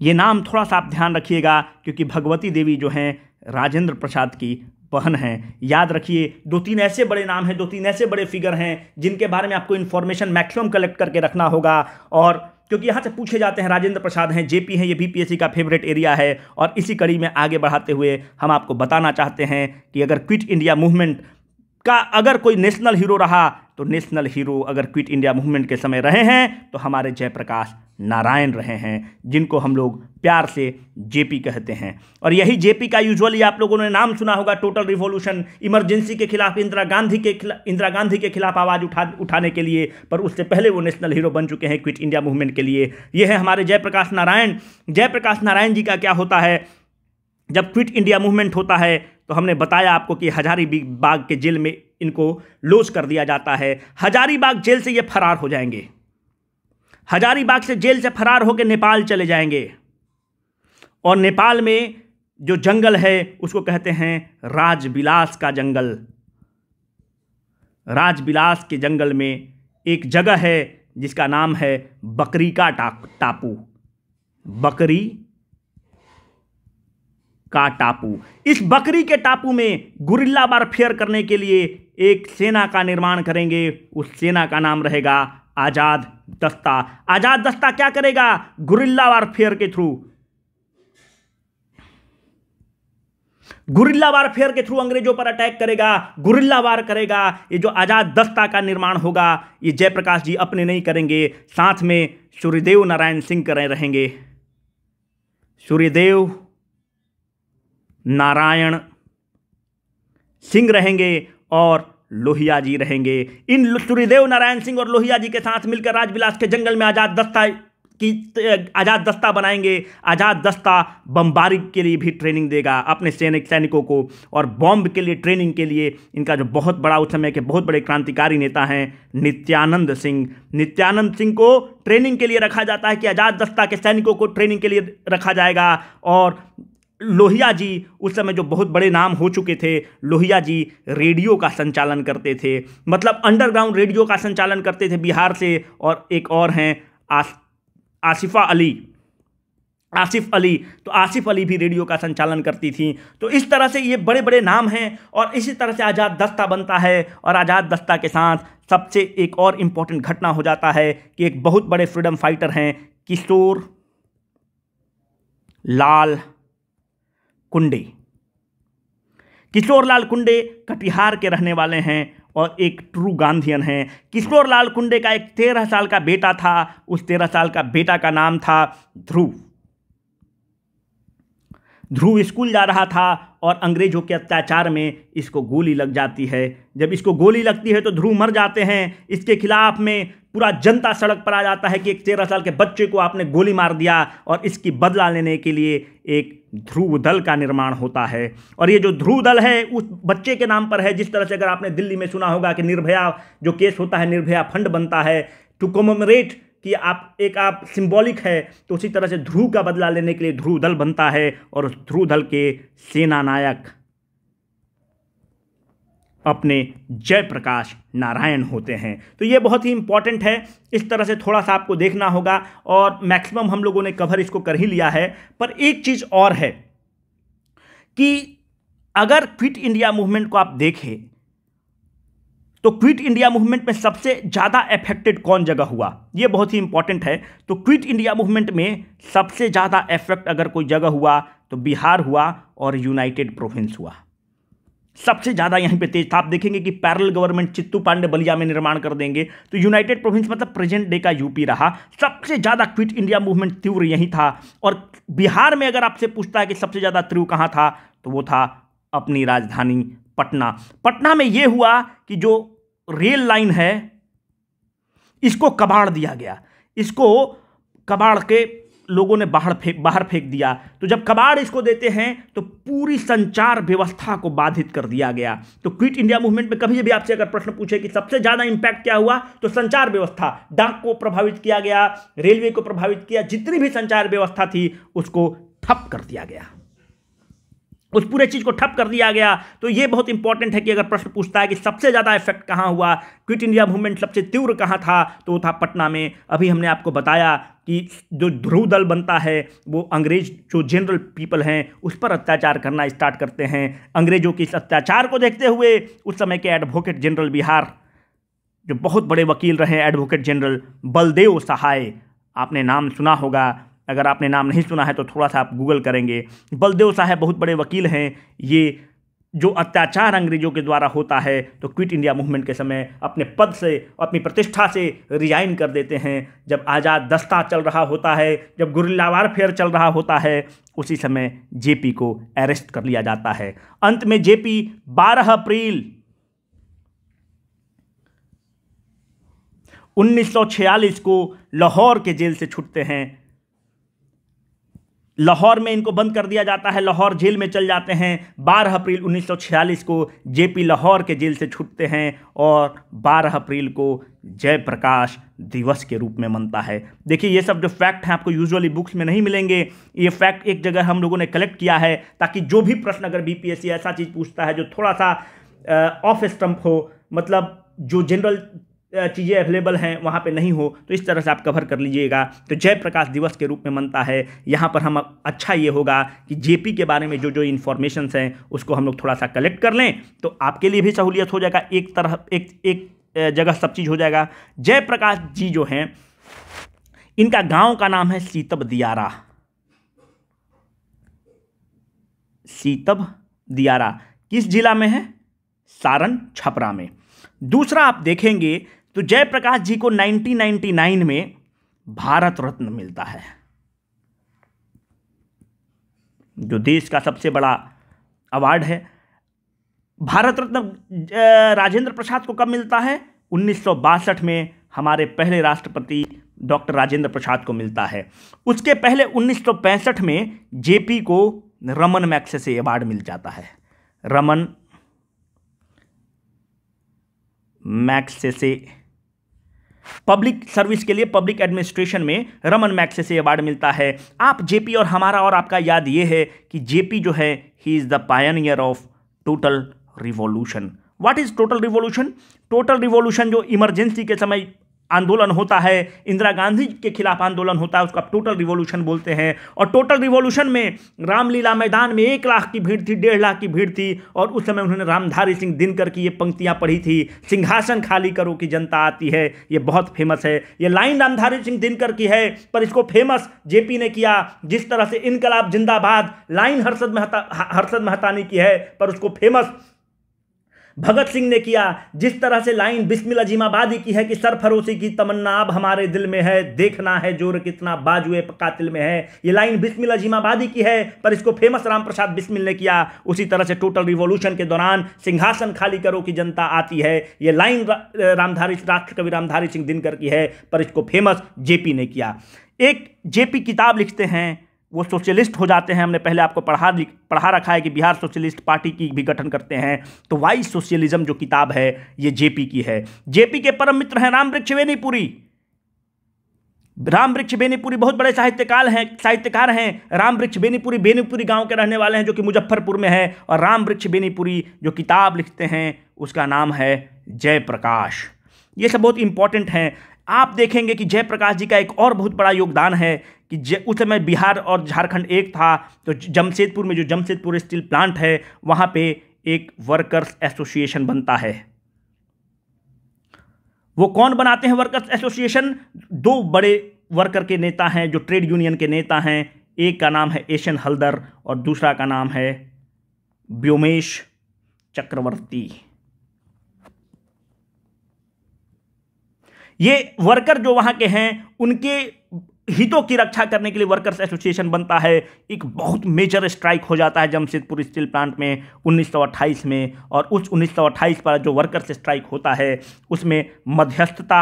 ये नाम थोड़ा सा आप ध्यान रखिएगा क्योंकि भगवती देवी जो हैं राजेंद्र प्रसाद की बहन हैं याद रखिए दो तीन ऐसे बड़े नाम हैं दो तीन ऐसे बड़े फिगर हैं जिनके बारे में आपको इन्फॉर्मेशन मैक्सिमम कलेक्ट करके रखना होगा और क्योंकि यहाँ से पूछे जाते हैं राजेंद्र प्रसाद हैं जेपी हैं ये बीपीएससी का फेवरेट एरिया है और इसी कड़ी में आगे बढ़ाते हुए हम आपको बताना चाहते हैं कि अगर क्विट इंडिया मूवमेंट का अगर कोई नेशनल हीरो रहा तो नेशनल हीरो अगर क्विट इंडिया मूवमेंट के समय रहे हैं तो हमारे जयप्रकाश नारायण रहे हैं जिनको हम लोग प्यार से जेपी कहते हैं और यही जेपी का यूजुअली आप लोगों ने नाम सुना होगा टोटल रिवॉल्यूशन इमरजेंसी के खिलाफ इंदिरा गांधी के खिलाफ इंदिरा गांधी के खिलाफ आवाज़ उठा उठाने के लिए पर उससे पहले वो नेशनल हीरो बन चुके हैं क्विट इंडिया मूवमेंट के लिए ये है हमारे जयप्रकाश नारायण जयप्रकाश नारायण जी का क्या होता है जब क्विट इंडिया मूवमेंट होता है तो हमने बताया आपको कि हजारी बाग के जेल में इनको लोज कर दिया जाता है हजारीबाग जेल से ये फरार हो जाएंगे हजारीबाग से जेल से फरार होकर नेपाल चले जाएंगे और नेपाल में जो जंगल है उसको कहते हैं राजबिलास का जंगल राजबिलास के जंगल में एक जगह है जिसका नाम है बकरी का टापू बकरी का टापू इस बकरी के टापू में गुरिल्ला वारफेयर करने के लिए एक सेना का निर्माण करेंगे उस सेना का नाम रहेगा आज़ाद दस्ता आज़ाद दस्ता क्या करेगा गुरिल्ला वारफेयर के थ्रू गुरिल्ला वारफेयर के थ्रू अंग्रेजों पर अटैक करेगा गुरिल्ला वार करेगा ये जो आज़ाद दस्ता का निर्माण होगा ये जयप्रकाश जी अपने नहीं करेंगे साथ में सूर्यदेव नारायण सिंह करें रहेंगे सूर्यदेव नारायण सिंह रहेंगे और लोहिया जी रहेंगे इन सूर्यदेव नारायण सिंह और लोहिया जी के साथ मिलकर राजविलास के जंगल में आज़ाद दस्ता की आज़ाद दस्ता बनाएंगे आज़ाद दस्ता बमबारी के लिए भी ट्रेनिंग देगा अपने सैनिक सैनिकों को और बॉम्ब के लिए ट्रेनिंग के लिए इनका जो बहुत बड़ा उस समय के बहुत बड़े क्रांतिकारी नेता हैं नित्यानंद सिंह नित्यानंद सिंह को ट्रेनिंग के लिए रखा जाता है कि आज़ाद दस्ता के सैनिकों को ट्रेनिंग के लिए रखा जाएगा और लोहिया जी उस समय जो बहुत बड़े नाम हो चुके थे लोहिया जी रेडियो का संचालन करते थे मतलब अंडरग्राउंड रेडियो का संचालन करते थे बिहार से और एक और हैं आस, आसिफा अली आसिफ अली तो आसिफ अली भी रेडियो का संचालन करती थी तो इस तरह से ये बड़े बड़े नाम हैं और इसी तरह से आज़ाद दस्ता बनता है और आज़ाद दस्ता के साथ सबसे एक और इम्पॉर्टेंट घटना हो जाता है कि एक बहुत बड़े फ्रीडम फाइटर हैं किशोर लाल कुंडे किशोरलाल कुंडे कटिहार के रहने वाले हैं और एक ट्रू गांधीयन हैं किशोरलाल कुंडे का एक तेरह साल का बेटा था उस तेरह साल का बेटा का नाम था ध्रुव ध्रुव स्कूल जा रहा था और अंग्रेजों के अत्याचार में इसको गोली लग जाती है जब इसको गोली लगती है तो ध्रुव मर जाते हैं इसके खिलाफ में पूरा जनता सड़क पर आ जाता है कि एक तेरह साल के बच्चे को आपने गोली मार दिया और इसकी बदला लेने के लिए एक ध्रुव दल का निर्माण होता है और ये जो ध्रुव दल है उस बच्चे के नाम पर है जिस तरह से अगर आपने दिल्ली में सुना होगा कि निर्भया जो केस होता है निर्भया फंड बनता है टू कोमोमरेट कि आप एक आप सिंबॉलिक है तो उसी तरह से ध्रुव का बदला लेने के लिए ध्रुव दल बनता है और उस ध्रुव दल के सेनानायक अपने जयप्रकाश नारायण होते हैं तो ये बहुत ही इंपॉर्टेंट है इस तरह से थोड़ा सा आपको देखना होगा और मैक्सिमम हम लोगों ने कवर इसको कर ही लिया है पर एक चीज़ और है कि अगर फिट इंडिया मूवमेंट को आप देखें तो क्विट इंडिया मूवमेंट में सबसे ज़्यादा अफेक्टेड कौन जगह हुआ ये बहुत ही इंपॉर्टेंट है तो क्विट इंडिया मूवमेंट में सबसे ज़्यादा इफेक्ट अगर कोई जगह हुआ तो बिहार हुआ और यूनाइटेड प्रोविंस हुआ सबसे ज़्यादा यहीं पे तेज था आप देखेंगे कि पैरल गवर्नमेंट चित्तू पांडे बलिया में निर्माण कर देंगे तो यूनाइटेड प्रोविंस मतलब प्रेजेंट डे का यूपी रहा सबसे ज़्यादा क्विट इंडिया मूवमेंट तीव्र यहीं था और बिहार में अगर आपसे पूछता है कि सबसे ज़्यादा त्रिव कहाँ था तो वो था अपनी राजधानी पटना पटना में यह हुआ कि जो रेल लाइन है इसको कबाड़ दिया गया इसको कबाड़ के लोगों ने बाहर फेंक बाहर फेंक दिया तो जब कबाड़ इसको देते हैं तो पूरी संचार व्यवस्था को बाधित कर दिया गया तो क्विट इंडिया मूवमेंट में कभी भी आपसे अगर प्रश्न पूछे कि सबसे ज़्यादा इम्पैक्ट क्या हुआ तो संचार व्यवस्था डाक को प्रभावित किया गया रेलवे को प्रभावित किया जितनी भी संचार व्यवस्था थी उसको ठप कर दिया गया उस पूरे चीज़ को ठप कर दिया गया तो ये बहुत इंपॉर्टेंट है कि अगर प्रश्न पूछता है कि सबसे ज़्यादा इफेक्ट कहाँ हुआ क्विट इंडिया मूवमेंट सबसे तीव्र कहाँ था तो वो था पटना में अभी हमने आपको बताया कि जो ध्रुव दल बनता है वो अंग्रेज जो जनरल पीपल हैं उस पर अत्याचार करना स्टार्ट करते हैं अंग्रेजों के इस अत्याचार को देखते हुए उस समय के एडवोकेट जनरल बिहार जो बहुत बड़े वकील रहे एडवोकेट जनरल बलदेव सहाय आपने नाम सुना होगा अगर आपने नाम नहीं सुना है तो थोड़ा सा आप गूगल करेंगे बलदेव साहब बहुत बड़े वकील हैं ये जो अत्याचार अंग्रेजों के द्वारा होता है तो क्विट इंडिया मूवमेंट के समय अपने पद से अपनी प्रतिष्ठा से रिजाइन कर देते हैं जब आज़ाद दस्ता चल रहा होता है जब गुरिल्ला वारफेयर चल रहा होता है उसी समय जेपी को अरेस्ट कर लिया जाता है अंत में जेपी 12 अप्रैल 1946 को लाहौर के जेल से छूटते हैं लाहौर में इनको बंद कर दिया जाता है लाहौर जेल में चल जाते हैं 12 अप्रैल 1946 को जेपी लाहौर के जेल से छूटते हैं और 12 अप्रैल को जयप्रकाश दिवस के रूप में मनता है देखिए ये सब जो फैक्ट हैं आपको यूजुअली बुक्स में नहीं मिलेंगे ये फैक्ट एक जगह हम लोगों ने कलेक्ट किया है ताकि जो भी प्रश्न अगर बी ऐसा चीज़ पूछता है जो थोड़ा सा ऑफ स्टम्प हो मतलब जो जनरल चीज़ें अवेलेबल हैं वहाँ पे नहीं हो तो इस तरह से आप कवर कर लीजिएगा तो जयप्रकाश दिवस के रूप में मनता है यहाँ पर हम अच्छा ये होगा कि जेपी के बारे में जो जो इन्फॉर्मेशन हैं उसको हम लोग थोड़ा सा कलेक्ट कर लें तो आपके लिए भी सहूलियत हो जाएगा एक तरह एक एक जगह सब चीज़ हो जाएगा जयप्रकाश जी जो हैं इनका गाँव का नाम है सीतब दियारा सीतब दियारा किस जिला में है सारण छपरा में दूसरा आप देखेंगे तो जयप्रकाश जी को 1999 में भारत रत्न मिलता है जो देश का सबसे बड़ा अवार्ड है भारत रत्न राजेंद्र प्रसाद को कब मिलता है उन्नीस में हमारे पहले राष्ट्रपति डॉक्टर राजेंद्र प्रसाद को मिलता है उसके पहले 1965 में जेपी को रमन मैक्से से अवार्ड मिल जाता है रमन मैक्सेसे पब्लिक सर्विस के लिए पब्लिक एडमिनिस्ट्रेशन में रमन मैक्से से अवार्ड मिलता है आप जेपी और हमारा और आपका याद ये है कि जेपी जो है he is the pioneer of total revolution what is total revolution total revolution जो इमरजेंसी के समय आंदोलन होता है इंदिरा गांधी के खिलाफ आंदोलन होता है उसका टोटल रिवोल्यूशन बोलते हैं और टोटल रिवोल्यूशन में रामलीला मैदान में एक लाख की भीड़ थी डेढ़ लाख की भीड़ थी और उस समय उन्होंने रामधारी सिंह दिनकर की ये पंक्तियाँ पढ़ी थी सिंहासन खाली करो की जनता आती है ये बहुत फेमस है ये लाइन रामधारी सिंह दिनकर की है पर इसको फेमस जे ने किया जिस तरह से इनकलाब जिंदाबाद लाइन हर्षद महता हर्षद मेहतानी की है पर उसको फेमस भगत सिंह ने किया जिस तरह से लाइन बिस्मिल अजीमाबादी की है कि सरफरोशी की तमन्ना अब हमारे दिल में है देखना है जोर कितना बाजुए कातिल में है ये लाइन बिस्मिल अजीमाबादी की है पर इसको फेमस राम प्रसाद बिस्मिल ने किया उसी तरह से टोटल रिवोल्यूशन के दौरान सिंहासन खाली करो की जनता आती है ये लाइन रा, रामधारी राष्ट्रकवि रामधारी सिंह दिनकर की है पर इसको फेमस जेपी ने किया एक जेपी किताब लिखते हैं वो सोशलिस्ट हो जाते हैं हमने पहले आपको पढ़ा पढ़ा रखा है कि बिहार सोशलिस्ट पार्टी की भी गठन करते हैं तो वाई सोशलिज्म जो किताब है ये जेपी की है जेपी के परम मित्र हैं राम वृक्ष वेनीपुरी राम वृक्ष बेनीपुरी बहुत बड़े साहित्यकार हैं साहित्यकार हैं राम वृक्ष बेनीपुरी बेनीपुरी गांव के रहने वाले हैं जो कि मुजफ्फरपुर में है और राम वृक्ष बेनीपुरी जो किताब लिखते हैं उसका नाम है जयप्रकाश ये सब बहुत इंपॉर्टेंट हैं आप देखेंगे कि जयप्रकाश जी का एक और बहुत बड़ा योगदान है कि उस समय बिहार और झारखंड एक था तो जमशेदपुर में जो जमशेदपुर स्टील प्लांट है वहाँ पे एक वर्कर्स एसोसिएशन बनता है वो कौन बनाते हैं वर्कर्स एसोसिएशन दो बड़े वर्कर के नेता हैं जो ट्रेड यूनियन के नेता हैं एक का नाम है एशन हल्दर और दूसरा का नाम है व्योमेश चक्रवर्ती ये वर्कर जो वहाँ के हैं उनके हितों की रक्षा करने के लिए वर्कर्स एसोसिएशन बनता है एक बहुत मेजर स्ट्राइक हो जाता है जमशेदपुर स्टील प्लांट में 1928 में और उस 1928 पर जो वर्कर्स स्ट्राइक होता है उसमें मध्यस्थता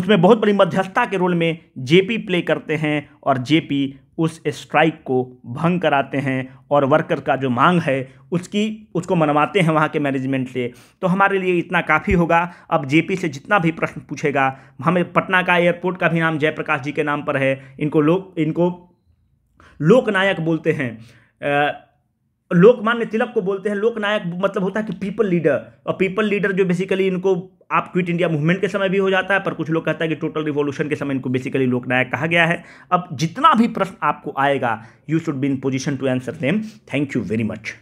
उसमें बहुत बड़ी मध्यस्थता के रोल में जेपी प्ले करते हैं और जेपी उस स्ट्राइक को भंग कराते हैं और वर्कर का जो मांग है उसकी उसको मनवाते हैं वहाँ के मैनेजमेंट से तो हमारे लिए इतना काफ़ी होगा अब जेपी से जितना भी प्रश्न पूछेगा हमें पटना का एयरपोर्ट का भी नाम जयप्रकाश जी के नाम पर है इनको लोक इनको लोकनायक बोलते हैं लोकमान्य तिलक को बोलते हैं लोकनायक मतलब होता है कि पीपल लीडर और पीपल लीडर जो बेसिकली इनको आप क्विट इंडिया मूवमेंट के समय भी हो जाता है पर कुछ लोग कहता है कि टोटल रिवॉल्यूशन के समय इनको बेसिकली लोकनायक कहा गया है अब जितना भी प्रश्न आपको आएगा you should be in position to answer them thank you very much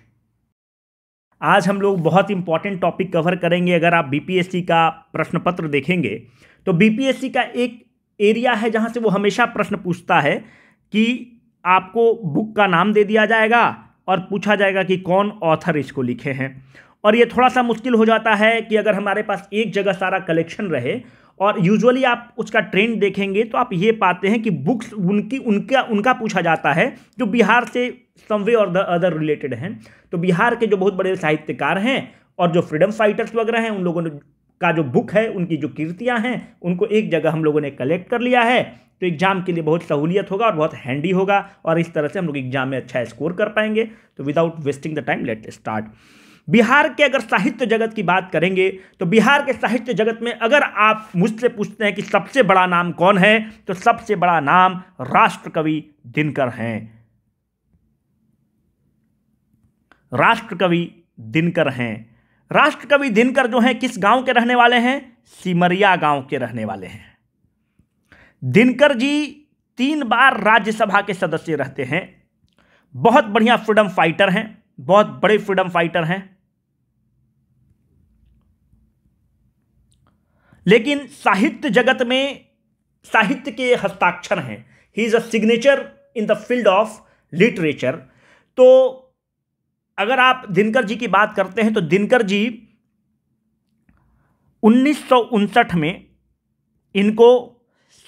आज हम लोग बहुत इंपॉर्टेंट टॉपिक कवर करेंगे अगर आप बीपीएससी का प्रश्न पत्र देखेंगे तो बीपीएससी का एक एरिया है जहां से वो हमेशा प्रश्न पूछता है कि आपको बुक का नाम दे दिया जाएगा और पूछा जाएगा कि कौन ऑथर इसको लिखे हैं और ये थोड़ा सा मुश्किल हो जाता है कि अगर हमारे पास एक जगह सारा कलेक्शन रहे और यूजुअली आप उसका ट्रेंड देखेंगे तो आप ये पाते हैं कि बुक्स उनकी उनका उनका पूछा जाता है जो बिहार से समवे और द अदर रिलेटेड हैं तो बिहार के जो बहुत बड़े साहित्यकार हैं और जो फ्रीडम फाइटर्स वगैरह हैं उन लोगों ने का जो बुक है उनकी जो कीर्तियाँ हैं उनको एक जगह हम लोगों ने कलेक्ट कर लिया है तो एग्ज़ाम के लिए बहुत सहूलियत होगा और बहुत हैंडी होगा और इस तरह से हम लोग एग्जाम में अच्छा स्कोर कर पाएंगे तो without wasting the time let start Bihar के अगर साहित्य जगत की बात करेंगे तो बिहार के साहित्य जगत में अगर आप मुझसे पूछते हैं कि सबसे बड़ा नाम कौन है तो सबसे बड़ा नाम राष्ट्रकवि दिनकर हैं राष्ट्रकवि दिनकर हैं राष्ट्रकवि दिनकर जो हैं किस गांव के रहने वाले हैं सिमरिया गांव के रहने वाले हैं दिनकर जी तीन बार राज्यसभा के सदस्य रहते हैं बहुत बढ़िया फ्रीडम फाइटर हैं बहुत बड़े फ्रीडम फाइटर हैं लेकिन साहित्य जगत में साहित्य के हस्ताक्षर हैं he is a signature in the field of literature तो अगर आप दिनकर जी की बात करते हैं तो दिनकर जी उन्नीस में इनको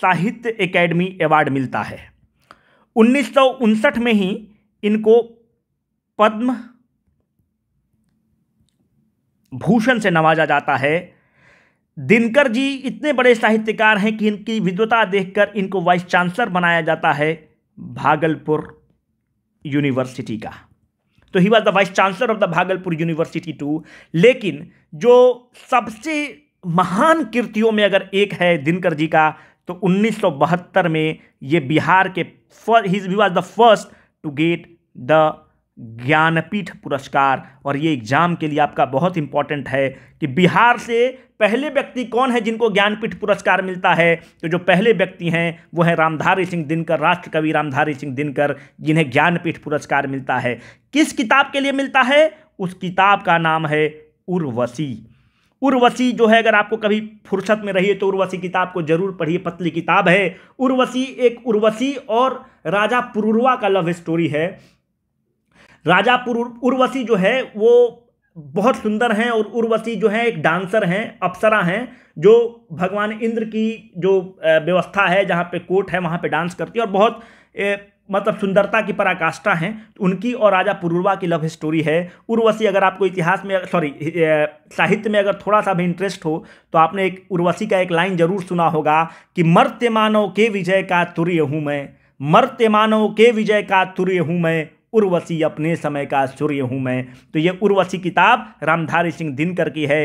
साहित्य एकेडमी अवार्ड मिलता है उन्नीस में ही इनको पद्म भूषण से नवाजा जाता है दिनकर जी इतने बड़े साहित्यकार हैं कि इनकी विद्वता देखकर इनको वाइस चांसलर बनाया जाता है भागलपुर यूनिवर्सिटी का तो he was the vice chancellor of the Bhagalpur university too लेकिन जो सबसे महान कृतियों में अगर एक है दिनकर जी का तो 1972 में ये बिहार के he was the first to get the Jnanpith Puraskar और ये एग्ज़ाम के लिए आपका बहुत इंपॉर्टेंट है कि बिहार से पहले व्यक्ति कौन है जिनको ज्ञानपीठ पुरस्कार मिलता है तो जो पहले व्यक्ति हैं वो हैं रामधारी सिंह दिनकर राष्ट्रकवि रामधारी सिंह दिनकर जिन्हें ज्ञानपीठ पुरस्कार मिलता है किस किताब के लिए मिलता है उस किताब का नाम है उर्वशी उर्वशी जो है अगर आपको कभी फुर्सत में रहिए तो उर्वशी किताब को जरूर पढ़िए पतली किताब है उर्वशी एक उर्वशी और राजा पुरुरवा का लव स्टोरी है राजापुर उर्वशी जो है वो बहुत सुंदर हैं और उर्वशी जो है एक डांसर हैं अप्सरा हैं जो भगवान इंद्र की जो व्यवस्था है जहाँ पे कोर्ट है वहाँ पे डांस करती है और बहुत ए, मतलब सुंदरता की पराकाष्ठा हैं उनकी और राजा पुरुर्वा की लव स्टोरी है उर्वशी अगर आपको इतिहास में सॉरी साहित्य में अगर थोड़ा सा भी इंटरेस्ट हो तो आपने एक उर्वशी का एक लाइन जरूर सुना होगा कि मर्त्य मानव के विजय का तुर्य हूँ मैं मर्त्य मानव के विजय का तुर्य हूँ मैं उर्वशी अपने समय का सूर्य हूँ मैं तो ये उर्वशी किताब रामधारी सिंह दिनकर की है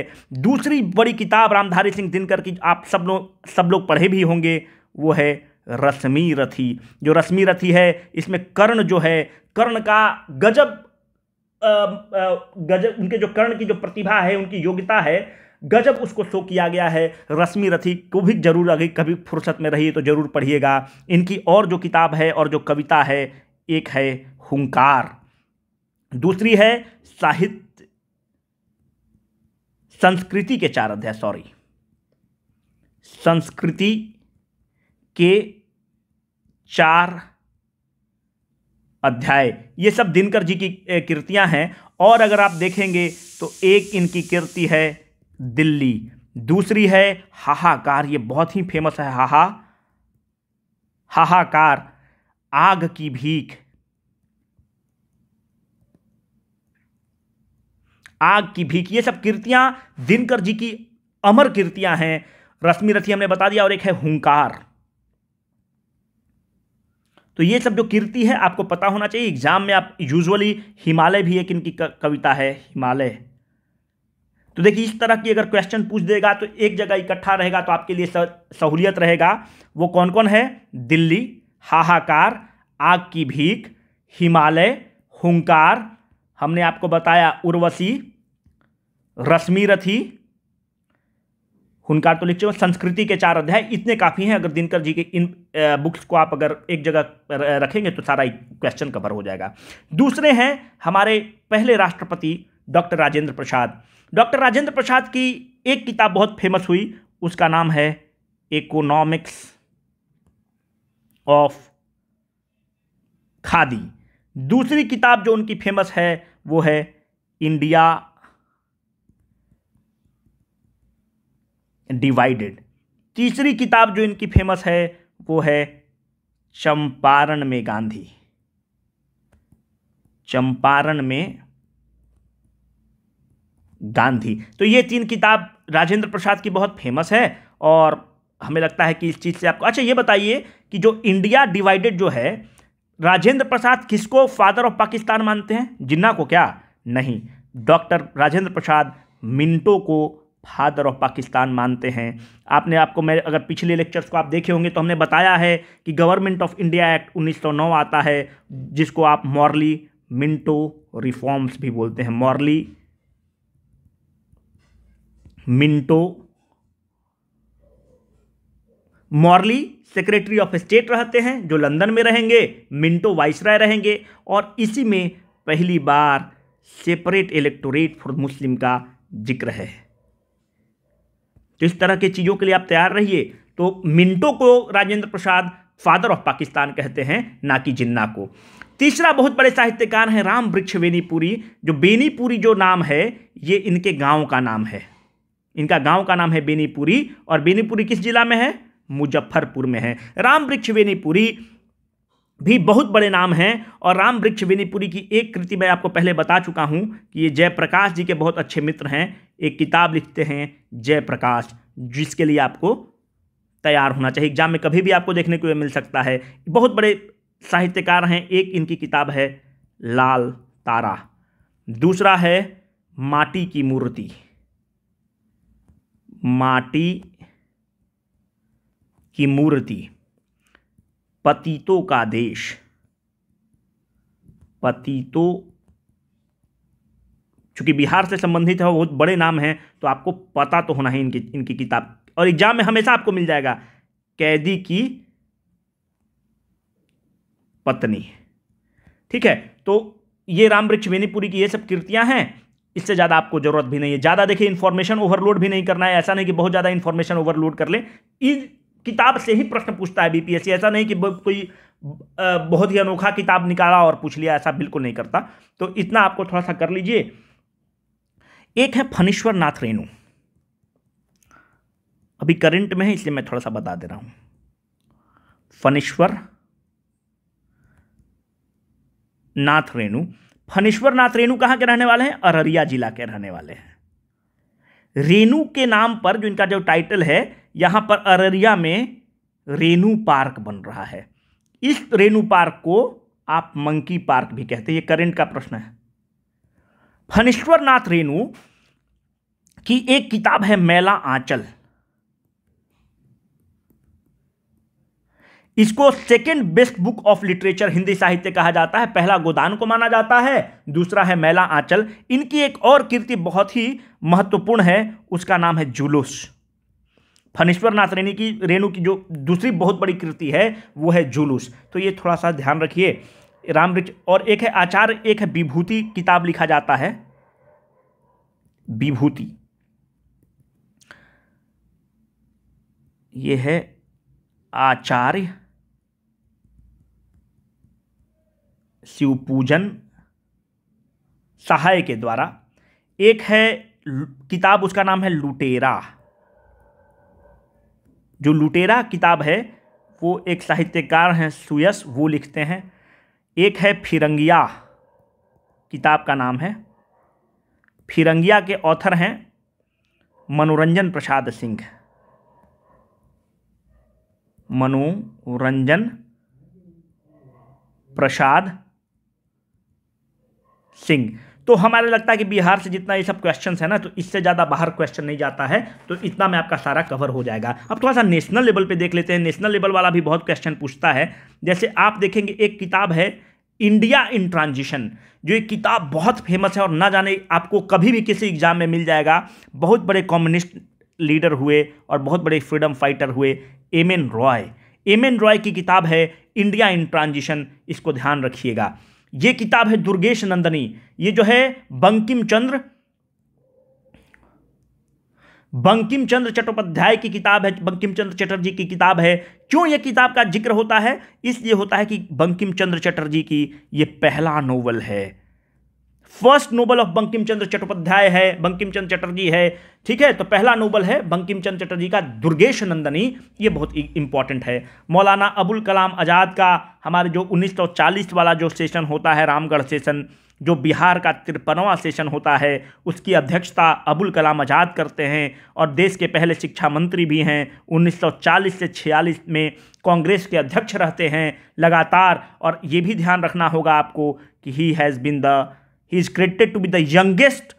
दूसरी बड़ी किताब रामधारी सिंह दिनकर की आप सब लोग सब लोग पढ़े भी होंगे वो है रश्मि रथी जो रश्मि रथी है इसमें कर्ण जो है कर्ण का गजब गजब उनके जो कर्ण की जो प्रतिभा है उनकी योग्यता है गजब उसको शो किया गया है रश्मि रथी को भी जरूर अगर कभी फुर्सत में रहिए तो जरूर पढ़िएगा इनकी और जो किताब है और जो कविता है एक है हुंकार दूसरी है साहित्य संस्कृति के चार अध्याय सॉरी संस्कृति के चार अध्याय ये सब दिनकर जी की कृतियां हैं और अगर आप देखेंगे तो एक इनकी कृति है दिल्ली दूसरी है हाहाकार ये बहुत ही फेमस है हाहा हाहाकार आग की भीख आग की भीख ये सब कीर्तियाँ दिनकर जी की अमर कीर्तियाँ हैं रश्मि रथी हमने बता दिया और एक है हुंकार तो ये सब जो कीर्ति है आपको पता होना चाहिए एग्जाम में आप यूजुअली हिमालय भी एक इनकी कविता है हिमालय तो देखिए इस तरह की अगर क्वेश्चन पूछ देगा तो एक जगह इकट्ठा रहेगा तो आपके लिए सहूलियत रहेगा वो कौन कौन है दिल्ली हाहाकार आग की भीख हिमालय हुंकार हमने आपको बताया उर्वशी रश्मि रथी हुनकार तो हो संस्कृति के चार अध्याय इतने काफ़ी हैं अगर दिनकर जी के इन बुक्स को आप अगर एक जगह रखेंगे तो सारा क्वेश्चन कवर हो जाएगा दूसरे हैं हमारे पहले राष्ट्रपति डॉक्टर राजेंद्र प्रसाद डॉक्टर राजेंद्र प्रसाद की एक किताब बहुत फेमस हुई उसका नाम है इकोनॉमिक्स ऑफ खादी दूसरी किताब जो उनकी फेमस है वो है इंडिया डिवाइडेड तीसरी किताब जो इनकी फेमस है वो है चंपारण में गांधी चंपारण में गांधी तो ये तीन किताब राजेंद्र प्रसाद की बहुत फेमस है और हमें लगता है कि इस चीज़ से आपको अच्छा ये बताइए कि जो इंडिया डिवाइडेड जो है राजेंद्र प्रसाद किसको फादर ऑफ पाकिस्तान मानते हैं जिन्ना को क्या नहीं डॉक्टर राजेंद्र प्रसाद मिंटो को फादर ऑफ पाकिस्तान मानते हैं आपने आपको मैं अगर पिछले लेक्चर्स को आप देखे होंगे तो हमने बताया है कि गवर्नमेंट ऑफ इंडिया एक्ट 1909 आता है जिसको आप मॉरली मिंटो रिफॉर्म्स भी बोलते हैं Morley Minto Morley secretary of state रहते हैं जो लंदन में रहेंगे मिंटो वाइसराय रहेंगे और इसी में पहली बार सेपरेट इलेक्टोरेट फॉर मुस्लिम का जिक्र है तो इस तरह के चीज़ों के लिए आप तैयार रहिए तो मिंटो को राजेंद्र प्रसाद फादर ऑफ पाकिस्तान कहते हैं ना कि जिन्ना को तीसरा बहुत बड़े साहित्यकार हैं राम वृक्ष बेनीपुरी जो बेनीपुरी जो नाम है ये इनके गांव का नाम है इनका गांव का नाम है बेनीपुरी और बेनीपुरी किस जिला में है मुजफ्फरपुर में है राम वृक्ष वेनीपुरी भी बहुत बड़े नाम हैं और राम वृक्ष वेनीपुरी की एक कृति मैं आपको पहले बता चुका हूँ कि ये जयप्रकाश जी के बहुत अच्छे मित्र हैं एक किताब लिखते हैं जयप्रकाश जिसके लिए आपको तैयार होना चाहिए एग्जाम में कभी भी आपको देखने को मिल सकता है बहुत बड़े साहित्यकार हैं एक इनकी किताब है लाल तारा दूसरा है माटी की मूर्ति माटी की मूर्ति पतितों का देश पतितो चूंकि बिहार से संबंधित है बहुत बड़े नाम हैं तो आपको पता तो होना ही इनकी इनकी किताब और एग्जाम में हमेशा आपको मिल जाएगा कैदी की पत्नी ठीक है तो ये राम वृक्ष वेनीपुरी की ये सब कृतियां हैं इससे ज़्यादा आपको ज़रूरत भी नहीं है ज़्यादा देखिए इन्फॉर्मेशन ओवरलोड भी नहीं करना है ऐसा नहीं कि बहुत ज़्यादा इन्फॉर्मेशन ओवरलोड कर लें किताब से ही प्रश्न पूछता है बीपीएससी ऐसा नहीं कि कोई बहुत ही अनोखा किताब निकाला और पूछ लिया ऐसा बिल्कुल नहीं करता तो इतना आपको थोड़ा सा कर लीजिए एक है फनीश्वर नाथ रेणु अभी करंट में है इसलिए मैं थोड़ा सा बता दे रहा हूं फनीश्वर नाथ रेणु फनीश्वर नाथ रेणु कहां के रहने वाले हैं अररिया जिला के रहने वाले हैं रेणु के नाम पर जो इनका जो टाइटल है यहाँ पर अररिया में रेनू पार्क बन रहा है इस रेनू पार्क को आप मंकी पार्क भी कहते हैं ये करंट का प्रश्न है फणीश्वर नाथ रेणु की एक किताब है मेला आंचल इसको second best book of literature Hindi साहित्य कहा जाता है पहला गोदान को माना जाता है दूसरा है मेला आंचल इनकी एक और कीर्ति बहुत ही महत्वपूर्ण है उसका नाम है जुलूस फनेश्वर नाथ रेणी की रेणु की जो दूसरी बहुत बड़ी कृति है वो है जुलूस तो ये थोड़ा सा ध्यान रखिए रामवृक्ष और एक है आचार्य एक है विभूति किताब लिखा जाता है विभूति ये है आचार्य शिव पूजन सहाय के द्वारा एक है किताब उसका नाम है लुटेरा जो लुटेरा किताब है वो एक साहित्यकार हैं सुयस वो लिखते हैं एक है फिरंगिया किताब का नाम है फिरंगिया के ऑथर हैं मनोरंजन प्रसाद सिंह मनोरंजन प्रसाद सिंह तो हमारे लगता है कि बिहार से जितना ये सब क्वेश्चन है ना तो इससे ज़्यादा बाहर क्वेश्चन नहीं जाता है तो इतना में आपका सारा कवर हो जाएगा अब थोड़ा सा नेशनल लेवल पर देख लेते हैं नेशनल लेवल वाला भी बहुत क्वेश्चन पूछता है जैसे आप देखेंगे एक किताब है इंडिया इन ट्रांजिशन जो एक किताब बहुत फेमस है और ना जाने आपको कभी भी किसी एग्जाम में मिल जाएगा बहुत बड़े कम्युनिस्ट लीडर हुए और बहुत बड़े फ्रीडम फाइटर हुए M N Roy M N Roy की किताब है इंडिया इन ट्रांजिशन इसको ध्यान रखिएगा ये किताब है दुर्गेश नंदनी ये जो है बंकिम चंद्र बंकिम चंद्र चट्टोपाध्याय की किताब है बंकिम चंद्र चटर्जी की किताब है क्यों यह किताब का जिक्र होता है इसलिए होता है कि बंकिम चंद्र चटर्जी की यह पहला नोवल है first novel of Bankim Chandra Chattopadhyay है बंकिम चंद्र चटर्जी है ठीक है तो पहला नोबल है बंकिम चंद्र चटर्जी का दुर्गेश नंदनी ये बहुत इंपॉर्टेंट है मौलाना अबुल कलाम आज़ाद का हमारे जो 1940 वाला जो सेशन होता है रामगढ़ सेशन जो बिहार का तिरपनवा सेशन होता है उसकी अध्यक्षता अबुल कलाम आज़ाद करते हैं और देश के पहले शिक्षा मंत्री भी हैं 1940 से 46 में कांग्रेस के अध्यक्ष रहते हैं लगातार और ये भी ध्यान रखना होगा आपको कि he has been the he is credited to be the youngest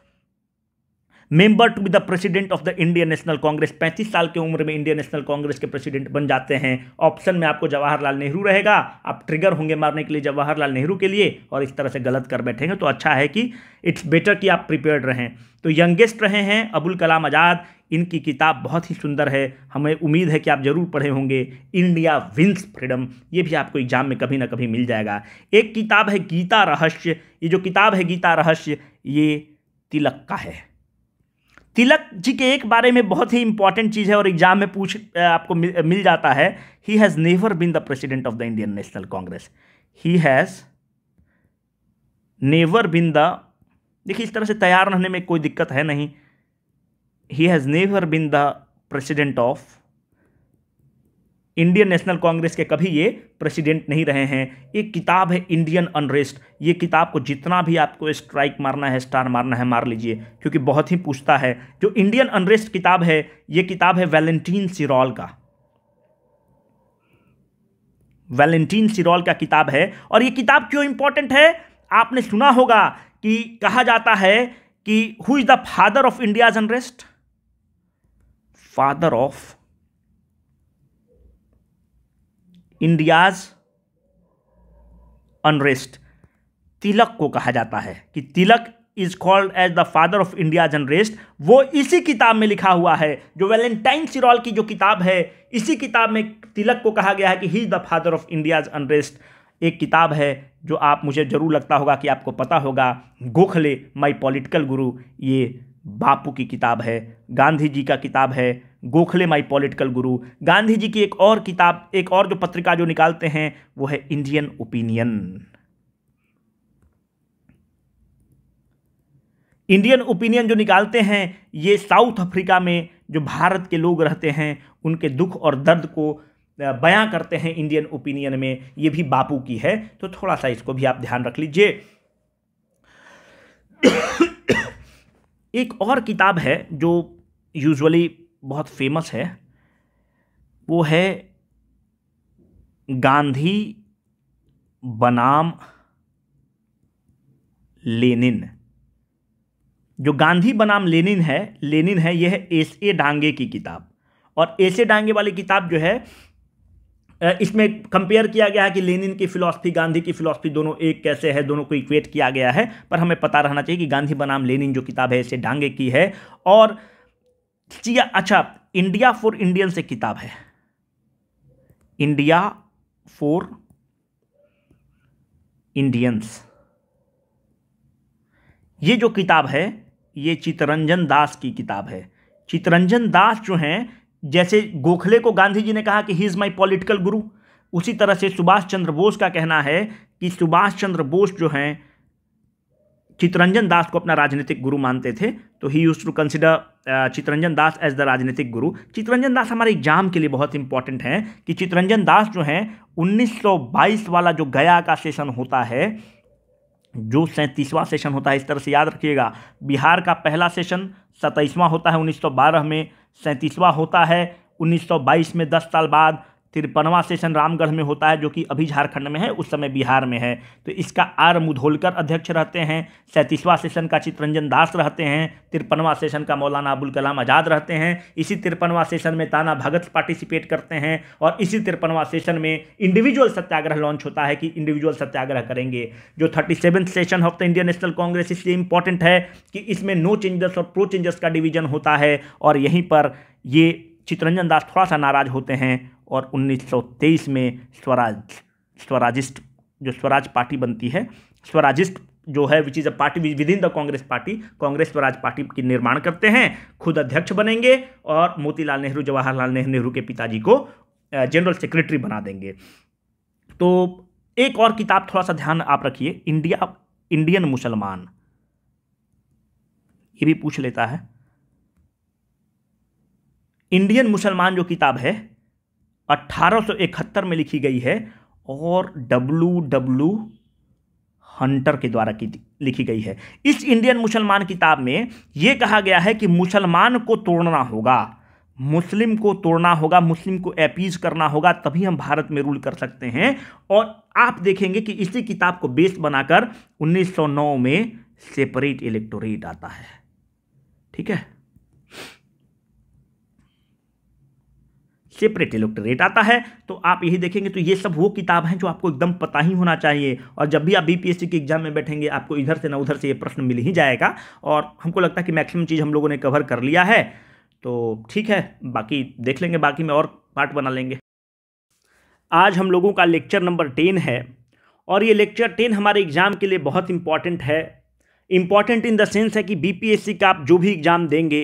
member to be the president of the Indian national Congress पैंतीस साल की उम्र में इंडियन नेशनल कांग्रेस के प्रेसिडेंट बन जाते हैं ऑप्शन में आपको जवाहरलाल नेहरू रहेगा आप ट्रिगर होंगे मारने के लिए जवाहरलाल नेहरू के लिए और इस तरह से गलत कर बैठेंगे तो अच्छा है कि इट्स बेटर कि आप प्रिपेयर्ड रहें तो यंगेस्ट रहे हैं अबुल कलाम आज़ाद इनकी किताब बहुत ही सुंदर है हमें उम्मीद है कि आप ज़रूर पढ़े होंगे इंडिया विंस फ्रीडम ये भी आपको एग्जाम में कभी ना कभी मिल जाएगा एक किताब है गीता रहस्य ये जो किताब है गीता रहस्य ये तिलक का है तिलक जी के एक बारे में बहुत ही इंपॉर्टेंट चीज़ है और एग्जाम में पूछ आपको मिल, मिल जाता है he has never been the president of the Indian national Congress he has never been the देखिए इस तरह से तैयार रहने में कोई दिक्कत है नहीं he has never been the president of Indian national Congress के कभी ये प्रेसिडेंट नहीं रहे हैं एक किताब है इंडियन अनरेस्ट ये किताब को जितना भी आपको स्ट्राइक मारना है स्टार मारना है मार लीजिए क्योंकि बहुत ही पूछता है जो इंडियन अनरेस्ट किताब है ये किताब है वैलेंटीन सिरॉल का वैलेंटीन सिरॉल का किताब है और ये किताब क्यों इंपॉर्टेंट है आपने सुना होगा कि कहा जाता है कि who is the father of India's unrest father of India's unrest Tilak को कहा जाता है कि Tilak is called as the father of India unrest वो इसी किताब में लिखा हुआ है जो वेलेंटाइन सिरॉल की जो किताब है इसी किताब में तिलक को कहा गया है कि he is the father of India's unrest एक किताब है जो आप मुझे ज़रूर लगता होगा कि आपको पता होगा गोखले माई पॉलिटिकल गुरु ये बापू की किताब है गांधी जी का किताब है गोखले माई पॉलिटिकल गुरु गांधी जी की एक और किताब एक और जो पत्रिका जो निकालते हैं वो है इंडियन ओपिनियन इंडियन ओपिनियन जो निकालते हैं ये साउथ अफ्रीका में जो भारत के लोग रहते हैं उनके दुख और दर्द को बयां करते हैं इंडियन ओपिनियन में ये भी बापू की है तो थोड़ा सा इसको भी आप ध्यान रख लीजिए एक और किताब है जो यूजुअली बहुत फेमस है वो है गांधी बनाम लेनिन जो गांधी बनाम लेनिन है लेनिन है यह है एस ए डांगे की किताब और एस ए डांगे वाली किताब जो है इसमें कंपेयर किया गया है कि लेनिन की फिलॉसफी गांधी की फिलॉसफी दोनों एक कैसे है दोनों को इक्वेट किया गया है पर हमें पता रहना चाहिए कि गांधी बनाम लेनिन जो किताब है इसे डांगे की है और चिया अच्छा इंडिया फॉर इंडियन से किताब है इंडिया फॉर इंडियंस ये जो किताब है ये चितरंजन दास की किताब है चितरंजन दास जो हैं जैसे गोखले को गांधी जी ने कहा कि ही इज़ माई पॉलिटिकल गुरु उसी तरह से सुभाष चंद्र बोस का कहना है कि सुभाष चंद्र बोस जो हैं चितरंजन दास को अपना राजनीतिक गुरु मानते थे तो he used to consider Chittaranjan Das as the राजनीतिक गुरु चितरंजन दास हमारे एग्जाम के लिए बहुत इंपॉर्टेंट हैं कि चितरंजन दास जो हैं 1922 वाला जो गया का सेशन होता है जो सैंतीसवां सेशन होता है इस तरह से याद रखिएगा बिहार का पहला सेशन सत्ताईसवां होता है 1912 में सैंतीसवां होता है 1922 में 10 साल बाद तिरपनवा सेशन रामगढ़ में होता है जो कि अभी झारखंड में है उस समय बिहार में है तो इसका आर मुधोलकर अध्यक्ष रहते हैं सैंतीसवां सेशन का चित्रंजन दास रहते हैं तिरपनवा सेशन का मौलाना अबुल कलाम आज़ाद रहते हैं इसी तिरपनवा सेशन में ताना भगत पार्टिसिपेट करते हैं और इसी तिरपनवा सेशन में इंडिविजुअल सत्याग्रह लॉन्च होता है कि इंडिविजुअल सत्याग्रह करेंगे जो thirty session of the Indian national Congress इसलिए इंपॉर्टेंट है कि इसमें नो चेंजर्स और प्रो चेंजर्स का डिवीजन होता है और यहीं पर ये चित्ररंजन दास थोड़ा सा नाराज होते हैं और 1923 में स्वराज स्वराजिस्ट जो स्वराज पार्टी बनती है स्वराजिस्ट जो है which is a party within the Congress party Congress Swaraj party की निर्माण करते हैं खुद अध्यक्ष बनेंगे और मोतीलाल नेहरू जवाहरलाल नेहरू के पिताजी को जनरल सेक्रेटरी बना देंगे तो एक और किताब थोड़ा सा ध्यान आप रखिए इंडिया इंडियन मुसलमान ये भी पूछ लेता है इंडियन मुसलमान जो किताब है 1871 में लिखी गई है और डब्लू डब्लू हंटर के द्वारा की लिखी गई है इस इंडियन मुसलमान किताब में ये कहा गया है कि मुसलमान को तोड़ना होगा मुस्लिम को तोड़ना होगा मुस्लिम को एपीज करना होगा तभी हम भारत में रूल कर सकते हैं और आप देखेंगे कि इसी किताब को बेस बनाकर 1909 में सेपरेट इलेक्टोरेट आता है ठीक है सेपरेट इलेक्टोरेट आता है तो आप यही देखेंगे तो ये सब वो किताब हैं जो आपको एकदम पता ही होना चाहिए और जब भी आप बीपीएससी के एग्जाम में बैठेंगे आपको इधर से ना उधर से ये प्रश्न मिल ही जाएगा और हमको लगता है कि मैक्सिमम चीज़ हम लोगों ने कवर कर लिया है तो ठीक है बाकी देख लेंगे बाकी में और पार्ट बना लेंगे आज हम लोगों का लेक्चर नंबर टेन है और ये लेक्चर टेन हमारे एग्ज़ाम के लिए बहुत इंपॉर्टेंट है इम्पॉर्टेंट इन द सेंस है कि बीपीएससी का आप जो भी एग्ज़ाम देंगे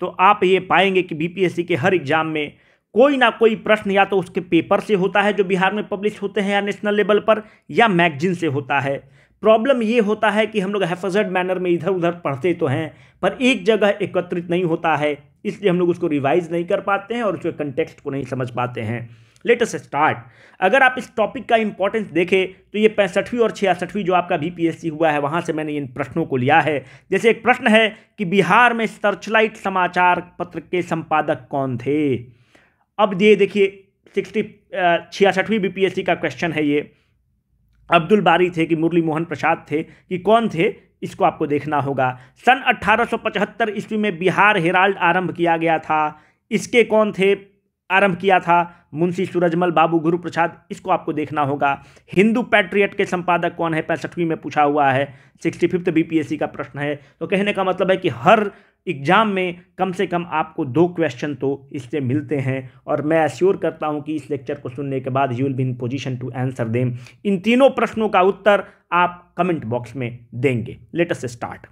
तो आप ये पाएंगे कि बीपीएससी के हर एग्ज़ाम में कोई ना कोई प्रश्न या तो उसके पेपर से होता है जो बिहार में पब्लिश होते हैं या नेशनल लेवल पर या मैगजीन से होता है प्रॉब्लम ये होता है कि हम लोग हेफजर्ड मैनर में इधर उधर पढ़ते तो हैं पर एक जगह एकत्रित नहीं होता है इसलिए हम लोग उसको रिवाइज नहीं कर पाते हैं और उसके कंटेक्स्ट को नहीं समझ पाते हैं लेटेस्ट स्टार्ट अगर आप इस टॉपिक का इंपॉर्टेंस देखें तो ये पैंसठवीं और छियासठवीं जो आपका बीपीएससी हुआ है वहाँ से मैंने इन प्रश्नों को लिया है जैसे एक प्रश्न है कि बिहार में सर्चलाइट समाचार पत्र के संपादक कौन थे अब ये देखिए सिक्सटी छियासठवीं बीपीएससी का क्वेश्चन है ये अब्दुल बारी थे कि मुरली मोहन प्रसाद थे कि कौन थे इसको आपको देखना होगा सन 1875 ईस्वी में बिहार हेराल्ड आरंभ किया गया था इसके कौन थे आरंभ किया था मुंशी सूरजमल बाबू गुरु प्रसाद इसको आपको देखना होगा हिंदू पैट्रियट के संपादक कौन है पैंसठवीं में पूछा हुआ है सिक्सटी फिफ्थ बीपीएससी का प्रश्न है तो कहने का मतलब है कि हर एग्ज़ाम में कम से कम आपको दो क्वेश्चन तो इससे मिलते हैं और मैं अश्योर करता हूं कि इस लेक्चर को सुनने के बाद you will be in position to answer them इन तीनों प्रश्नों का उत्तर आप कमेंट बॉक्स में देंगे अस स्टार्ट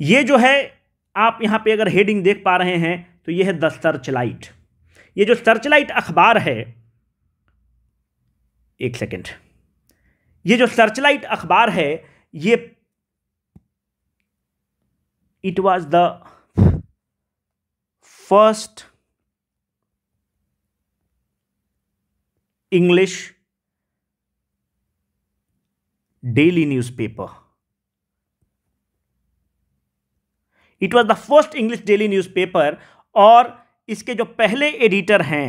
ये जो है आप यहां पे अगर हेडिंग देख पा रहे हैं तो यह है द सर्च लाइट ये जो सर्च लाइट अखबार है एक सेकेंड ये जो सर्च लाइट अखबार है ये it was the first English daily newspaper. It was the first English daily paper और इसके जो पहले एडिटर हैं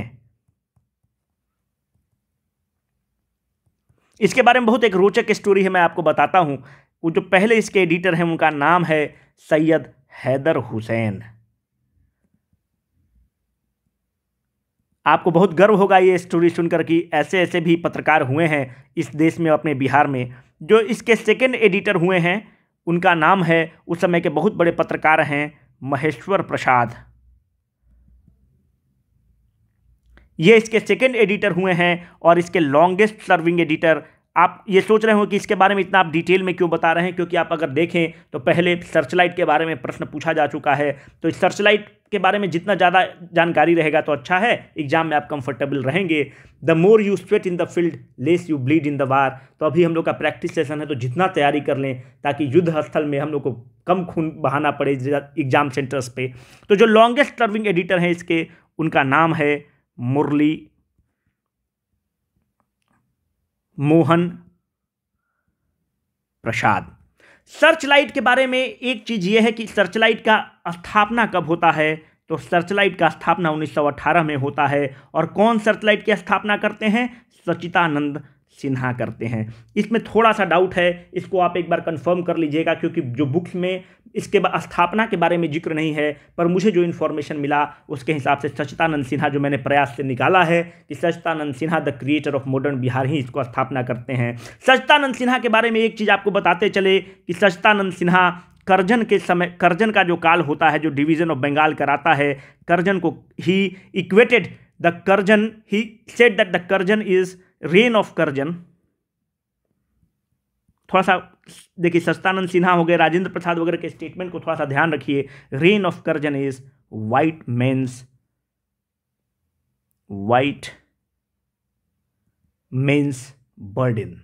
इसके बारे में बहुत एक रोचक स्टोरी है मैं आपको बताता हूं वो जो पहले इसके एडिटर हैं उनका नाम है सैयद हैदर हुसैन आपको बहुत गर्व होगा ये स्टोरी सुनकर कि ऐसे ऐसे भी पत्रकार हुए हैं इस देश में अपने बिहार में जो इसके सेकेंड एडिटर हुए हैं उनका नाम है उस समय के बहुत बड़े पत्रकार हैं महेश्वर प्रसाद ये इसके सेकेंड एडिटर हुए हैं और इसके लॉन्गेस्ट सर्विंग एडिटर आप ये सोच रहे हो कि इसके बारे में इतना आप डिटेल में क्यों बता रहे हैं क्योंकि आप अगर देखें तो पहले सर्चलाइट के बारे में प्रश्न पूछा जा चुका है तो इस सर्चलाइट के बारे में जितना ज़्यादा जानकारी रहेगा तो अच्छा है एग्जाम में आप कंफर्टेबल रहेंगे the more you sweat in the field less you bleed in the war तो अभी हम लोग का प्रैक्टिस सेशन है तो जितना तैयारी कर लें ताकि युद्ध स्थल में हम लोग को कम खून बहाना पड़े एग्जाम सेंटर्स पर तो जो लॉन्गेस्ट सर्विंग एडिटर हैं इसके उनका नाम है मुरली मोहन प्रसाद सर्चलाइट के बारे में एक चीज़ यह है कि सर्चलाइट का स्थापना कब होता है तो सर्चलाइट का स्थापना 1918 में होता है और कौन सर्चलाइट की स्थापना करते हैं सचितानंद सिन्हा करते हैं इसमें थोड़ा सा डाउट है इसको आप एक बार कंफर्म कर लीजिएगा क्योंकि जो बुक्स में इसके स्थापना के बारे में जिक्र नहीं है पर मुझे जो इन्फॉर्मेशन मिला उसके हिसाब से सचितानंद सिन्हा जो मैंने प्रयास से निकाला है कि Sachchidanand Sinha the creator of modern Bihar ही इसको स्थापना करते हैं सचितानंद सिन्हा के बारे में एक चीज़ आपको बताते चले कि सचितानंद सिन्हा करजन के समय करजन का जो काल होता है जो डिवीज़न ऑफ बंगाल कराता है करजन को he equated the Curzon he said that the Curzon is reign of Curzon थोड़ा सा देखिए सस्तानंद सिन्हा हो गए राजेंद्र प्रसाद वगैरह के स्टेटमेंट को थोड़ा सा ध्यान रखिए reign of Curzon is white man's white man's burden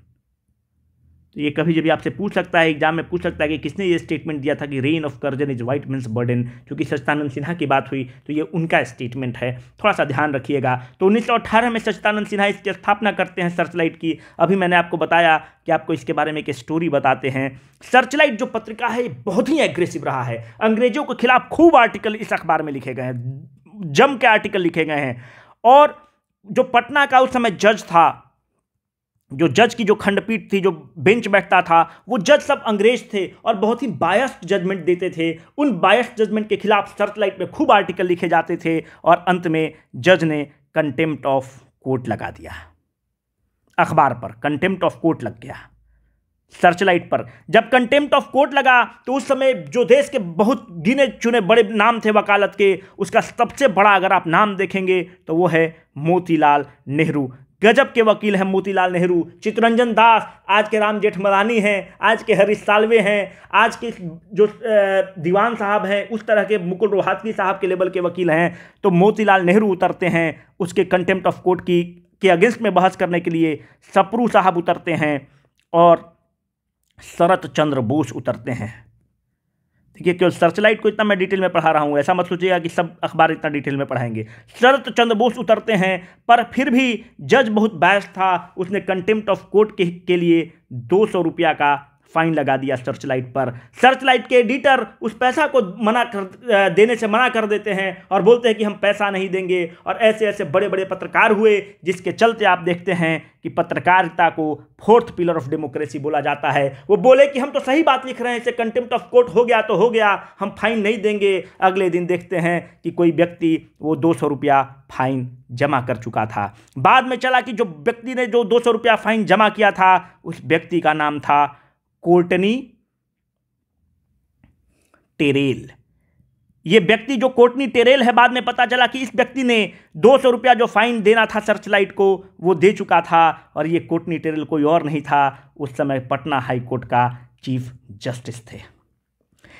तो ये कभी जब भी आपसे पूछ सकता है एग्जाम में पूछ सकता है कि किसने ये स्टेटमेंट दिया था कि reign of Curzon is white man's burden क्योंकि सचिदानंद सिन्हा की बात हुई तो ये उनका स्टेटमेंट है थोड़ा सा ध्यान रखिएगा तो उन्नीस में सचिदानंद सिन्हा इसकी स्थापना करते हैं सर्चलाइट की अभी मैंने आपको बताया कि आपको इसके बारे में एक स्टोरी बताते हैं सर्चलाइट जो पत्रिका है ये बहुत ही एग्रेसिव रहा है अंग्रेजों के खिलाफ खूब आर्टिकल इस अखबार में लिखे गए हैं जम के आर्टिकल लिखे गए हैं और जो पटना का उस समय जज था जो जज की जो खंडपीठ थी जो बेंच बैठता था वो जज सब अंग्रेज थे और बहुत ही बायस्ड जजमेंट देते थे उन बायस्ड जजमेंट के खिलाफ सर्चलाइट में खूब आर्टिकल लिखे जाते थे और अंत में जज ने कंटेम्प्ट ऑफ कोर्ट लगा दिया अखबार पर कंटेम्प्ट ऑफ कोर्ट लग गया सर्चलाइट पर जब कंटेम्प्ट ऑफ कोर्ट लगा तो उस समय जो देश के बहुत गिने चुने बड़े नाम थे वकालत के उसका सबसे बड़ा अगर आप नाम देखेंगे तो वो है मोतीलाल नेहरू गजब के वकील हैं मोतीलाल नेहरू चितरंजन दास आज के राम जेठमलानी हैं आज के हरीश सालवे हैं आज के जो दीवान साहब हैं उस तरह के मुकुल रोहातकी साहब के लेवल के वकील हैं तो मोतीलाल नेहरू उतरते हैं उसके कंटेम्प्ट ऑफ कोर्ट की के अगेंस्ट में बहस करने के लिए सपरू साहब उतरते हैं और शरत चंद्र बोस उतरते हैं ठीक है क्यों सर्चलाइट को इतना मैं डिटेल में पढ़ा रहा हूँ ऐसा मत सोचिएगा कि सब अखबार इतना डिटेल में पढ़ाएंगे शरत चंद्र बोस उतरते हैं पर फिर भी जज बहुत बैस था उसने कंटेम्प्ट ऑफ कोर्ट के, के लिए दो सौ रुपया का फाइन लगा दिया सर्च लाइट पर सर्च लाइट के एडिटर उस पैसा को मना कर देने से मना कर देते हैं और बोलते हैं कि हम पैसा नहीं देंगे और ऐसे ऐसे बड़े बड़े पत्रकार हुए जिसके चलते आप देखते हैं कि पत्रकारिता को फोर्थ पिलर ऑफ डेमोक्रेसी बोला जाता है वो बोले कि हम तो सही बात लिख रहे हैं इसे कंटेम्प्ट ऑफ कोर्ट हो गया तो हो गया हम फाइन नहीं देंगे अगले दिन देखते हैं कि कोई व्यक्ति वो दो सौ रुपया फाइन जमा कर चुका था बाद में चला कि जो व्यक्ति ने जो दो सौ रुपया फाइन जमा किया था उस व्यक्ति का नाम था कोर्टनी टेरेल ये व्यक्ति जो कोटनी टेरेल है बाद में पता चला कि इस व्यक्ति ने दो सौ रुपया जो फाइन देना था सर्च लाइट को वो दे चुका था और ये कोटनी टेरेल कोई और नहीं था उस समय पटना हाई कोर्ट का चीफ जस्टिस थे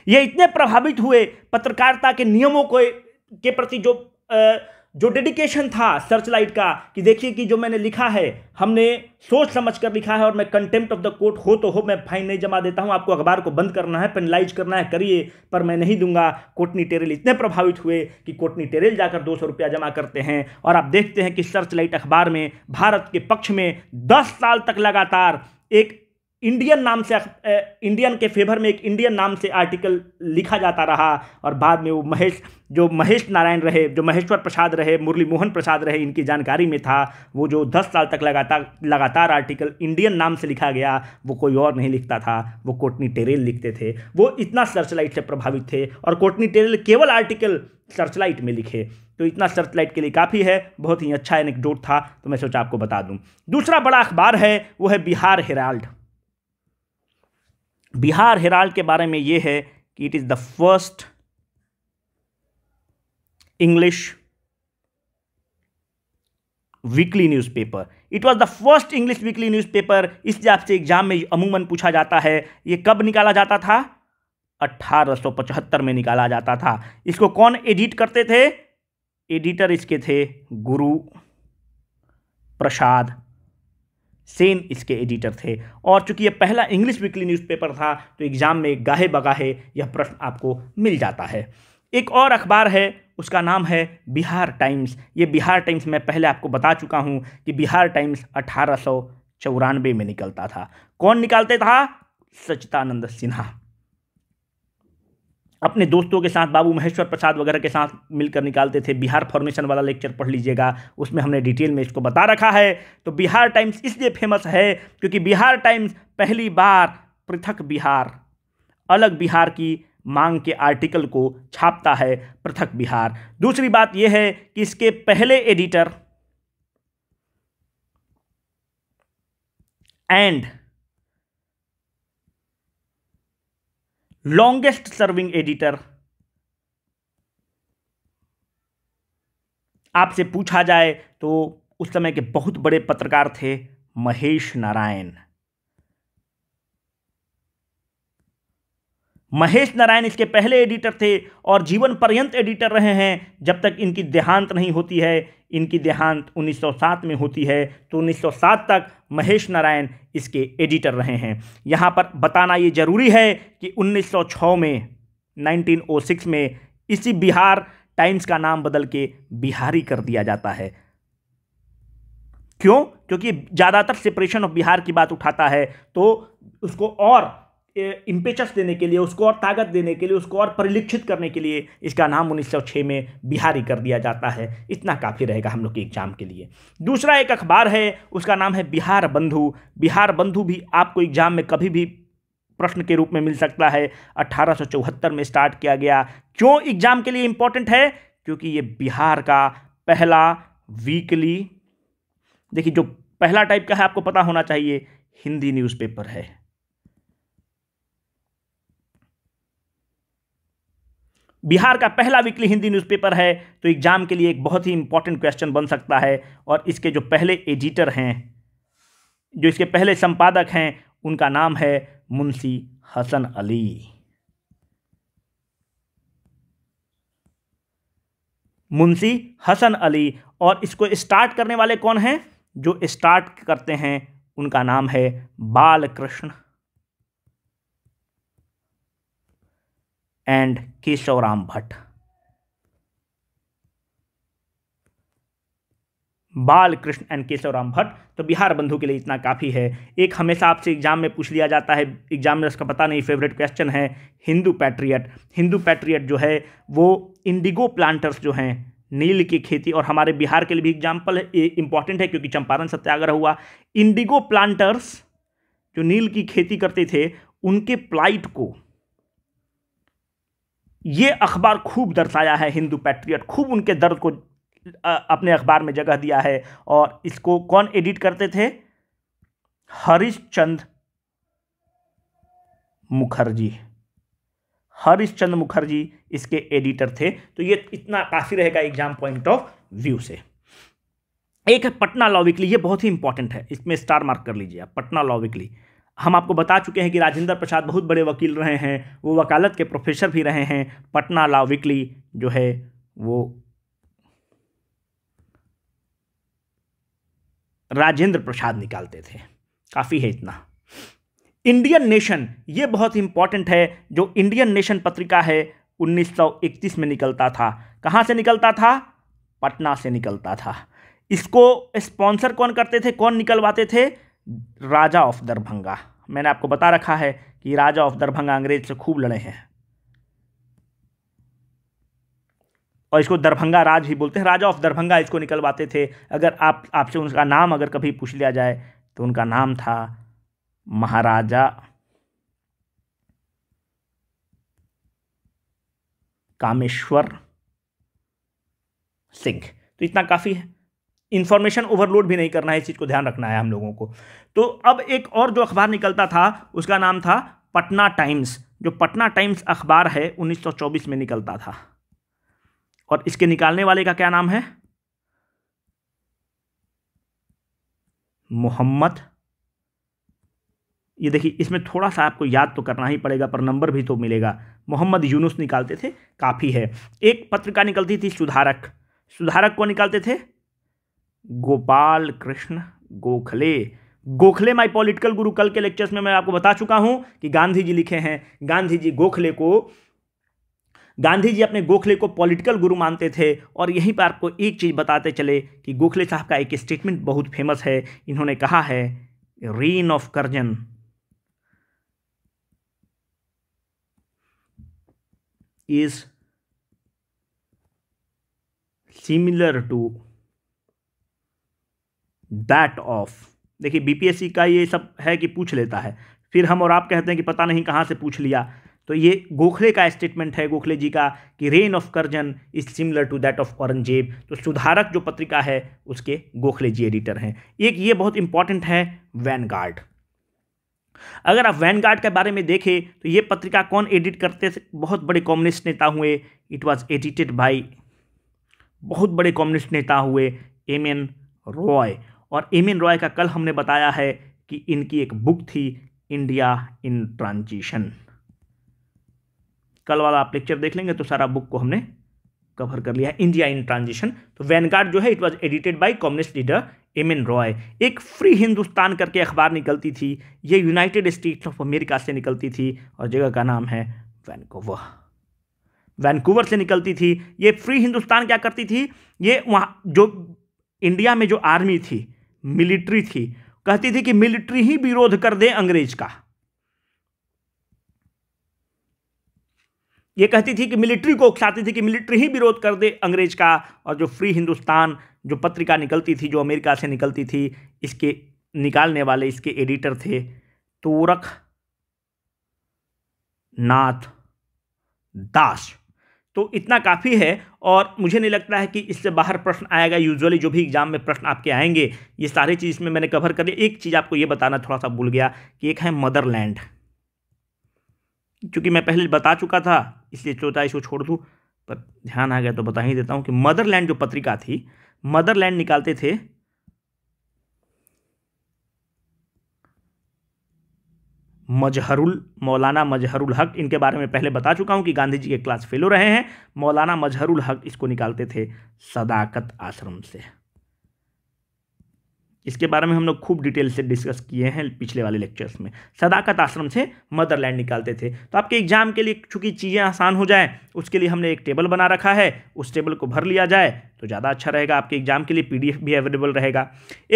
ये इतने प्रभावित हुए पत्रकारिता के नियमों को के प्रति जो आ, जो डेडिकेशन था सर्चलाइट का कि देखिए कि जो मैंने लिखा है हमने सोच समझ कर लिखा है और मैं कंटेम्प्ट ऑफ द कोर्ट हो तो हो मैं फाइन नहीं जमा देता हूं आपको अखबार को बंद करना है पेनलाइज करना है करिए पर मैं नहीं दूंगा कोटनी टेरेल इतने प्रभावित हुए कि कोटनी टेरेल जाकर दो सौ रुपया जमा करते हैं और आप देखते हैं कि सर्चलाइट अखबार में भारत के पक्ष में दस साल तक लगातार एक इंडियन नाम से इंडियन के फेवर में एक इंडियन नाम से आर्टिकल लिखा जाता रहा और बाद में वो महेश जो महेश नारायण रहे जो महेश्वर प्रसाद रहे मुरली मोहन प्रसाद रहे इनकी जानकारी में था वो जो दस साल तक लगातार लगातार आर्टिकल इंडियन नाम से लिखा गया वो कोई और नहीं लिखता था वो कोटनी टेरेल लिखते थे वो इतना सर्चलाइट से प्रभावित थे और कोटनी टेरेल केवल आर्टिकल सर्चलाइट में लिखे तो इतना सर्चलाइट के लिए काफ़ी है बहुत ही अच्छा एनेक्डोट था तो मैं सोचा आपको बता दूँ दूसरा बड़ा अखबार है वो है बिहार हेराल्ड बिहार हेराल्ड के बारे में ये है कि it is the first English weekly newspaper it was the first English weekly newspaper इस आपसे एग्जाम में अमूमन पूछा जाता है ये कब निकाला जाता था 1875 में निकाला जाता था इसको कौन एडिट करते थे एडिटर इसके थे गुरु प्रसाद सेन इसके एडिटर थे और चूंकि यह पहला इंग्लिश वीकली न्यूज़पेपर था तो एग्ज़ाम में गाहे बगाहे यह प्रश्न आपको मिल जाता है एक और अखबार है उसका नाम है बिहार टाइम्स ये बिहार टाइम्स मैं पहले आपको बता चुका हूँ कि बिहार टाइम्स अठारह में निकलता था कौन निकालते था सचितानंद सिन्हा अपने दोस्तों के साथ बाबू महेश्वर प्रसाद वगैरह के साथ मिलकर निकालते थे बिहार फॉर्मेशन वाला लेक्चर पढ़ लीजिएगा उसमें हमने डिटेल में इसको बता रखा है तो बिहार टाइम्स इसलिए फेमस है क्योंकि बिहार टाइम्स पहली बार पृथक बिहार अलग बिहार की मांग के आर्टिकल को छापता है पृथक बिहार दूसरी बात यह है कि इसके पहले editor and longest serving editor आपसे पूछा जाए तो उस समय के बहुत बड़े पत्रकार थे महेश नारायण महेश नारायण इसके पहले एडिटर थे और जीवन पर्यंत एडिटर रहे हैं जब तक इनकी देहांत नहीं होती है इनकी देहांत 1907 में होती है तो 1907 तक महेश नारायण इसके एडिटर रहे हैं यहाँ पर बताना ये ज़रूरी है कि 1906 में 1906 में इसी बिहार टाइम्स का नाम बदल के बिहारी कर दिया जाता है क्यों क्योंकि ज़्यादातर सेपरेशन ऑफ बिहार की बात उठाता है तो उसको और इम्पेचस देने के लिए उसको और ताकत देने के लिए उसको और परिलक्षित करने के लिए इसका नाम उन्नीस में बिहारी कर दिया जाता है इतना काफ़ी रहेगा हम लोग के एग्जाम के लिए दूसरा एक अखबार है उसका नाम है बिहार बंधु बिहार बंधु भी आपको एग्जाम में कभी भी प्रश्न के रूप में मिल सकता है अट्ठारह में स्टार्ट किया गया क्यों एग्जाम के लिए इंपॉर्टेंट है क्योंकि ये बिहार का पहला वीकली देखिए जो पहला टाइप का है आपको पता होना चाहिए हिंदी न्यूज़पेपर है बिहार का पहला वीकली हिंदी न्यूज़पेपर है तो एग्ज़ाम के लिए एक बहुत ही इंपॉर्टेंट क्वेश्चन बन सकता है और इसके जो पहले एडिटर हैं जो इसके पहले संपादक हैं उनका नाम है मुंशी हसन अली मुंशी हसन अली और इसको स्टार्ट करने वाले कौन हैं जो स्टार्ट करते हैं उनका नाम है बालकृष्ण एंड केशवराम भट्ट बाल कृष्ण एंड केशवराम भट्ट तो बिहार बंधु के लिए इतना काफ़ी है एक हमेशा आपसे एग्जाम में पूछ लिया जाता है एग्जाम में उसका पता नहीं फेवरेट क्वेश्चन है हिंदू पैट्रियट हिंदू पैट्रियट जो है वो इंडिगो प्लांटर्स जो हैं नील की खेती और हमारे बिहार के लिए भी एग्जाम्पल इंपॉर्टेंट है क्योंकि चंपारण सत्याग्रह हुआ इंडिगो प्लांटर्स जो नील की खेती करते थे उनके प्लाइट को ये अखबार खूब दर्शाया है हिंदू पैट्रियट खूब उनके दर्द को अपने अखबार में जगह दिया है और इसको कौन एडिट करते थे हरिश्चंद मुखर्जी हरिश्चंद मुखर्जी इसके एडिटर थे तो ये इतना काफ़ी रहेगा एग्जाम पॉइंट ऑफ व्यू से एक है पटना लॉ वीकली ये बहुत ही इंपॉर्टेंट है इसमें स्टार मार्क कर लीजिए आप पटना लॉ वीकली हम आपको बता चुके हैं कि राजेंद्र प्रसाद बहुत बड़े वकील रहे हैं वो वकालत के प्रोफेसर भी रहे हैं पटना लॉ वीकली जो है वो राजेंद्र प्रसाद निकालते थे काफ़ी है इतना इंडियन नेशन ये बहुत इंपॉर्टेंट है जो इंडियन नेशन पत्रिका है 1931 में निकलता था कहाँ से निकलता था पटना से निकलता था इसको स्पॉन्सर कौन करते थे कौन निकलवाते थे राजा ऑफ दरभंगा मैंने आपको बता रखा है कि राजा ऑफ दरभंगा अंग्रेज से खूब लड़े हैं और इसको दरभंगा राज ही बोलते हैं राजा ऑफ दरभंगा इसको निकलवाते थे अगर आप आपसे उनका नाम अगर कभी पूछ लिया जाए तो उनका नाम था महाराजा कामेश्वर सिंह तो इतना काफ़ी है इन्फॉर्मेशन ओवरलोड भी नहीं करना है इस चीज़ को ध्यान रखना है हम लोगों को तो अब एक और जो अखबार निकलता था उसका नाम था पटना टाइम्स जो पटना टाइम्स अखबार है 1924 में निकलता था और इसके निकालने वाले का क्या नाम है मोहम्मद ये देखिए इसमें थोड़ा सा आपको याद तो करना ही पड़ेगा पर नंबर भी तो मिलेगा मोहम्मद यूनुस निकालते थे काफ़ी है एक पत्रिका निकलती थी सुधारक सुधारक को निकालते थे गोपाल कृष्ण गोखले गोखले माई पॉलिटिकल गुरु कल के लेक्चर्स में मैं आपको बता चुका हूं कि गांधी जी लिखे हैं गांधी जी गोखले को गांधी जी अपने गोखले को पॉलिटिकल गुरु मानते थे और यहीं पर आपको एक चीज़ बताते चले कि गोखले साहब का एक स्टेटमेंट बहुत फेमस है इन्होंने कहा है reign of Curzon is similar to that of देखिए बीपीएससी का ये सब है कि पूछ लेता है फिर हम और आप कहते हैं कि पता नहीं कहाँ से पूछ लिया तो ये गोखले का स्टेटमेंट है गोखले जी का कि reign of Curzon is similar to that of Aurangzeb तो सुधारक जो पत्रिका है उसके गोखले जी एडिटर हैं एक ये बहुत इंपॉर्टेंट है वैन अगर आप वैन के बारे में देखें तो ये पत्रिका कौन एडिट करते थे बहुत बड़े कम्युनिस्ट नेता हुए इट वॉज एडिटेड बाई बहुत बड़े कम्युनिस्ट नेता हुए एम एन रॉय और एमिन रॉय का कल हमने बताया है कि इनकी एक बुक थी इंडिया इन ट्रांजिशन कल वाला आप लेक्चर देख लेंगे तो सारा बुक को हमने कवर कर लिया इंडिया इन ट्रांजिशन तो वैनगार्ड जो है it was edited by communist leader M N Roy एक फ्री हिंदुस्तान करके अखबार निकलती थी ये यूनाइटेड स्टेट्स ऑफ अमेरिका से निकलती थी और जगह का नाम है वैनकोवर वैनकूवर से निकलती थी ये फ्री हिंदुस्तान क्या करती थी ये वहाँ जो इंडिया में जो आर्मी थी मिलिट्री थी कहती थी कि मिलिट्री ही विरोध कर दे अंग्रेज का ये कहती थी कि मिलिट्री को उकसाती थी कि मिलिट्री ही विरोध कर दे अंग्रेज का और जो फ्री हिंदुस्तान जो पत्रिका निकलती थी जो अमेरिका से निकलती थी इसके निकालने वाले इसके एडिटर थे तोरख नाथ दास तो इतना काफ़ी है और मुझे नहीं लगता है कि इससे बाहर प्रश्न आएगा यूजुअली जो भी एग्ज़ाम में प्रश्न आपके आएंगे ये सारी चीज़ इसमें मैंने कवर कर दिया एक चीज़ आपको ये बताना थोड़ा सा भूल गया कि एक है मदरलैंड क्योंकि मैं पहले बता चुका था इसलिए चौथा इसको छोड़ दूँ पर ध्यान आ गया तो बता ही देता हूँ कि मदरलैंड जो पत्रिका थी मदरलैंड निकालते थे मजहरुल मौलाना मजहरुल हक इनके बारे में पहले बता चुका हूँ कि गांधी जी के क्लास फेलो रहे हैं मौलाना मजहरुल हक इसको निकालते थे सदाकत आश्रम से इसके बारे में हम लोग खूब डिटेल से डिस्कस किए हैं पिछले वाले लेक्चर्स में सदाकत आश्रम से मदरलैंड निकालते थे तो आपके एग्जाम के लिए चूंकि चीज़ें आसान हो जाए उसके लिए हमने एक टेबल बना रखा है उस टेबल को भर लिया जाए तो ज़्यादा अच्छा रहेगा आपके एग्जाम के लिए पीडीएफ भी अवेलेबल रहेगा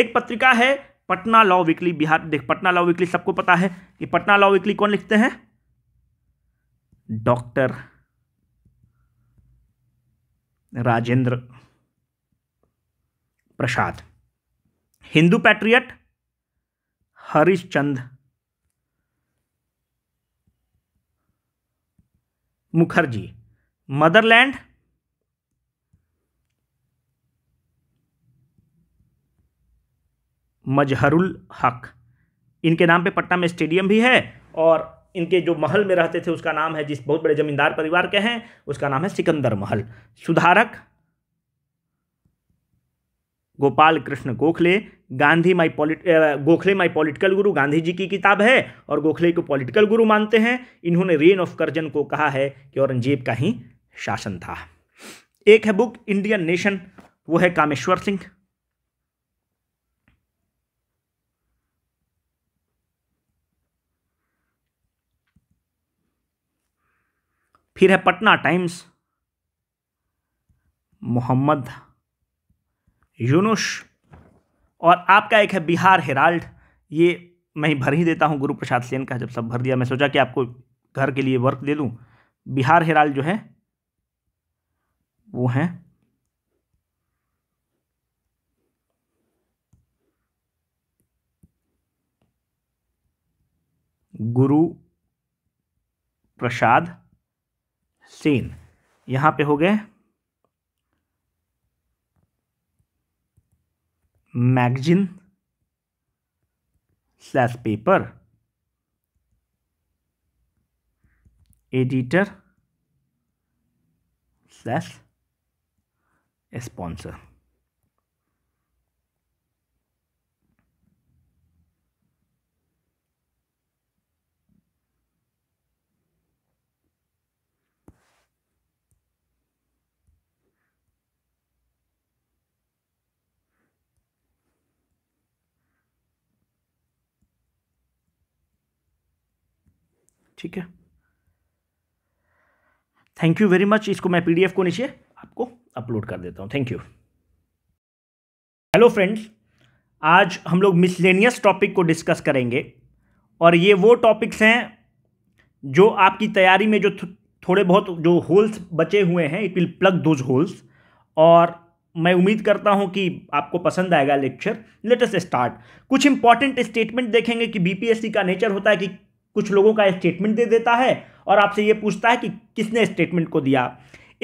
एक पत्रिका है पटना लॉ वीकली बिहार देख पटना लॉ वीकली सबको पता है कि पटना लॉ वीकली कौन लिखते हैं doctor Rajendra Prasad Hindu Patriot Harishchandra Mukherjee Motherland Mazharul Haque इनके नाम पे पटना में स्टेडियम भी है और इनके जो महल में रहते थे उसका नाम है जिस बहुत बड़े जमींदार परिवार के हैं उसका नाम है Sikandar Mahal Sudharak Gopal Krishna Gokhale Gandhi my political Gokhale my political guru Gandhi जी की किताब है और गोखले को पॉलिटिकल गुरु मानते हैं इन्होंने रेन ऑफ कर्जन को कहा है कि औरंगजेब का ही शासन था एक है बुक इंडियन नेशन वो है कामेश्वर सिंह फिर है पटना टाइम्स मोहम्मद यूनुश और आपका एक है बिहार हेराल्ड ये मैं ही भर ही देता हूँ गुरु प्रसाद सेन का जब सब भर दिया मैं सोचा कि आपको घर के लिए वर्क दे दूँ बिहार हेराल्ड जो है वो हैं गुरु प्रसाद सिक्सटीन यहां पे हो गए magazine slash paper editor slash sponsor ठीक है थैंक यू वेरी मच इसको मैं पीडीएफ को नीचे आपको अपलोड कर देता हूं थैंक यू हेलो फ्रेंड्स आज हम लोग मिसलेनियस टॉपिक को डिस्कस करेंगे और ये वो टॉपिक्स हैं जो आपकी तैयारी में जो थोड़े बहुत जो होल्स बचे हुए हैं it will plug those holes और मैं उम्मीद करता हूं कि आपको पसंद आएगा लेक्चर लेटेस्ट स्टार्ट कुछ इंपॉर्टेंट स्टेटमेंट देखेंगे कि बीपीएससी का नेचर होता है कि कुछ लोगों का स्टेटमेंट दे देता है और आपसे ये पूछता है कि किसने स्टेटमेंट को दिया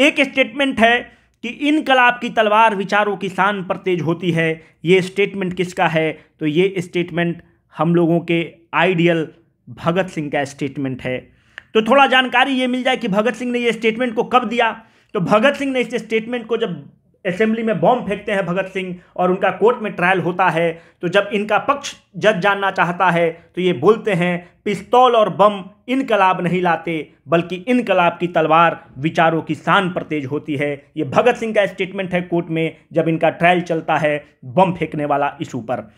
एक स्टेटमेंट है कि इनकलाब की तलवार विचारों की शान पर तेज होती है ये स्टेटमेंट किसका है तो ये स्टेटमेंट हम लोगों के आइडियल भगत सिंह का स्टेटमेंट है तो थोड़ा जानकारी ये मिल जाए कि भगत सिंह ने ये स्टेटमेंट को कब दिया तो भगत सिंह ने इस स्टेटमेंट को जब असेंबली में बॉम्ब फेंकते हैं भगत सिंह और उनका कोर्ट में ट्रायल होता है तो जब इनका पक्ष जज जानना चाहता है तो ये बोलते हैं पिस्तौल और बम इनकलाब नहीं लाते बल्कि इनकलाब की तलवार विचारों की शान पर तेज होती है ये भगत सिंह का स्टेटमेंट है कोर्ट में जब इनका ट्रायल चलता है बम फेंकने वाला इशू पर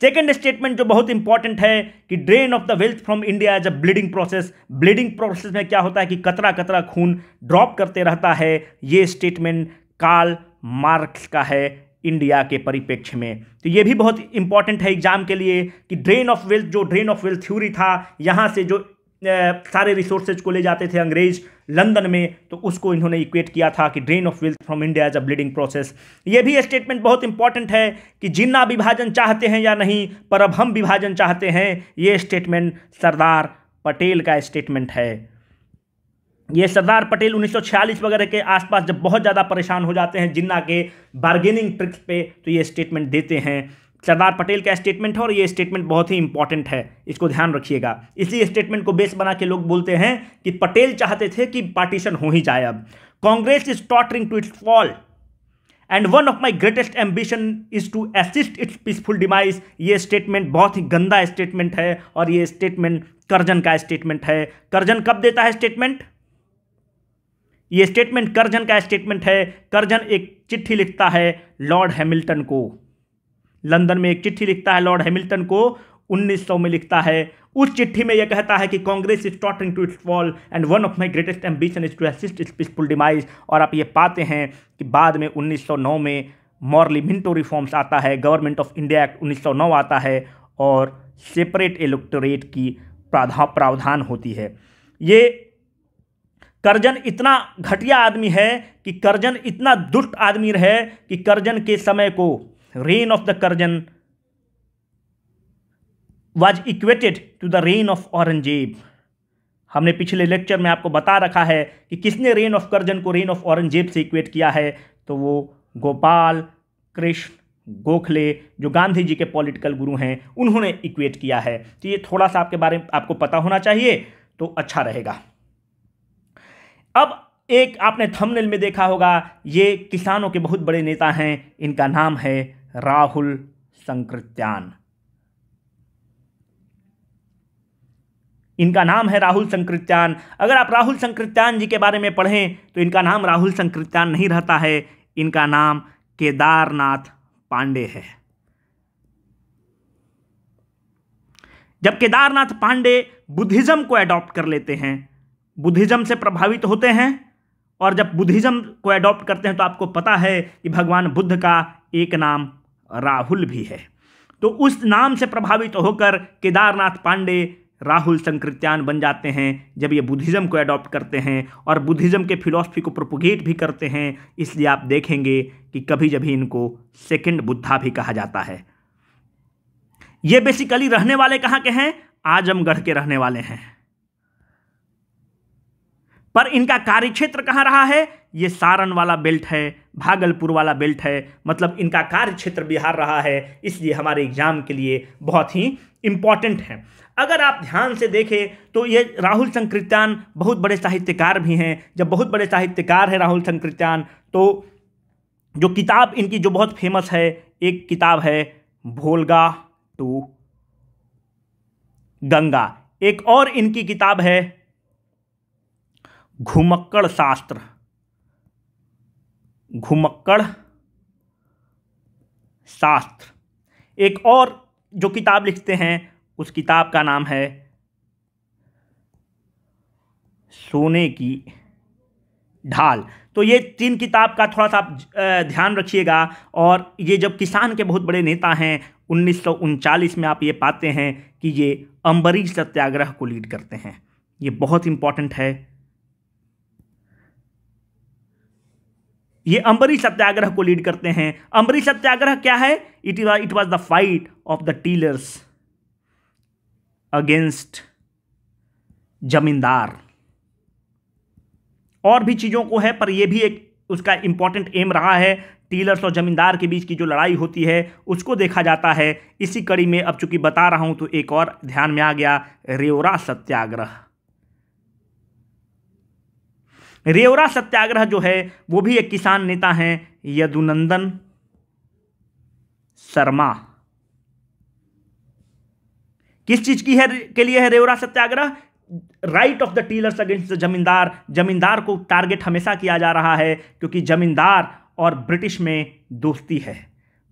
सेकेंड स्टेटमेंट जो बहुत इंपॉर्टेंट है कि drain of the wealth from India as a bleeding process bleeding process में क्या होता है कि कतरा कतरा खून ड्रॉप करते रहता है ये स्टेटमेंट काल मार्क्स का है इंडिया के परिप्रेक्ष्य में तो ये भी बहुत इंपॉर्टेंट है एग्जाम के लिए कि ड्रेन ऑफ वेल्थ जो ड्रेन ऑफ वेल्थ थ्योरी था यहाँ से जो सारे रिसोर्सेज को ले जाते थे अंग्रेज लंदन में तो उसको इन्होंने इक्वेट किया था कि drain of wealth from India as a bleeding process ये भी स्टेटमेंट बहुत इंपॉर्टेंट है कि जिन्ना विभाजन चाहते हैं या नहीं पर अब हम विभाजन चाहते हैं ये स्टेटमेंट सरदार पटेल का स्टेटमेंट है ये सरदार पटेल 1946 वगैरह के आसपास जब बहुत ज़्यादा परेशान हो जाते हैं जिन्ना के बार्गेनिंग ट्रिक्स पे तो ये स्टेटमेंट देते हैं सरदार पटेल का स्टेटमेंट है और ये स्टेटमेंट बहुत ही इंपॉर्टेंट है इसको ध्यान रखिएगा इसी स्टेटमेंट को बेस बना के लोग बोलते हैं कि पटेल चाहते थे कि पार्टीशन हो ही जाए अब Congress is tottering to its fall and one of my greatest ambition is to assist its peaceful demise ये स्टेटमेंट बहुत ही गंदा स्टेटमेंट है और ये स्टेटमेंट करजन का स्टेटमेंट है करजन कब देता है स्टेटमेंट ये स्टेटमेंट करजन का स्टेटमेंट है करजन एक चिट्ठी लिखता है लॉर्ड हैमिल्टन को लंदन में एक चिट्ठी लिखता है लॉर्ड हैमिल्टन को 1900 में लिखता है उस चिट्ठी में यह कहता है कि Congress is tottering to its fall and one of my greatest ambition is to assist its peaceful demise और आप ये पाते हैं कि बाद में 1909 में मॉरली मिंटो रिफॉर्म्स आता है गवर्नमेंट ऑफ इंडिया एक्ट 1909 आता है और सेपरेट इलेक्टोरेट की प्रावधान होती है ये करजन इतना घटिया आदमी है कि करजन इतना दुष्ट आदमी है कि करजन के समय को reign of the Curzon was equated to the reign of Aurangzeb हमने पिछले लेक्चर में आपको बता रखा है कि किसने रेन ऑफ करजन को रेन ऑफ औरंगजेब से इक्वेट किया है तो वो गोपाल कृष्ण गोखले जो गांधी जी के पॉलिटिकल गुरु हैं उन्होंने इक्वेट किया है तो ये थोड़ा सा आपके बारे में आपको पता होना चाहिए तो अच्छा रहेगा अब एक आपने थंबनेल में देखा होगा ये किसानों के बहुत बड़े नेता हैं इनका नाम है राहुल संकृत्यान इनका नाम है राहुल संकृत्यान अगर आप राहुल संकृत्यान जी के बारे में पढ़ें तो इनका नाम राहुल संकृत्यान नहीं रहता है इनका नाम केदारनाथ पांडे है जब केदारनाथ पांडे बुद्धिज़्म को अडॉप्ट कर लेते हैं बुद्धिज़्म से प्रभावित होते हैं और जब बुद्धिज़्म को एडॉप्ट करते हैं तो आपको पता है कि भगवान बुद्ध का एक नाम राहुल भी है तो उस नाम से प्रभावित होकर केदारनाथ पांडे राहुल संकृत्यान बन जाते हैं जब ये बुद्धिज़्म को अडॉप्ट करते हैं और बुद्धिज़्म के फिलॉसफी को प्रोपोगेट भी करते हैं इसलिए आप देखेंगे कि कभी जभी इनको सेकंड बुद्धा भी कहा जाता है ये बेसिकली रहने वाले कहाँ के हैं आजमगढ़ के रहने वाले हैं पर इनका कार्य क्षेत्र कहाँ रहा है ये सारण वाला बेल्ट है भागलपुर वाला बेल्ट है मतलब इनका कार्य क्षेत्र बिहार रहा है इसलिए हमारे एग्जाम के लिए बहुत ही इम्पॉर्टेंट है अगर आप ध्यान से देखें तो ये राहुल संकृत्यान बहुत बड़े साहित्यकार भी हैं जब बहुत बड़े साहित्यकार हैं राहुल संकृत्यान तो जो किताब इनकी जो बहुत फेमस है एक किताब है भोलगा टू गंगा एक और इनकी किताब है घुमक्कड़ शास्त्र घुमक्कड़ शास्त्र एक और जो किताब लिखते हैं उस किताब का नाम है सोने की ढाल तो ये तीन किताब का थोड़ा सा आप ध्यान रखिएगा और ये जब किसान के बहुत बड़े नेता हैं उन्नीस में आप ये पाते हैं कि ये अंबरीश सत्याग्रह को लीड करते हैं ये बहुत इम्पॉर्टेंट है ये अंबरी सत्याग्रह को लीड करते हैं अंबरी सत्याग्रह क्या है it is it was the fight of the tillers against zamindar और भी चीज़ों को है पर यह भी एक उसका इंपॉर्टेंट एम रहा है टीलर्स और ज़मींदार के बीच की जो लड़ाई होती है उसको देखा जाता है इसी कड़ी में अब चूंकि बता रहा हूं तो एक और ध्यान में आ गया रेवरा सत्याग्रह रेवरा सत्याग्रह जो है वो भी एक किसान नेता हैं यदुनंदन शर्मा किस चीज की है के लिए है Rewara satyagraha right of the tillers against the zamindar zamindar को टारगेट हमेशा किया जा रहा है क्योंकि जमींदार और ब्रिटिश में दोस्ती है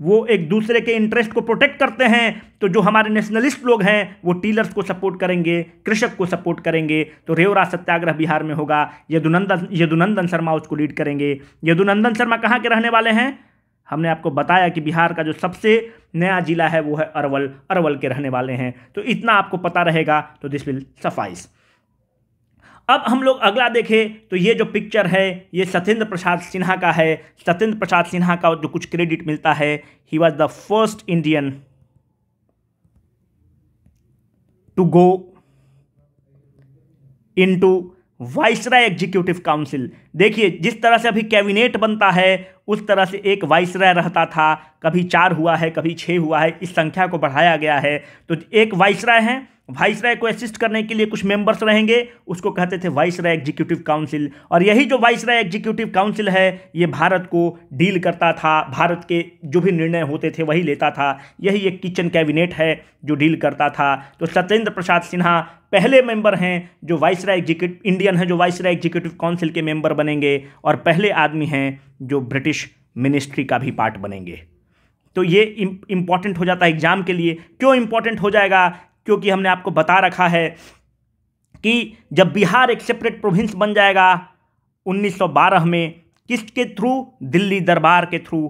वो एक दूसरे के इंटरेस्ट को प्रोटेक्ट करते हैं तो जो हमारे नेशनलिस्ट लोग हैं वो टीलर्स को सपोर्ट करेंगे कृषक को सपोर्ट करेंगे तो रेवरा सत्याग्रह बिहार में होगा यदुनंदन यदुनंदन शर्मा उसको लीड करेंगे यदुनंदन शर्मा कहाँ के रहने वाले हैं हमने आपको बताया कि बिहार का जो सबसे नया जिला है वो है अरवल अरवल के रहने वाले हैं तो इतना आपको पता रहेगा तो दिस विल सफाइस अब हम लोग अगला देखें तो ये जो पिक्चर है ये सत्येंद्र प्रसाद सिन्हा का है सत्येंद्र प्रसाद सिन्हा का जो कुछ क्रेडिट मिलता है he was the first Indian to go into viceroy executive council देखिए जिस तरह से अभी कैबिनेट बनता है उस तरह से एक वाइसराय रहता था कभी चार हुआ है कभी छः हुआ है इस संख्या को बढ़ाया गया है तो एक वाइसराय है वाइस राय को असिस्ट करने के लिए कुछ मेंबर्स रहेंगे उसको कहते थे वाइस राय एग्जीक्यूटिव काउंसिल और यही जो वाइस राय एग्जीक्यूटिव काउंसिल है ये भारत को डील करता था भारत के जो भी निर्णय होते थे वही लेता था यही एक किचन कैबिनेट है जो डील करता था तो सत्येंद्र प्रसाद सिन्हा पहले मेंबर हैं जो वाइस राय एग्जीक्यूटिव इंडियन है जो वाइस राय एग्जीक्यूटिव काउंसिल के मेंबर बनेंगे और पहले आदमी हैं जो ब्रिटिश मिनिस्ट्री का भी पार्ट बनेंगे तो ये इम्पॉर्टेंट हो जाता है एग्जाम के लिए क्यों इम्पॉर्टेंट हो जाएगा क्योंकि हमने आपको बता रखा है कि जब बिहार एक सेपरेट प्रोविंस बन जाएगा 1912 में किसके थ्रू दिल्ली दरबार के थ्रू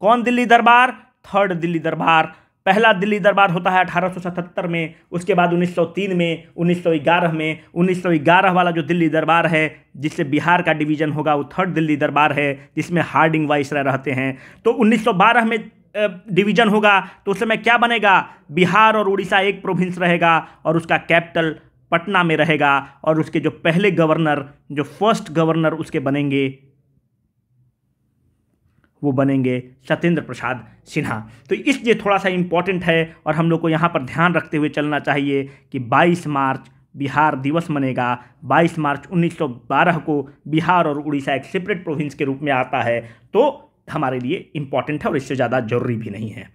कौन दिल्ली दरबार थर्ड दिल्ली दरबार पहला दिल्ली दरबार होता है 1877 में उसके बाद 1903 में 1911 में 1911 वाला जो दिल्ली दरबार है जिससे बिहार का डिवीजन होगा वो थर्ड दिल्ली दरबार है जिसमें हार्डिंग वाइसराय रहते हैं तो 1912 में डिवीजन होगा तो उस समय क्या बनेगा बिहार और उड़ीसा एक प्रोविंस रहेगा और उसका कैपिटल पटना में रहेगा और उसके जो पहले गवर्नर जो फर्स्ट गवर्नर उसके बनेंगे वो बनेंगे सत्येंद्र प्रसाद सिन्हा तो इस ये थोड़ा सा इम्पॉर्टेंट है और हम लोग को यहाँ पर ध्यान रखते हुए चलना चाहिए कि 22 मार्च बिहार दिवस मनेगा 22 मार्च 1912 को बिहार और उड़ीसा एक सेपरेट प्रोविंस के रूप में आता है तो हमारे लिए इम्पॉर्टेंट है और इससे ज़्यादा ज़रूरी भी नहीं है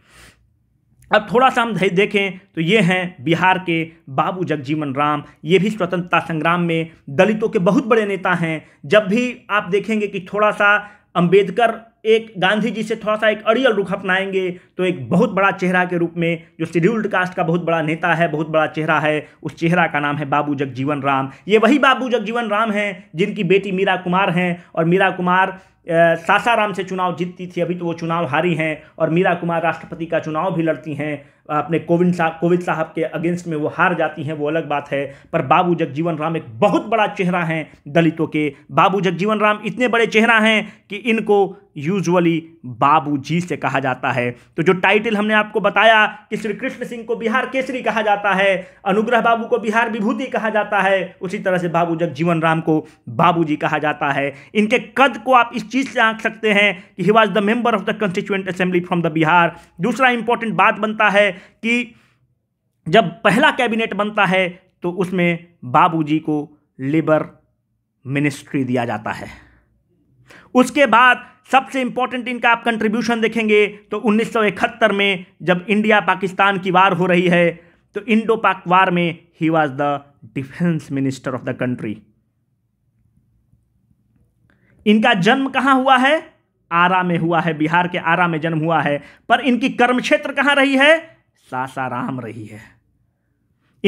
अब थोड़ा सा हम देखें तो ये हैं बिहार के बाबू जगजीवन राम ये भी स्वतंत्रता संग्राम में दलितों के बहुत बड़े नेता हैं जब भी आप देखेंगे कि थोड़ा सा अंबेडकर एक गांधी जी से थोड़ा सा एक अड़ियल रुख अपनाएंगे तो एक बहुत बड़ा चेहरा के रूप में जो शेड्यूल्ड कास्ट का बहुत बड़ा नेता है बहुत बड़ा चेहरा है उस चेहरा का नाम है बाबू जगजीवन राम ये वही बाबू जगजीवन राम हैं जिनकी बेटी मीरा कुमार हैं और मीरा कुमार सासाराम से चुनाव जीतती थी अभी तो वो चुनाव हारी हैं और मीरा कुमार राष्ट्रपति का चुनाव भी लड़ती हैं अपने कोविंद साहब कोविंद साहब के अगेंस्ट में वो हार जाती हैं वो अलग बात है पर बाबू जगजीवन राम एक बहुत बड़ा चेहरा हैं दलितों के बाबू जगजीवन राम इतने बड़े चेहरा हैं कि इनको यूजुअली जी से कहा जाता है तो जो टाइटल हमने आपको बताया कि श्री कृष्ण सिंह को बिहार केसरी कहा जाता है अनुग्रह बाबू को बिहार विभूति कहा जाता है उसी तरह से बाबू जगजीवन राम को बाबू जी कहा जाता है इनके कद को आप इस चीज़ से आंक सकते हैं कि he was the member of the constituent assembly from the Bihar दूसरा इंपॉर्टेंट बात बनता है कि जब पहला कैबिनेट बनता है तो उसमें बाबूजी को लेबर मिनिस्ट्री दिया जाता है उसके बाद सबसे इंपॉर्टेंट इनका आप कंट्रीब्यूशन देखेंगे तो उन्नीस में जब इंडिया पाकिस्तान की वार हो रही है तो इंडो पाक वार में he was the defence minister of the country इनका जन्म कहां हुआ है आरा में हुआ है बिहार के आरा में जन्म हुआ है पर इनकी कर्म क्षेत्र कहां रही है सासाराम रही है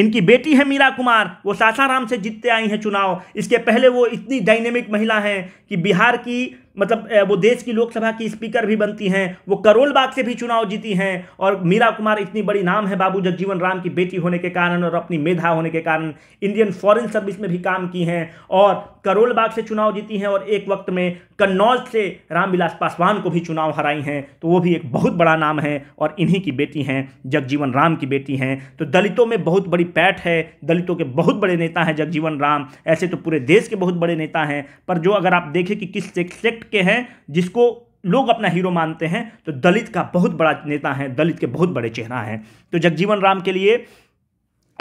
इनकी बेटी है मीरा कुमार वो सासाराम से जीतते आई हैं चुनाव इसके पहले वो इतनी डायनेमिक महिला हैं कि बिहार की मतलब वो देश की लोकसभा की स्पीकर भी बनती हैं वो करोल बाग से भी चुनाव जीती हैं और मीरा कुमार इतनी बड़ी नाम है बाबू जगजीवन राम की बेटी होने के कारण और अपनी मेधा होने के कारण इंडियन फॉरेन सर्विस में भी काम की हैं और करोल बाग से चुनाव जीती हैं और एक वक्त में कन्नौज से रामविलास पासवान को भी चुनाव हराई हैं तो वो भी एक बहुत बड़ा नाम है और इन्हीं की बेटी हैं जगजीवन राम की बेटी हैं तो दलितों में बहुत बड़ी पैठ है दलितों के बहुत बड़े नेता हैं जगजीवन राम ऐसे तो पूरे देश के बहुत बड़े नेता हैं पर जो अगर आप देखें कि किस सेक्ट सेट के हैं जिसको लोग अपना हीरो मानते हैं तो दलित का बहुत बड़ा नेता है दलित के बहुत बड़े चेहरा हैं तो जगजीवन राम के लिए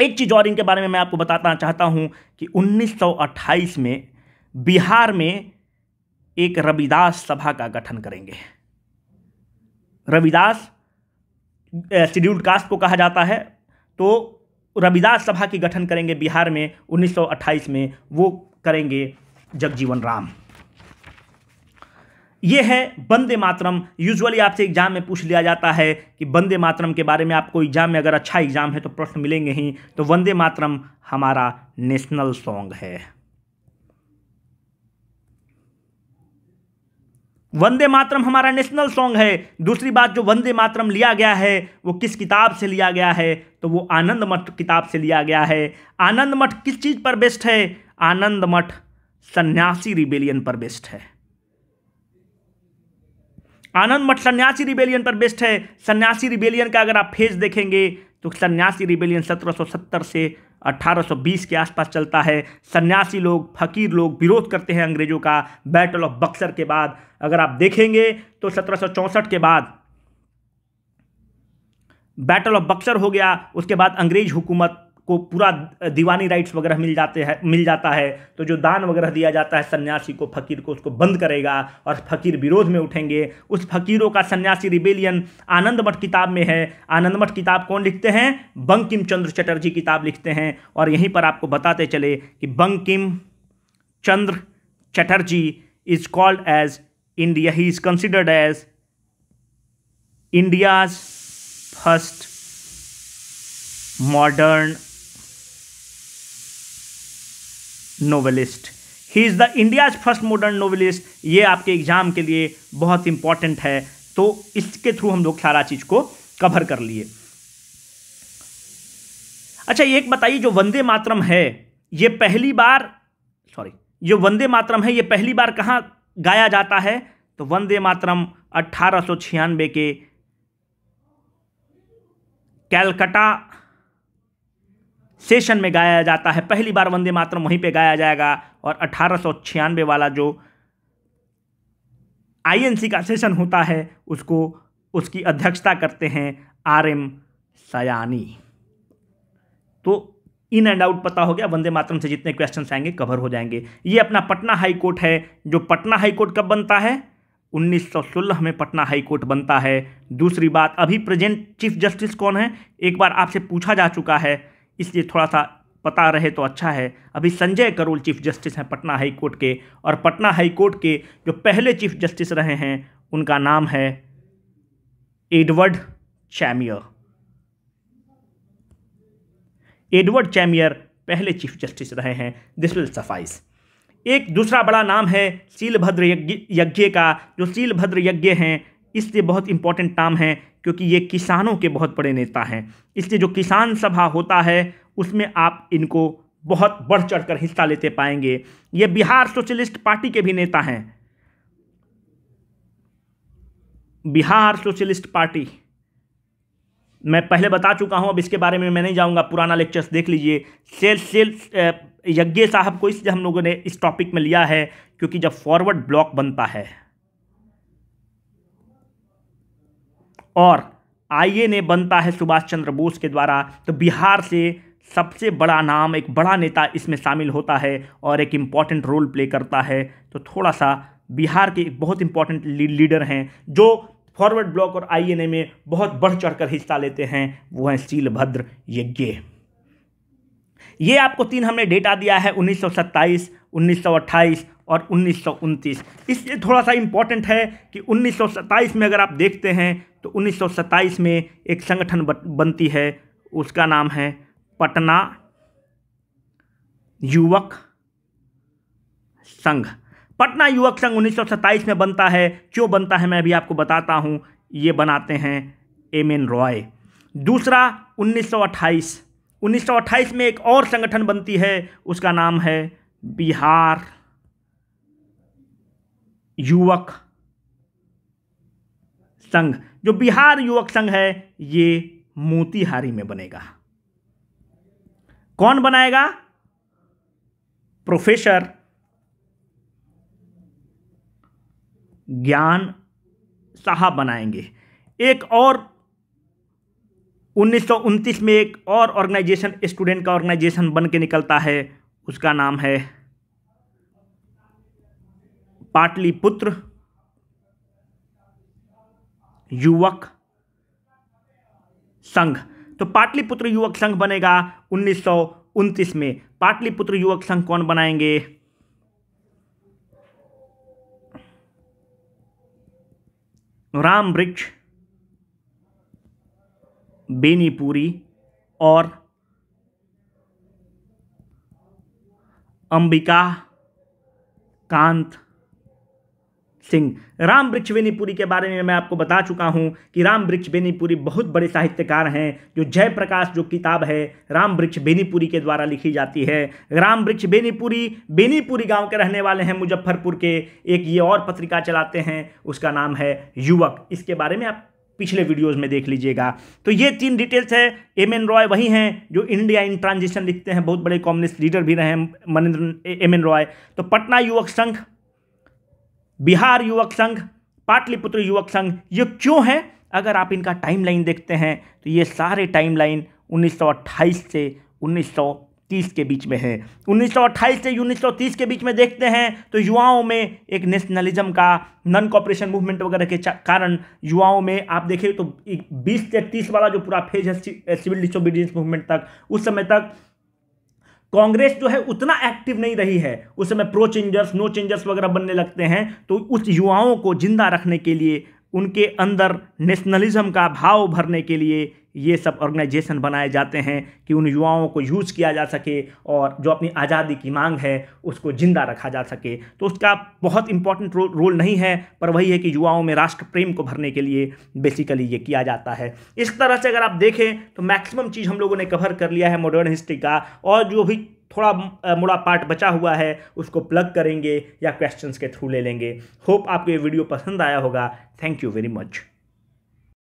एक चीज़ और इनके बारे में मैं आपको बताना चाहता हूँ कि 1928 में बिहार में एक रविदास सभा का गठन करेंगे रविदास शेड्यूल्ड कास्ट को कहा जाता है तो रविदास सभा की गठन करेंगे बिहार में 1928 में वो करेंगे जगजीवन राम ये है वंदे मातरम यूजुअली आपसे एग्जाम में पूछ लिया जाता है कि वंदे मातरम के बारे में आपको एग्जाम में अगर अच्छा एग्जाम है तो प्रश्न मिलेंगे ही तो वंदे मातरम हमारा नेशनल सॉन्ग है वंदे मातरम हमारा नेशनल सॉन्ग है दूसरी बात जो वंदे मातरम लिया गया है वो किस किताब से लिया गया है तो वो आनंद मठ किताब से लिया गया है आनंद मठ किस चीज़ पर बेस्ट है आनंद मठ सन्यासी रिबेलियन पर बेस्ट है आनंद मठ सन्यासी रिबेलियन पर बेस्ट है सन्यासी रिबेलियन का अगर आप फेज देखेंगे तो सन्यासी रिबेलियन 1770 से 1820 के आसपास चलता है सन्यासी लोग फकीर लोग विरोध करते हैं अंग्रेजों का बैटल ऑफ बक्सर के बाद अगर आप देखेंगे तो सत्रह के बाद बैटल ऑफ बक्सर हो गया उसके बाद अंग्रेज हुकूमत को पूरा दीवानी राइट्स वगैरह मिल जाते हैं मिल जाता है तो जो दान वगैरह दिया जाता है सन्यासी को फकीर को उसको बंद करेगा और फकीर विरोध में उठेंगे उस फकीरों का सन्यासी रिबेलियन आनंद मठ किताब में है आनंद मठ किताब कौन लिखते हैं बंकिम चंद्र चटर्जी किताब लिखते हैं और यहीं पर आपको बताते चले कि Bankim Chandra Chatterjee is called as India he is considered as India first modern novelist he is the India's first modern novelist ये आपके एग्ज़ाम के लिए बहुत इंपॉर्टेंट है तो इसके थ्रू हम लोग सारा चीज़ को कवर कर लिए अच्छा एक बताइए जो वंदे मातरम है ये पहली बार सॉरी जो वंदे मातरम है ये पहली बार कहाँ गाया जाता है तो वंदे मातरम अट्ठारह के कैलकटा सेशन में गाया जाता है पहली बार वंदे मातरम वहीं पे गाया जाएगा और अठारह वाला जो आईएनसी का सेशन होता है उसको उसकी अध्यक्षता करते हैं आर एम सयानी तो इन एंड आउट पता हो गया वंदे मातरम से जितने क्वेश्चन आएंगे कवर हो जाएंगे ये अपना पटना हाई कोर्ट है जो पटना हाई कोर्ट कब बनता है 1916 में पटना हाई कोर्ट बनता है दूसरी बात अभी प्रेजेंट चीफ जस्टिस कौन है एक बार आपसे पूछा जा चुका है इसलिए थोड़ा सा पता रहे तो अच्छा है अभी संजय करोल चीफ जस्टिस हैं पटना हाई कोर्ट के और पटना हाई कोर्ट के जो पहले चीफ जस्टिस रहे हैं उनका नाम है एडवर्ड चैमियर एडवर्ड चैमियर पहले चीफ जस्टिस रहे हैं दिस विल सफाइस एक दूसरा बड़ा नाम है शीलभद्र यज्ञ का जो सीलभद्र यज्ञ हैं इसलिए बहुत इंपॉर्टेंट नाम है क्योंकि ये किसानों के बहुत बड़े नेता हैं इसलिए जो किसान सभा होता है उसमें आप इनको बहुत बढ़ चढ़ कर हिस्सा लेते पाएंगे ये बिहार सोशलिस्ट पार्टी के भी नेता हैं बिहार सोशलिस्ट पार्टी मैं पहले बता चुका हूं अब इसके बारे में मैं नहीं जाऊंगा पुराना लेक्चर्स देख लीजिए सेल सेल यज्ञ साहब को इसलिए हम लोगों ने इस टॉपिक में लिया है क्योंकि जब फॉरवर्ड ब्लॉक बनता है और आईए ने बनता है सुभाष चंद्र बोस के द्वारा तो बिहार से सबसे बड़ा नाम एक बड़ा नेता इसमें शामिल होता है और एक इम्पॉर्टेंट रोल प्ले करता है तो थोड़ा सा बिहार के एक बहुत इम्पॉर्टेंट लीडर हैं जो फॉरवर्ड ब्लॉक और आईएनए में बहुत बढ़ चढ़कर हिस्सा लेते हैं वो हैं शीलभद्र यज्ञ ये आपको तीन हमने डेटा दिया है 1927, 1928 और उन्नीस इसलिए थोड़ा सा इम्पॉर्टेंट है कि उन्नीस में अगर आप देखते हैं तो उन्नीस में एक संगठन बनती है उसका नाम है पटना युवक संघ पटना युवक संघ उन्नीस में बनता है क्यों बनता है मैं अभी आपको बताता हूं ये बनाते हैं एम एन रॉय दूसरा 1928 1928 में एक और संगठन बनती है उसका नाम है बिहार युवक संघ जो बिहार युवक संघ है ये मोतिहारी में बनेगा कौन बनाएगा प्रोफेसर ज्ञान साहब बनाएंगे एक और उन्नीस में एक और ऑर्गेनाइजेशन स्टूडेंट का ऑर्गेनाइजेशन बन के निकलता है उसका नाम है पाटलिपुत्र युवक संघ तो पाटलिपुत्र युवक संघ बनेगा उन्नीस में पाटलिपुत्र युवक संघ कौन बनाएंगे राम वृक्ष बेनीपुरी और अंबिका कांत सिंह राम वृक्ष बेनीपुरी के बारे में मैं आपको बता चुका हूँ कि राम वृक्ष बेनीपुरी बहुत बड़े साहित्यकार हैं जो जयप्रकाश जो किताब है राम वृक्ष बेनीपुरी के द्वारा लिखी जाती है राम वृक्ष बेनीपुरी बेनीपुरी गांव के रहने वाले हैं मुजफ्फरपुर के एक ये और पत्रिका चलाते हैं उसका नाम है युवक इसके बारे में आप पिछले वीडियोज़ में देख लीजिएगा तो ये तीन डिटेल्स है एम एन रॉय वही हैं जो इंडिया इन ट्रांजिशन लिखते हैं बहुत बड़े कम्युनिस्ट लीडर भी रहे मनिंद्र एम एन रॉय तो पटना युवक संघ बिहार युवक संघ पाटलिपुत्र युवक संघ ये क्यों है अगर आप इनका टाइमलाइन देखते हैं तो ये सारे टाइमलाइन 1928 से 1930 के बीच में है 1928 से 1930 के बीच में देखते हैं तो युवाओं में एक नेशनलिज्म का नॉन कॉपरेशन मूवमेंट वगैरह के कारण युवाओं में आप देखें तो 20 से 30 वाला जो पूरा फेज है सिविल डिसोबीडियंस मूवमेंट तक उस समय तक कांग्रेस जो है उतना एक्टिव नहीं रही है उस समय प्रो चेंजर्स नो चेंजर्स वगैरह बनने लगते हैं तो उस युवाओं को जिंदा रखने के लिए उनके अंदर नेशनलिज्म का भाव भरने के लिए ये सब ऑर्गेनाइजेशन बनाए जाते हैं कि उन युवाओं को यूज़ किया जा सके और जो अपनी आज़ादी की मांग है उसको ज़िंदा रखा जा सके तो उसका बहुत इंपॉर्टेंट रो, रोल नहीं है पर वही है कि युवाओं में राष्ट्र प्रेम को भरने के लिए बेसिकली ये किया जाता है इस तरह से अगर आप देखें तो मैक्सिमम चीज़ हम लोगों ने कवर कर लिया है मॉडर्न हिस्ट्री का और जो भी थोड़ा मुड़ा पार्ट बचा हुआ है उसको प्लग करेंगे या क्वेश्चंस के थ्रू ले लेंगे होप आपको ये वीडियो पसंद आया होगा थैंक यू वेरी मच